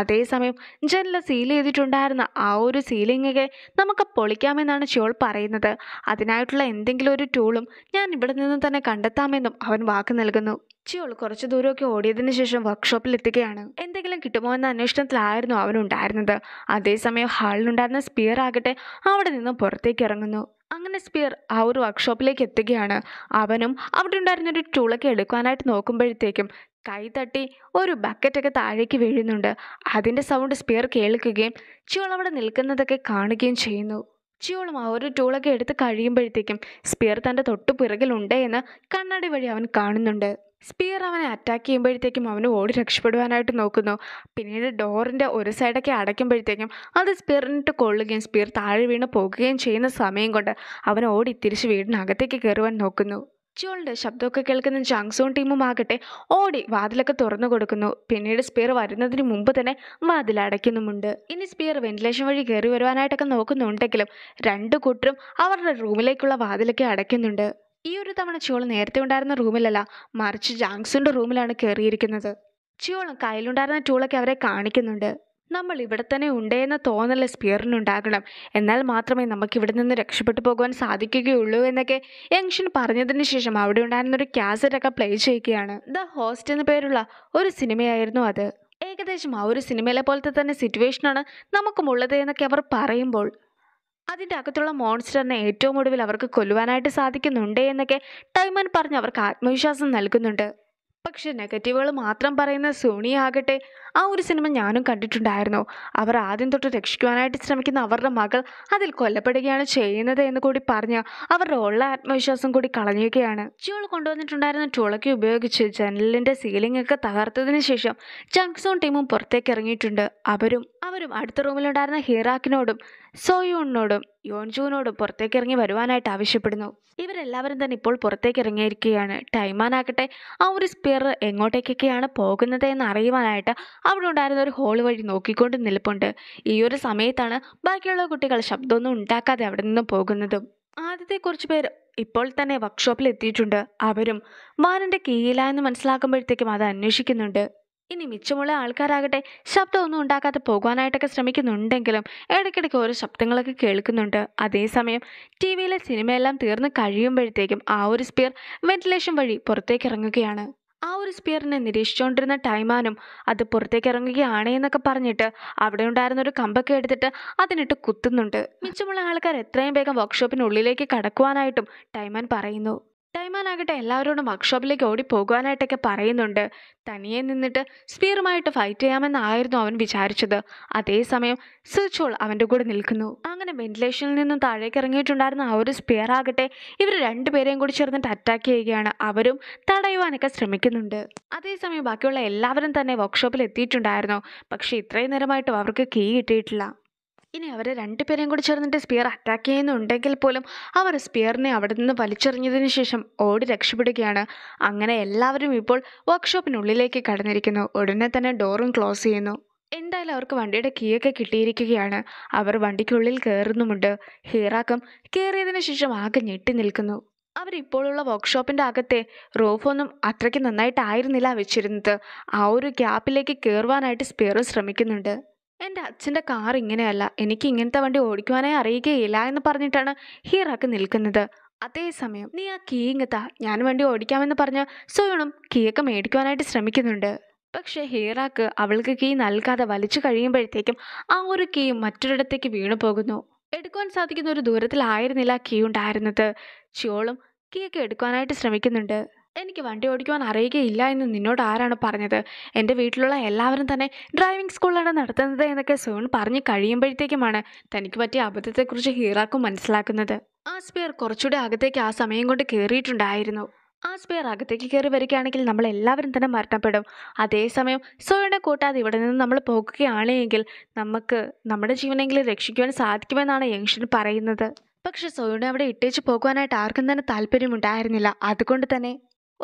അതേസമയം ജനല സീൽ ചെയ്തിട്ടുണ്ടായിരുന്ന ആ ഒരു സീലിങ്ങൊക്കെ നമുക്ക് പൊളിക്കാമെന്നാണ് ഷിയോൾ പറയുന്നത് അതിനായിട്ടുള്ള എന്തെങ്കിലും ഒരു ടൂളും ഞാൻ ഇവിടെ നിന്നും തന്നെ കണ്ടെത്താമെന്നും അവൻ വാക്ക് നൽകുന്നു ചിയോൾ കുറച്ച് ദൂരമൊക്കെ ഓടിയതിനു ശേഷം വർക്ക്ഷോപ്പിൽ എത്തുകയാണ് എന്തെങ്കിലും കിട്ടുമോ എന്ന അന്വേഷണത്തിലായിരുന്നു അവനുണ്ടായിരുന്നത് അതേസമയം ഹാളിലുണ്ടായിരുന്ന സ്പിയർ ആകട്ടെ അവിടെ നിന്നും പുറത്തേക്ക് ഇറങ്ങുന്നു അങ്ങനെ സ്പിയർ ആ ഒരു വർക്ക്ഷോപ്പിലേക്ക് എത്തുകയാണ് അവനും അവിടെ ഒരു ടൂളൊക്കെ എടുക്കാനായിട്ട് നോക്കുമ്പോഴത്തേക്കും തട്ടി ഒരു ബക്കറ്റൊക്കെ താഴേക്ക് വീഴുന്നുണ്ട് അതിൻ്റെ സൗണ്ട് സ്പിയർ കേൾക്കുകയും ചിയോൾ അവിടെ നിൽക്കുന്നതൊക്കെ കാണുകയും ചെയ്യുന്നു ഷിയോളും ആ ഒരു ടൂളൊക്കെ എടുത്ത് കഴിയുമ്പോഴത്തേക്കും സ്പിയർ തൻ്റെ തൊട്ടു പിറകിലുണ്ട് എന്ന് കണ്ണാടി വഴി അവൻ കാണുന്നുണ്ട് സ്പിയർ അവനെ അറ്റാക്ക് ചെയ്യുമ്പോഴത്തേക്കും അവന് ഓടി രക്ഷപ്പെടുവാനായിട്ട് നോക്കുന്നു പിന്നീട് ഡോറിൻ്റെ ഒരു സൈഡൊക്കെ അടയ്ക്കുമ്പോഴത്തേക്കും അത് സ്പിയറിനിട്ട് കൊള്ളുകയും സ്പിയർ താഴെ വീണ് പോകുകയും ചെയ്യുന്ന സമയം കൊണ്ട് അവൻ ഓടി തിരിച്ച് വീടിനകത്തേക്ക് കയറുവാൻ നോക്കുന്നു പിച്ചോളിൻ്റെ ശബ്ദമൊക്കെ കേൾക്കുന്ന ജാങ്സോൺ ടീമും ആകട്ടെ ഓടി വാതിലൊക്കെ തുറന്നു കൊടുക്കുന്നു പിന്നീട് സ്പിയർ വരുന്നതിന് മുമ്പ് തന്നെ വാതിൽ അടയ്ക്കുന്നുമുണ്ട് ഇനി സ്പിയർ വെന്റിലേഷൻ വഴി കയറി വരുവാനായിട്ടൊക്കെ നോക്കുന്നുണ്ടെങ്കിലും രണ്ട് കൂട്ടരും അവരുടെ റൂമിലേക്കുള്ള വാതിലൊക്കെ അടയ്ക്കുന്നുണ്ട് ഈ ഒരു തവണ ചോൾ നേരത്തെ ഉണ്ടായിരുന്ന റൂമിലല്ല മറിച്ച് ജാങ്സോൻ്റെ റൂമിലാണ് കയറിയിരിക്കുന്നത് ചിയോളും കയ്യിലുണ്ടായിരുന്ന ടൂളൊക്കെ അവരെ കാണിക്കുന്നുണ്ട് നമ്മൾ ഇവിടെ തന്നെ എന്ന തോന്നൽ സ്പിയറിനുണ്ടാകണം എന്നാൽ മാത്രമേ നമുക്ക് ഇവിടെ നിന്ന് രക്ഷപ്പെട്ടു പോകുവാൻ സാധിക്കുകയുള്ളൂ എന്നൊക്കെ യങ്ഷൻ പറഞ്ഞതിന് ശേഷം അവിടെ ഉണ്ടായിരുന്ന ഒരു ക്യാസറ്റൊക്കെ പ്ലേ ചെയ്യുകയാണ് ദ ഹോസ്റ്റ് എന്ന പേരുള്ള ഒരു സിനിമയായിരുന്നു അത് ഏകദേശം ആ ഒരു സിനിമയിലെ പോലത്തെ തന്നെ സിറ്റുവേഷനാണ് നമുക്കുമുള്ളത് എന്നൊക്കെ അവർ പറയുമ്പോൾ അതിൻ്റെ അകത്തുള്ള മോൺസ്റ്ററിനെ ഏറ്റവും ഒടുവിൽ അവർക്ക് കൊല്ലുവാനായിട്ട് സാധിക്കുന്നുണ്ട് എന്നൊക്കെ ടൈമൻ പറഞ്ഞ് അവർക്ക് ആത്മവിശ്വാസം നൽകുന്നുണ്ട് പക്ഷെ നെഗറ്റീവുകൾ മാത്രം പറയുന്ന ആകട്ടെ ആ ഒരു സിനിമ ഞാനും കണ്ടിട്ടുണ്ടായിരുന്നു അവർ ആദ്യം തൊട്ട് രക്ഷിക്കുവാനായിട്ട് ശ്രമിക്കുന്ന അവരുടെ മകൾ അതിൽ കൊല്ലപ്പെടുകയാണ് ചെയ്യുന്നത് എന്ന് കൂടി പറഞ്ഞ് അവരുടെ ഉള്ള ആത്മവിശ്വാസം കൂടി കളഞ്ഞുകയാണ് ജിയോൾ കൊണ്ടുവന്നിട്ടുണ്ടായിരുന്ന ടൂളക്കി ഉപയോഗിച്ച് ജനലിൻ്റെ സീലിംഗ് ഒക്കെ തകർത്തതിന് ശേഷം ജങ്സോൺ ടീമും പുറത്തേക്ക് ഇറങ്ങിയിട്ടുണ്ട് അവരും അവരും അടുത്ത റൂമിലുണ്ടായിരുന്ന ഹീറാക്കിനോടും സോയൂണിനോടും പുറത്തേക്ക് ഇറങ്ങി വരുവാനായിട്ട് ആവശ്യപ്പെടുന്നു ഇവരെല്ലാവരും തന്നെ ഇപ്പോൾ പുറത്തേക്ക് ടൈമാൻ ടൈമാനാകട്ടെ ആ ഒരു സ്പിയർ എങ്ങോട്ടേക്കൊക്കെയാണ് പോകുന്നത് എന്ന് അറിയുവാനായിട്ട് അവിടെ ഉണ്ടായിരുന്ന ഒരു ഹോൾ വഴി നോക്കിക്കൊണ്ട് നിൽപ്പുണ്ട് ഈ ഒരു സമയത്താണ് ബാക്കിയുള്ള കുട്ടികൾ ശബ്ദമൊന്നും ഉണ്ടാക്കാതെ അവിടെ നിന്നും പോകുന്നതും ആദ്യത്തെ കുറച്ച് പേർ ഇപ്പോൾ തന്നെ വർക്ക്ഷോപ്പിൽ എത്തിയിട്ടുണ്ട് അവരും വാനിൻ്റെ കീഴിലായെന്ന് മനസ്സിലാക്കുമ്പോഴത്തേക്കും അത് അന്വേഷിക്കുന്നുണ്ട് ഇനി മിച്ചമുള്ള ആൾക്കാരാകട്ടെ ശബ്ദമൊന്നും ഉണ്ടാക്കാതെ പോകാനായിട്ടൊക്കെ ശ്രമിക്കുന്നുണ്ടെങ്കിലും ഇടയ്ക്കിടയ്ക്ക് ഓരോ ശബ്ദങ്ങളൊക്കെ കേൾക്കുന്നുണ്ട് അതേസമയം ടി വിയിലെ സിനിമയെല്ലാം തീർന്ന് കഴിയുമ്പോഴത്തേക്കും ആ ഒരു സ്പിയർ വെന്റിലേഷൻ വഴി പുറത്തേക്ക് ഇറങ്ങുകയാണ് ആ ഒരു സ്പിയറിനെ നിരീക്ഷിച്ചുകൊണ്ടിരുന്ന ടൈമാനും അത് പുറത്തേക്ക് ഇറങ്ങുകയാണ് എന്നൊക്കെ പറഞ്ഞിട്ട് അവിടെ ഉണ്ടായിരുന്ന ഒരു കമ്പൊക്കെ എടുത്തിട്ട് അതിനിട്ട് കുത്തുന്നുണ്ട് മിച്ചമുള്ള ആൾക്കാർ എത്രയും വേഗം വർക്ക്ഷോപ്പിനുള്ളിലേക്ക് കടക്കുവാനായിട്ടും ടൈമാൻ പറയുന്നു ഡൈമാനാകട്ടെ എല്ലാവരോടും വർക്ക്ഷോപ്പിലേക്ക് ഓടി പോകുവാനായിട്ടൊക്കെ പറയുന്നുണ്ട് തനിയെ നിന്നിട്ട് സ്പീറുമായിട്ട് ഫൈറ്റ് ചെയ്യാമെന്നായിരുന്നു അവൻ വിചാരിച്ചത് അതേസമയം സിർച്ചോൾ അവൻ്റെ കൂടെ നിൽക്കുന്നു അങ്ങനെ വെന്റിലേഷനിൽ നിന്നും താഴേക്ക് ഇറങ്ങിയിട്ടുണ്ടായിരുന്ന ആ ഒരു സ്പിയർ ആകട്ടെ ഇവർ രണ്ടുപേരെയും കൂടി ചേർന്നിട്ട് അറ്റാക്ക് ചെയ്യുകയാണ് അവരും തടയുവാനൊക്കെ ശ്രമിക്കുന്നുണ്ട് അതേസമയം ബാക്കിയുള്ള എല്ലാവരും തന്നെ വർക്ക്ഷോപ്പിൽ എത്തിയിട്ടുണ്ടായിരുന്നു പക്ഷേ ഇത്രയും നേരമായിട്ടും അവർക്ക് കീ കിട്ടിയിട്ടില്ല ഇനി അവർ രണ്ടുപേരെയും കൂടി ചേർന്നിട്ട് സ്പിയർ അറ്റാക്ക് ചെയ്യുന്നുണ്ടെങ്കിൽ പോലും അവർ സ്പിയറിനെ അവിടെ നിന്ന് വലിച്ചെറിഞ്ഞതിന് ശേഷം ഓടി രക്ഷപ്പെടുകയാണ് അങ്ങനെ എല്ലാവരും ഇപ്പോൾ വർക്ക്ഷോപ്പിനുള്ളിലേക്ക് കടന്നിരിക്കുന്നു ഉടനെ തന്നെ ഡോറും ക്ലോസ് ചെയ്യുന്നു എന്തായാലും അവർക്ക് വണ്ടിയുടെ കീയൊക്കെ കിട്ടിയിരിക്കുകയാണ് അവർ വണ്ടിക്കുള്ളിൽ കയറുന്നുമുണ്ട് ഹീറാക്കം കയറിയതിനു ശേഷം ആകെ ഞെട്ടി നിൽക്കുന്നു അവരിപ്പോഴുള്ള വർക്ക്ഷോപ്പിൻ്റെ അകത്തെ റൂഫൊന്നും അത്രയ്ക്ക് നന്നായിട്ടായിരുന്നില്ല വെച്ചിരുന്നത് ആ ഒരു ഗ്യാപ്പിലേക്ക് കയറുവാനായിട്ട് സ്പിയറും ശ്രമിക്കുന്നുണ്ട് എൻ്റെ അച്ഛൻ്റെ കാർ ഇങ്ങനെയല്ല എനിക്ക് ഇങ്ങനത്തെ വണ്ടി ഓടിക്കുവാനായി അറിയുകയില്ല എന്ന് പറഞ്ഞിട്ടാണ് ഹീറാക്ക് നിൽക്കുന്നത് അതേസമയം നീ ആ കീ ഇങ്ങത്താ ഞാൻ വണ്ടി ഓടിക്കാമെന്ന് പറഞ്ഞ് സോയണും കീയൊക്കെ മേടിക്കുവാനായിട്ട് ശ്രമിക്കുന്നുണ്ട് പക്ഷേ ഹീറാക്ക് അവൾക്ക് കീ നൽകാതെ വലിച്ചു കഴിയുമ്പോഴത്തേക്കും ആ ഒരു കീ മറ്റൊരിടത്തേക്ക് വീണു പോകുന്നു എടുക്കുവാൻ സാധിക്കുന്ന ഒരു ദൂരത്തിലായിരുന്നില്ല കീ ഉണ്ടായിരുന്നത് ചിയോളും കീയൊക്കെ എടുക്കുവാനായിട്ട് ശ്രമിക്കുന്നുണ്ട് എനിക്ക് വണ്ടി ഓടിക്കുവാൻ അറിയുകയില്ല എന്ന് നിന്നോട് ആരാണ് പറഞ്ഞത് എൻ്റെ വീട്ടിലുള്ള എല്ലാവരും തന്നെ ഡ്രൈവിംഗ് സ്കൂളാണ് നടത്തുന്നത് എന്നൊക്കെ സോൺ പറഞ്ഞു കഴിയുമ്പോഴത്തേക്കുമാണ് തനിക്ക് പറ്റിയ അബദ്ധത്തെക്കുറിച്ച് ഹീറാക്കും മനസ്സിലാക്കുന്നത് ആസ്പിയർ കുറച്ചുകൂടി അകത്തേക്ക് ആ സമയം കൊണ്ട് കയറിയിട്ടുണ്ടായിരുന്നു ആസ്പിയർ അകത്തേക്ക് കയറി വരികയാണെങ്കിൽ നമ്മൾ എല്ലാവരും തന്നെ മരണപ്പെടും അതേസമയം സോയുടെ കൂട്ടാതെ ഇവിടെ നിന്ന് നമ്മൾ പോകുകയാണെങ്കിൽ നമുക്ക് നമ്മുടെ ജീവനെങ്കിലും രക്ഷിക്കുവാൻ സാധിക്കുമെന്നാണ് യങ്ഷൻ പറയുന്നത് പക്ഷെ സോയുടെ അവിടെ ഇട്ടേച്ച് പോകുവാനായിട്ട് ആർക്കും തന്നെ താല്പര്യമുണ്ടായിരുന്നില്ല അതുകൊണ്ട് തന്നെ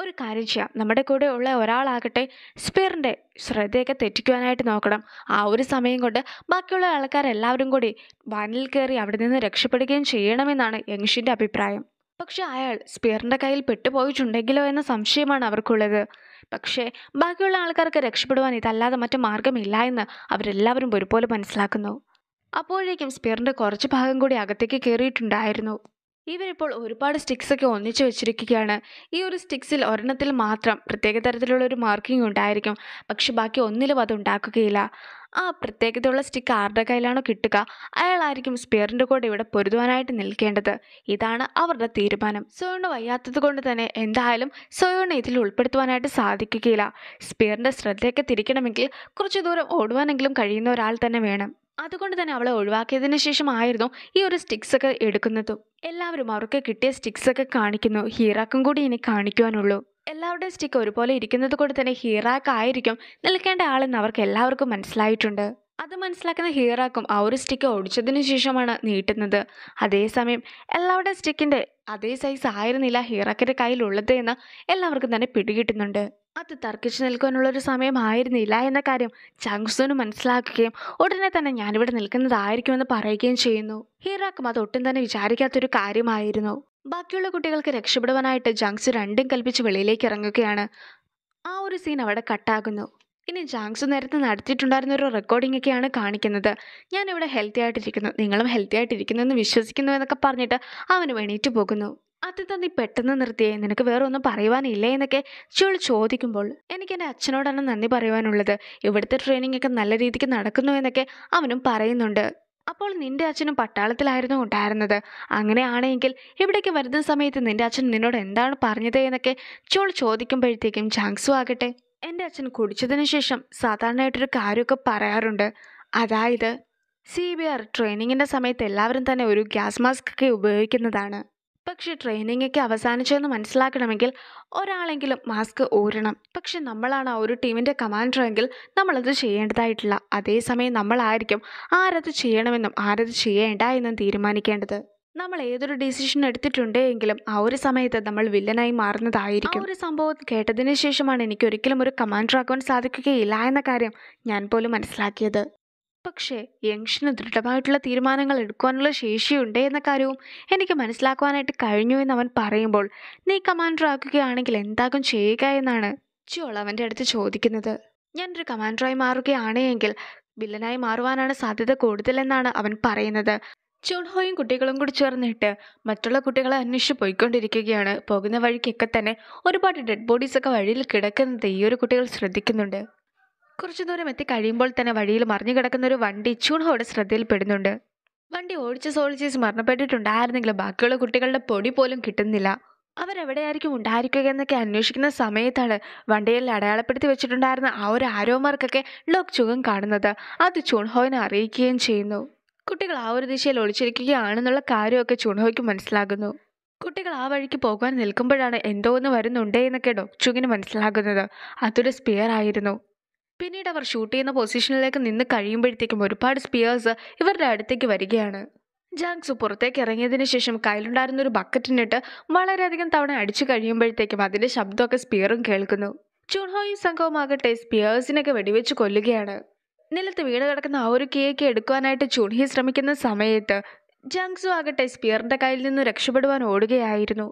ഒരു കാര്യം ചെയ്യാം നമ്മുടെ കൂടെ ഉള്ള ഒരാളാകട്ടെ സ്പെയറിൻ്റെ ശ്രദ്ധയൊക്കെ തെറ്റിക്കുവാനായിട്ട് നോക്കണം ആ ഒരു സമയം കൊണ്ട് ബാക്കിയുള്ള ആൾക്കാരെല്ലാവരും കൂടി വാനിൽ കയറി അവിടെ നിന്ന് രക്ഷപ്പെടുകയും ചെയ്യണമെന്നാണ് യങ്ഷിൻ്റെ അഭിപ്രായം പക്ഷെ അയാൾ സ്പിയറിൻ്റെ കയ്യിൽ പെട്ടുപോയിട്ടുണ്ടെങ്കിലോ എന്ന സംശയമാണ് അവർക്കുള്ളത് പക്ഷേ ബാക്കിയുള്ള ആൾക്കാർക്ക് രക്ഷപ്പെടുവാൻ ഇതല്ലാതെ മറ്റു മാർഗമില്ല എന്ന് അവരെല്ലാവരും ഒരുപോലെ മനസ്സിലാക്കുന്നു അപ്പോഴേക്കും സ്പിയറിൻ്റെ കുറച്ച് ഭാഗം കൂടി അകത്തേക്ക് കയറിയിട്ടുണ്ടായിരുന്നു ഇവരിപ്പോൾ ഒരുപാട് സ്റ്റിക്സൊക്കെ ഒന്നിച്ച് വെച്ചിരിക്കുകയാണ് ഈ ഒരു സ്റ്റിക്സിൽ ഒരെണ്ണത്തിൽ മാത്രം പ്രത്യേക തരത്തിലുള്ള ഒരു മാർക്കിംഗ് ഉണ്ടായിരിക്കും പക്ഷെ ബാക്കി ഒന്നിലും അത് ഉണ്ടാക്കുകയില്ല ആ പ്രത്യേകതയുള്ള സ്റ്റിക്ക് ആരുടെ കയ്യിലാണോ കിട്ടുക അയാളായിരിക്കും സ്പിയറിൻ്റെ കൂടെ ഇവിടെ പൊരുതുവാനായിട്ട് നിൽക്കേണ്ടത് ഇതാണ് അവരുടെ തീരുമാനം സോയോണ് വയ്യാത്തത് കൊണ്ട് തന്നെ എന്തായാലും സോയോണ് ഇതിൽ ഉൾപ്പെടുത്തുവാനായിട്ട് സാധിക്കുകയില്ല സ്പിയറിൻ്റെ ശ്രദ്ധയൊക്കെ തിരിക്കണമെങ്കിൽ കുറച്ച് ദൂരം ഓടുവാനെങ്കിലും കഴിയുന്ന ഒരാൾ തന്നെ വേണം അതുകൊണ്ട് തന്നെ അവളെ ഒഴിവാക്കിയതിന് ശേഷമായിരുന്നു ഈ ഒരു സ്റ്റിക്സ് ഒക്കെ എടുക്കുന്നതും എല്ലാവരും അവർക്ക് കിട്ടിയ സ്റ്റിക്സ് ഒക്കെ കാണിക്കുന്നു ഹീറാക്കും കൂടി ഇനി കാണിക്കുവാനുള്ളൂ എല്ലാവരുടെയും സ്റ്റിക്ക് ഒരുപോലെ ഇരിക്കുന്നത് കൊണ്ട് തന്നെ ഹീറാക്കായിരിക്കും നിൽക്കേണ്ട ആളെന്ന് അവർക്ക് എല്ലാവർക്കും മനസ്സിലായിട്ടുണ്ട് അത് മനസ്സിലാക്കുന്ന ഹീറാക്കും ആ ഒരു സ്റ്റിക്ക് ഒടിച്ചതിന് ശേഷമാണ് നീട്ടുന്നത് അതേസമയം എല്ലാവരുടെ സ്റ്റിക്കിൻ്റെ അതേ സൈസ് ആയിരുന്നില്ല ഹീറാക്കിൻ്റെ കയ്യിലുള്ളത് എന്ന് എല്ലാവർക്കും തന്നെ പിടികിട്ടുന്നുണ്ട് അത് തർക്കിച്ച് നിൽക്കാനുള്ളൊരു സമയമായിരുന്നില്ല എന്ന കാര്യം ചങ്സുന് മനസ്സിലാക്കുകയും ഉടനെ തന്നെ ഞാനിവിടെ നിൽക്കുന്നതായിരിക്കുമെന്ന് പറയുകയും ചെയ്യുന്നു ഹീറാക്കും അത് ഒട്ടും തന്നെ വിചാരിക്കാത്തൊരു കാര്യമായിരുന്നു ബാക്കിയുള്ള കുട്ടികൾക്ക് രക്ഷപ്പെടുവാനായിട്ട് ജങ്സ് രണ്ടും കൽപ്പിച്ച് വെളിയിലേക്ക് ഇറങ്ങുകയാണ് ആ ഒരു സീൻ അവിടെ കട്ടാകുന്നു ഇനി ജാങ്സു നേരത്തെ നടത്തിയിട്ടുണ്ടായിരുന്ന ഒരു റെക്കോർഡിംഗ് ഒക്കെയാണ് കാണിക്കുന്നത് ഞാനിവിടെ ഹെൽത്തി ആയിട്ടിരിക്കുന്നു നിങ്ങളും ഹെൽത്തി ആയിട്ടിരിക്കുന്നു എന്ന് വിശ്വസിക്കുന്നു എന്നൊക്കെ പറഞ്ഞിട്ട് അവന് വേണീറ്റ് പോകുന്നു അത് തന്നെ പെട്ടെന്ന് നിർത്തിയേ നിനക്ക് വേറെ ഒന്നും പറയുവാനില്ലേ എന്നൊക്കെ ചോൾ ചോദിക്കുമ്പോൾ എനിക്ക് എൻ്റെ അച്ഛനോടാണ് നന്ദി പറയുവാനുള്ളത് ഇവിടുത്തെ ട്രെയിനിങ് ഒക്കെ നല്ല രീതിക്ക് നടക്കുന്നു എന്നൊക്കെ അവനും പറയുന്നുണ്ട് അപ്പോൾ നിന്റെ അച്ഛനും പട്ടാളത്തിലായിരുന്നു ഉണ്ടായിരുന്നത് അങ്ങനെയാണെങ്കിൽ ഇവിടേക്ക് വരുന്ന സമയത്ത് നിന്റെ അച്ഛൻ നിന്നോട് എന്താണ് പറഞ്ഞത് എന്നൊക്കെ ചോൾ ചോദിക്കുമ്പോഴത്തേക്കും ജാങ്സു ആകട്ടെ എൻ്റെ അച്ഛൻ കുടിച്ചതിന് ശേഷം സാധാരണയായിട്ടൊരു കാര്യമൊക്കെ പറയാറുണ്ട് അതായത് സി ബി ആർ ട്രെയിനിങ്ങിൻ്റെ സമയത്ത് എല്ലാവരും തന്നെ ഒരു ഗ്യാസ് മാസ്ക് ഒക്കെ ഉപയോഗിക്കുന്നതാണ് പക്ഷേ ട്രെയിനിങ്ങൊക്കെ അവസാനിച്ചെന്ന് മനസ്സിലാക്കണമെങ്കിൽ ഒരാളെങ്കിലും മാസ്ക് ഊരണം പക്ഷെ നമ്മളാണ് ആ ഒരു ടീമിൻ്റെ കമാൻഡറെങ്കിൽ നമ്മളത് ചെയ്യേണ്ടതായിട്ടില്ല അതേസമയം നമ്മളായിരിക്കും ആരത് ചെയ്യണമെന്നും ആരത് ചെയ്യേണ്ട എന്നും തീരുമാനിക്കേണ്ടത് നമ്മൾ ഏതൊരു ഡിസിഷൻ എടുത്തിട്ടുണ്ടെങ്കിലും ആ ഒരു സമയത്ത് നമ്മൾ വില്ലനായി മാറുന്നതായിരിക്കും ആ ഒരു സംഭവം കേട്ടതിന് ശേഷമാണ് എനിക്ക് ഒരിക്കലും ഒരു കമാൻഡർ ആക്കുവാൻ സാധിക്കുകയില്ല എന്ന കാര്യം ഞാൻ പോലും മനസ്സിലാക്കിയത് പക്ഷേ യങ്ഷന് ദൃഢമായിട്ടുള്ള തീരുമാനങ്ങൾ എടുക്കുവാനുള്ള ശേഷിയുണ്ട് എന്ന കാര്യവും എനിക്ക് മനസ്സിലാക്കുവാനായിട്ട് കഴിഞ്ഞു എന്ന് അവൻ പറയുമ്പോൾ നീ കമാൻഡർ ആക്കുകയാണെങ്കിൽ എന്താകും ചെയ്യുക എന്നാണ് ചോൾ അവൻ്റെ അടുത്ത് ചോദിക്കുന്നത് ഞാനൊരു കമാൻഡറായി മാറുകയാണെങ്കിൽ വില്ലനായി മാറുവാനാണ് സാധ്യത കൂടുതലെന്നാണ് അവൻ പറയുന്നത് ചുൺഹോയും കുട്ടികളും കൂടി ചേർന്നിട്ട് മറ്റുള്ള കുട്ടികളെ അന്വേഷിച്ച് പോയിക്കൊണ്ടിരിക്കുകയാണ് പോകുന്ന വഴിക്കൊക്കെ തന്നെ ഒരുപാട് ഡെഡ് ബോഡീസൊക്കെ വഴിയിൽ കിടക്കുന്നത് ഈ ഒരു കുട്ടികൾ ശ്രദ്ധിക്കുന്നുണ്ട് കുറച്ചു ദൂരം എത്തി കഴിയുമ്പോൾ തന്നെ വഴിയിൽ മറിഞ്ഞു കിടക്കുന്ന ഒരു വണ്ടി ചുൺഹോയുടെ ശ്രദ്ധയിൽപ്പെടുന്നുണ്ട് വണ്ടി ഓടിച്ച സോൾജേഴ്സ് മരണപ്പെട്ടിട്ടുണ്ടായിരുന്നെങ്കിലും ബാക്കിയുള്ള കുട്ടികളുടെ പൊടി പോലും കിട്ടുന്നില്ല അവരെവിടെയായിരിക്കും ഉണ്ടായിരിക്കുക എന്നൊക്കെ അന്വേഷിക്കുന്ന സമയത്താണ് വണ്ടിയിൽ അടയാളപ്പെടുത്തി വെച്ചിട്ടുണ്ടായിരുന്ന ആ ഒരു ആരോമാർക്കൊക്കെ ലോക് ചുഖം കാണുന്നത് അത് ചൂൺഹോയിനെ അറിയിക്കുകയും ചെയ്യുന്നു കുട്ടികൾ ആ ഒരു ദിശയിൽ ഒളിച്ചിരിക്കുകയാണെന്നുള്ള കാര്യമൊക്കെ ചുണോയ്ക്ക് മനസ്സിലാകുന്നു കുട്ടികൾ ആ വഴിക്ക് പോകാൻ നിൽക്കുമ്പോഴാണ് എന്തോ ഒന്ന് വരുന്നുണ്ടേ എന്നൊക്കെ ഡോക്ചുങ്ങിന് മനസ്സിലാകുന്നത് അതൊരു സ്പിയർ ആയിരുന്നു പിന്നീട് അവർ ഷൂട്ട് ചെയ്യുന്ന പൊസിഷനിലേക്ക് നിന്ന് കഴിയുമ്പോഴത്തേക്കും ഒരുപാട് സ്പിയേഴ്സ് ഇവരുടെ അടുത്തേക്ക് വരികയാണ് ജാങ്സ് പുറത്തേക്ക് ഇറങ്ങിയതിന് ശേഷം കയ്യിലുണ്ടായിരുന്ന ഒരു ബക്കറ്റിനിട്ട് വളരെയധികം തവണ അടിച്ചു കഴിയുമ്പോഴത്തേക്കും അതിൻ്റെ ശബ്ദമൊക്കെ സ്പിയറും കേൾക്കുന്നു ചുൺഹോയും സംഘവുമാകട്ടെ സ്പിയേഴ്സിനൊക്കെ വെടിവെച്ച് കൊല്ലുകയാണ് നിലത്ത് വീണ് കിടക്കുന്ന ആ ഒരു കേക്ക് എടുക്കുവാനായിട്ട് ചുൺഹി ശ്രമിക്കുന്ന സമയത്ത് ജങ്സു ആകട്ടെ സ്പിയറിൻ്റെ കയ്യിൽ നിന്ന് രക്ഷപ്പെടുവാൻ ഓടുകയായിരുന്നു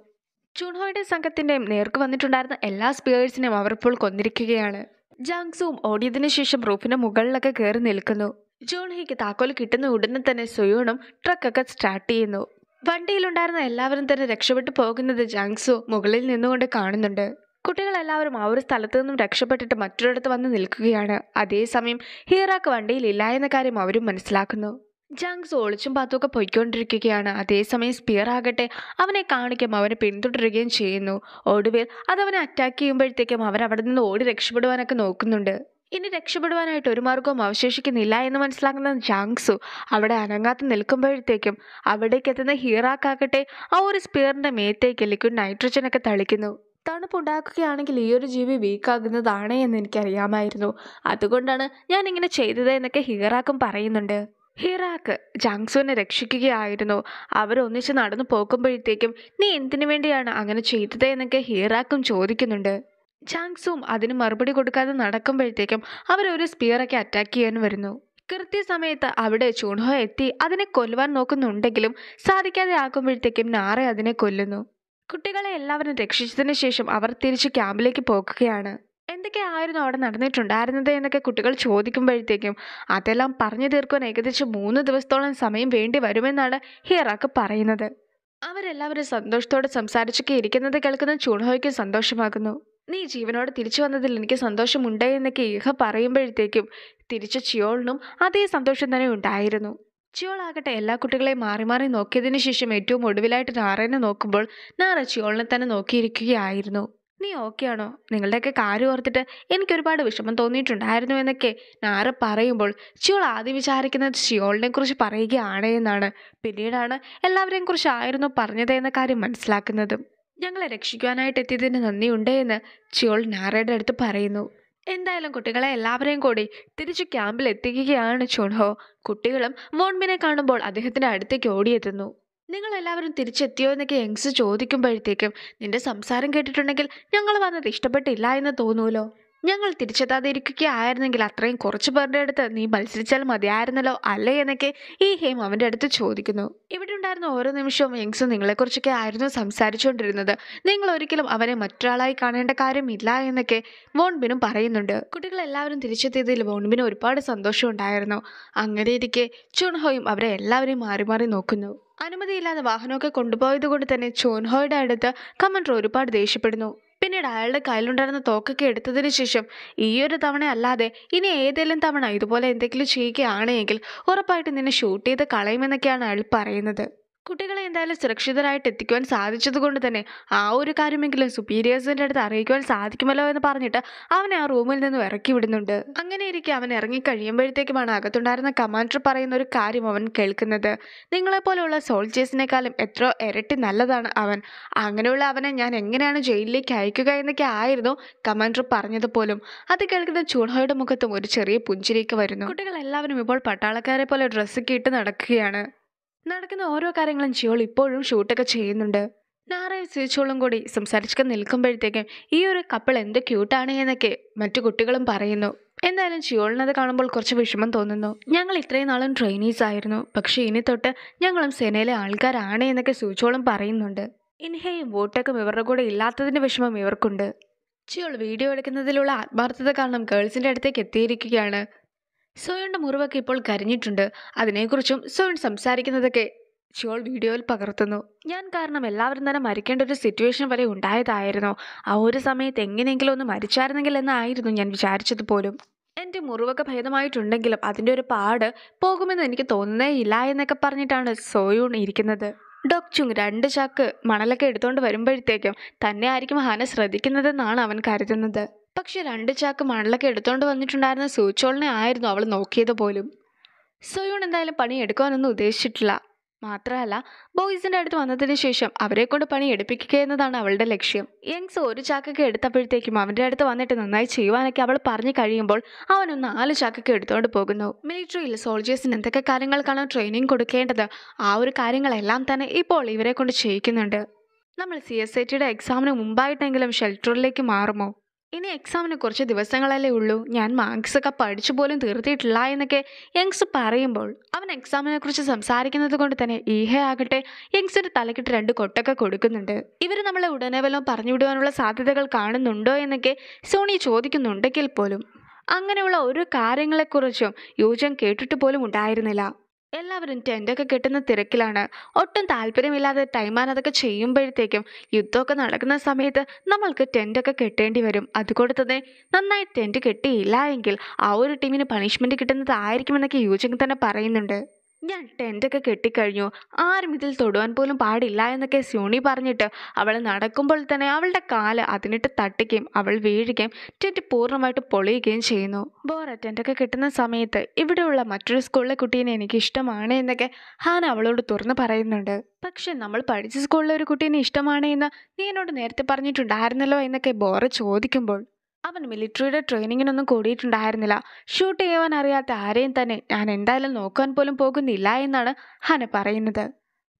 ചുൺഹോയുടെ സംഘത്തിൻ്റെയും നേർക്ക് വന്നിട്ടുണ്ടായിരുന്ന എല്ലാ സ്പിയേഴ്സിനെയും അവർ ഇപ്പോൾ കൊന്നിരിക്കുകയാണ് ജാങ്സുവും ഓടിയതിനു ശേഷം റൂഫിൻ്റെ മുകളിലൊക്കെ കയറി നിൽക്കുന്നു ജോൺഹിക്ക് താക്കോൽ കിട്ടുന്ന ഉടനെ തന്നെ സുയോണും ട്രക്കൊക്കെ സ്റ്റാർട്ട് ചെയ്യുന്നു വണ്ടിയിലുണ്ടായിരുന്ന എല്ലാവരും തന്നെ രക്ഷപ്പെട്ടു പോകുന്നത് ജാങ്സു മുകളിൽ നിന്നുകൊണ്ട് കാണുന്നുണ്ട് കുട്ടികളെല്ലാവരും ആ ഒരു സ്ഥലത്തു നിന്നും രക്ഷപ്പെട്ടിട്ട് മറ്റൊരിടത്ത് വന്ന് നിൽക്കുകയാണ് അതേസമയം ഹീറാക്ക് വണ്ടിയിലില്ല എന്ന കാര്യം അവരും മനസ്സിലാക്കുന്നു ജങ്സ് ഒളിച്ചും പാത്തുമൊക്കെ പൊയ്ക്കൊണ്ടിരിക്കുകയാണ് അതേസമയം സ്പിയർ ആകട്ടെ അവനെ കാണിക്കും അവനെ പിന്തുടരുകയും ചെയ്യുന്നു ഒടുവിൽ അതവനെ അറ്റാക്ക് ചെയ്യുമ്പോഴത്തേക്കും അവൻ അവിടെ നിന്ന് ഓടി രക്ഷപ്പെടുവാനൊക്കെ നോക്കുന്നുണ്ട് ഇനി രക്ഷപ്പെടുവാനായിട്ട് ഒരു മാർഗവും അവശേഷിക്കുന്നില്ല എന്ന് മനസ്സിലാക്കുന്ന ജാങ്സു അവിടെ അനങ്ങാത്ത നിൽക്കുമ്പോഴത്തേക്കും അവിടേക്ക് എത്തുന്ന ഹീറാക്കാകട്ടെ ആ ഒരു സ്പിയറിൻ്റെ മേത്തേക്ക് ലിക്വിഡ് നൈട്രജനൊക്കെ തളിക്കുന്നു ഉണ്ടാക്കുകയാണെങ്കിൽ ഈ ഒരു ജീവി വീക്കാകുന്നതാണ് എന്ന് എനിക്കറിയാമായിരുന്നു അതുകൊണ്ടാണ് ഞാൻ ഇങ്ങനെ ചെയ്തത് എന്നൊക്കെ ഹീറാക്കും പറയുന്നുണ്ട് ഹിറാക്ക് ജാങ്സുവിനെ രക്ഷിക്കുകയായിരുന്നു അവരൊന്നിച്ച് നടന്നു പോകുമ്പോഴത്തേക്കും നീ എന്തിനു വേണ്ടിയാണ് അങ്ങനെ ചെയ്തത് എന്നൊക്കെ ഹിറാക്കും ചോദിക്കുന്നുണ്ട് ജാങ്സും അതിന് മറുപടി കൊടുക്കാതെ നടക്കുമ്പോഴത്തേക്കും അവരൊരു സ്പിയറൊക്കെ അറ്റാക്ക് ചെയ്യാൻ വരുന്നു കൃത്യസമയത്ത് അവിടെ ചൂൺഹോ എത്തി അതിനെ കൊല്ലുവാൻ നോക്കുന്നുണ്ടെങ്കിലും സാധിക്കാതെ ആക്കുമ്പോഴത്തേക്കും നാറെ അതിനെ കൊല്ലുന്നു കുട്ടികളെ എല്ലാവരും രക്ഷിച്ചതിന് ശേഷം അവർ തിരിച്ച് ക്യാമ്പിലേക്ക് പോകുകയാണ് എന്തൊക്കെയായിരുന്നു അവിടെ നടന്നിട്ടുണ്ടായിരുന്നത് എന്നൊക്കെ കുട്ടികൾ ചോദിക്കുമ്പോഴത്തേക്കും അതെല്ലാം പറഞ്ഞു തീർക്കുവാൻ ഏകദേശം മൂന്ന് ദിവസത്തോളം സമയം വേണ്ടി വരുമെന്നാണ് ഹിയറാക്ക് പറയുന്നത് അവരെല്ലാവരും സന്തോഷത്തോടെ സംസാരിച്ചൊക്കെ ഇരിക്കുന്നത് കേൾക്കുന്ന ചൂണോയ്ക്ക് സന്തോഷമാകുന്നു നീ ജീവനോട് തിരിച്ചു വന്നതിൽ എനിക്ക് സന്തോഷമുണ്ട് എന്നൊക്കെ ഇഹ പറയുമ്പോഴത്തേക്കും തിരിച്ചു ചിയോളിനും അതേ സന്തോഷം തന്നെ ഉണ്ടായിരുന്നു ചിയോളാകട്ടെ എല്ലാ കുട്ടികളെയും മാറി മാറി നോക്കിയതിനു ശേഷം ഏറ്റവും ഒടുവിലായിട്ട് നാറേനെ നോക്കുമ്പോൾ നാറ ചിയോളിനെ തന്നെ നോക്കിയിരിക്കുകയായിരുന്നു നീ ഓക്കെയാണോ നിങ്ങളുടെയൊക്കെ കാര്യം ഓർത്തിട്ട് എനിക്ക് ഒരുപാട് വിഷമം തോന്നിയിട്ടുണ്ടായിരുന്നു എന്നൊക്കെ നാറ് പറയുമ്പോൾ ചിയോൾ ആദ്യം വിചാരിക്കുന്നത് ചിയോളിനെ കുറിച്ച് പറയുകയാണ് എന്നാണ് പിന്നീടാണ് എല്ലാവരെയും കുറിച്ച് ആയിരുന്നു പറഞ്ഞത് എന്ന കാര്യം മനസ്സിലാക്കുന്നതും ഞങ്ങളെ രക്ഷിക്കുവാനായിട്ട് എത്തിയതിന് നന്ദിയുണ്ട് എന്ന് ചിയോൾ നാറയുടെ അടുത്ത് പറയുന്നു എന്തായാലും കുട്ടികളെ എല്ലാവരെയും കൂടി തിരിച്ചു ക്യാമ്പിൽ എത്തിക്കുകയാണ് ചുൺഹോ കുട്ടികളും മോൺമിനെ കാണുമ്പോൾ അദ്ദേഹത്തിന്റെ അടുത്തേക്ക് ഓടിയെത്തുന്നു നിങ്ങൾ എല്ലാവരും തിരിച്ചെത്തിയോ എന്നൊക്കെ യങ്സ് ചോദിക്കുമ്പോഴത്തേക്കും നിന്റെ സംസാരം കേട്ടിട്ടുണ്ടെങ്കിൽ ഞങ്ങൾ വന്നത് ഇഷ്ടപ്പെട്ടില്ല എന്ന് തോന്നൂലോ ഞങ്ങൾ തിരിച്ചെത്താതിരിക്കുകയായിരുന്നെങ്കിൽ അത്രയും കുറച്ച് പേരുടെ അടുത്ത് നീ മത്സരിച്ചാൽ മതിയായിരുന്നല്ലോ അല്ലേ എന്നൊക്കെ ഈ ഹേം അവൻ്റെ അടുത്ത് ചോദിക്കുന്നു ഇവിടെ ഉണ്ടായിരുന്ന ഓരോ നിമിഷവും യങ്സും നിങ്ങളെക്കുറിച്ചൊക്കെ ആയിരുന്നു സംസാരിച്ചുകൊണ്ടിരുന്നത് നിങ്ങൾ ഒരിക്കലും അവനെ മറ്റൊരാളായി കാണേണ്ട കാര്യമില്ല എന്നൊക്കെ വോൺബിനും പറയുന്നുണ്ട് കുട്ടികളെല്ലാവരും തിരിച്ചെത്തിയതിൽ വോൺബിന് ഒരുപാട് സന്തോഷം ഉണ്ടായിരുന്നു അങ്ങനെ ഇരിക്കെ ചുൺഹോയും അവരെ എല്ലാവരെയും മാറി മാറി നോക്കുന്നു അനുമതിയില്ലാതെ വാഹനമൊക്കെ കൊണ്ടുപോയത് കൊണ്ട് തന്നെ ചോൻഹോയുടെ അടുത്ത് കമൻഡർ ഒരുപാട് ദേഷ്യപ്പെടുന്നു പിന്നീട് അയാളുടെ കയ്യിലുണ്ടായിരുന്ന തോക്കൊക്കെ എടുത്തതിന് ശേഷം ഈ ഒരു തവണ അല്ലാതെ ഇനി ഏതെങ്കിലും തവണ ഇതുപോലെ എന്തെങ്കിലും ചെയ്യുകയാണെങ്കിൽ ഉറപ്പായിട്ടും നിന്നെ ഷൂട്ട് ചെയ്ത് കളയുമെന്നൊക്കെയാണ് അയാൾ പറയുന്നത് കുട്ടികളെ എന്തായാലും സുരക്ഷിതരായിട്ട് എത്തിക്കുവാൻ സാധിച്ചതുകൊണ്ട് തന്നെ ആ ഒരു കാര്യമെങ്കിലും സുപ്പീരിയേഴ്സിൻ്റെ അടുത്ത് അറിയിക്കുവാൻ സാധിക്കുമല്ലോ എന്ന് പറഞ്ഞിട്ട് അവനെ ആ റൂമിൽ നിന്നും ഇറക്കി വിടുന്നുണ്ട് അങ്ങനെ ഇരിക്കെ അവൻ ഇറങ്ങി കഴിയുമ്പോഴത്തേക്കുമാണ് അകത്തുണ്ടായിരുന്ന കമാൻഡർ പറയുന്ന ഒരു കാര്യം അവൻ കേൾക്കുന്നത് നിങ്ങളെപ്പോലെയുള്ള സോൾജേഴ്സിനേക്കാളും എത്രയോ ഇരട്ടി നല്ലതാണ് അവൻ അങ്ങനെയുള്ള അവനെ ഞാൻ എങ്ങനെയാണ് ജയിലിലേക്ക് അയക്കുക എന്നൊക്കെ ആയിരുന്നു കമാൻഡർ പറഞ്ഞത് പോലും അത് കേൾക്കുന്ന ചൂണോയുടെ മുഖത്തും ഒരു ചെറിയ പുഞ്ചിരിക്ക് വരുന്നു കുട്ടികൾ എല്ലാവരും ഇപ്പോൾ പട്ടാളക്കാരെ പോലെ ഡ്രസ്സൊക്കെ ഇട്ട് നടക്കുകയാണ് നടക്കുന്ന ഓരോ കാര്യങ്ങളും ചിയോൾ ഇപ്പോഴും ഷൂട്ടൊക്കെ ചെയ്യുന്നുണ്ട് നാറയും സിരിച്ചോളും കൂടി സംസാരിച്ചൊക്കെ നിൽക്കുമ്പോഴത്തേക്കും ഈ ഒരു കപ്പിൾ എന്ത് ക്യൂട്ടാണ് എന്നൊക്കെ മറ്റു കുട്ടികളും പറയുന്നു എന്തായാലും ചിയോളിനത് കാണുമ്പോൾ കുറച്ച് വിഷമം തോന്നുന്നു ഞങ്ങൾ ഇത്രയും നാളും ട്രെയിനീസ് ആയിരുന്നു പക്ഷേ ഇനി തൊട്ട് ഞങ്ങളും സേനയിലെ ആൾക്കാരാണ് എന്നൊക്കെ സൂചോളും പറയുന്നുണ്ട് ഇൻഹയും വോട്ടൊക്കെ ഇവരുടെ കൂടെ ഇല്ലാത്തതിൻ്റെ വിഷമം ഇവർക്കുണ്ട് ചിയോൾ വീഡിയോ എടുക്കുന്നതിലുള്ള ആത്മാർത്ഥത കാരണം ഗേൾസിൻ്റെ അടുത്തേക്ക് എത്തിയിരിക്കുകയാണ് സോയുടെ മുറിവൊക്കെ ഇപ്പോൾ കരിഞ്ഞിട്ടുണ്ട് അതിനെക്കുറിച്ചും സോയൻ സംസാരിക്കുന്നതൊക്കെ ഷോൾ വീഡിയോയിൽ പകർത്തുന്നു ഞാൻ കാരണം എല്ലാവരും തന്നെ മരിക്കേണ്ട ഒരു സിറ്റുവേഷൻ വരെ ഉണ്ടായതായിരുന്നു ആ ഒരു സമയത്ത് എങ്ങനെയെങ്കിലും ഒന്ന് മരിച്ചായിരുന്നെങ്കിൽ എന്നായിരുന്നു ഞാൻ വിചാരിച്ചത് പോലും എൻ്റെ മുറിവൊക്കെ ഭേദമായിട്ടുണ്ടെങ്കിലും അതിൻ്റെ ഒരു പാട് പോകുമെന്ന് എനിക്ക് തോന്നുന്നേ ഇല്ല എന്നൊക്കെ പറഞ്ഞിട്ടാണ് സോയൂൺ ഇരിക്കുന്നത് ഡോക്ചുങ് രണ്ട് ചാക്ക് മണലൊക്കെ എടുത്തുകൊണ്ട് വരുമ്പോഴത്തേക്കും തന്നെ ആയിരിക്കും ഹാന ശ്രദ്ധിക്കുന്നതെന്നാണ് അവൻ കരുതുന്നത് പക്ഷെ രണ്ട് ചാക്ക് മണലൊക്കെ എടുത്തുകൊണ്ട് വന്നിട്ടുണ്ടായിരുന്ന സൂച്ചോളിനെ ആയിരുന്നു അവൾ നോക്കിയത് പോലും സോയൂൺ എന്തായാലും പണി എടുക്കുവാനൊന്നും ഉദ്ദേശിച്ചിട്ടില്ല മാത്രമല്ല ബോയ്സിൻ്റെ അടുത്ത് വന്നതിന് ശേഷം അവരെ കൊണ്ട് പണി എടുപ്പിക്കുക എന്നതാണ് അവളുടെ ലക്ഷ്യം യങ്സ് ഒരു ചാക്കൊക്കെ എടുത്തപ്പോഴത്തേക്കും അവൻ്റെ അടുത്ത് വന്നിട്ട് നന്നായി ചെയ്യുവാനൊക്കെ അവൾ പറഞ്ഞു കഴിയുമ്പോൾ അവൻ നാല് ചാക്കൊക്കെ എടുത്തുകൊണ്ട് പോകുന്നു മിലിറ്ററിയിൽ സോൾജേഴ്സിന് എന്തൊക്കെ കാര്യങ്ങൾക്കാണോ ട്രെയിനിങ് കൊടുക്കേണ്ടത് ആ ഒരു കാര്യങ്ങളെല്ലാം തന്നെ ഇപ്പോൾ ഇവരെ കൊണ്ട് ചെയ്യിക്കുന്നുണ്ട് നമ്മൾ സി എസ് ഐ ടിയുടെ എക്സാമിന് മുമ്പായിട്ടെങ്കിലും ഷെൽട്ടറിലേക്ക് മാറുമോ ഇനി എക്സാമിന് കുറച്ച് ദിവസങ്ങളല്ലേ ഉള്ളൂ ഞാൻ മാർക്സ് ഒക്കെ പഠിച്ചു പോലും തീർത്തിയിട്ടില്ല എന്നൊക്കെ യങ്സ് പറയുമ്പോൾ അവൻ എക്സാമിനെ കുറിച്ച് സംസാരിക്കുന്നത് കൊണ്ട് തന്നെ ഈഹ ആകട്ടെ യങ്സിന് തലക്കിട്ട് രണ്ട് കൊട്ടൊക്കെ കൊടുക്കുന്നുണ്ട് ഇവർ നമ്മളെ ഉടനെ വല്ലതും വിടുവാനുള്ള സാധ്യതകൾ കാണുന്നുണ്ടോ എന്നൊക്കെ സോണി ചോദിക്കുന്നുണ്ടെങ്കിൽ പോലും അങ്ങനെയുള്ള ഒരു കാര്യങ്ങളെക്കുറിച്ചും യൂജൻ കേട്ടിട്ട് പോലും ഉണ്ടായിരുന്നില്ല എല്ലാവരും ടെൻ്റൊക്കെ കെട്ടുന്ന തിരക്കിലാണ് ഒട്ടും താല്പര്യമില്ലാതെ ടൈമാൻ അതൊക്കെ ചെയ്യുമ്പോഴത്തേക്കും യുദ്ധമൊക്കെ നടക്കുന്ന സമയത്ത് നമ്മൾക്ക് ടെൻ്റൊക്കെ കെട്ടേണ്ടി വരും അതുകൊണ്ട് തന്നെ നന്നായി ടെൻറ്റ് കെട്ടിയില്ല എങ്കിൽ ആ ഒരു ടീമിന് പണിഷ്മെൻറ്റ് കിട്ടുന്നതായിരിക്കുമെന്നൊക്കെ യൂജങ് തന്നെ പറയുന്നുണ്ട് ഞാൻ ടെൻറ്റൊക്കെ കെട്ടിക്കഴിഞ്ഞു ആരും ഇതിൽ തൊടുവാൻ പോലും പാടില്ല എന്നൊക്കെ സ്യൂണി പറഞ്ഞിട്ട് അവൾ നടക്കുമ്പോൾ തന്നെ അവളുടെ കാല് അതിനിട്ട് തട്ടിക്കുകയും അവൾ വീഴുകയും ടെൻറ്റ് പൂർണ്ണമായിട്ട് പൊളിയുകയും ചെയ്യുന്നു ബോറ ടെൻറ്റൊക്കെ കിട്ടുന്ന സമയത്ത് ഇവിടെയുള്ള മറ്റൊരു സ്കൂളിലെ കുട്ടീനെ എനിക്ക് ഇഷ്ടമാണ് എന്നൊക്കെ ഹാൻ അവളോട് തുറന്ന് പറയുന്നുണ്ട് പക്ഷെ നമ്മൾ പഠിച്ച സ്കൂളിലെ ഒരു കുട്ടീനെ ഇഷ്ടമാണ് എന്ന് നീ എന്നോട് നേരത്തെ പറഞ്ഞിട്ടുണ്ടായിരുന്നല്ലോ എന്നൊക്കെ ബോറ ചോദിക്കുമ്പോൾ അവൻ മിലിറ്ററിയുടെ ട്രെയിനിങ്ങിനൊന്നും കൂടിയിട്ടുണ്ടായിരുന്നില്ല ഷൂട്ട് ചെയ്യുവാൻ അറിയാത്ത ആരെയും തന്നെ ഞാൻ എന്തായാലും നോക്കാൻ പോലും പോകുന്നില്ല എന്നാണ് ഹന പറയുന്നത്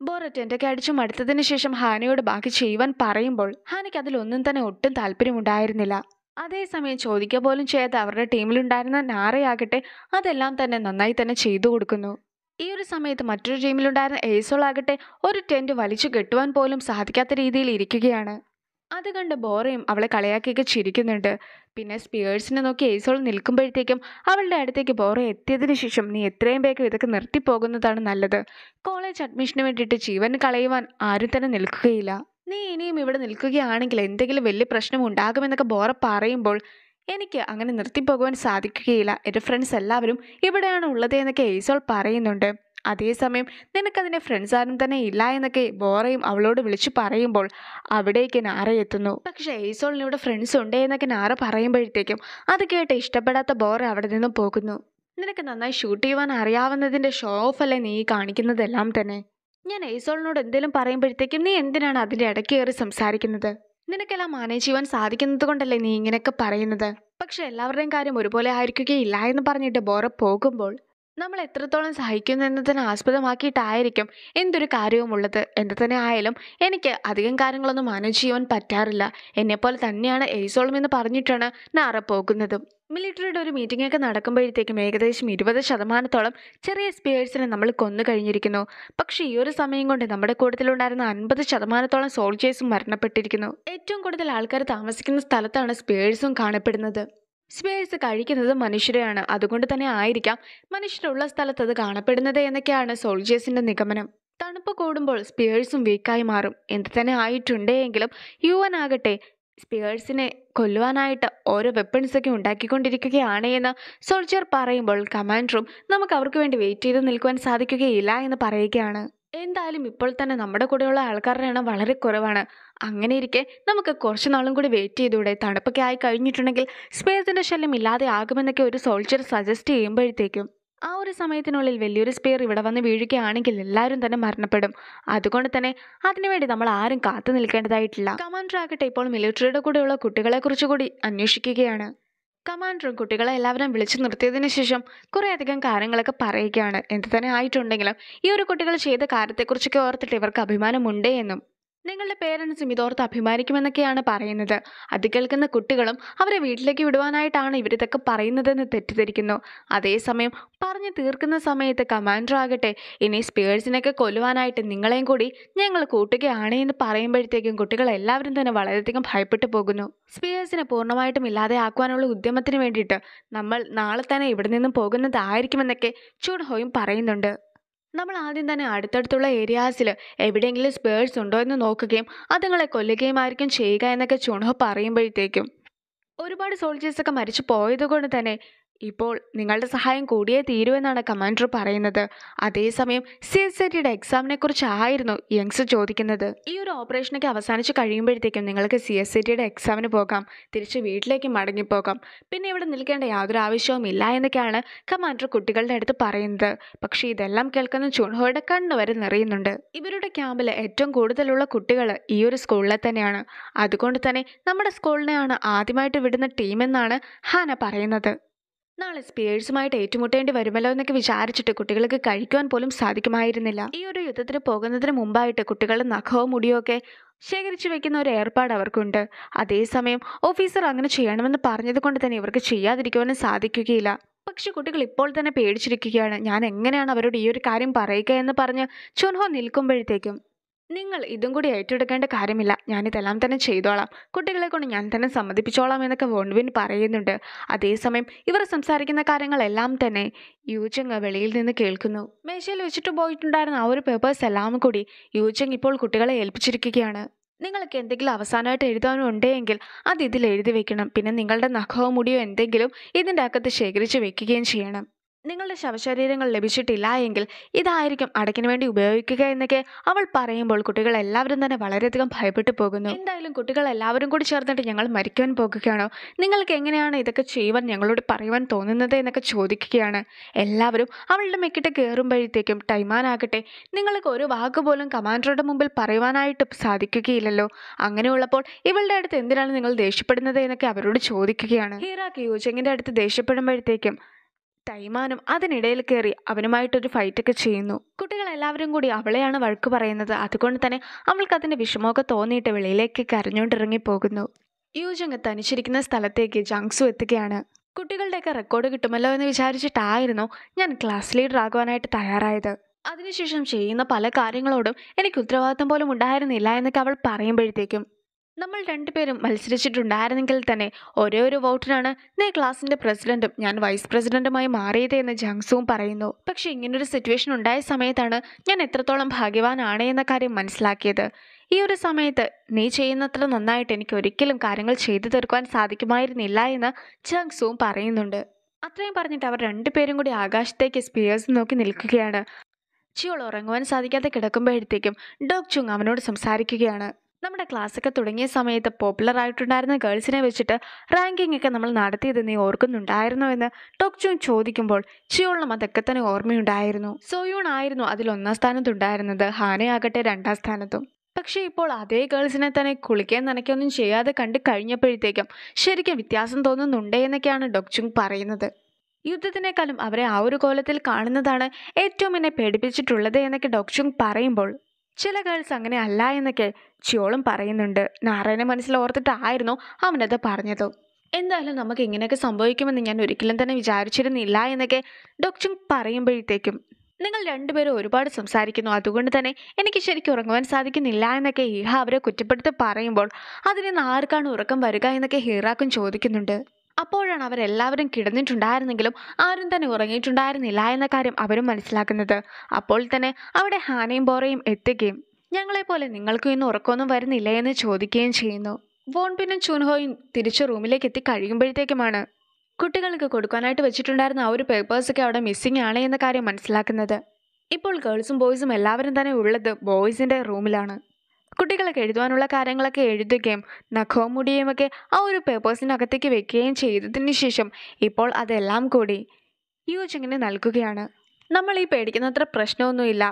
ബോററ്റ് ഒറ്റയ്ക്ക് അടിച്ചു മടുത്തതിന് ശേഷം ഹാനയോട് ബാക്കി ചെയ്യുവാൻ പറയുമ്പോൾ ഹാനയ്ക്ക് അതിലൊന്നും തന്നെ ഒട്ടും താല്പര്യമുണ്ടായിരുന്നില്ല അതേസമയം ചോദിക്കുക പോലും ചെയ്യാത്ത അവരുടെ ടീമിലുണ്ടായിരുന്ന നാറയാകട്ടെ അതെല്ലാം തന്നെ നന്നായി തന്നെ ചെയ്തു കൊടുക്കുന്നു ഈ ഒരു സമയത്ത് മറ്റൊരു ടീമിലുണ്ടായിരുന്ന ഏസോളാകട്ടെ ഒരു ടെൻറ്റ് വലിച്ചു കെട്ടുവാൻ പോലും സാധിക്കാത്ത രീതിയിൽ ഇരിക്കുകയാണ് അത് കണ്ട് ബോറയും അവളെ കളയാക്കിയൊക്കെ ചിരിക്കുന്നുണ്ട് പിന്നെ സ്പിയേഴ്സിനെ നോക്കി ഏസോൾ നിൽക്കുമ്പോഴത്തേക്കും അവളുടെ അടുത്തേക്ക് ബോറ എത്തിയതിന് ശേഷം നീ എത്രയും വേഗം ഇതൊക്കെ നിർത്തിപ്പോകുന്നതാണ് നല്ലത് കോളേജ് അഡ്മിഷന് വേണ്ടിയിട്ട് ജീവൻ കളയുവാൻ ആരും തന്നെ നിൽക്കുകയില്ല നീ ഇനിയും ഇവിടെ നിൽക്കുകയാണെങ്കിൽ എന്തെങ്കിലും വലിയ പ്രശ്നം ഉണ്ടാകുമെന്നൊക്കെ ബോറ പറയുമ്പോൾ എനിക്ക് അങ്ങനെ നിർത്തിപ്പോകുവാൻ സാധിക്കുകയില്ല എൻ്റെ ഫ്രണ്ട്സ് എല്ലാവരും ഇവിടെയാണ് ഉള്ളത് എന്നൊക്കെ ഏസോൾ പറയുന്നുണ്ട് അതേസമയം നിനക്കതിൻ്റെ ഫ്രണ്ട്സ് ആരും തന്നെ ഇല്ല എന്നൊക്കെ ബോറയും അവളോട് വിളിച്ചു പറയുമ്പോൾ അവിടേക്ക് നാറ എത്തുന്നു പക്ഷേ ഏസോളിന് ഇവിടെ ഫ്രണ്ട്സ് ഉണ്ട് എന്നൊക്കെ നാറ പറയുമ്പോഴത്തേക്കും അത് കേട്ട് ഇഷ്ടപ്പെടാത്ത ബോറ അവിടെ നിന്നും പോകുന്നു നിനക്ക് നന്നായി ഷൂട്ട് ചെയ്യുവാൻ അറിയാവുന്നതിൻ്റെ ഷോ ഓഫ് അല്ലേ നീ കാണിക്കുന്നതെല്ലാം തന്നെ ഞാൻ ഏസോളിനോട് എന്തെങ്കിലും പറയുമ്പോഴത്തേക്കും നീ എന്തിനാണ് അതിൻ്റെ ഇടയ്ക്ക് കയറി സംസാരിക്കുന്നത് നിനക്കെല്ലാം മാനേജ് ചെയ്യുവാൻ സാധിക്കുന്നത് കൊണ്ടല്ലേ നീ ഇങ്ങനെയൊക്കെ പറയുന്നത് പക്ഷെ എല്ലാവരുടെയും കാര്യം ഒരുപോലെ ആയിരിക്കുകയില്ല എന്ന് പറഞ്ഞിട്ട് ബോറ പോകുമ്പോൾ നമ്മൾ എത്രത്തോളം സഹിക്കുന്നു എന്നതിനെ ആസ്പദമാക്കിയിട്ടായിരിക്കും എന്തൊരു കാര്യവും ഉള്ളത് എന്ത് തന്നെ ആയാലും എനിക്ക് അധികം കാര്യങ്ങളൊന്നും മാനേജ് ചെയ്യുവാൻ പറ്റാറില്ല എന്നെപ്പോലെ തന്നെയാണ് എയ്സോളും എന്ന് പറഞ്ഞിട്ടാണ് നാറ പോകുന്നതും മിലിറ്ററിയുടെ ഒരു മീറ്റിംഗ് ഒക്കെ നടക്കുമ്പോഴത്തേക്കും ഏകദേശം ഇരുപത് ശതമാനത്തോളം ചെറിയ സ്പേഴ്സിനെ നമ്മൾ കൊന്നു കഴിഞ്ഞിരിക്കുന്നു പക്ഷേ ഈ ഒരു സമയം കൊണ്ട് നമ്മുടെ കൂട്ടത്തിലുണ്ടായിരുന്ന അൻപത് ശതമാനത്തോളം സോൾജേഴ്സും മരണപ്പെട്ടിരിക്കുന്നു ഏറ്റവും കൂടുതൽ ആൾക്കാർ താമസിക്കുന്ന സ്ഥലത്താണ് സ്പേഴ്സും കാണപ്പെടുന്നത് സ്പേസ് കഴിക്കുന്നത് മനുഷ്യരെയാണ് അതുകൊണ്ട് തന്നെ ആയിരിക്കാം മനുഷ്യരുള്ള സ്ഥലത്ത് അത് കാണപ്പെടുന്നത് എന്നൊക്കെയാണ് സോൾജേഴ്സിന്റെ നിഗമനം തണുപ്പ് കൂടുമ്പോൾ സ്പിയേഴ്സും വീക്കായി മാറും എന്ത് തന്നെ ആയിട്ടുണ്ടെങ്കിലും യു എൻ ആകട്ടെ സ്പിയേഴ്സിനെ കൊല്ലുവാനായിട്ട് ഓരോ വെപ്പൺസൊക്കെ ഉണ്ടാക്കിക്കൊണ്ടിരിക്കുകയാണ് എന്ന് സോൾജർ പറയുമ്പോൾ കമാൻഡറും നമുക്ക് അവർക്ക് വേണ്ടി വെയിറ്റ് ചെയ്ത് നിൽക്കുവാൻ സാധിക്കുകയില്ല എന്ന് പറയുകയാണ് എന്തായാലും ഇപ്പോൾ തന്നെ നമ്മുടെ കൂടെയുള്ള ആൾക്കാരുടെ എണ്ണം വളരെ കുറവാണ് അങ്ങനെ ഇരിക്കെ നമുക്ക് കുറച്ച് നാളും കൂടി വെയിറ്റ് ചെയ്തൂടെ തണുപ്പൊക്കെ ആയി കഴിഞ്ഞിട്ടുണ്ടെങ്കിൽ സ്പെയർസിൻ്റെ ശല്യം ഇല്ലാതെ ആകുമെന്നൊക്കെ ഒരു സോൾജർ സജസ്റ്റ് ചെയ്യുമ്പോഴത്തേക്കും ആ ഒരു സമയത്തിനുള്ളിൽ വലിയൊരു സ്പെയർ ഇവിടെ വന്ന് വീഴുകയാണെങ്കിൽ എല്ലാവരും തന്നെ മരണപ്പെടും അതുകൊണ്ട് തന്നെ അതിനുവേണ്ടി നമ്മൾ ആരും കാത്തു നിൽക്കേണ്ടതായിട്ടില്ല കമാൻഡർ ആകട്ടെ ഇപ്പോൾ മിലിറ്ററിയുടെ കൂടെയുള്ള കുട്ടികളെക്കുറിച്ച് കൂടി അന്വേഷിക്കുകയാണ് കമാൻഡർ കുട്ടികളെ എല്ലാവരും വിളിച്ചു നിർത്തിയതിനു ശേഷം കുറേയധികം കാര്യങ്ങളൊക്കെ പറയുകയാണ് എന്ത് തന്നെ ആയിട്ടുണ്ടെങ്കിലും ഈ ഒരു കുട്ടികൾ ചെയ്ത കാര്യത്തെക്കുറിച്ചൊക്കെ ഓർത്തിട്ട് ഇവർക്ക് അഭിമാനമുണ്ടേ എന്നും നിങ്ങളുടെ പേരൻസും ഇതോർത്ത് അഭിമാനിക്കുമെന്നൊക്കെയാണ് പറയുന്നത് അത് കേൾക്കുന്ന കുട്ടികളും അവരെ വീട്ടിലേക്ക് വിടുവാനായിട്ടാണ് ഇവരിതൊക്കെ പറയുന്നതെന്ന് തെറ്റിദ്ധരിക്കുന്നു അതേസമയം പറഞ്ഞു തീർക്കുന്ന സമയത്ത് കമാൻഡർ ആകട്ടെ ഇനി സ്പേഴ്സിനൊക്കെ കൊല്ലുവാനായിട്ട് നിങ്ങളെയും കൂടി ഞങ്ങൾ കൂട്ടുകയാണ് എന്ന് പറയുമ്പോഴത്തേക്കും കുട്ടികൾ എല്ലാവരും തന്നെ വളരെയധികം ഭയപ്പെട്ടു പോകുന്നു സ്പീഡ്സിനെ പൂർണ്ണമായിട്ടും ഇല്ലാതെ ആക്കുവാനുള്ള ഉദ്യമത്തിന് വേണ്ടിയിട്ട് നമ്മൾ നാളെ തന്നെ ഇവിടെ നിന്നും പോകുന്നതായിരിക്കുമെന്നൊക്കെ ചൂഡ്ഹോയും പറയുന്നുണ്ട് നമ്മൾ ആദ്യം തന്നെ അടുത്തടുത്തുള്ള ഏരിയാസിൽ എവിടെയെങ്കിലും സ്പേഴ്സ് ഉണ്ടോ എന്ന് നോക്കുകയും അതുങ്ങളെ കൊല്ലുകയുമായിരിക്കും ചെയ്യുക എന്നൊക്കെ ചുണോ പറയുമ്പോഴത്തേക്കും ഒരുപാട് സോൾജേഴ്സൊക്കെ മരിച്ചു പോയത് കൊണ്ട് തന്നെ ഇപ്പോൾ നിങ്ങളുടെ സഹായം കൂടിയേ തീരുമെന്നാണ് കമാൻഡർ പറയുന്നത് അതേസമയം സി എസ് ഐ ടിയുടെ എക്സാമിനെ കുറിച്ചായിരുന്നു യങ്സ് ചോദിക്കുന്നത് ഈ ഒരു ഓപ്പറേഷനൊക്കെ അവസാനിച്ച് കഴിയുമ്പോഴത്തേക്കും നിങ്ങൾക്ക് സി എസ് ഐ ടിയുടെ എക്സാമിന് പോകാം തിരിച്ച് വീട്ടിലേക്ക് മടങ്ങിപ്പോകാം പിന്നെ ഇവിടെ നിൽക്കേണ്ട യാതൊരു ആവശ്യവും ഇല്ല എന്നൊക്കെയാണ് കമാൻഡർ കുട്ടികളുടെ അടുത്ത് പറയുന്നത് പക്ഷേ ഇതെല്ലാം കേൾക്കുന്ന ചുൺഹോയുടെ കണ്ണ് വരെ നിറയുന്നുണ്ട് ഇവരുടെ ക്യാമ്പിൽ ഏറ്റവും കൂടുതലുള്ള കുട്ടികൾ ഈ ഒരു സ്കൂളിലെ തന്നെയാണ് അതുകൊണ്ട് തന്നെ നമ്മുടെ സ്കൂളിനെയാണ് ആദ്യമായിട്ട് വിടുന്ന ടീമെന്നാണ് ഹാന പറയുന്നത് നാളെ സ്പിയേഴ്സുമായിട്ട് ഏറ്റുമുട്ടേണ്ടി വരുമല്ലോ എന്നൊക്കെ വിചാരിച്ചിട്ട് കുട്ടികൾക്ക് കഴിക്കുവാൻ പോലും സാധിക്കുമായിരുന്നില്ല ഈ ഒരു യുദ്ധത്തിന് പോകുന്നതിന് മുമ്പായിട്ട് കുട്ടികൾ നഖവും മുടിയൊക്കെ ശേഖരിച്ചു വെക്കുന്ന ഒരു ഏർപ്പാട് അവർക്കുണ്ട് അതേസമയം ഓഫീസർ അങ്ങനെ ചെയ്യണമെന്ന് പറഞ്ഞത് കൊണ്ട് തന്നെ ഇവർക്ക് ചെയ്യാതിരിക്കുവാനും സാധിക്കുകയില്ല പക്ഷെ കുട്ടികൾ ഇപ്പോൾ തന്നെ പേടിച്ചിരിക്കുകയാണ് ഞാൻ എങ്ങനെയാണ് അവരോട് ഈ ഒരു കാര്യം പറയുക എന്ന് പറഞ്ഞ് ചുൻഹോ നിൽക്കുമ്പോഴത്തേക്കും നിങ്ങൾ ഇതും കൂടി ഏറ്റെടുക്കേണ്ട കാര്യമില്ല ഞാനിതെല്ലാം തന്നെ ചെയ്തോളാം കുട്ടികളെ കൊണ്ട് ഞാൻ തന്നെ സമ്മതിപ്പിച്ചോളാം എന്നൊക്കെ വോൺവിൻ പറയുന്നുണ്ട് അതേസമയം ഇവർ സംസാരിക്കുന്ന കാര്യങ്ങളെല്ലാം തന്നെ യൂജങ് വെളിയിൽ നിന്ന് കേൾക്കുന്നു മേശയിൽ വെച്ചിട്ട് പോയിട്ടുണ്ടായിരുന്ന ആ ഒരു പേപ്പേഴ്സ് എല്ലാം കൂടി യൂജങ് ഇപ്പോൾ കുട്ടികളെ ഏൽപ്പിച്ചിരിക്കുകയാണ് നിങ്ങൾക്ക് എന്തെങ്കിലും അവസാനമായിട്ട് എഴുതാനുണ്ടെങ്കിൽ അത് ഇതിൽ എഴുതി വെക്കണം പിന്നെ നിങ്ങളുടെ നഖവും മുടിയോ എന്തെങ്കിലും ഇതിൻ്റെ അകത്ത് ശേഖരിച്ച് വെക്കുകയും ചെയ്യണം നിങ്ങളുടെ ശവശരീരങ്ങൾ ലഭിച്ചിട്ടില്ല എങ്കിൽ ഇതായിരിക്കും അടയ്ക്കിന് വേണ്ടി ഉപയോഗിക്കുക എന്നൊക്കെ അവൾ പറയുമ്പോൾ കുട്ടികൾ എല്ലാവരും തന്നെ വളരെയധികം ഭയപ്പെട്ടു പോകുന്നു എന്തായാലും എല്ലാവരും കൂടി ചേർന്നിട്ട് ഞങ്ങൾ മരിക്കാൻ പോകുകയാണോ നിങ്ങൾക്ക് എങ്ങനെയാണ് ഇതൊക്കെ ചെയ്യുവാൻ ഞങ്ങളോട് പറയുവാൻ തോന്നുന്നത് എന്നൊക്കെ ചോദിക്കുകയാണ് എല്ലാവരും അവളുടെ മെക്കിട്ട് കയറുമ്പോഴത്തേക്കും ടൈമാനാകട്ടെ നിങ്ങൾക്ക് ഒരു വാക്ക് പോലും കമാൻഡറുടെ മുമ്പിൽ പറയുവാനായിട്ട് സാധിക്കുകയില്ലല്ലോ അങ്ങനെയുള്ളപ്പോൾ ഇവളുടെ അടുത്ത് എന്തിനാണ് നിങ്ങൾ ദേഷ്യപ്പെടുന്നത് എന്നൊക്കെ അവരോട് ചോദിക്കുകയാണ് ഹീറാക്ക് യോജങ്ങിൻ്റെ അടുത്ത് ദേഷ്യപ്പെടുമ്പോഴത്തേക്കും തൈമാനും അതിനിടയിൽ കയറി അവനുമായിട്ടൊരു ഫൈറ്റൊക്കെ ചെയ്യുന്നു കുട്ടികൾ എല്ലാവരും കൂടി അവളെയാണ് വഴക്ക് പറയുന്നത് അതുകൊണ്ട് തന്നെ അവൾക്ക് അതിൻ്റെ വിഷമമൊക്കെ തോന്നിയിട്ട് വെളിയിലേക്ക് കരഞ്ഞുകൊണ്ടിറങ്ങി പോകുന്നു യൂജങ് തനിച്ചിരിക്കുന്ന സ്ഥലത്തേക്ക് ജങ്സു എത്തുകയാണ് കുട്ടികളുടെയൊക്കെ റെക്കോർഡ് കിട്ടുമല്ലോ എന്ന് വിചാരിച്ചിട്ടായിരുന്നു ഞാൻ ക്ലാസ് ലീഡർ ആകുവാനായിട്ട് തയ്യാറായത് അതിനുശേഷം ചെയ്യുന്ന പല കാര്യങ്ങളോടും എനിക്ക് ഉത്തരവാദിത്തം പോലും ഉണ്ടായിരുന്നില്ല എന്നൊക്കെ അവൾ പറയുമ്പോഴത്തേക്കും നമ്മൾ രണ്ടുപേരും മത്സരിച്ചിട്ടുണ്ടായിരുന്നെങ്കിൽ തന്നെ ഒരേ ഒരു വോട്ടിനാണ് നീ ക്ലാസ്സിൻ്റെ പ്രസിഡന്റും ഞാൻ വൈസ് പ്രസിഡന്റുമായി മാറിയത് എന്ന് ജങ്സുവും പറയുന്നു പക്ഷേ ഇങ്ങനൊരു സിറ്റുവേഷൻ ഉണ്ടായ സമയത്താണ് ഞാൻ എത്രത്തോളം ഭാഗ്യവാനാണ് എന്ന കാര്യം മനസ്സിലാക്കിയത് ഈ ഒരു സമയത്ത് നീ ചെയ്യുന്നത്ര നന്നായിട്ട് എനിക്ക് ഒരിക്കലും കാര്യങ്ങൾ ചെയ്തു തീർക്കുവാൻ സാധിക്കുമായിരുന്നില്ല എന്ന് ജങ്സുവും പറയുന്നുണ്ട് അത്രയും പറഞ്ഞിട്ട് അവർ രണ്ടുപേരും കൂടി ആകാശത്തേക്ക് സ്പിയേഴ്സ് നോക്കി നിൽക്കുകയാണ് ചിയോൾ ഉറങ്ങുവാൻ സാധിക്കാതെ കിടക്കുമ്പോഴത്തേക്കും ഡോക് ചുങ് അവനോട് സംസാരിക്കുകയാണ് നമ്മുടെ ക്ലാസ്സൊക്കെ തുടങ്ങിയ സമയത്ത് പോപ്പുലർ ആയിട്ടുണ്ടായിരുന്ന ഗേൾസിനെ വെച്ചിട്ട് റാങ്കിംഗ് ഒക്കെ നമ്മൾ നടത്തിയത് നീ ഓർക്കുന്നുണ്ടായിരുന്നോ എന്ന് ചോദിക്കുമ്പോൾ ചിയോളം അതൊക്കെ തന്നെ ഓർമ്മയുണ്ടായിരുന്നു സോയൂൺ ആയിരുന്നു അതിൽ ഒന്നാം സ്ഥാനത്തുണ്ടായിരുന്നത് ഹാനയാകട്ടെ രണ്ടാം സ്ഥാനത്തും പക്ഷേ ഇപ്പോൾ അതേ ഗേൾസിനെ തന്നെ കുളിക്കാൻ നനയ്ക്കൊന്നും ചെയ്യാതെ കണ്ട് കഴിഞ്ഞപ്പോഴത്തേക്കും ശരിക്കും വ്യത്യാസം തോന്നുന്നുണ്ടേ എന്നൊക്കെയാണ് ഡോക്ചുങ് പറയുന്നത് യുദ്ധത്തിനേക്കാളും അവരെ ആ ഒരു കോലത്തിൽ കാണുന്നതാണ് ഏറ്റവും എന്നെ പേടിപ്പിച്ചിട്ടുള്ളത് എന്നൊക്കെ ഡോക്ചുങ് പറയുമ്പോൾ ചില ഗേൾസ് അങ്ങനെ അല്ല എന്നൊക്കെ ചിയോളും പറയുന്നുണ്ട് നാരായണ മനസ്സിൽ ഓർത്തിട്ടായിരുന്നു അവനത് പറഞ്ഞത് എന്തായാലും നമുക്ക് ഇങ്ങനെയൊക്കെ സംഭവിക്കുമെന്ന് ഞാൻ ഒരിക്കലും തന്നെ വിചാരിച്ചിരുന്നില്ല എന്നൊക്കെ ഡോക്ചും പറയുമ്പോഴത്തേക്കും നിങ്ങൾ രണ്ടുപേരും ഒരുപാട് സംസാരിക്കുന്നു അതുകൊണ്ട് തന്നെ എനിക്ക് ശരിക്കും ഉറങ്ങുവാൻ സാധിക്കുന്നില്ല എന്നൊക്കെ ഈഹ അവരെ കുറ്റപ്പെടുത്തി പറയുമ്പോൾ അതിന് ആർക്കാണ് ഉറക്കം വരിക എന്നൊക്കെ ഹീറാക്കും ചോദിക്കുന്നുണ്ട് അപ്പോഴാണ് അവരെല്ലാവരും കിടന്നിട്ടുണ്ടായിരുന്നെങ്കിലും ആരും തന്നെ ഉറങ്ങിയിട്ടുണ്ടായിരുന്നില്ല എന്ന കാര്യം അവരും മനസ്സിലാക്കുന്നത് അപ്പോൾ തന്നെ അവിടെ ഹാനയും ബോറയും എത്തുകയും ഞങ്ങളെപ്പോലെ നിങ്ങൾക്കും ഇന്ന് ഉറക്കമൊന്നും വരുന്നില്ല എന്ന് ചോദിക്കുകയും ചെയ്യുന്നു വോൺപിനും ചുൻഹോയും തിരിച്ച് റൂമിലേക്ക് എത്തി കഴിയുമ്പോഴത്തേക്കുമാണ് കുട്ടികൾക്ക് കൊടുക്കാനായിട്ട് വെച്ചിട്ടുണ്ടായിരുന്ന ആ ഒരു പേപ്പേഴ്സൊക്കെ അവിടെ മിസ്സിംഗ് ആണ് എന്ന കാര്യം മനസ്സിലാക്കുന്നത് ഇപ്പോൾ ഗേൾസും ബോയ്സും എല്ലാവരും തന്നെ ഉള്ളത് ബോയ്സിൻ്റെ റൂമിലാണ് കുട്ടികളൊക്കെ എഴുതുവാനുള്ള കാര്യങ്ങളൊക്കെ എഴുതുകയും നഖവും ഒക്കെ ആ ഒരു പേപ്പേഴ്സിനകത്തേക്ക് വെക്കുകയും ചെയ്തതിന് ശേഷം ഇപ്പോൾ അതെല്ലാം കൂടി യോജിങ്ങിന് നൽകുകയാണ് നമ്മൾ ഈ പേടിക്കുന്നത്ര പ്രശ്നമൊന്നുമില്ല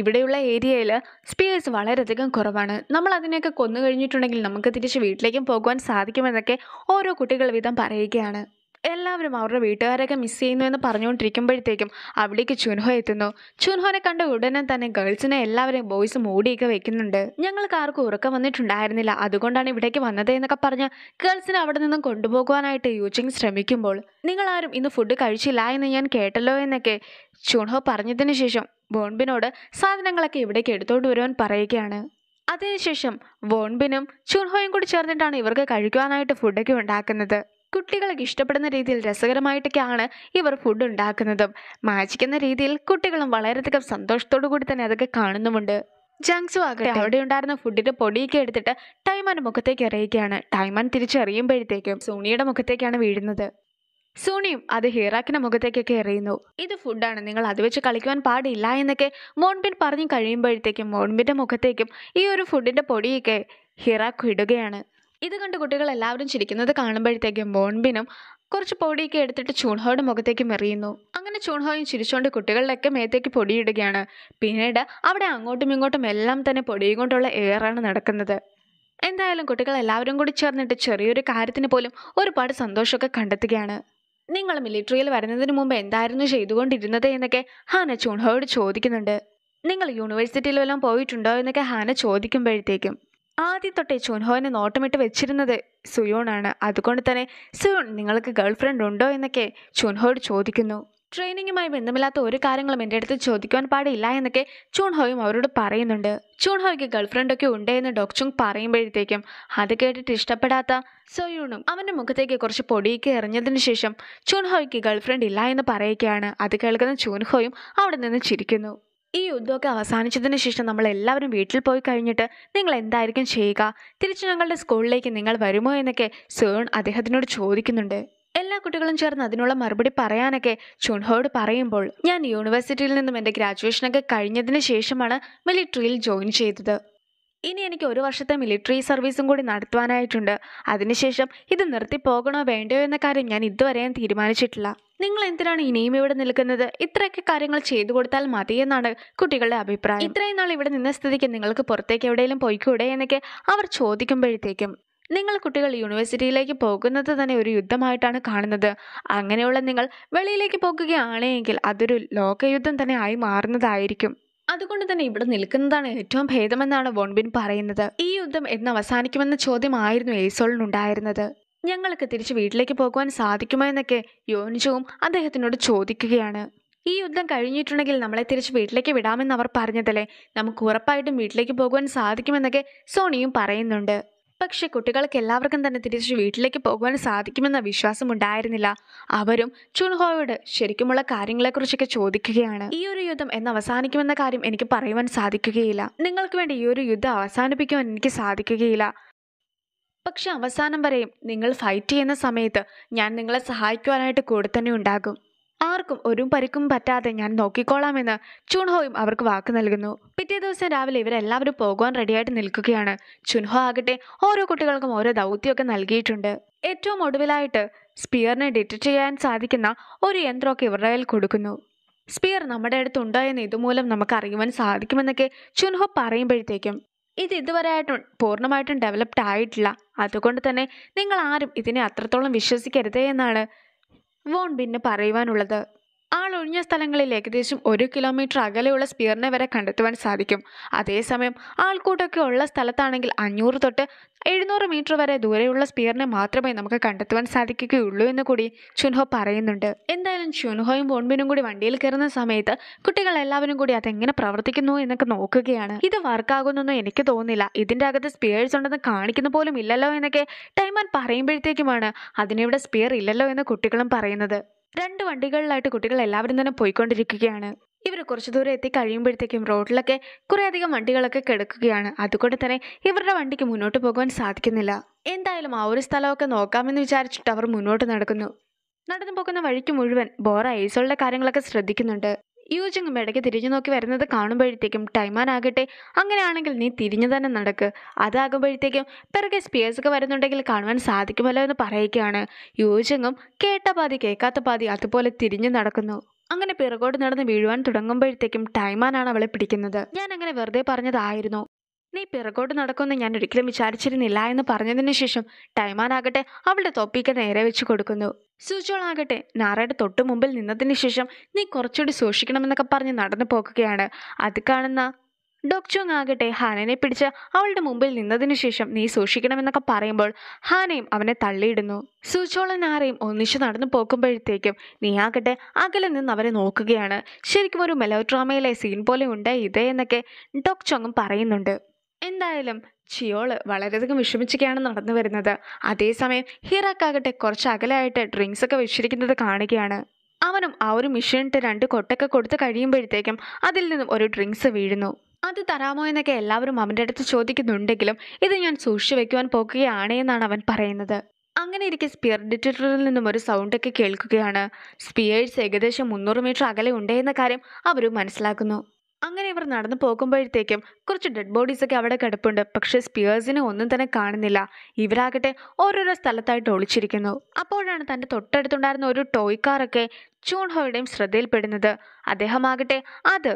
ഇവിടെയുള്ള ഏരിയയിൽ സ്പേസ് വളരെയധികം കുറവാണ് നമ്മൾ അതിനെയൊക്കെ കൊന്നു കഴിഞ്ഞിട്ടുണ്ടെങ്കിൽ നമുക്ക് തിരിച്ച് വീട്ടിലേക്കും പോകുവാൻ സാധിക്കുമെന്നൊക്കെ ഓരോ കുട്ടികൾ വീതം പറയുകയാണ് എല്ലാവരും അവരുടെ വീട്ടുകാരൊക്കെ മിസ് ചെയ്യുന്നു എന്ന് പറഞ്ഞുകൊണ്ടിരിക്കുമ്പോഴത്തേക്കും അവിടേക്ക് ചുൻഹോ എത്തുന്നു ചുൻഹോനെ കണ്ട ഉടനെ തന്നെ ഗേൾസിനെ എല്ലാവരെയും ബോയ്സ് മൂടിയൊക്കെ വെക്കുന്നുണ്ട് ഞങ്ങൾക്ക് ആർക്കും ഉറക്കം വന്നിട്ടുണ്ടായിരുന്നില്ല അതുകൊണ്ടാണ് ഇവിടേക്ക് വന്നത് എന്നൊക്കെ പറഞ്ഞ് ഗേൾസിനെ അവിടെ നിന്നും കൊണ്ടുപോകുവാനായിട്ട് യൂച്ചിങ് ശ്രമിക്കുമ്പോൾ നിങ്ങളാരും ഇന്ന് ഫുഡ് കഴിച്ചില്ല എന്ന് ഞാൻ കേട്ടല്ലോ എന്നൊക്കെ ചൂൺഹോ പറഞ്ഞതിന് ശേഷം ബോൺബിനോട് സാധനങ്ങളൊക്കെ ഇവിടേക്ക് എടുത്തോണ്ട് വരുവാൻ പറയുകയാണ് അതിനുശേഷം വോൺബിനും ചുൻഹോയും കൂടി ചേർന്നിട്ടാണ് ഇവർക്ക് കഴിക്കുവാനായിട്ട് ഫുഡൊക്കെ ഉണ്ടാക്കുന്നത് കുട്ടികൾക്ക് ഇഷ്ടപ്പെടുന്ന രീതിയിൽ രസകരമായിട്ടൊക്കെയാണ് ഇവർ ഫുഡ് ഉണ്ടാക്കുന്നതും മാജിക്കുന്ന രീതിയിൽ കുട്ടികളും വളരെയധികം സന്തോഷത്തോടു കൂടി തന്നെ അതൊക്കെ കാണുന്നുമുണ്ട് ജങ്സു ആകട്ടെ അവിടെ ഉണ്ടായിരുന്ന ഫുഡിന്റെ പൊടിയൊക്കെ എടുത്തിട്ട് ടൈമാൻ മുഖത്തേക്ക് എറിയുകയാണ് ടൈമാൻ തിരിച്ചറിയുമ്പോഴത്തേക്കും സോണിയുടെ മുഖത്തേക്കാണ് വീഴുന്നത് സൂണിയും അത് ഹീറാക്കിന്റെ മുഖത്തേക്കൊക്കെ എറിയുന്നു ഇത് ഫുഡാണ് നിങ്ങൾ അത് വെച്ച് കളിക്കുവാൻ പാടില്ല എന്നൊക്കെ മോൺബിൻ പറഞ്ഞു കഴിയുമ്പോഴത്തേക്കും മോൺബിന്റെ മുഖത്തേക്കും ഈ ഒരു ഫുഡിന്റെ പൊടിയൊക്കെ ഹിറാക്കു ഇടുകയാണ് ഇത് കണ്ട് കുട്ടികൾ എല്ലാവരും ചിരിക്കുന്നത് കാണുമ്പോഴത്തേക്കും മോൺബിനും കുറച്ച് പൊടിയൊക്കെ എടുത്തിട്ട് ചൂൺഹോയുടെ മുഖത്തേക്കും എറിയുന്നു അങ്ങനെ ചൂൺഹോയും ചിരിച്ചുകൊണ്ട് കുട്ടികളുടെയൊക്കെ മേത്തേക്ക് പൊടിയിടുകയാണ് പിന്നീട് അവിടെ അങ്ങോട്ടും ഇങ്ങോട്ടും എല്ലാം തന്നെ പൊടിയും കൊണ്ടുള്ള ഏറാണ് നടക്കുന്നത് എന്തായാലും കുട്ടികൾ എല്ലാവരും കൂടി ചേർന്നിട്ട് ചെറിയൊരു കാര്യത്തിന് പോലും ഒരുപാട് സന്തോഷമൊക്കെ കണ്ടെത്തുകയാണ് നിങ്ങൾ മിലിറ്ററിയിൽ വരുന്നതിന് മുമ്പ് എന്തായിരുന്നു ചെയ്തുകൊണ്ടിരുന്നത് എന്നൊക്കെ ഹാന ചൂൺഹോയോട് ചോദിക്കുന്നുണ്ട് നിങ്ങൾ യൂണിവേഴ്സിറ്റിയിൽ വല്ലതും പോയിട്ടുണ്ടോ എന്നൊക്കെ ഹാന ചോദിക്കുമ്പോഴത്തേക്കും ആദ്യം തൊട്ടേ ചൂൻഹോനെ നോട്ടമിട്ട് വെച്ചിരുന്നത് സുയോണാണ് അതുകൊണ്ട് തന്നെ സുയോൺ നിങ്ങൾക്ക് ഗേൾഫ്രണ്ട് ഉണ്ടോ എന്നൊക്കെ ചൂൺഹോയോട് ചോദിക്കുന്നു ട്രെയിനിങ്ങുമായി ബന്ധമില്ലാത്ത ഒരു കാര്യങ്ങളും എൻ്റെ അടുത്ത് ചോദിക്കുവാൻ പാടില്ല എന്നൊക്കെ ചൂൺഹോയും അവരോട് പറയുന്നുണ്ട് ചൂൺഹോയ്ക്ക് ഗേൾഫ്രണ്ടൊക്കെ ഉണ്ട് എന്ന് ഡോക്ചുങ് പറയുമ്പോഴത്തേക്കും അത് കേട്ടിട്ട് ഇഷ്ടപ്പെടാത്ത സോയൂണും അവൻ്റെ മുഖത്തേക്ക് കുറച്ച് പൊടിയൊക്കെ എറിഞ്ഞതിന് ശേഷം ചൂൺഹോയ്ക്ക് ഗേൾഫ്രണ്ട് ഇല്ല എന്ന് പറയുകയാണ് അത് കേൾക്കുന്ന ചൂൺഹോയും അവിടെ നിന്ന് ചിരിക്കുന്നു ഈ യുദ്ധമൊക്കെ അവസാനിച്ചതിന് ശേഷം നമ്മൾ എല്ലാവരും വീട്ടിൽ പോയി കഴിഞ്ഞിട്ട് നിങ്ങൾ എന്തായിരിക്കും ചെയ്യുക തിരിച്ച് ഞങ്ങളുടെ സ്കൂളിലേക്ക് നിങ്ങൾ വരുമോ എന്നൊക്കെ സോൺ അദ്ദേഹത്തിനോട് ചോദിക്കുന്നുണ്ട് എല്ലാ കുട്ടികളും ചേർന്ന് അതിനുള്ള മറുപടി പറയാനൊക്കെ ചുൺഹോട് പറയുമ്പോൾ ഞാൻ യൂണിവേഴ്സിറ്റിയിൽ നിന്നും എൻ്റെ ഗ്രാജുവേഷനൊക്കെ കഴിഞ്ഞതിന് ശേഷമാണ് മിലിറ്ററിയിൽ ജോയിൻ ചെയ്തത് ഇനി എനിക്ക് ഒരു വർഷത്തെ മിലിറ്ററി സർവീസും കൂടി നടത്തുവാനായിട്ടുണ്ട് അതിനുശേഷം ഇത് നിർത്തി പോകണോ വേണ്ടയോ എന്ന കാര്യം ഞാൻ ഇതുവരെയും തീരുമാനിച്ചിട്ടില്ല നിങ്ങൾ എന്തിനാണ് ഇനിയും ഇവിടെ നിൽക്കുന്നത് ഇത്രയൊക്കെ കാര്യങ്ങൾ ചെയ്തു കൊടുത്താൽ മതി എന്നാണ് കുട്ടികളുടെ അഭിപ്രായം ഇത്രയും നാൾ ഇവിടെ നിന്ന സ്ഥിതിക്ക് നിങ്ങൾക്ക് പുറത്തേക്ക് എവിടെയെങ്കിലും പോയിക്കൂടെ എന്നൊക്കെ അവർ ചോദിക്കുമ്പോഴത്തേക്കും നിങ്ങൾ കുട്ടികൾ യൂണിവേഴ്സിറ്റിയിലേക്ക് പോകുന്നത് തന്നെ ഒരു യുദ്ധമായിട്ടാണ് കാണുന്നത് അങ്ങനെയുള്ള നിങ്ങൾ വെളിയിലേക്ക് പോകുകയാണെങ്കിൽ അതൊരു ലോകയുദ്ധം തന്നെ ആയി മാറുന്നതായിരിക്കും അതുകൊണ്ട് തന്നെ ഇവിടെ നിൽക്കുന്നതാണ് ഏറ്റവും ഭേദമെന്നാണ് വോൺബിൻ പറയുന്നത് ഈ യുദ്ധം എന്ന് അവസാനിക്കുമെന്ന ചോദ്യമായിരുന്നു ഏസോളിനുണ്ടായിരുന്നത് ഞങ്ങൾക്ക് തിരിച്ച് വീട്ടിലേക്ക് പോകുവാൻ സാധിക്കുമോ എന്നൊക്കെ യോനിജവും അദ്ദേഹത്തിനോട് ചോദിക്കുകയാണ് ഈ യുദ്ധം കഴിഞ്ഞിട്ടുണ്ടെങ്കിൽ നമ്മളെ തിരിച്ച് വീട്ടിലേക്ക് വിടാമെന്ന് അവർ പറഞ്ഞതല്ലേ നമുക്ക് ഉറപ്പായിട്ടും വീട്ടിലേക്ക് പോകുവാൻ സാധിക്കുമെന്നൊക്കെ സോണിയും പറയുന്നുണ്ട് പക്ഷെ കുട്ടികൾക്ക് എല്ലാവർക്കും തന്നെ തിരിച്ച് വീട്ടിലേക്ക് പോകുവാൻ സാധിക്കുമെന്ന വിശ്വാസം ഉണ്ടായിരുന്നില്ല അവരും ചുൻഹോയോട് ശരിക്കുമുള്ള കാര്യങ്ങളെക്കുറിച്ചൊക്കെ ചോദിക്കുകയാണ് ഈ ഒരു യുദ്ധം എന്ന് അവസാനിക്കുമെന്ന കാര്യം എനിക്ക് പറയുവാൻ സാധിക്കുകയില്ല നിങ്ങൾക്ക് വേണ്ടി ഈ ഒരു യുദ്ധം അവസാനിപ്പിക്കുവാൻ എനിക്ക് സാധിക്കുകയില്ല പക്ഷെ അവസാനം വരെയും നിങ്ങൾ ഫൈറ്റ് ചെയ്യുന്ന സമയത്ത് ഞാൻ നിങ്ങളെ സഹായിക്കുവാനായിട്ട് കൂടെ തന്നെ ഉണ്ടാകും ആർക്കും ഒരു പരിക്കും പറ്റാതെ ഞാൻ നോക്കിക്കോളാമെന്ന് ചുൻഹോയും അവർക്ക് വാക്ക് നൽകുന്നു പിറ്റേ ദിവസം രാവിലെ ഇവരെല്ലാവരും പോകുവാൻ റെഡിയായിട്ട് നിൽക്കുകയാണ് ചുൻഹോ ആകട്ടെ ഓരോ കുട്ടികൾക്കും ഓരോ ദൗത്യമൊക്കെ നൽകിയിട്ടുണ്ട് ഏറ്റവും ഒടുവിലായിട്ട് സ്പിയറിനെ ഡിറ്റക്ട് ചെയ്യാൻ സാധിക്കുന്ന ഒരു യന്ത്രമൊക്കെ ഇവരുടെ കയ്യിൽ കൊടുക്കുന്നു സ്പിയർ നമ്മുടെ അടുത്തുണ്ടോ എന്ന് ഇതുമൂലം നമുക്ക് അറിയുവാൻ സാധിക്കുമെന്നൊക്കെ ചുൻഹോ പറയുമ്പോഴത്തേക്കും ഇത് ഇതുവരെ ആയിട്ടും പൂർണ്ണമായിട്ടും ഡെവലപ്ഡ് ആയിട്ടില്ല അതുകൊണ്ട് തന്നെ നിങ്ങൾ ആരും ഇതിനെ അത്രത്തോളം വിശ്വസിക്കരുതേ എന്നാണ് വോൺ പിന്നെ പറയുവാനുള്ളത് ഒഴിഞ്ഞ സ്ഥലങ്ങളിൽ ഏകദേശം ഒരു കിലോമീറ്റർ അകലെയുള്ള സ്പിയറിനെ വരെ കണ്ടെത്തുവാൻ സാധിക്കും അതേസമയം ആൾക്കൂട്ടമൊക്കെ ഉള്ള സ്ഥലത്താണെങ്കിൽ അഞ്ഞൂറ് തൊട്ട് എഴുന്നൂറ് മീറ്റർ വരെ ദൂരെയുള്ള സ്പിയറിനെ മാത്രമേ നമുക്ക് കണ്ടെത്തുവാൻ സാധിക്കുകയുള്ളൂ എന്ന് കൂടി ചുൻഹോ പറയുന്നുണ്ട് എന്തായാലും ചുൻഹോയും ബോൺബിനും കൂടി വണ്ടിയിൽ കയറുന്ന സമയത്ത് കുട്ടികൾ എല്ലാവരും കൂടി അതെങ്ങനെ പ്രവർത്തിക്കുന്നു എന്നൊക്കെ നോക്കുകയാണ് ഇത് വർക്കാകുന്നൊന്നും എനിക്ക് തോന്നുന്നില്ല ഇതിൻ്റെ അകത്ത് സ്പിയേഴ്സ് ഉണ്ടെന്ന് കാണിക്കുന്ന പോലും ഇല്ലല്ലോ എന്നൊക്കെ ടൈമാൻ പറയുമ്പോഴത്തേക്കുമാണ് അതിനിവിടെ സ്പിയർ ഇല്ലല്ലോ എന്ന് കുട്ടികളും പറയുന്നത് രണ്ട് വണ്ടികളിലായിട്ട് കുട്ടികൾ എല്ലാവരും തന്നെ പോയിക്കൊണ്ടിരിക്കുകയാണ് ഇവർ കുറച്ച് ദൂരം കഴിയുമ്പോഴത്തേക്കും റോഡിലൊക്കെ കുറേയധികം വണ്ടികളൊക്കെ കിടക്കുകയാണ് അതുകൊണ്ട് തന്നെ ഇവരുടെ വണ്ടിക്ക് മുന്നോട്ട് പോകാൻ സാധിക്കുന്നില്ല എന്തായാലും ആ ഒരു സ്ഥലമൊക്കെ നോക്കാമെന്ന് വിചാരിച്ചിട്ട് അവർ മുന്നോട്ട് നടക്കുന്നു നടന്നു പോകുന്ന വഴിക്ക് മുഴുവൻ ബോറ ഐസോളുടെ കാര്യങ്ങളൊക്കെ ശ്രദ്ധിക്കുന്നുണ്ട് യൂജിങ് ഇടയ്ക്ക് തിരിഞ്ഞു നോക്കി വരുന്നത് കാണുമ്പോഴത്തേക്കും ടൈമാനാകട്ടെ അങ്ങനെയാണെങ്കിൽ നീ തിരിഞ്ഞു തന്നെ നടക്ക് അതാകുമ്പോഴത്തേക്കും പിറകെ ഒക്കെ വരുന്നുണ്ടെങ്കിൽ കാണുവാൻ സാധിക്കുമല്ലോ എന്ന് പറയുകയാണ് യൂജിങ്ങും കേട്ട പാതി കേൾക്കാത്ത പാതി അതുപോലെ തിരിഞ്ഞു നടക്കുന്നു അങ്ങനെ പിറകോട്ട് നടന്ന് വീഴുവാൻ തുടങ്ങുമ്പോഴത്തേക്കും ടൈമാനാണ് അവളെ പിടിക്കുന്നത് ഞാൻ അങ്ങനെ വെറുതെ പറഞ്ഞതായിരുന്നു നീ പിറകോട്ട് നടക്കുമെന്ന് ഞാൻ ഒരിക്കലും വിചാരിച്ചിരുന്നില്ല എന്ന് പറഞ്ഞതിന് ശേഷം ടൈമാനാകട്ടെ അവളുടെ തൊപ്പിക്ക് നേരെ വെച്ച് കൊടുക്കുന്നു സുജോളാകട്ടെ നാറയുടെ തൊട്ടു മുമ്പിൽ നിന്നതിന് ശേഷം നീ കുറച്ചുകൂടി സൂക്ഷിക്കണമെന്നൊക്കെ പറഞ്ഞ് നടന്നു പോകുകയാണ് അത് കാണുന്ന ഡോക്ചോങ് ആകട്ടെ ഹാനനെ പിടിച്ച് അവളുടെ മുമ്പിൽ നിന്നതിന് ശേഷം നീ സൂക്ഷിക്കണമെന്നൊക്കെ പറയുമ്പോൾ ഹാനയും അവനെ തള്ളിയിടുന്നു സുചോളൻ ആരെയും ഒന്നിച്ചു നടന്നു പോകുമ്പോഴത്തേക്കും നീ ആകട്ടെ അകലെ നിന്ന് അവരെ നോക്കുകയാണ് ശരിക്കും ഒരു മെലോഡ്രാമയിലെ സീൻ പോലെ ഉണ്ട് ഇതേ എന്നൊക്കെ ഡോക്ചോങ്ങും പറയുന്നുണ്ട് എന്തായാലും ചിയോള് വളരെയധികം വിഷമിച്ചൊക്കെയാണ് നടന്നു വരുന്നത് അതേസമയം ഹിറാക്കാകട്ടെ കുറച്ച് അകലെയായിട്ട് ഡ്രിങ്ക്സ് ഒക്കെ വെച്ചിരിക്കുന്നത് കാണുകയാണ് അവനും ആ ഒരു മിഷീനിട്ട് രണ്ട് കൊട്ടൊക്കെ കൊടുത്ത് കഴിയുമ്പോഴത്തേക്കും അതിൽ നിന്നും ഒരു ഡ്രിങ്ക്സ് വീഴുന്നു അത് തരാമോ എന്നൊക്കെ എല്ലാവരും അവൻ്റെ അടുത്ത് ചോദിക്കുന്നുണ്ടെങ്കിലും ഇത് ഞാൻ സൂക്ഷിച്ചു വെക്കുവാൻ പോകുകയാണ് എന്നാണ് അവൻ പറയുന്നത് അങ്ങനെ ഇരിക്കെ സ്പിയർ ഡിറ്റക്ടറിൽ നിന്നും ഒരു സൗണ്ടൊക്കെ കേൾക്കുകയാണ് സ്പിയേഴ്സ് ഏകദേശം മുന്നൂറ് മീറ്റർ അകലെ ഉണ്ടെന്ന കാര്യം അവരും മനസ്സിലാക്കുന്നു അങ്ങനെ ഇവർ നടന്നു പോകുമ്പോഴത്തേക്കും കുറച്ച് ഡെഡ് ബോഡീസ് ഒക്കെ അവിടെ കിടപ്പുണ്ട് പക്ഷേ സ്പിയേഴ്സിനെ ഒന്നും തന്നെ കാണുന്നില്ല ഇവരാകട്ടെ ഓരോരോ സ്ഥലത്തായിട്ട് ഒളിച്ചിരിക്കുന്നു അപ്പോഴാണ് തൻ്റെ തൊട്ടടുത്തുണ്ടായിരുന്ന ഒരു ടോയ് കാറൊക്കെ ചൂൺഹോയുടെയും ശ്രദ്ധയിൽപ്പെടുന്നത് അദ്ദേഹമാകട്ടെ അത്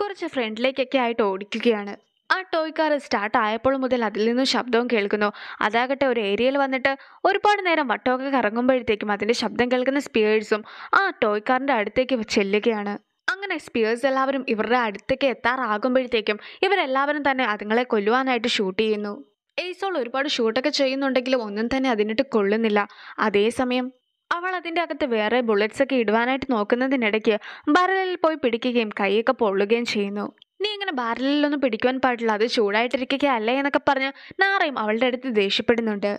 കുറച്ച് ഫ്രണ്ടിലേക്കൊക്കെ ആയിട്ട് ഓടിക്കുകയാണ് ആ ടോയ് കാർ സ്റ്റാർട്ട് ആയപ്പോൾ മുതൽ അതിൽ നിന്നും ശബ്ദവും കേൾക്കുന്നു അതാകട്ടെ ഒരു ഏരിയയിൽ വന്നിട്ട് ഒരുപാട് നേരം വട്ടമൊക്കെ കറങ്ങുമ്പോഴത്തേക്കും അതിൻ്റെ ശബ്ദം കേൾക്കുന്ന സ്പിയേഴ്സും ആ ടോയ് കാറിൻ്റെ അടുത്തേക്ക് ചെല്ലുകയാണ് അങ്ങനെ സ്പിയേഴ്സ് എല്ലാവരും ഇവരുടെ അടുത്തേക്ക് എത്താറാകുമ്പോഴത്തേക്കും ഇവരെല്ലാവരും തന്നെ അതുങ്ങളെ കൊല്ലുവാനായിട്ട് ഷൂട്ട് ചെയ്യുന്നു എയ്സോൾ ഒരുപാട് ഷൂട്ടൊക്കെ ചെയ്യുന്നുണ്ടെങ്കിലും ഒന്നും തന്നെ അതിനിട്ട് കൊള്ളുന്നില്ല അതേസമയം അവൾ അതിൻ്റെ അകത്ത് വേറെ ബുള്ളറ്റ്സ് ഒക്കെ ഇടുവാനായിട്ട് നോക്കുന്നതിനിടയ്ക്ക് ബാരലിൽ പോയി പിടിക്കുകയും കൈയൊക്കെ പൊള്ളുകയും ചെയ്യുന്നു നീ ഇങ്ങനെ ബാരലിലൊന്നും പിടിക്കുവാൻ പാടില്ല അത് ചൂടായിട്ടിരിക്കുകയല്ലേ എന്നൊക്കെ പറഞ്ഞ് നാറയും അവളുടെ അടുത്ത് ദേഷ്യപ്പെടുന്നുണ്ട്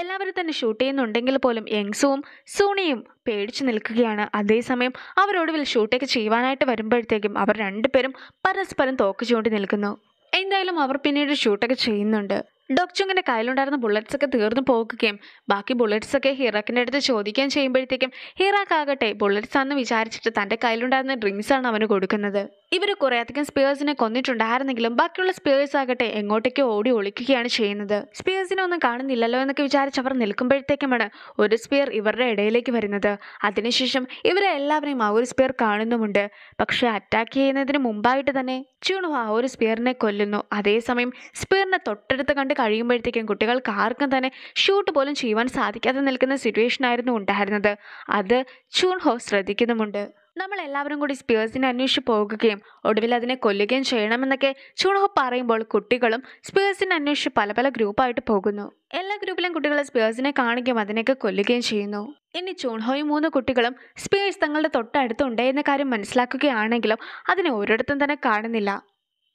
എല്ലാവരും തന്നെ ഷൂട്ട് ചെയ്യുന്നുണ്ടെങ്കിൽ പോലും യങ്സുവും സൂണിയും പേടിച്ചു നിൽക്കുകയാണ് അതേസമയം അവരോടുവിൽ ഷൂട്ടൊക്കെ ചെയ്യുവാനായിട്ട് വരുമ്പോഴത്തേക്കും അവർ രണ്ടുപേരും പരസ്പരം തോക്ക് ചൂണ്ടി നിൽക്കുന്നു എന്തായാലും അവർ പിന്നീട് ഷൂട്ടൊക്കെ ചെയ്യുന്നുണ്ട് ഡോക്ചുങ്ങിന്റെ കയ്യിലുണ്ടായിരുന്ന ബുള്ളറ്റ്സ് ഒക്കെ തീർന്നു പോകുകയും ബാക്കി ബുള്ളറ്റ്സ് ഒക്കെ ഹിറാക്കിന്റെ അടുത്ത് ചോദിക്കാൻ ചെയ്യുമ്പോഴത്തേക്കും ഹിറാക്കാകട്ടെ ബുള്ളറ്റ്സ് ആണെന്ന് വിചാരിച്ചിട്ട് തന്റെ കയ്യിലുണ്ടായിരുന്ന ഡ്രിങ്ക്സ് ആണ് അവന് കൊടുക്കുന്നത് ഇവർ കുറേയധികം സ്പിയേഴ്സിനെ കൊന്നിട്ടുണ്ടായിരുന്നെങ്കിലും ബാക്കിയുള്ള സ്പിയേഴ്സ് ആകട്ടെ എങ്ങോട്ടേക്കോ ഓടി ഒളിക്കുകയാണ് ചെയ്യുന്നത് സ്പിയേഴ്സിനെ ഒന്നും കാണുന്നില്ലല്ലോ എന്നൊക്കെ വിചാരിച്ച് അവർ നിൽക്കുമ്പോഴത്തേക്കുമാണ് ഒരു സ്പിയർ ഇവരുടെ ഇടയിലേക്ക് വരുന്നത് അതിനുശേഷം ഇവരെ എല്ലാവരെയും ആ ഒരു സ്പിയർ കാണുന്നുമുണ്ട് പക്ഷേ അറ്റാക്ക് ചെയ്യുന്നതിന് മുമ്പായിട്ട് തന്നെ ചൂണു ആ ഒരു സ്പിയറിനെ കൊല്ലുന്നു അതേസമയം സ്പിയറിനെ തൊട്ടടുത്ത് കണ്ട് കഴിയുമ്പോഴത്തേക്കും കുട്ടികൾക്ക് ആർക്കും തന്നെ ഷൂട്ട് പോലും ചെയ്യുവാൻ സാധിക്കാതെ നിൽക്കുന്ന സിറ്റുവേഷൻ ആയിരുന്നു ഉണ്ടായിരുന്നത് അത് ചൂൺ ഹോ ശ്രദ്ധിക്കുന്നുമുണ്ട് നമ്മൾ എല്ലാവരും കൂടി സ്പിയേഴ്സിനെ അന്വേഷിച്ച് പോകുകയും ഒടുവിൽ അതിനെ കൊല്ലുകയും ചെയ്യണമെന്നൊക്കെ ചൂണോ പറയുമ്പോൾ കുട്ടികളും സ്പിയേഴ്സിനെ അന്വേഷിച്ച് പല പല ഗ്രൂപ്പായിട്ട് പോകുന്നു എല്ലാ ഗ്രൂപ്പിലും കുട്ടികൾ സ്പിയേഴ്സിനെ കാണുകയും അതിനെയൊക്കെ കൊല്ലുകയും ചെയ്യുന്നു ഇനി ചൂൺഹോയും മൂന്ന് കുട്ടികളും സ്പിയേഴ്സ് തങ്ങളുടെ തൊട്ടടുത്ത് എന്ന കാര്യം മനസ്സിലാക്കുകയാണെങ്കിലും അതിനെ ഒരിടത്തും തന്നെ കാണുന്നില്ല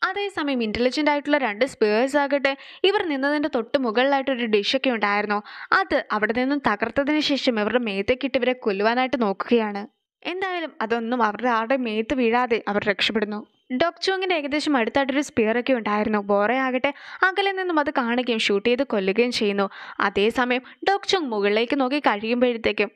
അതേസമയം ഇൻ്റലിജൻ്റ് ആയിട്ടുള്ള രണ്ട് സ്പിയേഴ്സ് ആകട്ടെ ഇവർ നിന്നതിൻ്റെ തൊട്ട് മുകളിലായിട്ട് ഒരു ഡിഷൊക്കെ ഉണ്ടായിരുന്നു അത് അവിടെ നിന്നും തകർത്തതിന് ശേഷം ഇവരുടെ മേത്തേക്കിട്ട് ഇവരെ കൊല്ലുവാനായിട്ട് നോക്കുകയാണ് എന്തായാലും അതൊന്നും അവരുടെ ആരുടെ മേത്ത് വീഴാതെ അവർ രക്ഷപ്പെടുന്നു ഡോക്ചോങ്ങിൻ്റെ ഏകദേശം അടുത്തായിട്ടൊരു സ്പിയറൊക്കെ ഉണ്ടായിരുന്നു ബോറെ ആകട്ടെ അകലെ നിന്നും അത് കാണുകയും ഷൂട്ട് ചെയ്ത് കൊല്ലുകയും ചെയ്യുന്നു അതേസമയം ഡോക്ചോങ് മുകളിലേക്ക് നോക്കി കഴിയുമ്പോഴത്തേക്കും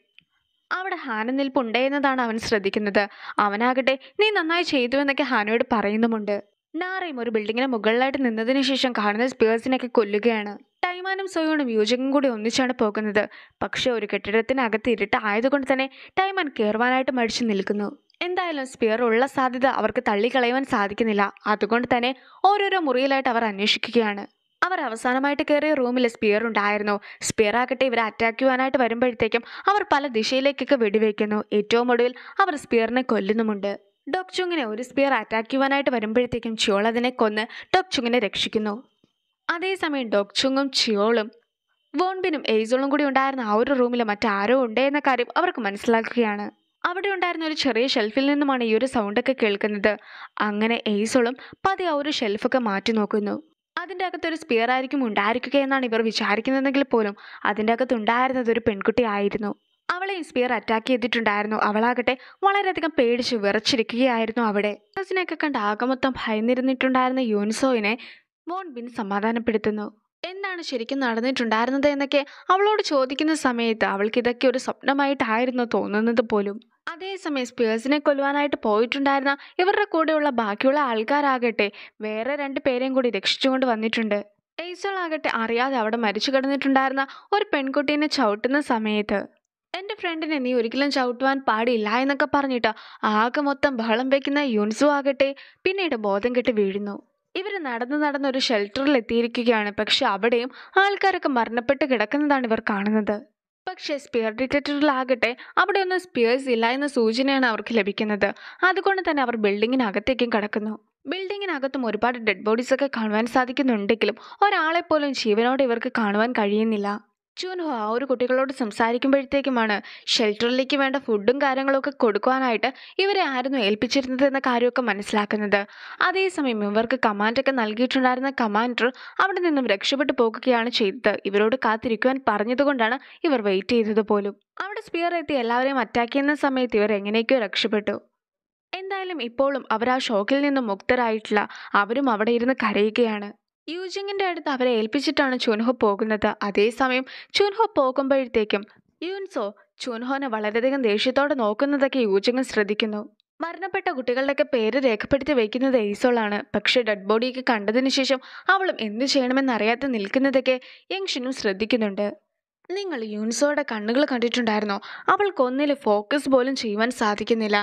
അവിടെ ഹാന നിൽപ്പുണ്ടേ എന്നതാണ് അവൻ ശ്രദ്ധിക്കുന്നത് അവനാകട്ടെ നീ നന്നായി ചെയ്തു എന്നൊക്കെ ഹാനയോട് പറയുന്നുമുണ്ട് നാറയും ഒരു ബിൽഡിങ്ങിന് മുകളിലായിട്ട് നിന്നതിന് ശേഷം കാണുന്ന സ്പേഴ്സിനെയൊക്കെ കൊല്ലുകയാണ് ടൈമാനും സോയോണും യോജകം കൂടി ഒന്നിച്ചാണ് പോകുന്നത് പക്ഷേ ഒരു കെട്ടിടത്തിനകത്ത് ആയതുകൊണ്ട് തന്നെ ടൈമാൻ കയറുവാനായിട്ട് മടിച്ചു നിൽക്കുന്നു എന്തായാലും സ്പിയർ ഉള്ള സാധ്യത അവർക്ക് തള്ളിക്കളയുവാൻ സാധിക്കുന്നില്ല അതുകൊണ്ട് തന്നെ ഓരോരോ മുറിയിലായിട്ട് അവർ അന്വേഷിക്കുകയാണ് അവർ അവസാനമായിട്ട് കയറിയ റൂമിൽ സ്പിയർ ഉണ്ടായിരുന്നു സ്പിയർ ആകട്ടെ ഇവരെ അറ്റാക്ക് ചെയ്യുവാനായിട്ട് വരുമ്പോഴത്തേക്കും അവർ പല ദിശയിലേക്കൊക്കെ വെടിവെക്കുന്നു ഏറ്റവും ഒടുവിൽ അവർ സ്പിയറിനെ കൊല്ലുന്നുമുണ്ട് ഡോക്ചുങ്ങിനെ ഒരു സ്പിയർ അറ്റാക്ക് ചെയ്യുവാനായിട്ട് വരുമ്പോഴത്തേക്കും ചിയോൾ അതിനെ കൊന്ന് ഡോക്ചുങ്ങിനെ രക്ഷിക്കുന്നു അതേസമയം ഡോക്ചുങ്ങും ചിയോളും വോൺബിനും എയ്സോളും കൂടി ഉണ്ടായിരുന്ന ആ ഒരു റൂമിൽ മറ്റാരോ ഉണ്ട് എന്ന കാര്യം അവർക്ക് മനസ്സിലാക്കുകയാണ് അവിടെ ഉണ്ടായിരുന്ന ഒരു ചെറിയ ഷെൽഫിൽ നിന്നുമാണ് ഈ ഒരു സൗണ്ടൊക്കെ കേൾക്കുന്നത് അങ്ങനെ എയ്സോളും പതി ആ ഒരു ഷെൽഫൊക്കെ മാറ്റി നോക്കുന്നു അതിൻ്റെ അകത്ത് ഒരു സ്പിയർ ആയിരിക്കും ഉണ്ടായിരിക്കുക എന്നാണ് ഇവർ വിചാരിക്കുന്നതെങ്കിൽ പോലും അതിൻ്റെ അകത്ത് ഉണ്ടായിരുന്നത് ഒരു പെൺകുട്ടിയായിരുന്നു അവളെ ഇൻസ്പിയർ അറ്റാക്ക് ചെയ്തിട്ടുണ്ടായിരുന്നു അവളാകട്ടെ വളരെയധികം പേടിച്ച് വിറച്ചിരിക്കുകയായിരുന്നു അവിടെ യൂനിസിനെയൊക്കെ കണ്ട് ആകമൊത്തം ഭയന്നിരുന്നിട്ടുണ്ടായിരുന്ന യൂനിസോയിനെ വോൺ ബിൻ സമാധാനപ്പെടുത്തുന്നു എന്താണ് ശരിക്കും നടന്നിട്ടുണ്ടായിരുന്നത് എന്നൊക്കെ അവളോട് ചോദിക്കുന്ന സമയത്ത് അവൾക്ക് ഇതൊക്കെ ഒരു സ്വപ്നമായിട്ടായിരുന്നു തോന്നുന്നത് പോലും അതേസമയം സ്പിയേഴ്സിനെ കൊല്ലുവാനായിട്ട് പോയിട്ടുണ്ടായിരുന്ന ഇവരുടെ കൂടെയുള്ള ബാക്കിയുള്ള ആൾക്കാരാകട്ടെ വേറെ രണ്ട് പേരെയും കൂടി രക്ഷിച്ചുകൊണ്ട് വന്നിട്ടുണ്ട് ഏസോളാകട്ടെ അറിയാതെ അവിടെ മരിച്ചു കിടന്നിട്ടുണ്ടായിരുന്ന ഒരു പെൺകുട്ടീനെ ചവിട്ടുന്ന സമയത്ത് എൻ്റെ ഫ്രണ്ടിനെ നീ ഒരിക്കലും ചവിട്ടുവാൻ പാടില്ല എന്നൊക്കെ പറഞ്ഞിട്ട് ആകെ മൊത്തം ബഹളം വെക്കുന്ന യുൻസു ആകട്ടെ പിന്നീട് ബോധം കെട്ട് വീഴുന്നു ഇവർ നടന്നു നടന്ന് ഒരു ഷെൽട്ടറിൽ എത്തിയിരിക്കുകയാണ് പക്ഷെ അവിടെയും ആൾക്കാരൊക്കെ മരണപ്പെട്ട് കിടക്കുന്നതാണ് ഇവർ കാണുന്നത് പക്ഷേ സ്പിയർ ഡിറ്റക്ടറിലാകട്ടെ അവിടെ ഒന്നും സ്പിയേഴ്സ് ഇല്ല എന്ന സൂചനയാണ് അവർക്ക് ലഭിക്കുന്നത് അതുകൊണ്ട് തന്നെ അവർ ബിൽഡിങ്ങിനകത്തേക്കും കടക്കുന്നു ബിൽഡിങ്ങിനകത്തും ഒരുപാട് ഡെഡ് ബോഡീസ് ഒക്കെ കാണുവാൻ സാധിക്കുന്നുണ്ടെങ്കിലും ഒരാളെപ്പോലും ജീവനോടെ ഇവർക്ക് കാണുവാൻ കഴിയുന്നില്ല ചൂൻഹോ ആ ഒരു കുട്ടികളോട് സംസാരിക്കുമ്പോഴത്തേക്കുമാണ് ഷെൽട്ടറിലേക്ക് വേണ്ട ഫുഡും കാര്യങ്ങളൊക്കെ കൊടുക്കുവാനായിട്ട് ഇവരെ ആയിരുന്നു ഏൽപ്പിച്ചിരുന്നത് എന്ന കാര്യമൊക്കെ മനസ്സിലാക്കുന്നത് അതേസമയം ഇവർക്ക് കമാൻഡൊക്കെ നൽകിയിട്ടുണ്ടായിരുന്ന കമാൻഡർ അവിടെ നിന്നും രക്ഷപ്പെട്ടു പോകുകയാണ് ചെയ്തത് ഇവരോട് കാത്തിരിക്കുവാൻ പറഞ്ഞതുകൊണ്ടാണ് ഇവർ വെയിറ്റ് ചെയ്തത് പോലും അവിടെ സ്പിയർ എത്തി എല്ലാവരെയും അറ്റാക്ക് ചെയ്യുന്ന സമയത്ത് ഇവർ എങ്ങനെയൊക്കെയോ രക്ഷപ്പെട്ടു എന്തായാലും ഇപ്പോഴും അവർ ആ ഷോക്കിൽ നിന്നും മുക്തരായിട്ടില്ല അവരും അവിടെ ഇരുന്ന് കരയുകയാണ് യുജിങ്ങിൻ്റെ അടുത്ത് അവരെ ഏൽപ്പിച്ചിട്ടാണ് ചുൻഹോ പോകുന്നത് അതേസമയം ചുൻഹോ പോകുമ്പോഴത്തേക്കും യുൻസോ ചുൻഹോനെ വളരെയധികം ദേഷ്യത്തോടെ നോക്കുന്നതൊക്കെ യൂജിങ്ങും ശ്രദ്ധിക്കുന്നു മരണപ്പെട്ട കുട്ടികളുടെയൊക്കെ പേര് രേഖപ്പെടുത്തി വയ്ക്കുന്നത് എയ്സോളാണ് പക്ഷേ ഡെഡ് ബോഡിയൊക്കെ കണ്ടതിന് ശേഷം അവളും ചെയ്യണമെന്ന് അറിയാതെ നിൽക്കുന്നതൊക്കെ യങ്ഷിനും ശ്രദ്ധിക്കുന്നുണ്ട് നിങ്ങൾ യൂൻസോയുടെ കണ്ണുകൾ കണ്ടിട്ടുണ്ടായിരുന്നോ അവൾക്കൊന്നിൽ ഫോക്കസ് പോലും ചെയ്യുവാൻ സാധിക്കുന്നില്ല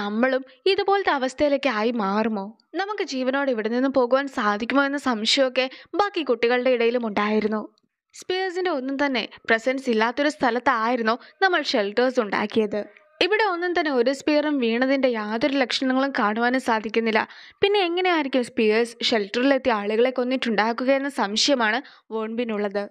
നമ്മളും ഇതുപോലത്തെ അവസ്ഥയിലേക്ക് ആയി മാറുമോ നമുക്ക് ജീവനോട് ഇവിടെ നിന്ന് പോകുവാൻ സാധിക്കുമോ എന്ന സംശയമൊക്കെ ബാക്കി കുട്ടികളുടെ ഇടയിലും ഉണ്ടായിരുന്നു സ്പീയേഴ്സിൻ്റെ ഒന്നും തന്നെ പ്രസൻസ് ഇല്ലാത്തൊരു സ്ഥലത്തായിരുന്നു നമ്മൾ ഷെൽട്ടേഴ്സ് ഉണ്ടാക്കിയത് ഇവിടെ ഒന്നും തന്നെ ഒരു സ്പിയറും വീണതിൻ്റെ യാതൊരു ലക്ഷണങ്ങളും കാണുവാനും സാധിക്കുന്നില്ല പിന്നെ എങ്ങനെയായിരിക്കും സ്പിയേഴ്സ് ഷെൽട്ടറിലെത്തിയ ആളുകളെ കൊന്നിട്ടുണ്ടാക്കുക എന്ന സംശയമാണ് വോൺബിനുള്ളത്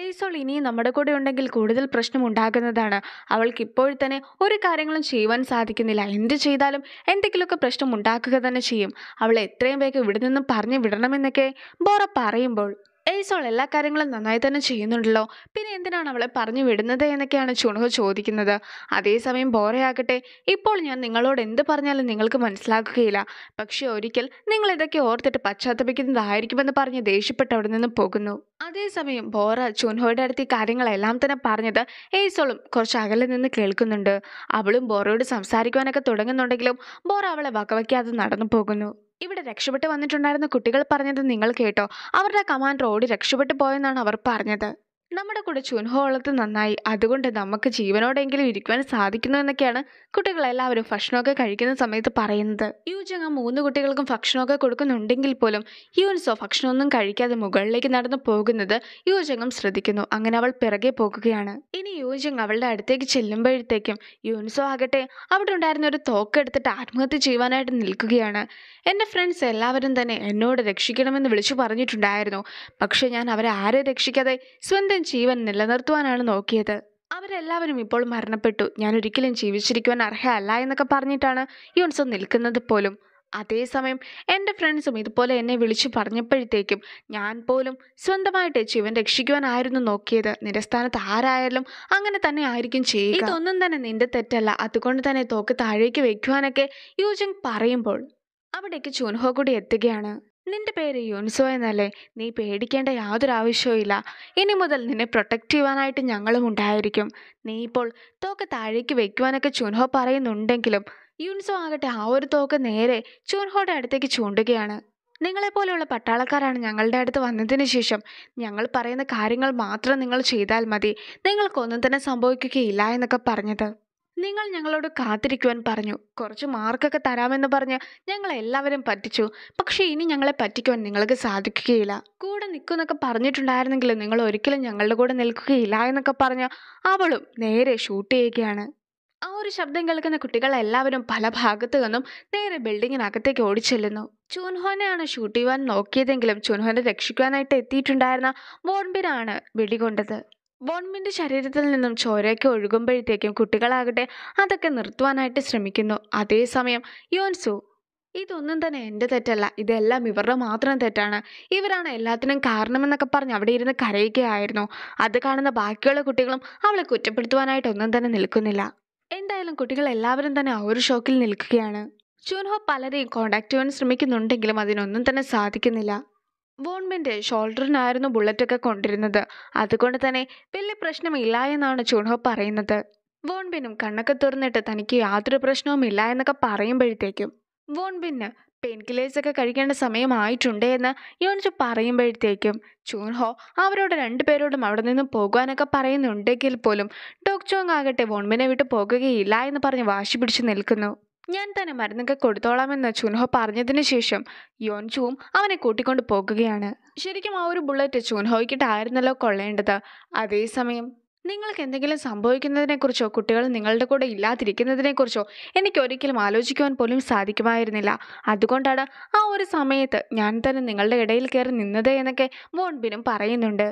ഏസോൾ ഇനിയും നമ്മുടെ കൂടെ ഉണ്ടെങ്കിൽ കൂടുതൽ പ്രശ്നം ഉണ്ടാകുന്നതാണ് അവൾക്ക് ഇപ്പോൾ തന്നെ ഒരു കാര്യങ്ങളും ചെയ്യുവാൻ സാധിക്കുന്നില്ല എന്ത് ചെയ്താലും എന്തെങ്കിലുമൊക്കെ പ്രശ്നം ഉണ്ടാക്കുക തന്നെ ചെയ്യും അവളെ എത്രയും വേഗം ഇവിടെ നിന്നും പറഞ്ഞു വിടണമെന്നൊക്കെ ബോറ പറയുമ്പോൾ എൽസോൾ എല്ലാ കാര്യങ്ങളും നന്നായി തന്നെ ചെയ്യുന്നുണ്ടല്ലോ പിന്നെ എന്തിനാണ് അവളെ പറഞ്ഞു വിടുന്നത് എന്നൊക്കെയാണ് ചുണുഹ ചോദിക്കുന്നത് അതേസമയം ബോറയാകട്ടെ ഇപ്പോൾ ഞാൻ നിങ്ങളോട് എന്ത് പറഞ്ഞാലും നിങ്ങൾക്ക് മനസ്സിലാക്കുകയില്ല പക്ഷേ ഒരിക്കൽ നിങ്ങൾ ഇതൊക്കെ ഓർത്തിട്ട് പശ്ചാത്തപിക്കുന്നതായിരിക്കുമെന്ന് പറഞ്ഞ് ദേഷ്യപ്പെട്ട് അവിടെ നിന്ന് പോകുന്നു അതേസമയം ബോറ ചുൻഹോയുടെ അടുത്ത് ഈ കാര്യങ്ങളെല്ലാം തന്നെ പറഞ്ഞത് ഏസോളും കുറച്ച് അകലെ നിന്ന് കേൾക്കുന്നുണ്ട് അവളും ബോറയോട് സംസാരിക്കുവാനൊക്കെ തുടങ്ങുന്നുണ്ടെങ്കിലും ബോറ അവളെ വകവയ്ക്കാതെ നടന്നു പോകുന്നു ഇവിടെ രക്ഷപ്പെട്ട് വന്നിട്ടുണ്ടായിരുന്ന കുട്ടികൾ പറഞ്ഞത് നിങ്ങൾ കേട്ടോ അവരുടെ കമാൻഡർ ഓടി രക്ഷപ്പെട്ടു പോയെന്നാണ് അവർ പറഞ്ഞത് നമ്മുടെ കൂടെ ചുൻഹോളത്ത് നന്നായി അതുകൊണ്ട് നമുക്ക് ജീവനോടെങ്കിലും ഇരിക്കുവാൻ സാധിക്കുന്നു എന്നൊക്കെയാണ് കുട്ടികളെല്ലാവരും ഭക്ഷണമൊക്കെ കഴിക്കുന്ന സമയത്ത് പറയുന്നത് യുജങ് മൂന്ന് കുട്ടികൾക്കും ഭക്ഷണമൊക്കെ കൊടുക്കുന്നുണ്ടെങ്കിൽ പോലും യൂൻസോ ഭക്ഷണമൊന്നും കഴിക്കാതെ മുകളിലേക്ക് നടന്നു പോകുന്നത് യുജങ്ങും ശ്രദ്ധിക്കുന്നു അങ്ങനെ അവൾ പിറകെ പോകുകയാണ് ഇനി യുജങ് അവളുടെ അടുത്തേക്ക് ചെല്ലുമ്പോഴത്തേക്കും യുൻസോ ആകട്ടെ അവിടെ ഉണ്ടായിരുന്ന ഒരു തോക്കെടുത്തിട്ട് ആത്മഹത്യ ചെയ്യുവാനായിട്ട് നിൽക്കുകയാണ് എൻ്റെ ഫ്രണ്ട്സ് എല്ലാവരും തന്നെ എന്നോട് രക്ഷിക്കണമെന്ന് വിളിച്ചു പറഞ്ഞിട്ടുണ്ടായിരുന്നു പക്ഷേ ഞാൻ അവരെ ആരെ രക്ഷിക്കാതെ സ്വന്തം സ്വന്തം ജീവൻ നിലനിർത്തുവാനാണ് നോക്കിയത് അവരെല്ലാവരും ഇപ്പോൾ മരണപ്പെട്ടു ഞാൻ ഒരിക്കലും ജീവിച്ചിരിക്കുവാൻ അർഹയല്ല എന്നൊക്കെ പറഞ്ഞിട്ടാണ് യുൻസോ നിൽക്കുന്നത് പോലും അതേസമയം എൻ്റെ ഫ്രണ്ട്സും ഇതുപോലെ എന്നെ വിളിച്ചു പറഞ്ഞപ്പോഴത്തേക്കും ഞാൻ പോലും സ്വന്തമായിട്ട് ജീവൻ രക്ഷിക്കുവാനായിരുന്നു നോക്കിയത് നിരസ്ഥാനത്ത് ആരായാലും അങ്ങനെ തന്നെ ആയിരിക്കും ചെയ്യുക ഇതൊന്നും തന്നെ നിന്റെ തെറ്റല്ല അതുകൊണ്ട് തന്നെ തോക്ക് താഴേക്ക് വെക്കുവാനൊക്കെ യൂജിങ് പറയുമ്പോൾ അവിടേക്ക് ചുൻഹോ കൂടി എത്തുകയാണ് നിന്റെ പേര് യുൻസോ എന്നല്ലേ നീ പേടിക്കേണ്ട യാതൊരു ആവശ്യവുമില്ല ഇനി മുതൽ നിന്നെ പ്രൊട്ടക്റ്റ് ചെയ്യുവാനായിട്ട് ഞങ്ങളും ഉണ്ടായിരിക്കും നീ ഇപ്പോൾ തോക്ക് താഴേക്ക് വെക്കുവാനൊക്കെ ചുൻഹോ പറയുന്നുണ്ടെങ്കിലും യുൻസോ ആകട്ടെ ആ ഒരു തോക്ക് നേരെ ചുൻഹോയുടെ അടുത്തേക്ക് ചൂണ്ടുകയാണ് നിങ്ങളെപ്പോലെയുള്ള പട്ടാളക്കാരാണ് ഞങ്ങളുടെ അടുത്ത് വന്നതിന് ശേഷം ഞങ്ങൾ പറയുന്ന കാര്യങ്ങൾ മാത്രം നിങ്ങൾ ചെയ്താൽ മതി നിങ്ങൾക്കൊന്നും തന്നെ സംഭവിക്കുകയില്ല എന്നൊക്കെ പറഞ്ഞത് നിങ്ങൾ ഞങ്ങളോട് കാത്തിരിക്കുവാൻ പറഞ്ഞു കുറച്ച് മാർക്കൊക്കെ തരാമെന്ന് പറഞ്ഞ് ഞങ്ങൾ എല്ലാവരും പറ്റിച്ചു പക്ഷേ ഇനി ഞങ്ങളെ പറ്റിക്കുവാൻ നിങ്ങൾക്ക് സാധിക്കുകയില്ല കൂടെ നിൽക്കുമെന്നൊക്കെ പറഞ്ഞിട്ടുണ്ടായിരുന്നെങ്കിലും നിങ്ങൾ ഒരിക്കലും ഞങ്ങളുടെ കൂടെ നിൽക്കുകയില്ല എന്നൊക്കെ പറഞ്ഞ് അവളും നേരെ ഷൂട്ട് ചെയ്യുകയാണ് ആ ഒരു ശബ്ദം കേൾക്കുന്ന കുട്ടികൾ എല്ലാവരും പല ഭാഗത്ത് നിന്നും നേരെ ബിൽഡിങ്ങിനകത്തേക്ക് ഓടിച്ചെല്ലുന്നു ചുൻഹോനെയാണ് ഷൂട്ട് ചെയ്യുവാൻ നോക്കിയതെങ്കിലും ചുൻഹോനെ രക്ഷിക്കാനായിട്ട് എത്തിയിട്ടുണ്ടായിരുന്ന ബോൺബിനാണ് വെടികൊണ്ടത് വോൺമിൻ്റെ ശരീരത്തിൽ നിന്നും ചോരയൊക്കെ ഒഴുകുമ്പോഴത്തേക്കും കുട്ടികളാകട്ടെ അതൊക്കെ നിർത്തുവാനായിട്ട് ശ്രമിക്കുന്നു അതേസമയം യോൻസു ഇതൊന്നും തന്നെ എൻ്റെ തെറ്റല്ല ഇതെല്ലാം ഇവരുടെ മാത്രം തെറ്റാണ് ഇവരാണ് എല്ലാത്തിനും കാരണമെന്നൊക്കെ പറഞ്ഞ് അവിടെ ഇരുന്ന് കരയുകയായിരുന്നു അത് കാണുന്ന ബാക്കിയുള്ള കുട്ടികളും അവളെ കുറ്റപ്പെടുത്തുവാനായിട്ടൊന്നും തന്നെ നിൽക്കുന്നില്ല എന്തായാലും കുട്ടികൾ എല്ലാവരും തന്നെ ആ ഒരു ഷോക്കിൽ നിൽക്കുകയാണ് ചൂൻഹോ പലരെയും കോണ്ടാക്ട് ചെയ്യാൻ ശ്രമിക്കുന്നുണ്ടെങ്കിലും അതിനൊന്നും തന്നെ സാധിക്കുന്നില്ല വോൺമെൻ്റ് ഷോൾഡറിനായിരുന്നു ബുള്ളറ്റൊക്കെ കൊണ്ടിരുന്നത് അതുകൊണ്ട് തന്നെ വലിയ പ്രശ്നമില്ല എന്നാണ് ചുണോ പറയുന്നത് വോൺബിനും കണ്ണൊക്കെ തുറന്നിട്ട് തനിക്ക് യാതൊരു പ്രശ്നവുമില്ല എന്നൊക്കെ പറയുമ്പോഴത്തേക്കും വോൺബിന് പെയിൻ കില്ലേഴ്സൊക്കെ കഴിക്കേണ്ട സമയമായിട്ടുണ്ട് എന്ന് യോൺജു പറയുമ്പോഴത്തേക്കും ചൂൺഹോ അവരോട് രണ്ടുപേരോടും അവിടെ നിന്ന് പോകുവാനൊക്കെ പറയുന്നുണ്ടെങ്കിൽ പോലും ടോക്ചോങ് ആകട്ടെ വോൺബിനെ വിട്ട് പോകുകയില്ല എന്ന് പറഞ്ഞ് വാശി പിടിച്ച് നിൽക്കുന്നു ഞാൻ തന്നെ മരുന്നൊക്കെ കൊടുത്തോളാമെന്ന് ചുൻഹോ പറഞ്ഞതിന് ശേഷം യോൻചുവും അവനെ കൂട്ടിക്കൊണ്ട് പോകുകയാണ് ശരിക്കും ആ ഒരു ബുള്ളറ്റ് ചുൻഹോയ്ക്കിട്ടായിരുന്നല്ലോ കൊള്ളേണ്ടത് അതേസമയം നിങ്ങൾക്ക് എന്തെങ്കിലും സംഭവിക്കുന്നതിനെക്കുറിച്ചോ കുട്ടികൾ നിങ്ങളുടെ കൂടെ ഇല്ലാതിരിക്കുന്നതിനെക്കുറിച്ചോ എനിക്ക് ഒരിക്കലും ആലോചിക്കുവാൻ പോലും സാധിക്കുമായിരുന്നില്ല അതുകൊണ്ടാണ് ആ ഒരു സമയത്ത് ഞാൻ തന്നെ നിങ്ങളുടെ ഇടയിൽ കയറി നിന്നത് എന്നൊക്കെ മോൺബിനും പറയുന്നുണ്ട്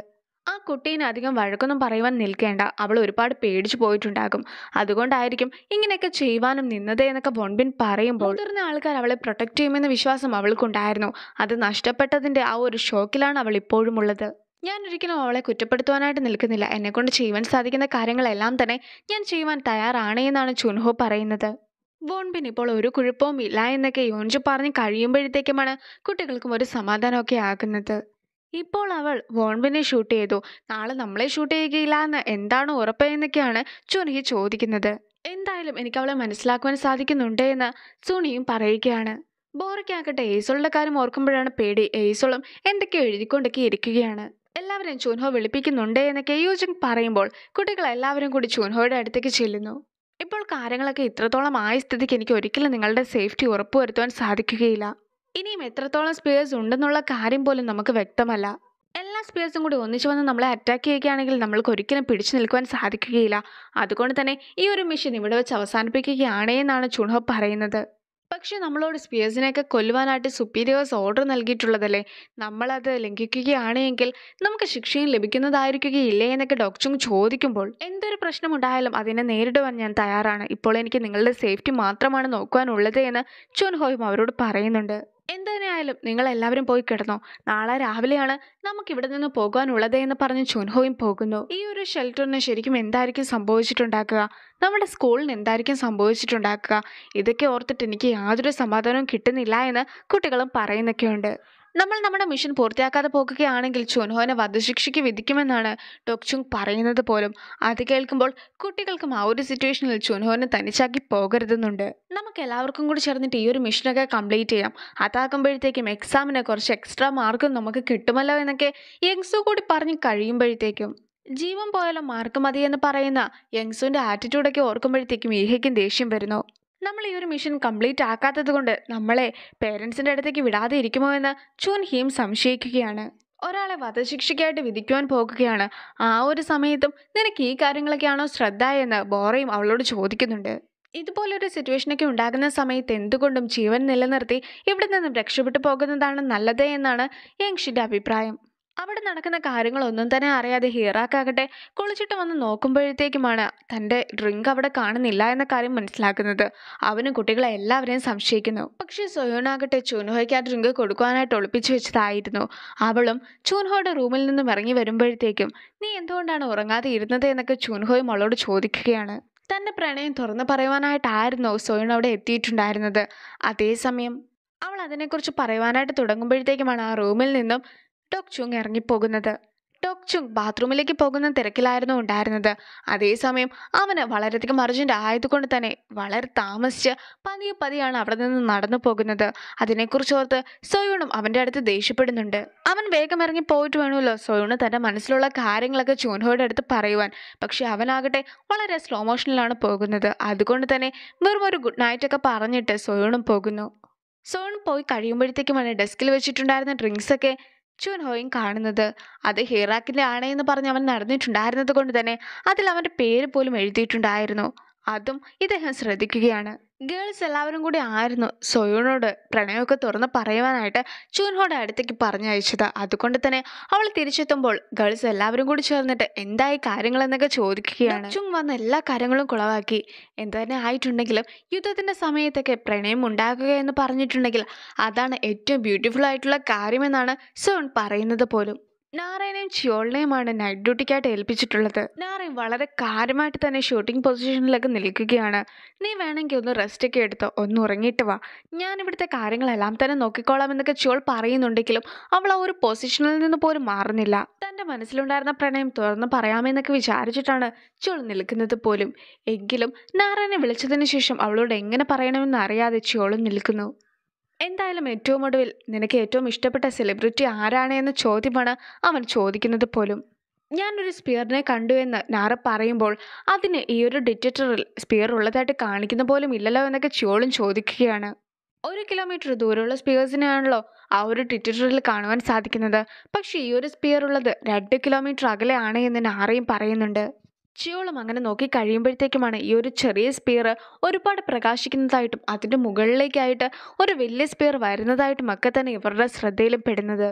ആ കുട്ടീനെ അധികം വഴക്കൊന്നും പറയുവാൻ നിൽക്കേണ്ട അവൾ ഒരുപാട് പേടിച്ചു പോയിട്ടുണ്ടാകും അതുകൊണ്ടായിരിക്കും ഇങ്ങനെയൊക്കെ ചെയ്യുവാനും നിന്നത് എന്നൊക്കെ ബോൺബിൻ പറയുമ്പോൾ മുതിർന്ന ആൾക്കാർ അവളെ പ്രൊട്ടക്റ്റ് ചെയ്യുമെന്ന വിശ്വാസം അവൾക്കുണ്ടായിരുന്നു അത് നഷ്ടപ്പെട്ടതിൻ്റെ ആ ഒരു ഷോക്കിലാണ് അവൾ ഇപ്പോഴും ഉള്ളത് ഞാൻ ഒരിക്കലും അവളെ കുറ്റപ്പെടുത്തുവാനായിട്ട് നിൽക്കുന്നില്ല എന്നെക്കൊണ്ട് ചെയ്യുവാൻ സാധിക്കുന്ന കാര്യങ്ങളെല്ലാം തന്നെ ഞാൻ ചെയ്യുവാൻ തയ്യാറാണ് എന്നാണ് ചുൻഹോ പറയുന്നത് വോൺബിൻ ഇപ്പോൾ ഒരു കുഴപ്പവും ഇല്ല എന്നൊക്കെ യോഞ്ചു പറഞ്ഞ് കഴിയുമ്പോഴത്തേക്കുമാണ് കുട്ടികൾക്കും ഒരു സമാധാനമൊക്കെ ആകുന്നത് ഇപ്പോൾ അവൾ വോൺവിനെ ഷൂട്ട് ചെയ്തു നാളെ നമ്മളെ ഷൂട്ട് ചെയ്യുകയില്ല എന്ന് എന്താണ് ഉറപ്പെന്നൊക്കെയാണ് ചുൻഹി ചോദിക്കുന്നത് എന്തായാലും എനിക്ക് അവളെ മനസ്സിലാക്കുവാൻ സാധിക്കുന്നുണ്ട് എന്ന് സുണിയും പറയുകയാണ് ബോറയ്ക്കാക്കട്ടെ ഏസോളുടെ കാര്യം ഓർക്കുമ്പോഴാണ് പേടി ഏസോളും എന്തൊക്കെയോ എഴുതിക്കൊണ്ടൊക്കെ ഇരിക്കുകയാണ് എല്ലാവരെയും ചുൻഹോ വിളിപ്പിക്കുന്നുണ്ട് എന്നൊക്കെ യൂജിങ് പറയുമ്പോൾ കുട്ടികൾ എല്ലാവരും കൂടി ചുൻഹോയുടെ അടുത്തേക്ക് ചെല്ലുന്നു ഇപ്പോൾ കാര്യങ്ങളൊക്കെ ഇത്രത്തോളം ആയ സ്ഥിതിക്ക് എനിക്ക് ഒരിക്കലും നിങ്ങളുടെ സേഫ്റ്റി ഉറപ്പുവരുത്തുവാൻ സാധിക്കുകയില്ല ഇനിയും എത്രത്തോളം സ്പിയേഴ്സ് ഉണ്ടെന്നുള്ള കാര്യം പോലും നമുക്ക് വ്യക്തമല്ല എല്ലാ സ്പിയേഴ്സും കൂടി ഒന്നിച്ചു വന്ന് നമ്മളെ അറ്റാക്ക് ചെയ്യുകയാണെങ്കിൽ നമ്മൾക്ക് ഒരിക്കലും പിടിച്ചു നിൽക്കുവാൻ സാധിക്കുകയില്ല അതുകൊണ്ട് തന്നെ ഈ ഒരു മിഷൻ ഇവിടെ വെച്ച് അവസാനിപ്പിക്കുകയാണ് എന്നാണ് ചുണോ പറയുന്നത് പക്ഷെ നമ്മളോട് സ്പിയേഴ്സിനെയൊക്കെ കൊല്ലുവാനായിട്ട് സുപ്പീരിയേഴ്സ് ഓർഡർ നൽകിയിട്ടുള്ളതല്ലേ നമ്മളത് ലംഘിക്കുകയാണെങ്കിൽ നമുക്ക് ശിക്ഷയും ലഭിക്കുന്നതായിരിക്കുകയില്ലേ എന്നൊക്കെ ഡോക്ടറും ചോദിക്കുമ്പോൾ എന്തൊരു പ്രശ്നമുണ്ടായാലും അതിനെ നേരിടുവാൻ ഞാൻ തയ്യാറാണ് ഇപ്പോൾ എനിക്ക് നിങ്ങളുടെ സേഫ്റ്റി മാത്രമാണ് നോക്കുവാനുള്ളത് എന്ന് ചുൻഹോയും അവരോട് പറയുന്നുണ്ട് എന്ത് നിങ്ങൾ എല്ലാവരും പോയി കിടന്നോ നാളെ രാവിലെയാണ് ഇവിടെ നിന്ന് പോകാനുള്ളത് എന്ന് പറഞ്ഞ് ചുൻഹോയും പോകുന്നു ഈ ഒരു ഷെൽട്ടറിന് ശരിക്കും എന്തായിരിക്കും സംഭവിച്ചിട്ടുണ്ടാക്കുക നമ്മുടെ സ്കൂളിന് എന്തായിരിക്കും സംഭവിച്ചിട്ടുണ്ടാക്കുക ഇതൊക്കെ ഓർത്തിട്ട് എനിക്ക് യാതൊരു സമാധാനവും കിട്ടുന്നില്ല എന്ന് കുട്ടികളും പറയുന്നൊക്കെയുണ്ട് നമ്മൾ നമ്മുടെ മിഷൻ പൂർത്തിയാക്കാതെ പോകുകയാണെങ്കിൽ ചുൻഹോനെ വധശിക്ഷയ്ക്ക് വിധിക്കുമെന്നാണ് ടോക്ചുങ് പറയുന്നത് പോലും അത് കേൾക്കുമ്പോൾ കുട്ടികൾക്കും ആ ഒരു സിറ്റുവേഷനിൽ ചുൻഹോനെ തനിച്ചാക്കി പോകരുതെന്നുണ്ട് നമുക്ക് എല്ലാവർക്കും കൂടി ചേർന്നിട്ട് ഈ ഒരു മിഷനൊക്കെ കംപ്ലീറ്റ് ചെയ്യാം അതാകുമ്പോഴത്തേക്കും എക്സാമിന് കുറച്ച് എക്സ്ട്രാ മാർക്കും നമുക്ക് കിട്ടുമല്ലോ എന്നൊക്കെ യങ്സു കൂടി പറഞ്ഞ് കഴിയുമ്പോഴത്തേക്കും ജീവൻ പോയാലും മാർക്ക് മതി എന്ന് പറയുന്ന യങ്സുവിൻ്റെ ആറ്റിറ്റ്യൂഡൊക്കെ ഓർക്കുമ്പോഴത്തേക്കും ഈഹയ്ക്കും ദേഷ്യം വരുന്നു നമ്മൾ ഈ ഒരു മിഷൻ കംപ്ലീറ്റ് ആക്കാത്തത് കൊണ്ട് നമ്മളെ പേരൻസിൻ്റെ അടുത്തേക്ക് വിടാതെ ഇരിക്കുമോ എന്ന് ചൂൻ ഹീം സംശയിക്കുകയാണ് ഒരാളെ വധശിക്ഷയ്ക്കായിട്ട് വിധിക്കുവാൻ പോകുകയാണ് ആ ഒരു സമയത്തും നിനക്ക് ഈ കാര്യങ്ങളൊക്കെയാണോ ശ്രദ്ധ എന്ന് ബോറയും അവളോട് ചോദിക്കുന്നുണ്ട് ഇതുപോലൊരു സിറ്റുവേഷനൊക്കെ ഉണ്ടാകുന്ന സമയത്ത് എന്തുകൊണ്ടും ജീവൻ നിലനിർത്തി ഇവിടെ നിന്നും രക്ഷപ്പെട്ടു പോകുന്നതാണ് നല്ലത് എന്നാണ് യങ്ഷിൻ്റെ അഭിപ്രായം അവിടെ നടക്കുന്ന കാര്യങ്ങളൊന്നും തന്നെ അറിയാതെ ഹീറാക്കാകട്ടെ കുളിച്ചിട്ട് വന്ന് നോക്കുമ്പോഴത്തേക്കുമാണ് തൻ്റെ ഡ്രിങ്ക് അവിടെ കാണുന്നില്ല എന്ന കാര്യം മനസ്സിലാക്കുന്നത് അവനും കുട്ടികളെ എല്ലാവരെയും സംശയിക്കുന്നു പക്ഷേ സൊയോണാകട്ടെ ചൂൻഹോയ്ക്ക് ആ ഡ്രിങ്ക് കൊടുക്കുവാനായിട്ട് ഒളിപ്പിച്ചു വെച്ചതായിരുന്നു അവളും ചൂൻഹോയുടെ റൂമിൽ നിന്നും ഇറങ്ങി വരുമ്പോഴത്തേക്കും നീ എന്തുകൊണ്ടാണ് ഉറങ്ങാതെ ഇരുന്നത് എന്നൊക്കെ ചൂൻഹോയും അവളോട് ചോദിക്കുകയാണ് തൻ്റെ പ്രണയം തുറന്നു പറയുവാനായിട്ടായിരുന്നു സോയൺ അവിടെ എത്തിയിട്ടുണ്ടായിരുന്നത് അതേസമയം അവൾ അതിനെക്കുറിച്ച് പറയുവാനായിട്ട് തുടങ്ങുമ്പോഴത്തേക്കുമാണ് ആ റൂമിൽ നിന്നും ടോക് ചുങ് ഇറങ്ങിപ്പോകുന്നത് ടോക് ചുങ് ബാത്റൂമിലേക്ക് പോകുന്ന തിരക്കിലായിരുന്നു ഉണ്ടായിരുന്നത് അതേസമയം അവന് വളരെയധികം അർജൻറ് ആയതുകൊണ്ട് തന്നെ വളരെ താമസിച്ച് പതിയെ പതിയാണ് അവിടെ നിന്ന് നടന്നു പോകുന്നത് അതിനെക്കുറിച്ച് ഓർത്ത് സോയുണും അവൻ്റെ അടുത്ത് ദേഷ്യപ്പെടുന്നുണ്ട് അവൻ വേഗം ഇറങ്ങി പോയിട്ട് വേണമല്ലോ സോയുണ് തൻ്റെ മനസ്സിലുള്ള കാര്യങ്ങളൊക്കെ ചൂൻഹോയുടെ അടുത്ത് പറയുവാൻ പക്ഷേ അവനാകട്ടെ വളരെ സ്ലോ മോഷനിലാണ് പോകുന്നത് അതുകൊണ്ട് തന്നെ വെറും ഒരു ഗുഡ് നൈറ്റ് ഒക്കെ പറഞ്ഞിട്ട് സോയുണും പോകുന്നു സോൺ പോയി കഴിയുമ്പോഴത്തേക്കുമാണ് ഡെസ്കിൽ വെച്ചിട്ടുണ്ടായിരുന്ന ഡ്രിങ്ക്സൊക്കെ ചുൻഹോയും കാണുന്നത് അത് ഹീറാക്കിൻ്റെ ആണ് എന്ന് പറഞ്ഞ് അവൻ നടന്നിട്ടുണ്ടായിരുന്നത് കൊണ്ട് തന്നെ അതിൽ അവൻ്റെ പേര് പോലും എഴുതിയിട്ടുണ്ടായിരുന്നു അതും ഇദ്ദേഹം ശ്രദ്ധിക്കുകയാണ് ഗേൾസ് എല്ലാവരും കൂടി ആയിരുന്നു സോയോനോട് പ്രണയമൊക്കെ തുറന്ന് പറയുവാനായിട്ട് ചൂൻഹോയുടെ അടുത്തേക്ക് പറഞ്ഞയച്ചത് അതുകൊണ്ട് തന്നെ അവൾ തിരിച്ചെത്തുമ്പോൾ ഗേൾസ് എല്ലാവരും കൂടി ചേർന്നിട്ട് എന്തായി കാര്യങ്ങളെന്നൊക്കെ ചോദിക്കുകയാണ് ചുങ് വന്ന എല്ലാ കാര്യങ്ങളും കുളവാക്കി എന്ത് തന്നെ ആയിട്ടുണ്ടെങ്കിലും യുദ്ധത്തിൻ്റെ സമയത്തൊക്കെ പ്രണയം ഉണ്ടാകുകയെന്ന് എന്ന് പറഞ്ഞിട്ടുണ്ടെങ്കിൽ അതാണ് ഏറ്റവും ബ്യൂട്ടിഫുൾ ആയിട്ടുള്ള കാര്യമെന്നാണ് സോൺ പറയുന്നത് പോലും നാരായണയും ചിയോളിനെയുമാണ് നൈറ്റ് ഡ്യൂട്ടിക്കായിട്ട് ഏൽപ്പിച്ചിട്ടുള്ളത് നാരായൺ വളരെ കാര്യമായിട്ട് തന്നെ ഷൂട്ടിംഗ് പൊസിഷനിലൊക്കെ നിൽക്കുകയാണ് നീ വേണമെങ്കിൽ ഒന്ന് റെസ്റ്റ് ഒക്കെ എടുത്തോ ഒന്ന് ഉറങ്ങിയിട്ട് വാ ഞാൻ ഇവിടുത്തെ കാര്യങ്ങളെല്ലാം തന്നെ നോക്കിക്കോളാം എന്നൊക്കെ ചിയോൾ പറയുന്നുണ്ടെങ്കിലും അവൾ ആ ഒരു പൊസിഷനിൽ നിന്ന് പോലും മാറുന്നില്ല തൻ്റെ മനസ്സിലുണ്ടായിരുന്ന പ്രണയം തുറന്ന് പറയാമെന്നൊക്കെ വിചാരിച്ചിട്ടാണ് ചിയോൾ നിൽക്കുന്നത് പോലും എങ്കിലും നാരായണെ വിളിച്ചതിന് ശേഷം അവളോട് എങ്ങനെ പറയണമെന്ന് അറിയാതെ ചിയോളും നിൽക്കുന്നു എന്തായാലും ഏറ്റവും ഒടുവിൽ നിനക്ക് ഏറ്റവും ഇഷ്ടപ്പെട്ട സെലിബ്രിറ്റി ആരാണ് എന്ന ചോദ്യമാണ് അവൻ ചോദിക്കുന്നത് പോലും ഞാനൊരു സ്പിയറിനെ കണ്ടു എന്ന് നാറ പറയുമ്പോൾ അതിന് ഈ ഒരു ഡിറ്റക്ടറിൽ സ്പിയർ ഉള്ളതായിട്ട് കാണിക്കുന്ന പോലും ഇല്ലല്ലോ എന്നൊക്കെ ചോളും ചോദിക്കുകയാണ് ഒരു കിലോമീറ്റർ ദൂരമുള്ള സ്പിയേഴ്സിനാണല്ലോ ആ ഒരു ഡിറ്റക്ടറിൽ കാണുവാൻ സാധിക്കുന്നത് പക്ഷേ ഈ ഒരു സ്പിയർ ഉള്ളത് രണ്ട് കിലോമീറ്റർ അകലെയാണ് എന്ന് നാറയും പറയുന്നുണ്ട് ഉച്ചയോളം അങ്ങനെ നോക്കി കഴിയുമ്പോഴത്തേക്കുമാണ് ഈ ഒരു ചെറിയ സ്പീർ ഒരുപാട് പ്രകാശിക്കുന്നതായിട്ടും അതിൻ്റെ മുകളിലേക്കായിട്ട് ഒരു വലിയ സ്പീർ വരുന്നതായിട്ടും ഒക്കെ തന്നെ ഇവരുടെ ശ്രദ്ധയിലും പെടുന്നത്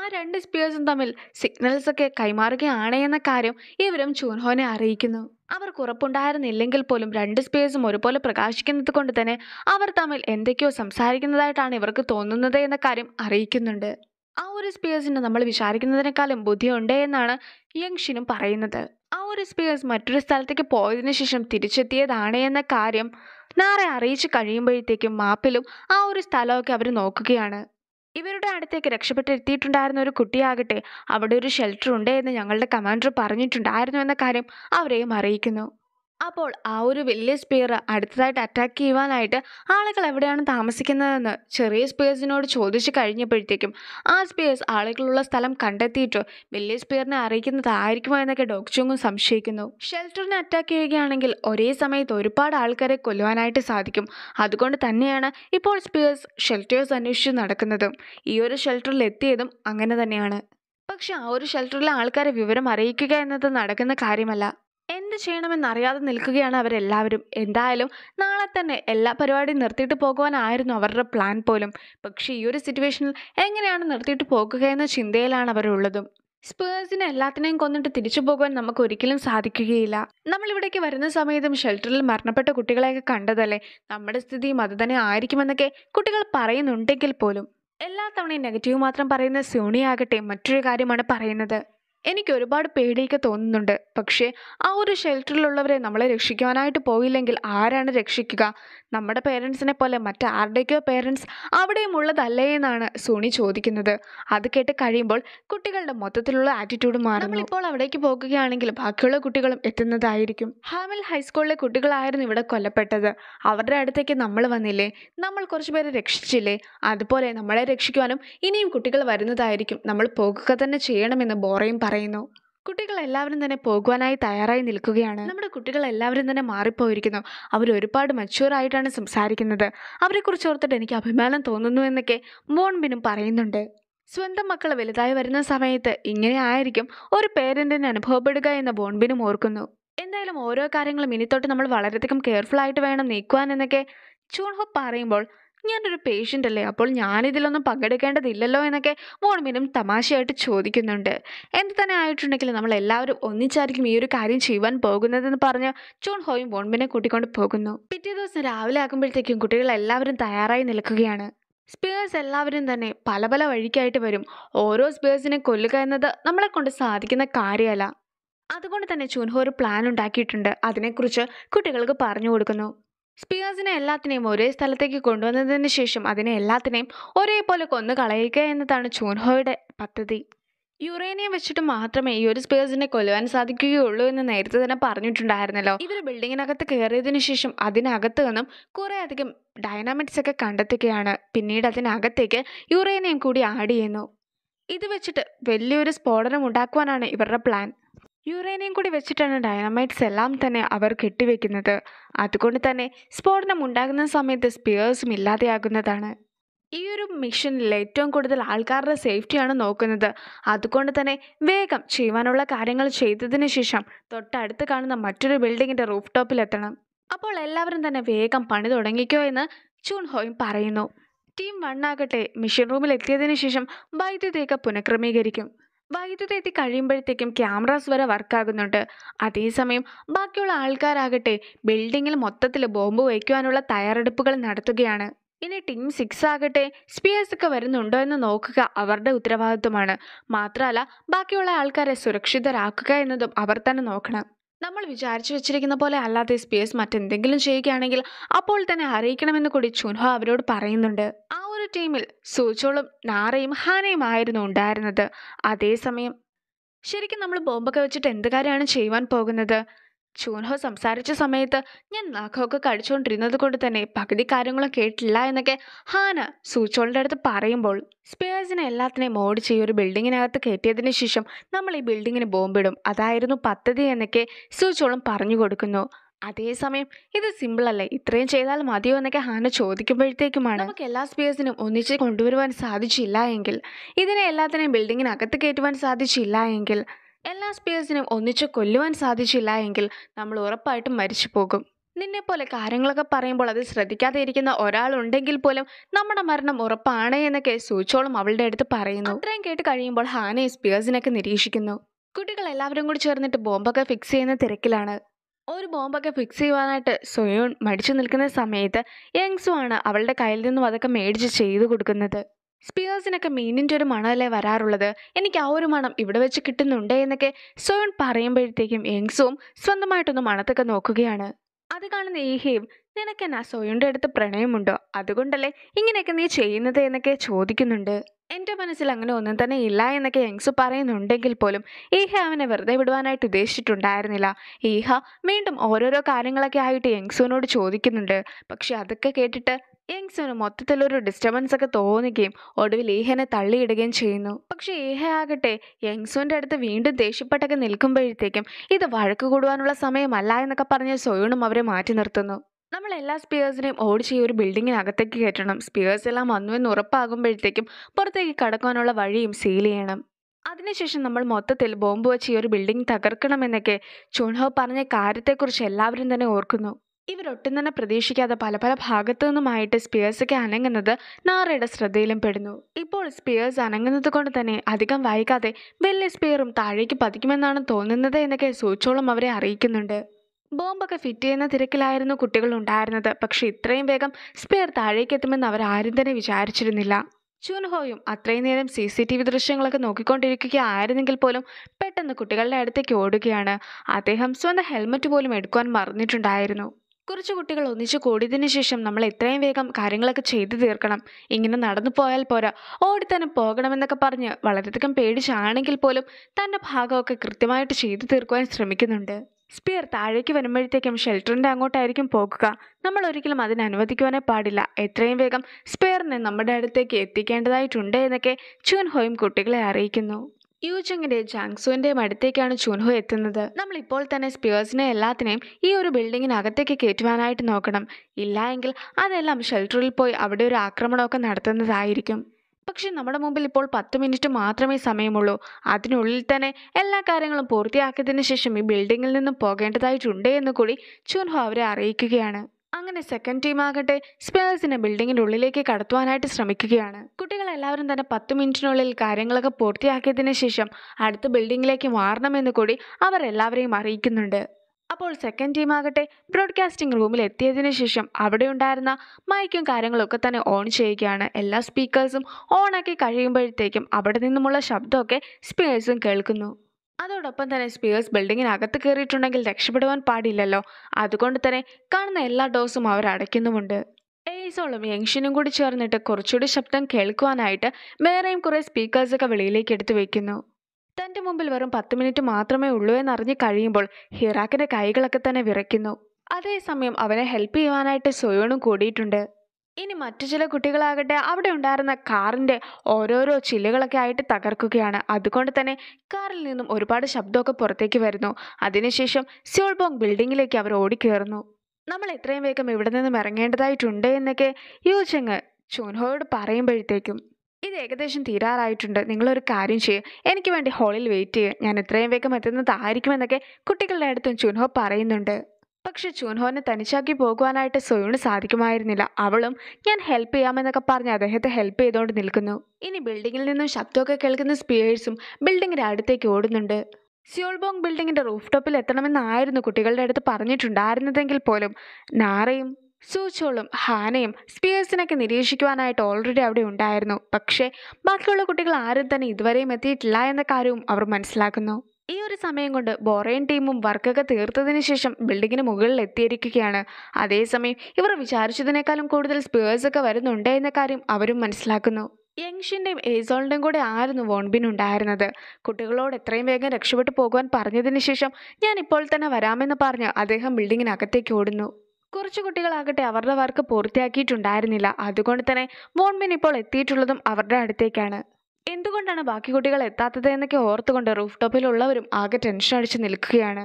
ആ രണ്ട് സ്പിയേഴ്സും തമ്മിൽ സിഗ്നൽസ് ഒക്കെ കൈമാറുകയാണ് എന്ന കാര്യം ഇവരും ചൂൻഹോനെ അറിയിക്കുന്നു അവർക്ക് ഉറപ്പുണ്ടായിരുന്നില്ലെങ്കിൽ പോലും രണ്ട് സ്പേസും ഒരുപോലെ പ്രകാശിക്കുന്നത് കൊണ്ട് തന്നെ അവർ തമ്മിൽ എന്തൊക്കെയോ സംസാരിക്കുന്നതായിട്ടാണ് ഇവർക്ക് തോന്നുന്നത് എന്ന കാര്യം അറിയിക്കുന്നുണ്ട് ആ ഒരു സ്പേസിന് നമ്മൾ വിചാരിക്കുന്നതിനേക്കാളും ബുദ്ധിയുണ്ട് എന്നാണ് യങ്ഷിനും പറയുന്നത് ആ ഒരു സ്പീയേഴ്സ് മറ്റൊരു സ്ഥലത്തേക്ക് പോയതിനു ശേഷം തിരിച്ചെത്തിയതാണ് എന്ന കാര്യം നാറെ അറിയിച്ചു കഴിയുമ്പോഴത്തേക്കും മാപ്പിലും ആ ഒരു സ്ഥലമൊക്കെ അവർ നോക്കുകയാണ് ഇവരുടെ അടുത്തേക്ക് രക്ഷപ്പെട്ട് എത്തിയിട്ടുണ്ടായിരുന്ന ഒരു കുട്ടിയാകട്ടെ അവിടെ ഒരു ഷെൽട്ടർ ഉണ്ട് എന്ന് ഞങ്ങളുടെ കമാൻഡർ പറഞ്ഞിട്ടുണ്ടായിരുന്നു എന്ന കാര്യം അവരെയും അറിയിക്കുന്നു അപ്പോൾ ആ ഒരു വലിയ സ്പിയർ അടുത്തതായിട്ട് അറ്റാക്ക് ചെയ്യുവാനായിട്ട് ആളുകൾ എവിടെയാണ് താമസിക്കുന്നതെന്ന് ചെറിയ സ്പിയേഴ്സിനോട് ചോദിച്ചു കഴിഞ്ഞപ്പോഴത്തേക്കും ആ സ്പിയേഴ്സ് ആളുകളുള്ള സ്ഥലം കണ്ടെത്തിയിട്ടോ വലിയ സ്പിയറിനെ അറിയിക്കുന്നതായിരിക്കുമോ എന്നൊക്കെ ഡോക്ചുങ്ങും സംശയിക്കുന്നു ഷെൽട്ടറിനെ അറ്റാക്ക് ചെയ്യുകയാണെങ്കിൽ ഒരേ സമയത്ത് ഒരുപാട് ആൾക്കാരെ കൊല്ലുവാനായിട്ട് സാധിക്കും അതുകൊണ്ട് തന്നെയാണ് ഇപ്പോൾ സ്പിയേഴ്സ് ഷെൽട്ടേഴ്സ് അന്വേഷിച്ച് നടക്കുന്നതും ഈ ഒരു ഷെൽട്ടറിൽ എത്തിയതും അങ്ങനെ തന്നെയാണ് പക്ഷെ ആ ഒരു ഷെൽട്ടറിലെ ആൾക്കാരെ വിവരം അറിയിക്കുക എന്നത് നടക്കുന്ന കാര്യമല്ല എന്ത് ചെയ്യണമെന്നറിയാതെ നിൽക്കുകയാണ് അവരെല്ലാവരും എന്തായാലും നാളെ തന്നെ എല്ലാ പരിപാടിയും നിർത്തിയിട്ട് പോകുവാനായിരുന്നു അവരുടെ പ്ലാൻ പോലും പക്ഷേ ഈ ഒരു സിറ്റുവേഷനിൽ എങ്ങനെയാണ് നിർത്തിയിട്ട് പോകുക എന്ന ചിന്തയിലാണ് അവരുള്ളതും സ്പേഴ്സിനെ എല്ലാത്തിനെയും കൊന്നിട്ട് തിരിച്ചു പോകാൻ നമുക്ക് ഒരിക്കലും സാധിക്കുകയില്ല നമ്മൾ വരുന്ന സമയത്തും ഷെൽട്ടറിൽ മരണപ്പെട്ട കുട്ടികളെയൊക്കെ കണ്ടതല്ലേ നമ്മുടെ സ്ഥിതിയും അത് തന്നെ ആയിരിക്കുമെന്നൊക്കെ കുട്ടികൾ പറയുന്നുണ്ടെങ്കിൽ പോലും എല്ലാ തവണയും നെഗറ്റീവ് മാത്രം പറയുന്ന സോണിയാകട്ടെ മറ്റൊരു കാര്യമാണ് പറയുന്നത് എനിക്ക് ഒരുപാട് പേടിയൊക്കെ തോന്നുന്നുണ്ട് പക്ഷേ ആ ഒരു ഷെൽട്ടറിലുള്ളവരെ നമ്മളെ രക്ഷിക്കുവാനായിട്ട് പോയില്ലെങ്കിൽ ആരാണ് രക്ഷിക്കുക നമ്മുടെ പേരൻസിനെ പോലെ മറ്റാരുടെയൊക്കെയോ പേരൻസ് അവിടെയും ഉള്ളതല്ലേ എന്നാണ് സുണി ചോദിക്കുന്നത് അത് കേട്ട് കഴിയുമ്പോൾ കുട്ടികളുടെ മൊത്തത്തിലുള്ള ആറ്റിറ്റ്യൂഡ് മാറും നമ്മളിപ്പോൾ അവിടേക്ക് പോകുകയാണെങ്കിൽ ബാക്കിയുള്ള കുട്ടികളും എത്തുന്നതായിരിക്കും ഹാമിൽ ഹൈസ്കൂളിലെ കുട്ടികളായിരുന്നു ഇവിടെ കൊല്ലപ്പെട്ടത് അവരുടെ അടുത്തേക്ക് നമ്മൾ വന്നില്ലേ നമ്മൾ കുറച്ച് പേരെ രക്ഷിച്ചില്ലേ അതുപോലെ നമ്മളെ രക്ഷിക്കുവാനും ഇനിയും കുട്ടികൾ വരുന്നതായിരിക്കും നമ്മൾ പോകുക തന്നെ ചെയ്യണമെന്ന് ബോറയും പറയും പറയുന്നു കുട്ടികൾ എല്ലാവരും തന്നെ പോകുവാനായി തയ്യാറായി നിൽക്കുകയാണ് നമ്മുടെ കുട്ടികൾ എല്ലാവരും തന്നെ മാറിപ്പോയിരിക്കുന്നു അവർ ഒരുപാട് മെച്ചൂർ ആയിട്ടാണ് സംസാരിക്കുന്നത് അവരെക്കുറിച്ച് ഓർത്തിട്ട് എനിക്ക് അഭിമാനം തോന്നുന്നു എന്നൊക്കെ മോൺബിനും പറയുന്നുണ്ട് സ്വന്തം മക്കൾ വലുതായി വരുന്ന സമയത്ത് ഇങ്ങനെ ആയിരിക്കും ഒരു പേരൻറ്റിന് അനുഭവപ്പെടുക എന്ന് ബോൺബിനും ഓർക്കുന്നു എന്തായാലും ഓരോ കാര്യങ്ങളും ഇനി തൊട്ട് നമ്മൾ വളരെയധികം കെയർഫുൾ ആയിട്ട് വേണം നീക്കുവാൻ എന്നൊക്കെ ചൂൺഹോ പറയുമ്പോൾ ഞാനൊരു പേഷ്യൻ്റ് അല്ലേ അപ്പോൾ ഞാനിതിലൊന്നും പങ്കെടുക്കേണ്ടതില്ലല്ലോ എന്നൊക്കെ മോൺമിനും തമാശയായിട്ട് ചോദിക്കുന്നുണ്ട് എന്ത് തന്നെ ആയിട്ടുണ്ടെങ്കിലും നമ്മൾ എല്ലാവരും ഒന്നിച്ചായിരിക്കും ഈ ഒരു കാര്യം ചെയ്യുവാൻ പോകുന്നതെന്ന് പറഞ്ഞ് ചൂൺ ഹോയും മോൺമിനെ കൂട്ടിക്കൊണ്ട് പോകുന്നു പിറ്റേ ദിവസം രാവിലെ ആകുമ്പോഴത്തേക്കും കുട്ടികൾ എല്ലാവരും തയ്യാറായി നിൽക്കുകയാണ് സ്പേഴ്സ് എല്ലാവരും തന്നെ പല പല വഴിക്കായിട്ട് വരും ഓരോ സ്പേഴ്സിനെ കൊല്ലുക എന്നത് നമ്മളെ കൊണ്ട് സാധിക്കുന്ന കാര്യമല്ല അതുകൊണ്ട് തന്നെ ചൂൻഹോ ഒരു പ്ലാൻ ഉണ്ടാക്കിയിട്ടുണ്ട് അതിനെക്കുറിച്ച് കുട്ടികൾക്ക് പറഞ്ഞു കൊടുക്കുന്നു സ്പിയേഴ്സിനെ എല്ലാത്തിനെയും ഒരേ സ്ഥലത്തേക്ക് കൊണ്ടുവന്നതിന് ശേഷം അതിനെ എല്ലാത്തിനെയും ഒരേപോലെ കൊന്നു കളയുക എന്നതാണ് ചൂൻഹോയുടെ പദ്ധതി യുറേനിയം വെച്ചിട്ട് മാത്രമേ ഈ ഒരു സ്പേഴ്സിനെ കൊല്ലുവാൻ സാധിക്കുകയുള്ളൂ എന്ന് നേരത്തെ തന്നെ പറഞ്ഞിട്ടുണ്ടായിരുന്നല്ലോ ഇവർ ബിൽഡിങ്ങിനകത്ത് കയറിയതിനു ശേഷം അതിനകത്ത് നിന്നും കുറേ അധികം ഡൈനാമിക്സ് ഒക്കെ കണ്ടെത്തുകയാണ് പിന്നീട് അതിനകത്തേക്ക് യുറേനിയം കൂടി ആഡ് ചെയ്യുന്നു ഇത് വെച്ചിട്ട് വലിയൊരു സ്ഫോടനം ഉണ്ടാക്കുവാനാണ് ഇവരുടെ പ്ലാൻ യുറേനിയം കൂടി വെച്ചിട്ടാണ് ഡൈനാമൈറ്റ്സ് എല്ലാം തന്നെ അവർ കെട്ടിവെക്കുന്നത് അതുകൊണ്ട് തന്നെ സ്ഫോടനം ഉണ്ടാകുന്ന സമയത്ത് സ്പിയേഴ്സും ഇല്ലാതെയാകുന്നതാണ് ഈ ഒരു മിഷനിൽ ഏറ്റവും കൂടുതൽ ആൾക്കാരുടെ സേഫ്റ്റിയാണ് നോക്കുന്നത് അതുകൊണ്ട് തന്നെ വേഗം ചെയ്യുവാനുള്ള കാര്യങ്ങൾ ചെയ്തതിന് ശേഷം തൊട്ടടുത്ത് കാണുന്ന മറ്റൊരു ബിൽഡിങ്ങിൻ്റെ റൂഫ് ടോപ്പിലെത്തണം അപ്പോൾ എല്ലാവരും തന്നെ വേഗം പണി തുടങ്ങിക്കോ എന്ന് ചൂൺ ഹോയും പറയുന്നു ടീം വണ്ണാകട്ടെ മിഷൻ റൂമിൽ എത്തിയതിനു ശേഷം വൈദ്യുതിയൊക്കെ പുനഃക്രമീകരിക്കും വൈദ്യുതി എത്തി കഴിയുമ്പോഴത്തേക്കും ക്യാമറാസ് വരെ വർക്കാകുന്നുണ്ട് അതേസമയം ബാക്കിയുള്ള ആൾക്കാരാകട്ടെ ബിൽഡിങ്ങിൽ മൊത്തത്തിൽ ബോംബ് വയ്ക്കുവാനുള്ള തയ്യാറെടുപ്പുകൾ നടത്തുകയാണ് ഇനി ടീം സിക്സ് ആകട്ടെ സ്പിയേഴ്സ് ഒക്കെ വരുന്നുണ്ടോ എന്ന് നോക്കുക അവരുടെ ഉത്തരവാദിത്വമാണ് മാത്രമല്ല ബാക്കിയുള്ള ആൾക്കാരെ സുരക്ഷിതരാക്കുക എന്നതും അവർ തന്നെ നോക്കണം നമ്മൾ വിചാരിച്ചു വെച്ചിരിക്കുന്ന പോലെ അല്ലാതെ എസ് പി എസ് മറ്റെന്തെങ്കിലും ചെയ്യുകയാണെങ്കിൽ അപ്പോൾ തന്നെ അറിയിക്കണമെന്ന് കൂടി ചുൻഹ അവരോട് പറയുന്നുണ്ട് ആ ഒരു ടീമിൽ സൂചോളും നാറയും ഹാനയും ആയിരുന്നു ഉണ്ടായിരുന്നത് അതേസമയം ശരിക്കും നമ്മൾ ബോംബൊക്കെ വെച്ചിട്ട് എന്ത് കാര്യമാണ് ചെയ്യുവാൻ പോകുന്നത് ചൂൻഹോ സംസാരിച്ച സമയത്ത് ഞാൻ നഖമൊക്കെ കടിച്ചുകൊണ്ടിരുന്നത് കൊണ്ട് തന്നെ പകുതി കാര്യങ്ങളും കേട്ടില്ല എന്നൊക്കെ ഹാന സൂച്ചോളിൻ്റെ അടുത്ത് പറയുമ്പോൾ സ്പേഴ്സിനെ എല്ലാത്തിനെയും ഓടിച്ച് ഈ ഒരു ബിൽഡിങ്ങിനകത്ത് കയറ്റിയതിന് ശേഷം നമ്മൾ ഈ ബിൽഡിങ്ങിന് ബോംബിടും അതായിരുന്നു പദ്ധതി എന്നൊക്കെ സൂച്ചോളും പറഞ്ഞു കൊടുക്കുന്നു അതേസമയം ഇത് സിമ്പിൾ അല്ലേ ഇത്രയും ചെയ്താൽ മതിയോ എന്നൊക്കെ ഹാന ചോദിക്കുമ്പോഴത്തേക്കുമാണ് നമുക്ക് എല്ലാ സ്പേഴ്സിനും ഒന്നിച്ച് കൊണ്ടുവരുവാൻ സാധിച്ചില്ല എങ്കിൽ ഇതിനെ എല്ലാത്തിനെയും ബിൽഡിങ്ങിനകത്ത് കയറ്റുവാൻ സാധിച്ചില്ല എങ്കിൽ എല്ലാ സ്പീയേഴ്സിനും ഒന്നിച്ചു കൊല്ലുവാൻ സാധിച്ചില്ല എങ്കിൽ നമ്മൾ ഉറപ്പായിട്ടും മരിച്ചു പോകും നിന്നെ പോലെ കാര്യങ്ങളൊക്കെ പറയുമ്പോൾ അത് ശ്രദ്ധിക്കാതെ ഇരിക്കുന്ന ഒരാളുണ്ടെങ്കിൽ പോലും നമ്മുടെ മരണം ഉറപ്പാണ് എന്നൊക്കെ സൂചോളം അവളുടെ അടുത്ത് പറയുന്നു അത്രയും കേട്ട് കഴിയുമ്പോൾ ഹാനയെ സ്പിയേഴ്സിനൊക്കെ നിരീക്ഷിക്കുന്നു കുട്ടികൾ എല്ലാവരും കൂടി ചേർന്നിട്ട് ബോംബൊക്കെ ഫിക്സ് ചെയ്യുന്ന തിരക്കിലാണ് ഒരു ബോംബൊക്കെ ഫിക്സ് ചെയ്യുവാനായിട്ട് സൊയോൺ മടിച്ചു നിൽക്കുന്ന സമയത്ത് യങ്സു ആണ് അവളുടെ കയ്യിൽ നിന്നും അതൊക്കെ മേടിച്ച് ചെയ്തു കൊടുക്കുന്നത് സ്പിയേഴ്സിനൊക്കെ മീനിൻ്റെ ഒരു മണമല്ലേ വരാറുള്ളത് എനിക്ക് ആ ഒരു മണം ഇവിടെ വെച്ച് കിട്ടുന്നുണ്ട് എന്നൊക്കെ സോൺ പറയുമ്പോഴത്തേക്കും യങ്സും സ്വന്തമായിട്ടൊന്ന് മണത്തൊക്കെ നോക്കുകയാണ് അത് കാണുന്ന ഏഹേം നിനക്കെന്നാ സോയുടെ അടുത്ത് പ്രണയമുണ്ടോ അതുകൊണ്ടല്ലേ ഇങ്ങനെയൊക്കെ നീ ചെയ്യുന്നത് എന്നൊക്കെ ചോദിക്കുന്നുണ്ട് എൻ്റെ മനസ്സിൽ അങ്ങനെ ഒന്നും തന്നെ ഇല്ല എന്നൊക്കെ യങ്സ് പറയുന്നുണ്ടെങ്കിൽ പോലും ഈഹ അവനെ വെറുതെ വിടുവാനായിട്ട് ഉദ്ദേശിച്ചിട്ടുണ്ടായിരുന്നില്ല ഈഹ വീണ്ടും ഓരോരോ കാര്യങ്ങളൊക്കെ ആയിട്ട് യങ്സുവിനോട് ചോദിക്കുന്നുണ്ട് പക്ഷെ അതൊക്കെ കേട്ടിട്ട് യങ്സിന് മൊത്തത്തിലൊരു ഡിസ്റ്റർബൻസ് ഒക്കെ തോന്നുകയും ഒടുവിൽ ഏഹനെ തള്ളിയിടുകയും ചെയ്യുന്നു പക്ഷേ ഏഹ ആകട്ടെ യങ്സുവിൻ്റെ അടുത്ത് വീണ്ടും ദേഷ്യപ്പെട്ടൊക്കെ നിൽക്കുമ്പോഴത്തേക്കും ഇത് വഴക്ക് കൂടുവാനുള്ള സമയമല്ല എന്നൊക്കെ പറഞ്ഞ് സോയൂണും അവരെ മാറ്റി നിർത്തുന്നു നമ്മൾ എല്ലാ സ്പിയേഴ്സിനെയും ഓടിച്ച് ഈ ഒരു ബിൽഡിങ്ങിനകത്തേക്ക് കയറ്റണം സ്പിയേഴ്സ് എല്ലാം വന്നുവെന്ന് ഉറപ്പാകുമ്പോഴത്തേക്കും പുറത്തേക്ക് കടക്കാനുള്ള വഴിയും സീൽ ചെയ്യണം അതിനുശേഷം നമ്മൾ മൊത്തത്തിൽ ബോംബ് വെച്ച് ഈ ഒരു ബിൽഡിംഗ് തകർക്കണമെന്നൊക്കെ ചുൺഹോ പറഞ്ഞ കാര്യത്തെക്കുറിച്ച് എല്ലാവരും തന്നെ ഓർക്കുന്നു ഇവരൊട്ടും തന്നെ പ്രതീക്ഷിക്കാതെ പല പല ഭാഗത്തു നിന്നുമായിട്ട് സ്പിയേഴ്സൊക്കെ അനങ്ങുന്നത് നാറയുടെ ശ്രദ്ധയിലും പെടുന്നു ഇപ്പോൾ സ്പിയേഴ്സ് അനങ്ങുന്നത് കൊണ്ട് തന്നെ അധികം വൈകാതെ വലിയ സ്പിയറും താഴേക്ക് പതിക്കുമെന്നാണ് തോന്നുന്നത് എന്നൊക്കെ സൂചോളം അവരെ അറിയിക്കുന്നുണ്ട് ബോംബൊക്കെ ഫിറ്റ് ചെയ്യുന്ന തിരക്കിലായിരുന്നു കുട്ടികൾ ഉണ്ടായിരുന്നത് പക്ഷേ ഇത്രയും വേഗം സ്പിയർ താഴേക്ക് എത്തുമെന്ന് അവർ ആരും തന്നെ വിചാരിച്ചിരുന്നില്ല ചുൻഹോയും അത്രയും നേരം സി സി ടി വി ദൃശ്യങ്ങളൊക്കെ നോക്കിക്കൊണ്ടിരിക്കുകയായിരുന്നെങ്കിൽ പോലും പെട്ടെന്ന് കുട്ടികളുടെ അടുത്തേക്ക് ഓടുകയാണ് അദ്ദേഹം സ്വന്തം ഹെൽമറ്റ് പോലും എടുക്കുവാൻ മറന്നിട്ടുണ്ടായിരുന്നു കുറച്ച് കുട്ടികൾ ഒന്നിച്ച് കൂടിയതിന് ശേഷം നമ്മൾ എത്രയും വേഗം കാര്യങ്ങളൊക്കെ ചെയ്തു തീർക്കണം ഇങ്ങനെ നടന്നു പോയാൽ പോരാ ഓടിത്തന്നെ പോകണമെന്നൊക്കെ പറഞ്ഞ് വളരെയധികം പേടിച്ചാണെങ്കിൽ പോലും തൻ്റെ ഭാഗമൊക്കെ കൃത്യമായിട്ട് ചെയ്തു തീർക്കുവാൻ ശ്രമിക്കുന്നുണ്ട് സ്പിയർ താഴേക്ക് വരുമ്പോഴത്തേക്കും ഷെൽട്ടറിൻ്റെ അങ്ങോട്ടായിരിക്കും പോകുക നമ്മൾ ഒരിക്കലും അതിനെ അനുവദിക്കുവാനേ പാടില്ല എത്രയും വേഗം സ്പിയറിനെ നമ്മുടെ അടുത്തേക്ക് എത്തിക്കേണ്ടതായിട്ടുണ്ട് എന്നൊക്കെ ചുവൻ ഹോയും കുട്ടികളെ അറിയിക്കുന്നു യുജങ്ങിന്റെ ജാങ്സുവിന്റെ അടുത്തേക്കാണ് ചുൻഹു എത്തുന്നത് നമ്മൾ ഇപ്പോൾ തന്നെ സ്പിയേഴ്സിനെ എല്ലാത്തിനെയും ഈ ഒരു ബിൽഡിങ്ങിനകത്തേക്ക് കയറ്റുവാനായിട്ട് നോക്കണം ഇല്ല എങ്കിൽ അതെല്ലാം ഷെൽട്ടറിൽ പോയി അവിടെ ഒരു ആക്രമണമൊക്കെ നടത്തുന്നതായിരിക്കും പക്ഷെ നമ്മുടെ മുമ്പിൽ ഇപ്പോൾ പത്ത് മിനിറ്റ് മാത്രമേ സമയമുള്ളൂ അതിനുള്ളിൽ തന്നെ എല്ലാ കാര്യങ്ങളും പൂർത്തിയാക്കിയതിനു ശേഷം ഈ ബിൽഡിങ്ങിൽ നിന്നും പോകേണ്ടതായിട്ടുണ്ട് എന്ന് കൂടി ചുൻഹു അവരെ അറിയിക്കുകയാണ് അങ്ങനെ സെക്കൻഡ് ആകട്ടെ സ്പേഴ്സിനെ ബിൽഡിങ്ങിൻ്റെ ഉള്ളിലേക്ക് കടത്തുവാനായിട്ട് ശ്രമിക്കുകയാണ് കുട്ടികളെല്ലാവരും തന്നെ പത്ത് മിനിറ്റിനുള്ളിൽ കാര്യങ്ങളൊക്കെ പൂർത്തിയാക്കിയതിനു ശേഷം അടുത്ത ബിൽഡിങ്ങിലേക്ക് മാറണമെന്ന് കൂടി അവർ എല്ലാവരെയും അറിയിക്കുന്നുണ്ട് അപ്പോൾ സെക്കൻഡ് ടീം ആകട്ടെ ബ്രോഡ്കാസ്റ്റിംഗ് റൂമിൽ എത്തിയതിനു ശേഷം അവിടെ ഉണ്ടായിരുന്ന മൈക്കും കാര്യങ്ങളൊക്കെ തന്നെ ഓൺ ചെയ്യുകയാണ് എല്ലാ സ്പീക്കേഴ്സും ഓണാക്കി കഴിയുമ്പോഴത്തേക്കും അവിടെ നിന്നുമുള്ള ശബ്ദമൊക്കെ സ്പീക്കേഴ്സും കേൾക്കുന്നു അതോടൊപ്പം തന്നെ സ്പീയേഴ്സ് ബിൽഡിങ്ങിനകത്ത് കയറിയിട്ടുണ്ടെങ്കിൽ രക്ഷപ്പെടുവാൻ പാടില്ലല്ലോ അതുകൊണ്ട് തന്നെ കാണുന്ന എല്ലാ ഡോസും അവർ അടയ്ക്കുന്നുമുണ്ട് ഏസോളും യങ്ഷിനും കൂടി ചേർന്നിട്ട് കുറച്ചുകൂടി ശബ്ദം കേൾക്കുവാനായിട്ട് വേറെയും കുറേ സ്പീക്കേഴ്സൊക്കെ വെളിയിലേക്ക് എടുത്തു വയ്ക്കുന്നു തൻ്റെ മുമ്പിൽ വെറും പത്ത് മിനിറ്റ് മാത്രമേ ഉള്ളൂ എന്നറിഞ്ഞ് കഴിയുമ്പോൾ ഹിറാക്കിൻ്റെ കൈകളൊക്കെ തന്നെ വിറയ്ക്കുന്നു അതേസമയം അവനെ ഹെൽപ്പ് ചെയ്യുവാനായിട്ട് സോയോണും കൂടിയിട്ടുണ്ട് ഇനി മറ്റു ചില കുട്ടികളാകട്ടെ അവിടെ ഉണ്ടായിരുന്ന കാറിൻ്റെ ഓരോരോ ചില്ലുകളൊക്കെ ആയിട്ട് തകർക്കുകയാണ് അതുകൊണ്ട് തന്നെ കാറിൽ നിന്നും ഒരുപാട് ശബ്ദമൊക്കെ പുറത്തേക്ക് വരുന്നു അതിനുശേഷം സിയോൾബോങ് ബിൽഡിങ്ങിലേക്ക് അവർ ഓടിക്കയറുന്നു നമ്മൾ എത്രയും വേഗം ഇവിടെ നിന്നും ഇറങ്ങേണ്ടതായിട്ടുണ്ട് എന്നൊക്കെ യോജങ് ചുൻഹോയോട് പറയുമ്പോഴത്തേക്കും ഇത് ഏകദേശം തീരാറായിട്ടുണ്ട് നിങ്ങളൊരു കാര്യം ചെയ്യുക എനിക്ക് വേണ്ടി ഹോളിൽ വെയിറ്റ് ചെയ്യുക ഞാൻ എത്രയും വേഗം എത്തുന്നതായിരിക്കുമെന്നൊക്കെ കുട്ടികളുടെ അടുത്തും ചുൻഹോ പറയുന്നുണ്ട് പക്ഷെ ചൂൻഹോനെ തനിച്ചാക്കി പോകുവാനായിട്ട് സോയൂണ് സാധിക്കുമായിരുന്നില്ല അവളും ഞാൻ ഹെൽപ്പ് ചെയ്യാമെന്നൊക്കെ പറഞ്ഞ് അദ്ദേഹത്തെ ഹെൽപ്പ് ചെയ്തുകൊണ്ട് നിൽക്കുന്നു ഇനി ബിൽഡിങ്ങിൽ നിന്നും ശബ്ദമൊക്കെ കേൾക്കുന്ന സ്പീയേഴ്സും ബിൽഡിങ്ങിൻ്റെ അടുത്തേക്ക് ഓടുന്നുണ്ട് സിയോൾബോങ് ബിൽഡിങ്ങിൻ്റെ റൂഫ് ടോപ്പിൽ എത്തണമെന്നായിരുന്നു കുട്ടികളുടെ അടുത്ത് പറഞ്ഞിട്ടുണ്ടായിരുന്നതെങ്കിൽ പോലും നാറയും സൂച്ചോളും ഹാനയും സ്പിയേഴ്സിനൊക്കെ നിരീക്ഷിക്കുവാനായിട്ട് ഓൾറെഡി അവിടെ ഉണ്ടായിരുന്നു പക്ഷേ ബാക്കിയുള്ള കുട്ടികൾ ആരും തന്നെ ഇതുവരെയും എത്തിയിട്ടില്ല എന്ന കാര്യവും അവർ മനസ്സിലാക്കുന്നു ഈ ഒരു സമയം കൊണ്ട് ബോറയൻ ടീമും വർക്കൊക്കെ തീർത്തതിന് ശേഷം ബിൽഡിങ്ങിന് മുകളിൽ എത്തിയിരിക്കുകയാണ് അതേസമയം ഇവർ വിചാരിച്ചതിനേക്കാളും കൂടുതൽ സ്പേഴ്സൊക്കെ വരുന്നുണ്ട് എന്ന കാര്യം അവരും മനസ്സിലാക്കുന്നു യങ്ഷിൻ്റെയും ഏസോളിൻ്റെയും കൂടെ ആയിരുന്നു വോൺബിൻ ഉണ്ടായിരുന്നത് കുട്ടികളോട് എത്രയും വേഗം രക്ഷപ്പെട്ടു പോകുവാൻ പറഞ്ഞതിന് ശേഷം ഞാൻ ഇപ്പോൾ തന്നെ വരാമെന്ന് പറഞ്ഞ് അദ്ദേഹം ബിൽഡിങ്ങിനകത്തേക്ക് ഓടുന്നു കുറച്ച് കുട്ടികളാകട്ടെ അവരുടെ വർക്ക് പൂർത്തിയാക്കിയിട്ടുണ്ടായിരുന്നില്ല അതുകൊണ്ട് തന്നെ വോൺബിൻ ഇപ്പോൾ എത്തിയിട്ടുള്ളതും അവരുടെ അടുത്തേക്കാണ് എന്തുകൊണ്ടാണ് ബാക്കി കുട്ടികൾ എത്താത്തത് എന്നൊക്കെ ഓർത്തുകൊണ്ട് റൂഫ് ടോപ്പിലുള്ളവരും ആകെ ടെൻഷൻ അടിച്ച് നിൽക്കുകയാണ്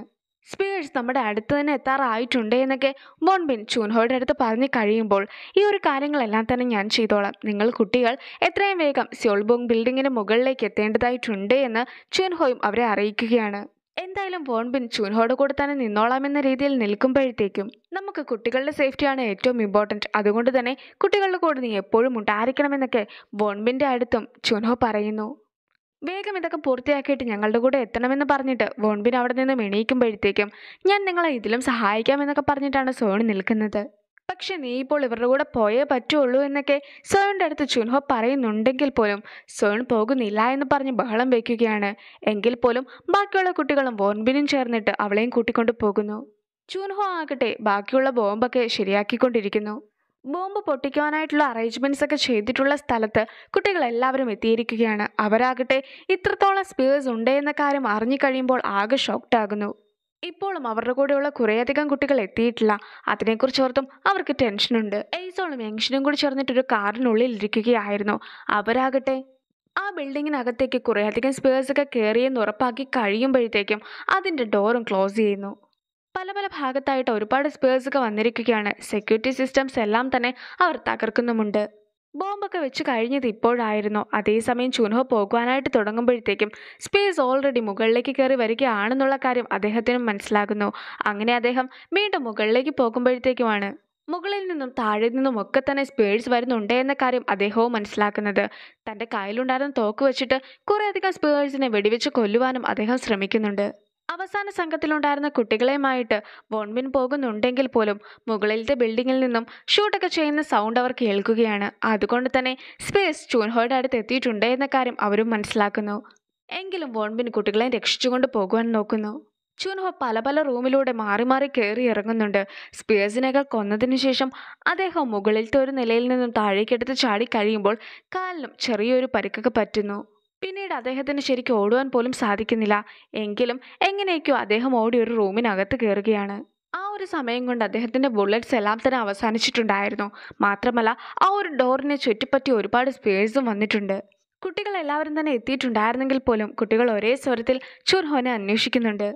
സ്പീഡ്സ് നമ്മുടെ അടുത്ത് തന്നെ എത്താറായിട്ടുണ്ട് എന്നൊക്കെ മോൺബിൻ ചൂൻഹോയുടെ അടുത്ത് പറഞ്ഞു കഴിയുമ്പോൾ ഈ ഒരു കാര്യങ്ങളെല്ലാം തന്നെ ഞാൻ ചെയ്തോളാം നിങ്ങൾ കുട്ടികൾ എത്രയും വേഗം സ്യോൾബോങ് ബിൽഡിങ്ങിന് മുകളിലേക്ക് എത്തേണ്ടതായിട്ടുണ്ട് എന്ന് ചൂൻഹോയും അവരെ അറിയിക്കുകയാണ് എന്തായാലും വോൺബിൻ ബിൻ ചൂൻഹോട് കൂടെ തന്നെ നിന്നോളാമെന്ന രീതിയിൽ നിൽക്കുമ്പോഴത്തേക്കും നമുക്ക് കുട്ടികളുടെ സേഫ്റ്റിയാണ് ഏറ്റവും ഇമ്പോർട്ടൻറ്റ് അതുകൊണ്ട് തന്നെ കുട്ടികളുടെ കൂടെ നീ എപ്പോഴും ഉണ്ടായിരിക്കണമെന്നൊക്കെ വോൺബിൻ്റെ അടുത്തും ചുൻഹോ പറയുന്നു വേഗം ഇതൊക്കെ പൂർത്തിയാക്കിയിട്ട് ഞങ്ങളുടെ കൂടെ എത്തണമെന്ന് പറഞ്ഞിട്ട് വോൺബിൻ അവിടെ നിന്ന് എണീക്കുമ്പോഴത്തേക്കും ഞാൻ നിങ്ങളെ ഇതിലും സഹായിക്കാമെന്നൊക്കെ പറഞ്ഞിട്ടാണ് സോണി നിൽക്കുന്നത് പക്ഷെ നീ ഇപ്പോൾ ഇവരുടെ കൂടെ പോയേ പറ്റുള്ളൂ എന്നൊക്കെ സോയുടെ അടുത്ത് ചുൻഹ പറയുന്നുണ്ടെങ്കിൽ പോലും സോൺ പോകുന്നില്ല എന്ന് പറഞ്ഞ് ബഹളം വയ്ക്കുകയാണ് എങ്കിൽ പോലും ബാക്കിയുള്ള കുട്ടികളും വോൺബിനും ചേർന്നിട്ട് അവളെയും കൂട്ടിക്കൊണ്ടു പോകുന്നു ചൂൻഹോ ആകട്ടെ ബാക്കിയുള്ള ബോംബൊക്കെ ശരിയാക്കിക്കൊണ്ടിരിക്കുന്നു ബോംബ് പൊട്ടിക്കുവാനായിട്ടുള്ള അറേഞ്ച്മെന്റ്സ് ഒക്കെ ചെയ്തിട്ടുള്ള സ്ഥലത്ത് കുട്ടികളെല്ലാവരും എത്തിയിരിക്കുകയാണ് അവരാകട്ടെ ഇത്രത്തോളം സ്പീഴ്സ് ഉണ്ട് എന്ന കാര്യം അറിഞ്ഞു കഴിയുമ്പോൾ ആകെ ഷോക്ഡ് ആകുന്നു ഇപ്പോഴും അവരുടെ കൂടെയുള്ള കുറേയധികം കുട്ടികൾ എത്തിയിട്ടില്ല അതിനെക്കുറിച്ച് ഓർത്തും അവർക്ക് ടെൻഷനുണ്ട് എയ്സോളും യങ്ഷനും കൂടി ചേർന്നിട്ടൊരു കാറിനുള്ളിൽ ഇരിക്കുകയായിരുന്നു അവരാകട്ടെ ആ ബിൽഡിങ്ങിനകത്തേക്ക് കുറേയധികം സ്പേഴ്സൊക്കെ കയറിയെന്ന് ഉറപ്പാക്കി കഴിയുമ്പോഴത്തേക്കും അതിൻ്റെ ഡോറും ക്ലോസ് ചെയ്യുന്നു പല പല ഭാഗത്തായിട്ട് ഒരുപാട് സ്പേഴ്സൊക്കെ വന്നിരിക്കുകയാണ് സെക്യൂരിറ്റി സിസ്റ്റംസ് എല്ലാം തന്നെ അവർ തകർക്കുന്നുമുണ്ട് ബോംബൊക്കെ വെച്ച് കഴിഞ്ഞത് ഇപ്പോഴായിരുന്നു അതേസമയം ചുൻഹോ പോകുവാനായിട്ട് തുടങ്ങുമ്പോഴത്തേക്കും സ്പേസ് ഓൾറെഡി മുകളിലേക്ക് കയറി വരികയാണെന്നുള്ള കാര്യം അദ്ദേഹത്തിനും മനസ്സിലാകുന്നു അങ്ങനെ അദ്ദേഹം വീണ്ടും മുകളിലേക്ക് പോകുമ്പോഴത്തേക്കുമാണ് മുകളിൽ നിന്നും താഴെ നിന്നും ഒക്കെ തന്നെ സ്പേഴ്സ് വരുന്നുണ്ട് എന്ന കാര്യം അദ്ദേഹവും മനസ്സിലാക്കുന്നത് തൻ്റെ കയ്യിലുണ്ടായിരുന്ന തോക്ക് വെച്ചിട്ട് കുറേയധികം സ്പേഴ്സിനെ വെടിവെച്ച് കൊല്ലുവാനും അദ്ദേഹം ശ്രമിക്കുന്നുണ്ട് അവസാന സംഘത്തിലുണ്ടായിരുന്ന കുട്ടികളെയുമായിട്ട് വോൺബിൻ പോകുന്നുണ്ടെങ്കിൽ പോലും മുകളിലത്തെ ബിൽഡിങ്ങിൽ നിന്നും ഷൂട്ടൊക്കെ ചെയ്യുന്ന സൗണ്ട് അവർ കേൾക്കുകയാണ് അതുകൊണ്ട് തന്നെ സ്പേസ് ചൂൻഹോയുടെ അടുത്ത് എത്തിയിട്ടുണ്ട് എന്ന കാര്യം അവരും മനസ്സിലാക്കുന്നു എങ്കിലും വോൺബിൻ കുട്ടികളെ രക്ഷിച്ചുകൊണ്ട് പോകുവാൻ നോക്കുന്നു ചൂൻഹോ പല പല റൂമിലൂടെ മാറി മാറി കയറി ഇറങ്ങുന്നുണ്ട് സ്പിയേഴ്സിനേക്കാൾ കൊന്നതിന് ശേഷം അദ്ദേഹം മുകളിലത്തെ ഒരു നിലയിൽ നിന്നും താഴേക്കെടുത്ത് ചാടി കഴിയുമ്പോൾ കാലിനും ചെറിയൊരു പരിക്കൊക്കെ പറ്റുന്നു പിന്നീട് അദ്ദേഹത്തിന് ശരിക്കും ഓടുവാൻ പോലും സാധിക്കുന്നില്ല എങ്കിലും എങ്ങനെയൊക്കെയോ അദ്ദേഹം ഓടി ഒരു റൂമിനകത്ത് കയറുകയാണ് ആ ഒരു സമയം കൊണ്ട് അദ്ദേഹത്തിൻ്റെ ബുള്ളറ്റ്സ് എല്ലാം തന്നെ അവസാനിച്ചിട്ടുണ്ടായിരുന്നു മാത്രമല്ല ആ ഒരു ഡോറിനെ ചുറ്റിപ്പറ്റി ഒരുപാട് സ്പേഴ്സും വന്നിട്ടുണ്ട് കുട്ടികൾ എല്ലാവരും തന്നെ എത്തിയിട്ടുണ്ടായിരുന്നെങ്കിൽ പോലും കുട്ടികൾ ഒരേ സ്വരത്തിൽ ചുൻഹോനെ അന്വേഷിക്കുന്നുണ്ട്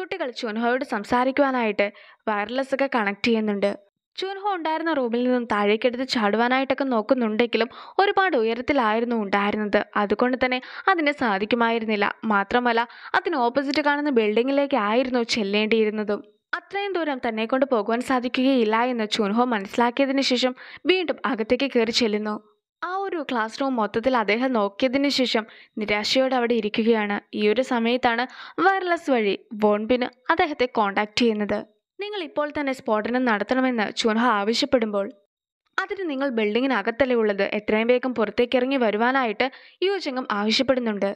കുട്ടികൾ ചുൻഹോയോട് സംസാരിക്കുവാനായിട്ട് വയർലെസ് ഒക്കെ കണക്ട് ചെയ്യുന്നുണ്ട് ചുൻഹോ ഉണ്ടായിരുന്ന റൂമിൽ നിന്നും താഴേക്കെടുത്ത് ചാടുവാനായിട്ടൊക്കെ നോക്കുന്നുണ്ടെങ്കിലും ഒരുപാട് ഉയരത്തിലായിരുന്നു ഉണ്ടായിരുന്നത് അതുകൊണ്ട് തന്നെ അതിന് സാധിക്കുമായിരുന്നില്ല മാത്രമല്ല അതിന് ഓപ്പോസിറ്റ് കാണുന്ന ആയിരുന്നു ചെല്ലേണ്ടിയിരുന്നതും അത്രയും ദൂരം തന്നെ കൊണ്ട് പോകുവാൻ സാധിക്കുകയില്ല എന്ന് ചുൻഹോ മനസ്സിലാക്കിയതിന് ശേഷം വീണ്ടും അകത്തേക്ക് കയറി ചെല്ലുന്നു ആ ഒരു ക്ലാസ് റൂം മൊത്തത്തിൽ അദ്ദേഹം നോക്കിയതിന് ശേഷം നിരാശയോടെ അവിടെ ഇരിക്കുകയാണ് ഈ ഒരു സമയത്താണ് വയർലെസ് വഴി വോൺബിന് അദ്ദേഹത്തെ കോണ്ടാക്ട് ചെയ്യുന്നത് നിങ്ങൾ ഇപ്പോൾ തന്നെ സ്ഫോടനം നടത്തണമെന്ന് ചുൻഹ ആവശ്യപ്പെടുമ്പോൾ അതിന് നിങ്ങൾ ബിൽഡിങ്ങിനകത്തല്ലേ ഉള്ളത് എത്രയും വേഗം പുറത്തേക്ക് ഇറങ്ങി വരുവാനായിട്ട് യുവജംഗം ആവശ്യപ്പെടുന്നുണ്ട്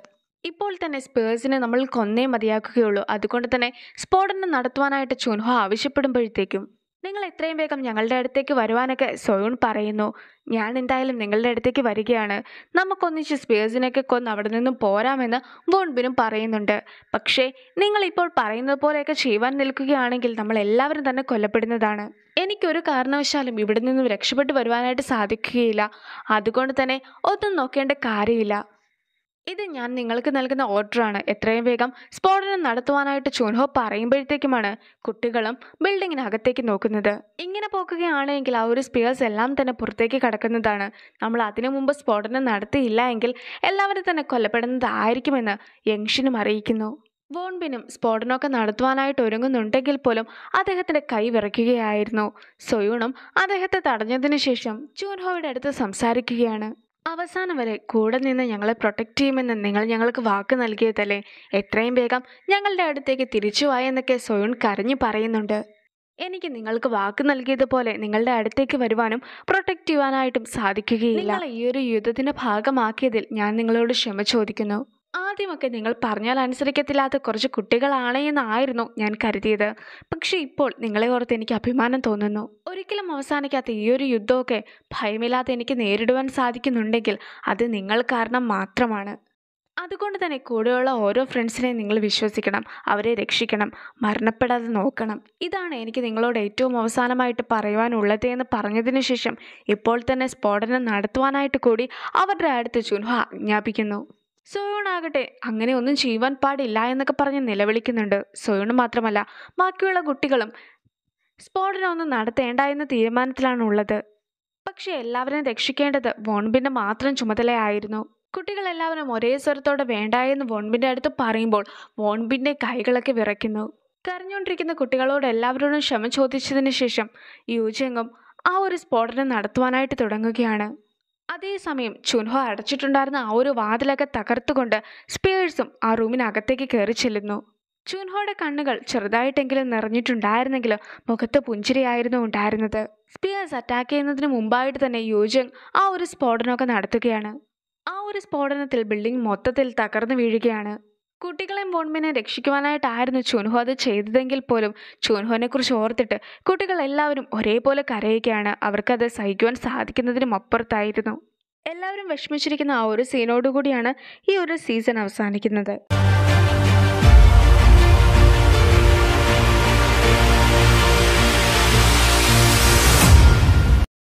ഇപ്പോൾ തന്നെ സ്പേഴ്സിനെ നമ്മൾ കൊന്നേ മതിയാക്കുകയുള്ളൂ അതുകൊണ്ട് തന്നെ സ്ഫോടനം നടത്തുവാനായിട്ട് ചുൻഹ ആവശ്യപ്പെടുമ്പോഴത്തേക്കും നിങ്ങൾ എത്രയും വേഗം ഞങ്ങളുടെ അടുത്തേക്ക് വരുവാനൊക്കെ സോയൂൺ പറയുന്നു ഞാൻ എന്തായാലും നിങ്ങളുടെ അടുത്തേക്ക് വരികയാണ് നമുക്കൊന്നിച്ച് സ്പേഴ്സിനൊക്കെ കൊന്ന് അവിടെ നിന്നും പോരാമെന്ന് വോൺബിനും പറയുന്നുണ്ട് പക്ഷേ നിങ്ങളിപ്പോൾ പറയുന്നത് പോലെയൊക്കെ ചെയ്യുവാൻ നിൽക്കുകയാണെങ്കിൽ നമ്മൾ എല്ലാവരും തന്നെ കൊല്ലപ്പെടുന്നതാണ് എനിക്കൊരു കാരണവശാലും ഇവിടെ നിന്നും രക്ഷപ്പെട്ടു വരുവാനായിട്ട് സാധിക്കുകയില്ല അതുകൊണ്ട് തന്നെ ഒന്നും നോക്കേണ്ട കാര്യമില്ല ഇത് ഞാൻ നിങ്ങൾക്ക് നൽകുന്ന ഓർഡറാണ് എത്രയും വേഗം സ്ഫോടനം നടത്തുവാനായിട്ട് ചൂൻഹോ പറയുമ്പോഴത്തേക്കുമാണ് കുട്ടികളും ബിൽഡിങ്ങിനകത്തേക്ക് നോക്കുന്നത് ഇങ്ങനെ പോക്കുകയാണെങ്കിൽ ആ ഒരു സ്പിയേഴ്സ് എല്ലാം തന്നെ പുറത്തേക്ക് കടക്കുന്നതാണ് നമ്മൾ അതിനു മുമ്പ് സ്ഫോടനം നടത്തിയില്ല എങ്കിൽ എല്ലാവരും തന്നെ കൊല്ലപ്പെടുന്നതായിരിക്കുമെന്ന് യങ്ഷനും അറിയിക്കുന്നു വോൺബിനും സ്ഫോടനമൊക്കെ നടത്തുവാനായിട്ട് ഒരുങ്ങുന്നുണ്ടെങ്കിൽ പോലും അദ്ദേഹത്തിൻ്റെ കൈ വിറയ്ക്കുകയായിരുന്നു സൊയൂണും അദ്ദേഹത്തെ തടഞ്ഞതിനു ശേഷം ചൂൻഹോയുടെ അടുത്ത് സംസാരിക്കുകയാണ് അവസാനം വരെ കൂടെ നിന്ന് ഞങ്ങളെ പ്രൊട്ടക്റ്റ് ചെയ്യുമെന്ന് നിങ്ങൾ ഞങ്ങൾക്ക് വാക്ക് നൽകിയതല്ലേ എത്രയും വേഗം ഞങ്ങളുടെ അടുത്തേക്ക് തിരിച്ചു വായെന്നൊക്കെ സോയുൺ കരഞ്ഞു പറയുന്നുണ്ട് എനിക്ക് നിങ്ങൾക്ക് വാക്ക് നൽകിയതുപോലെ നിങ്ങളുടെ അടുത്തേക്ക് വരുവാനും പ്രൊട്ടക്റ്റ് ചെയ്യുവാനായിട്ടും സാധിക്കുകയില്ല ഈ ഒരു യുദ്ധത്തിന്റെ ഭാഗമാക്കിയതിൽ ഞാൻ നിങ്ങളോട് ക്ഷമ ചോദിക്കുന്നു ആദ്യമൊക്കെ നിങ്ങൾ പറഞ്ഞാൽ അനുസരിക്കത്തില്ലാത്ത കുറച്ച് കുട്ടികളാണ് എന്നായിരുന്നു ഞാൻ കരുതിയത് പക്ഷേ ഇപ്പോൾ നിങ്ങളെ ഓർത്ത് എനിക്ക് അഭിമാനം തോന്നുന്നു ഒരിക്കലും അവസാനിക്കാത്ത ഈ ഒരു യുദ്ധമൊക്കെ ഭയമില്ലാതെ എനിക്ക് നേരിടുവാൻ സാധിക്കുന്നുണ്ടെങ്കിൽ അത് നിങ്ങൾ കാരണം മാത്രമാണ് അതുകൊണ്ട് തന്നെ കൂടെയുള്ള ഓരോ ഫ്രണ്ട്സിനെയും നിങ്ങൾ വിശ്വസിക്കണം അവരെ രക്ഷിക്കണം മരണപ്പെടാതെ നോക്കണം ഇതാണ് എനിക്ക് നിങ്ങളോട് ഏറ്റവും അവസാനമായിട്ട് പറയുവാനുള്ളത് എന്ന് പറഞ്ഞതിന് ശേഷം ഇപ്പോൾ തന്നെ സ്ഫോടനം നടത്തുവാനായിട്ട് കൂടി അവരുടെ അടുത്ത് ചുൻഹ ആജ്ഞാപിക്കുന്നു സോയോണാകട്ടെ അങ്ങനെ ഒന്നും ചെയ്യുവാൻ പാടില്ല എന്നൊക്കെ പറഞ്ഞ് നിലവിളിക്കുന്നുണ്ട് സോയോണ് മാത്രമല്ല ബാക്കിയുള്ള കുട്ടികളും സ്ഫോടനമൊന്നും നടത്തേണ്ട എന്ന തീരുമാനത്തിലാണുള്ളത് പക്ഷേ എല്ലാവരെയും രക്ഷിക്കേണ്ടത് വോൺബിൻ്റെ മാത്രം ചുമതലയായിരുന്നു കുട്ടികളെല്ലാവരും ഒരേ സ്വരത്തോടെ വേണ്ട എന്ന് വോൺബിൻ്റെ അടുത്ത് പറയുമ്പോൾ വോൺബിൻ്റെ കൈകളൊക്കെ വിറയ്ക്കുന്നു കരഞ്ഞുകൊണ്ടിരിക്കുന്ന കുട്ടികളോട് എല്ലാവരോടും ക്ഷമ ചോദിച്ചതിന് ശേഷം യുജങ്ങും ആ ഒരു സ്ഫോടനം നടത്തുവാനായിട്ട് തുടങ്ങുകയാണ് അതേസമയം ചുൻഹ അടച്ചിട്ടുണ്ടായിരുന്ന ആ ഒരു വാതിലൊക്കെ തകർത്തുകൊണ്ട് സ്പേഴ്സും ആ റൂമിനകത്തേക്ക് കയറി ചെല്ലുന്നു ചുൻഹോയുടെ കണ്ണുകൾ ചെറുതായിട്ടെങ്കിലും നിറഞ്ഞിട്ടുണ്ടായിരുന്നെങ്കിലും മുഖത്ത് പുഞ്ചിരിയായിരുന്നു ഉണ്ടായിരുന്നത് സ്പിയേഴ്സ് അറ്റാക്ക് ചെയ്യുന്നതിന് മുമ്പായിട്ട് തന്നെ യൂജങ് ആ ഒരു സ്ഫോടനമൊക്കെ നടത്തുകയാണ് ആ ഒരു സ്ഫോടനത്തിൽ ബിൽഡിംഗ് മൊത്തത്തിൽ തകർന്നു വീഴുകയാണ് കുട്ടികളെ മോൺമിനെ രക്ഷിക്കുവാനായിട്ടായിരുന്നു ചുൻഹു അത് ചെയ്തതെങ്കിൽ പോലും കുറിച്ച് ഓർത്തിട്ട് കുട്ടികൾ എല്ലാവരും ഒരേപോലെ കരയുകയാണ് അവർക്കത് സഹിക്കുവാൻ സാധിക്കുന്നതിനും അപ്പുറത്തായിരുന്നു എല്ലാവരും വിഷമിച്ചിരിക്കുന്ന ആ ഒരു സീനോടുകൂടിയാണ് ഈ ഒരു സീസൺ അവസാനിക്കുന്നത്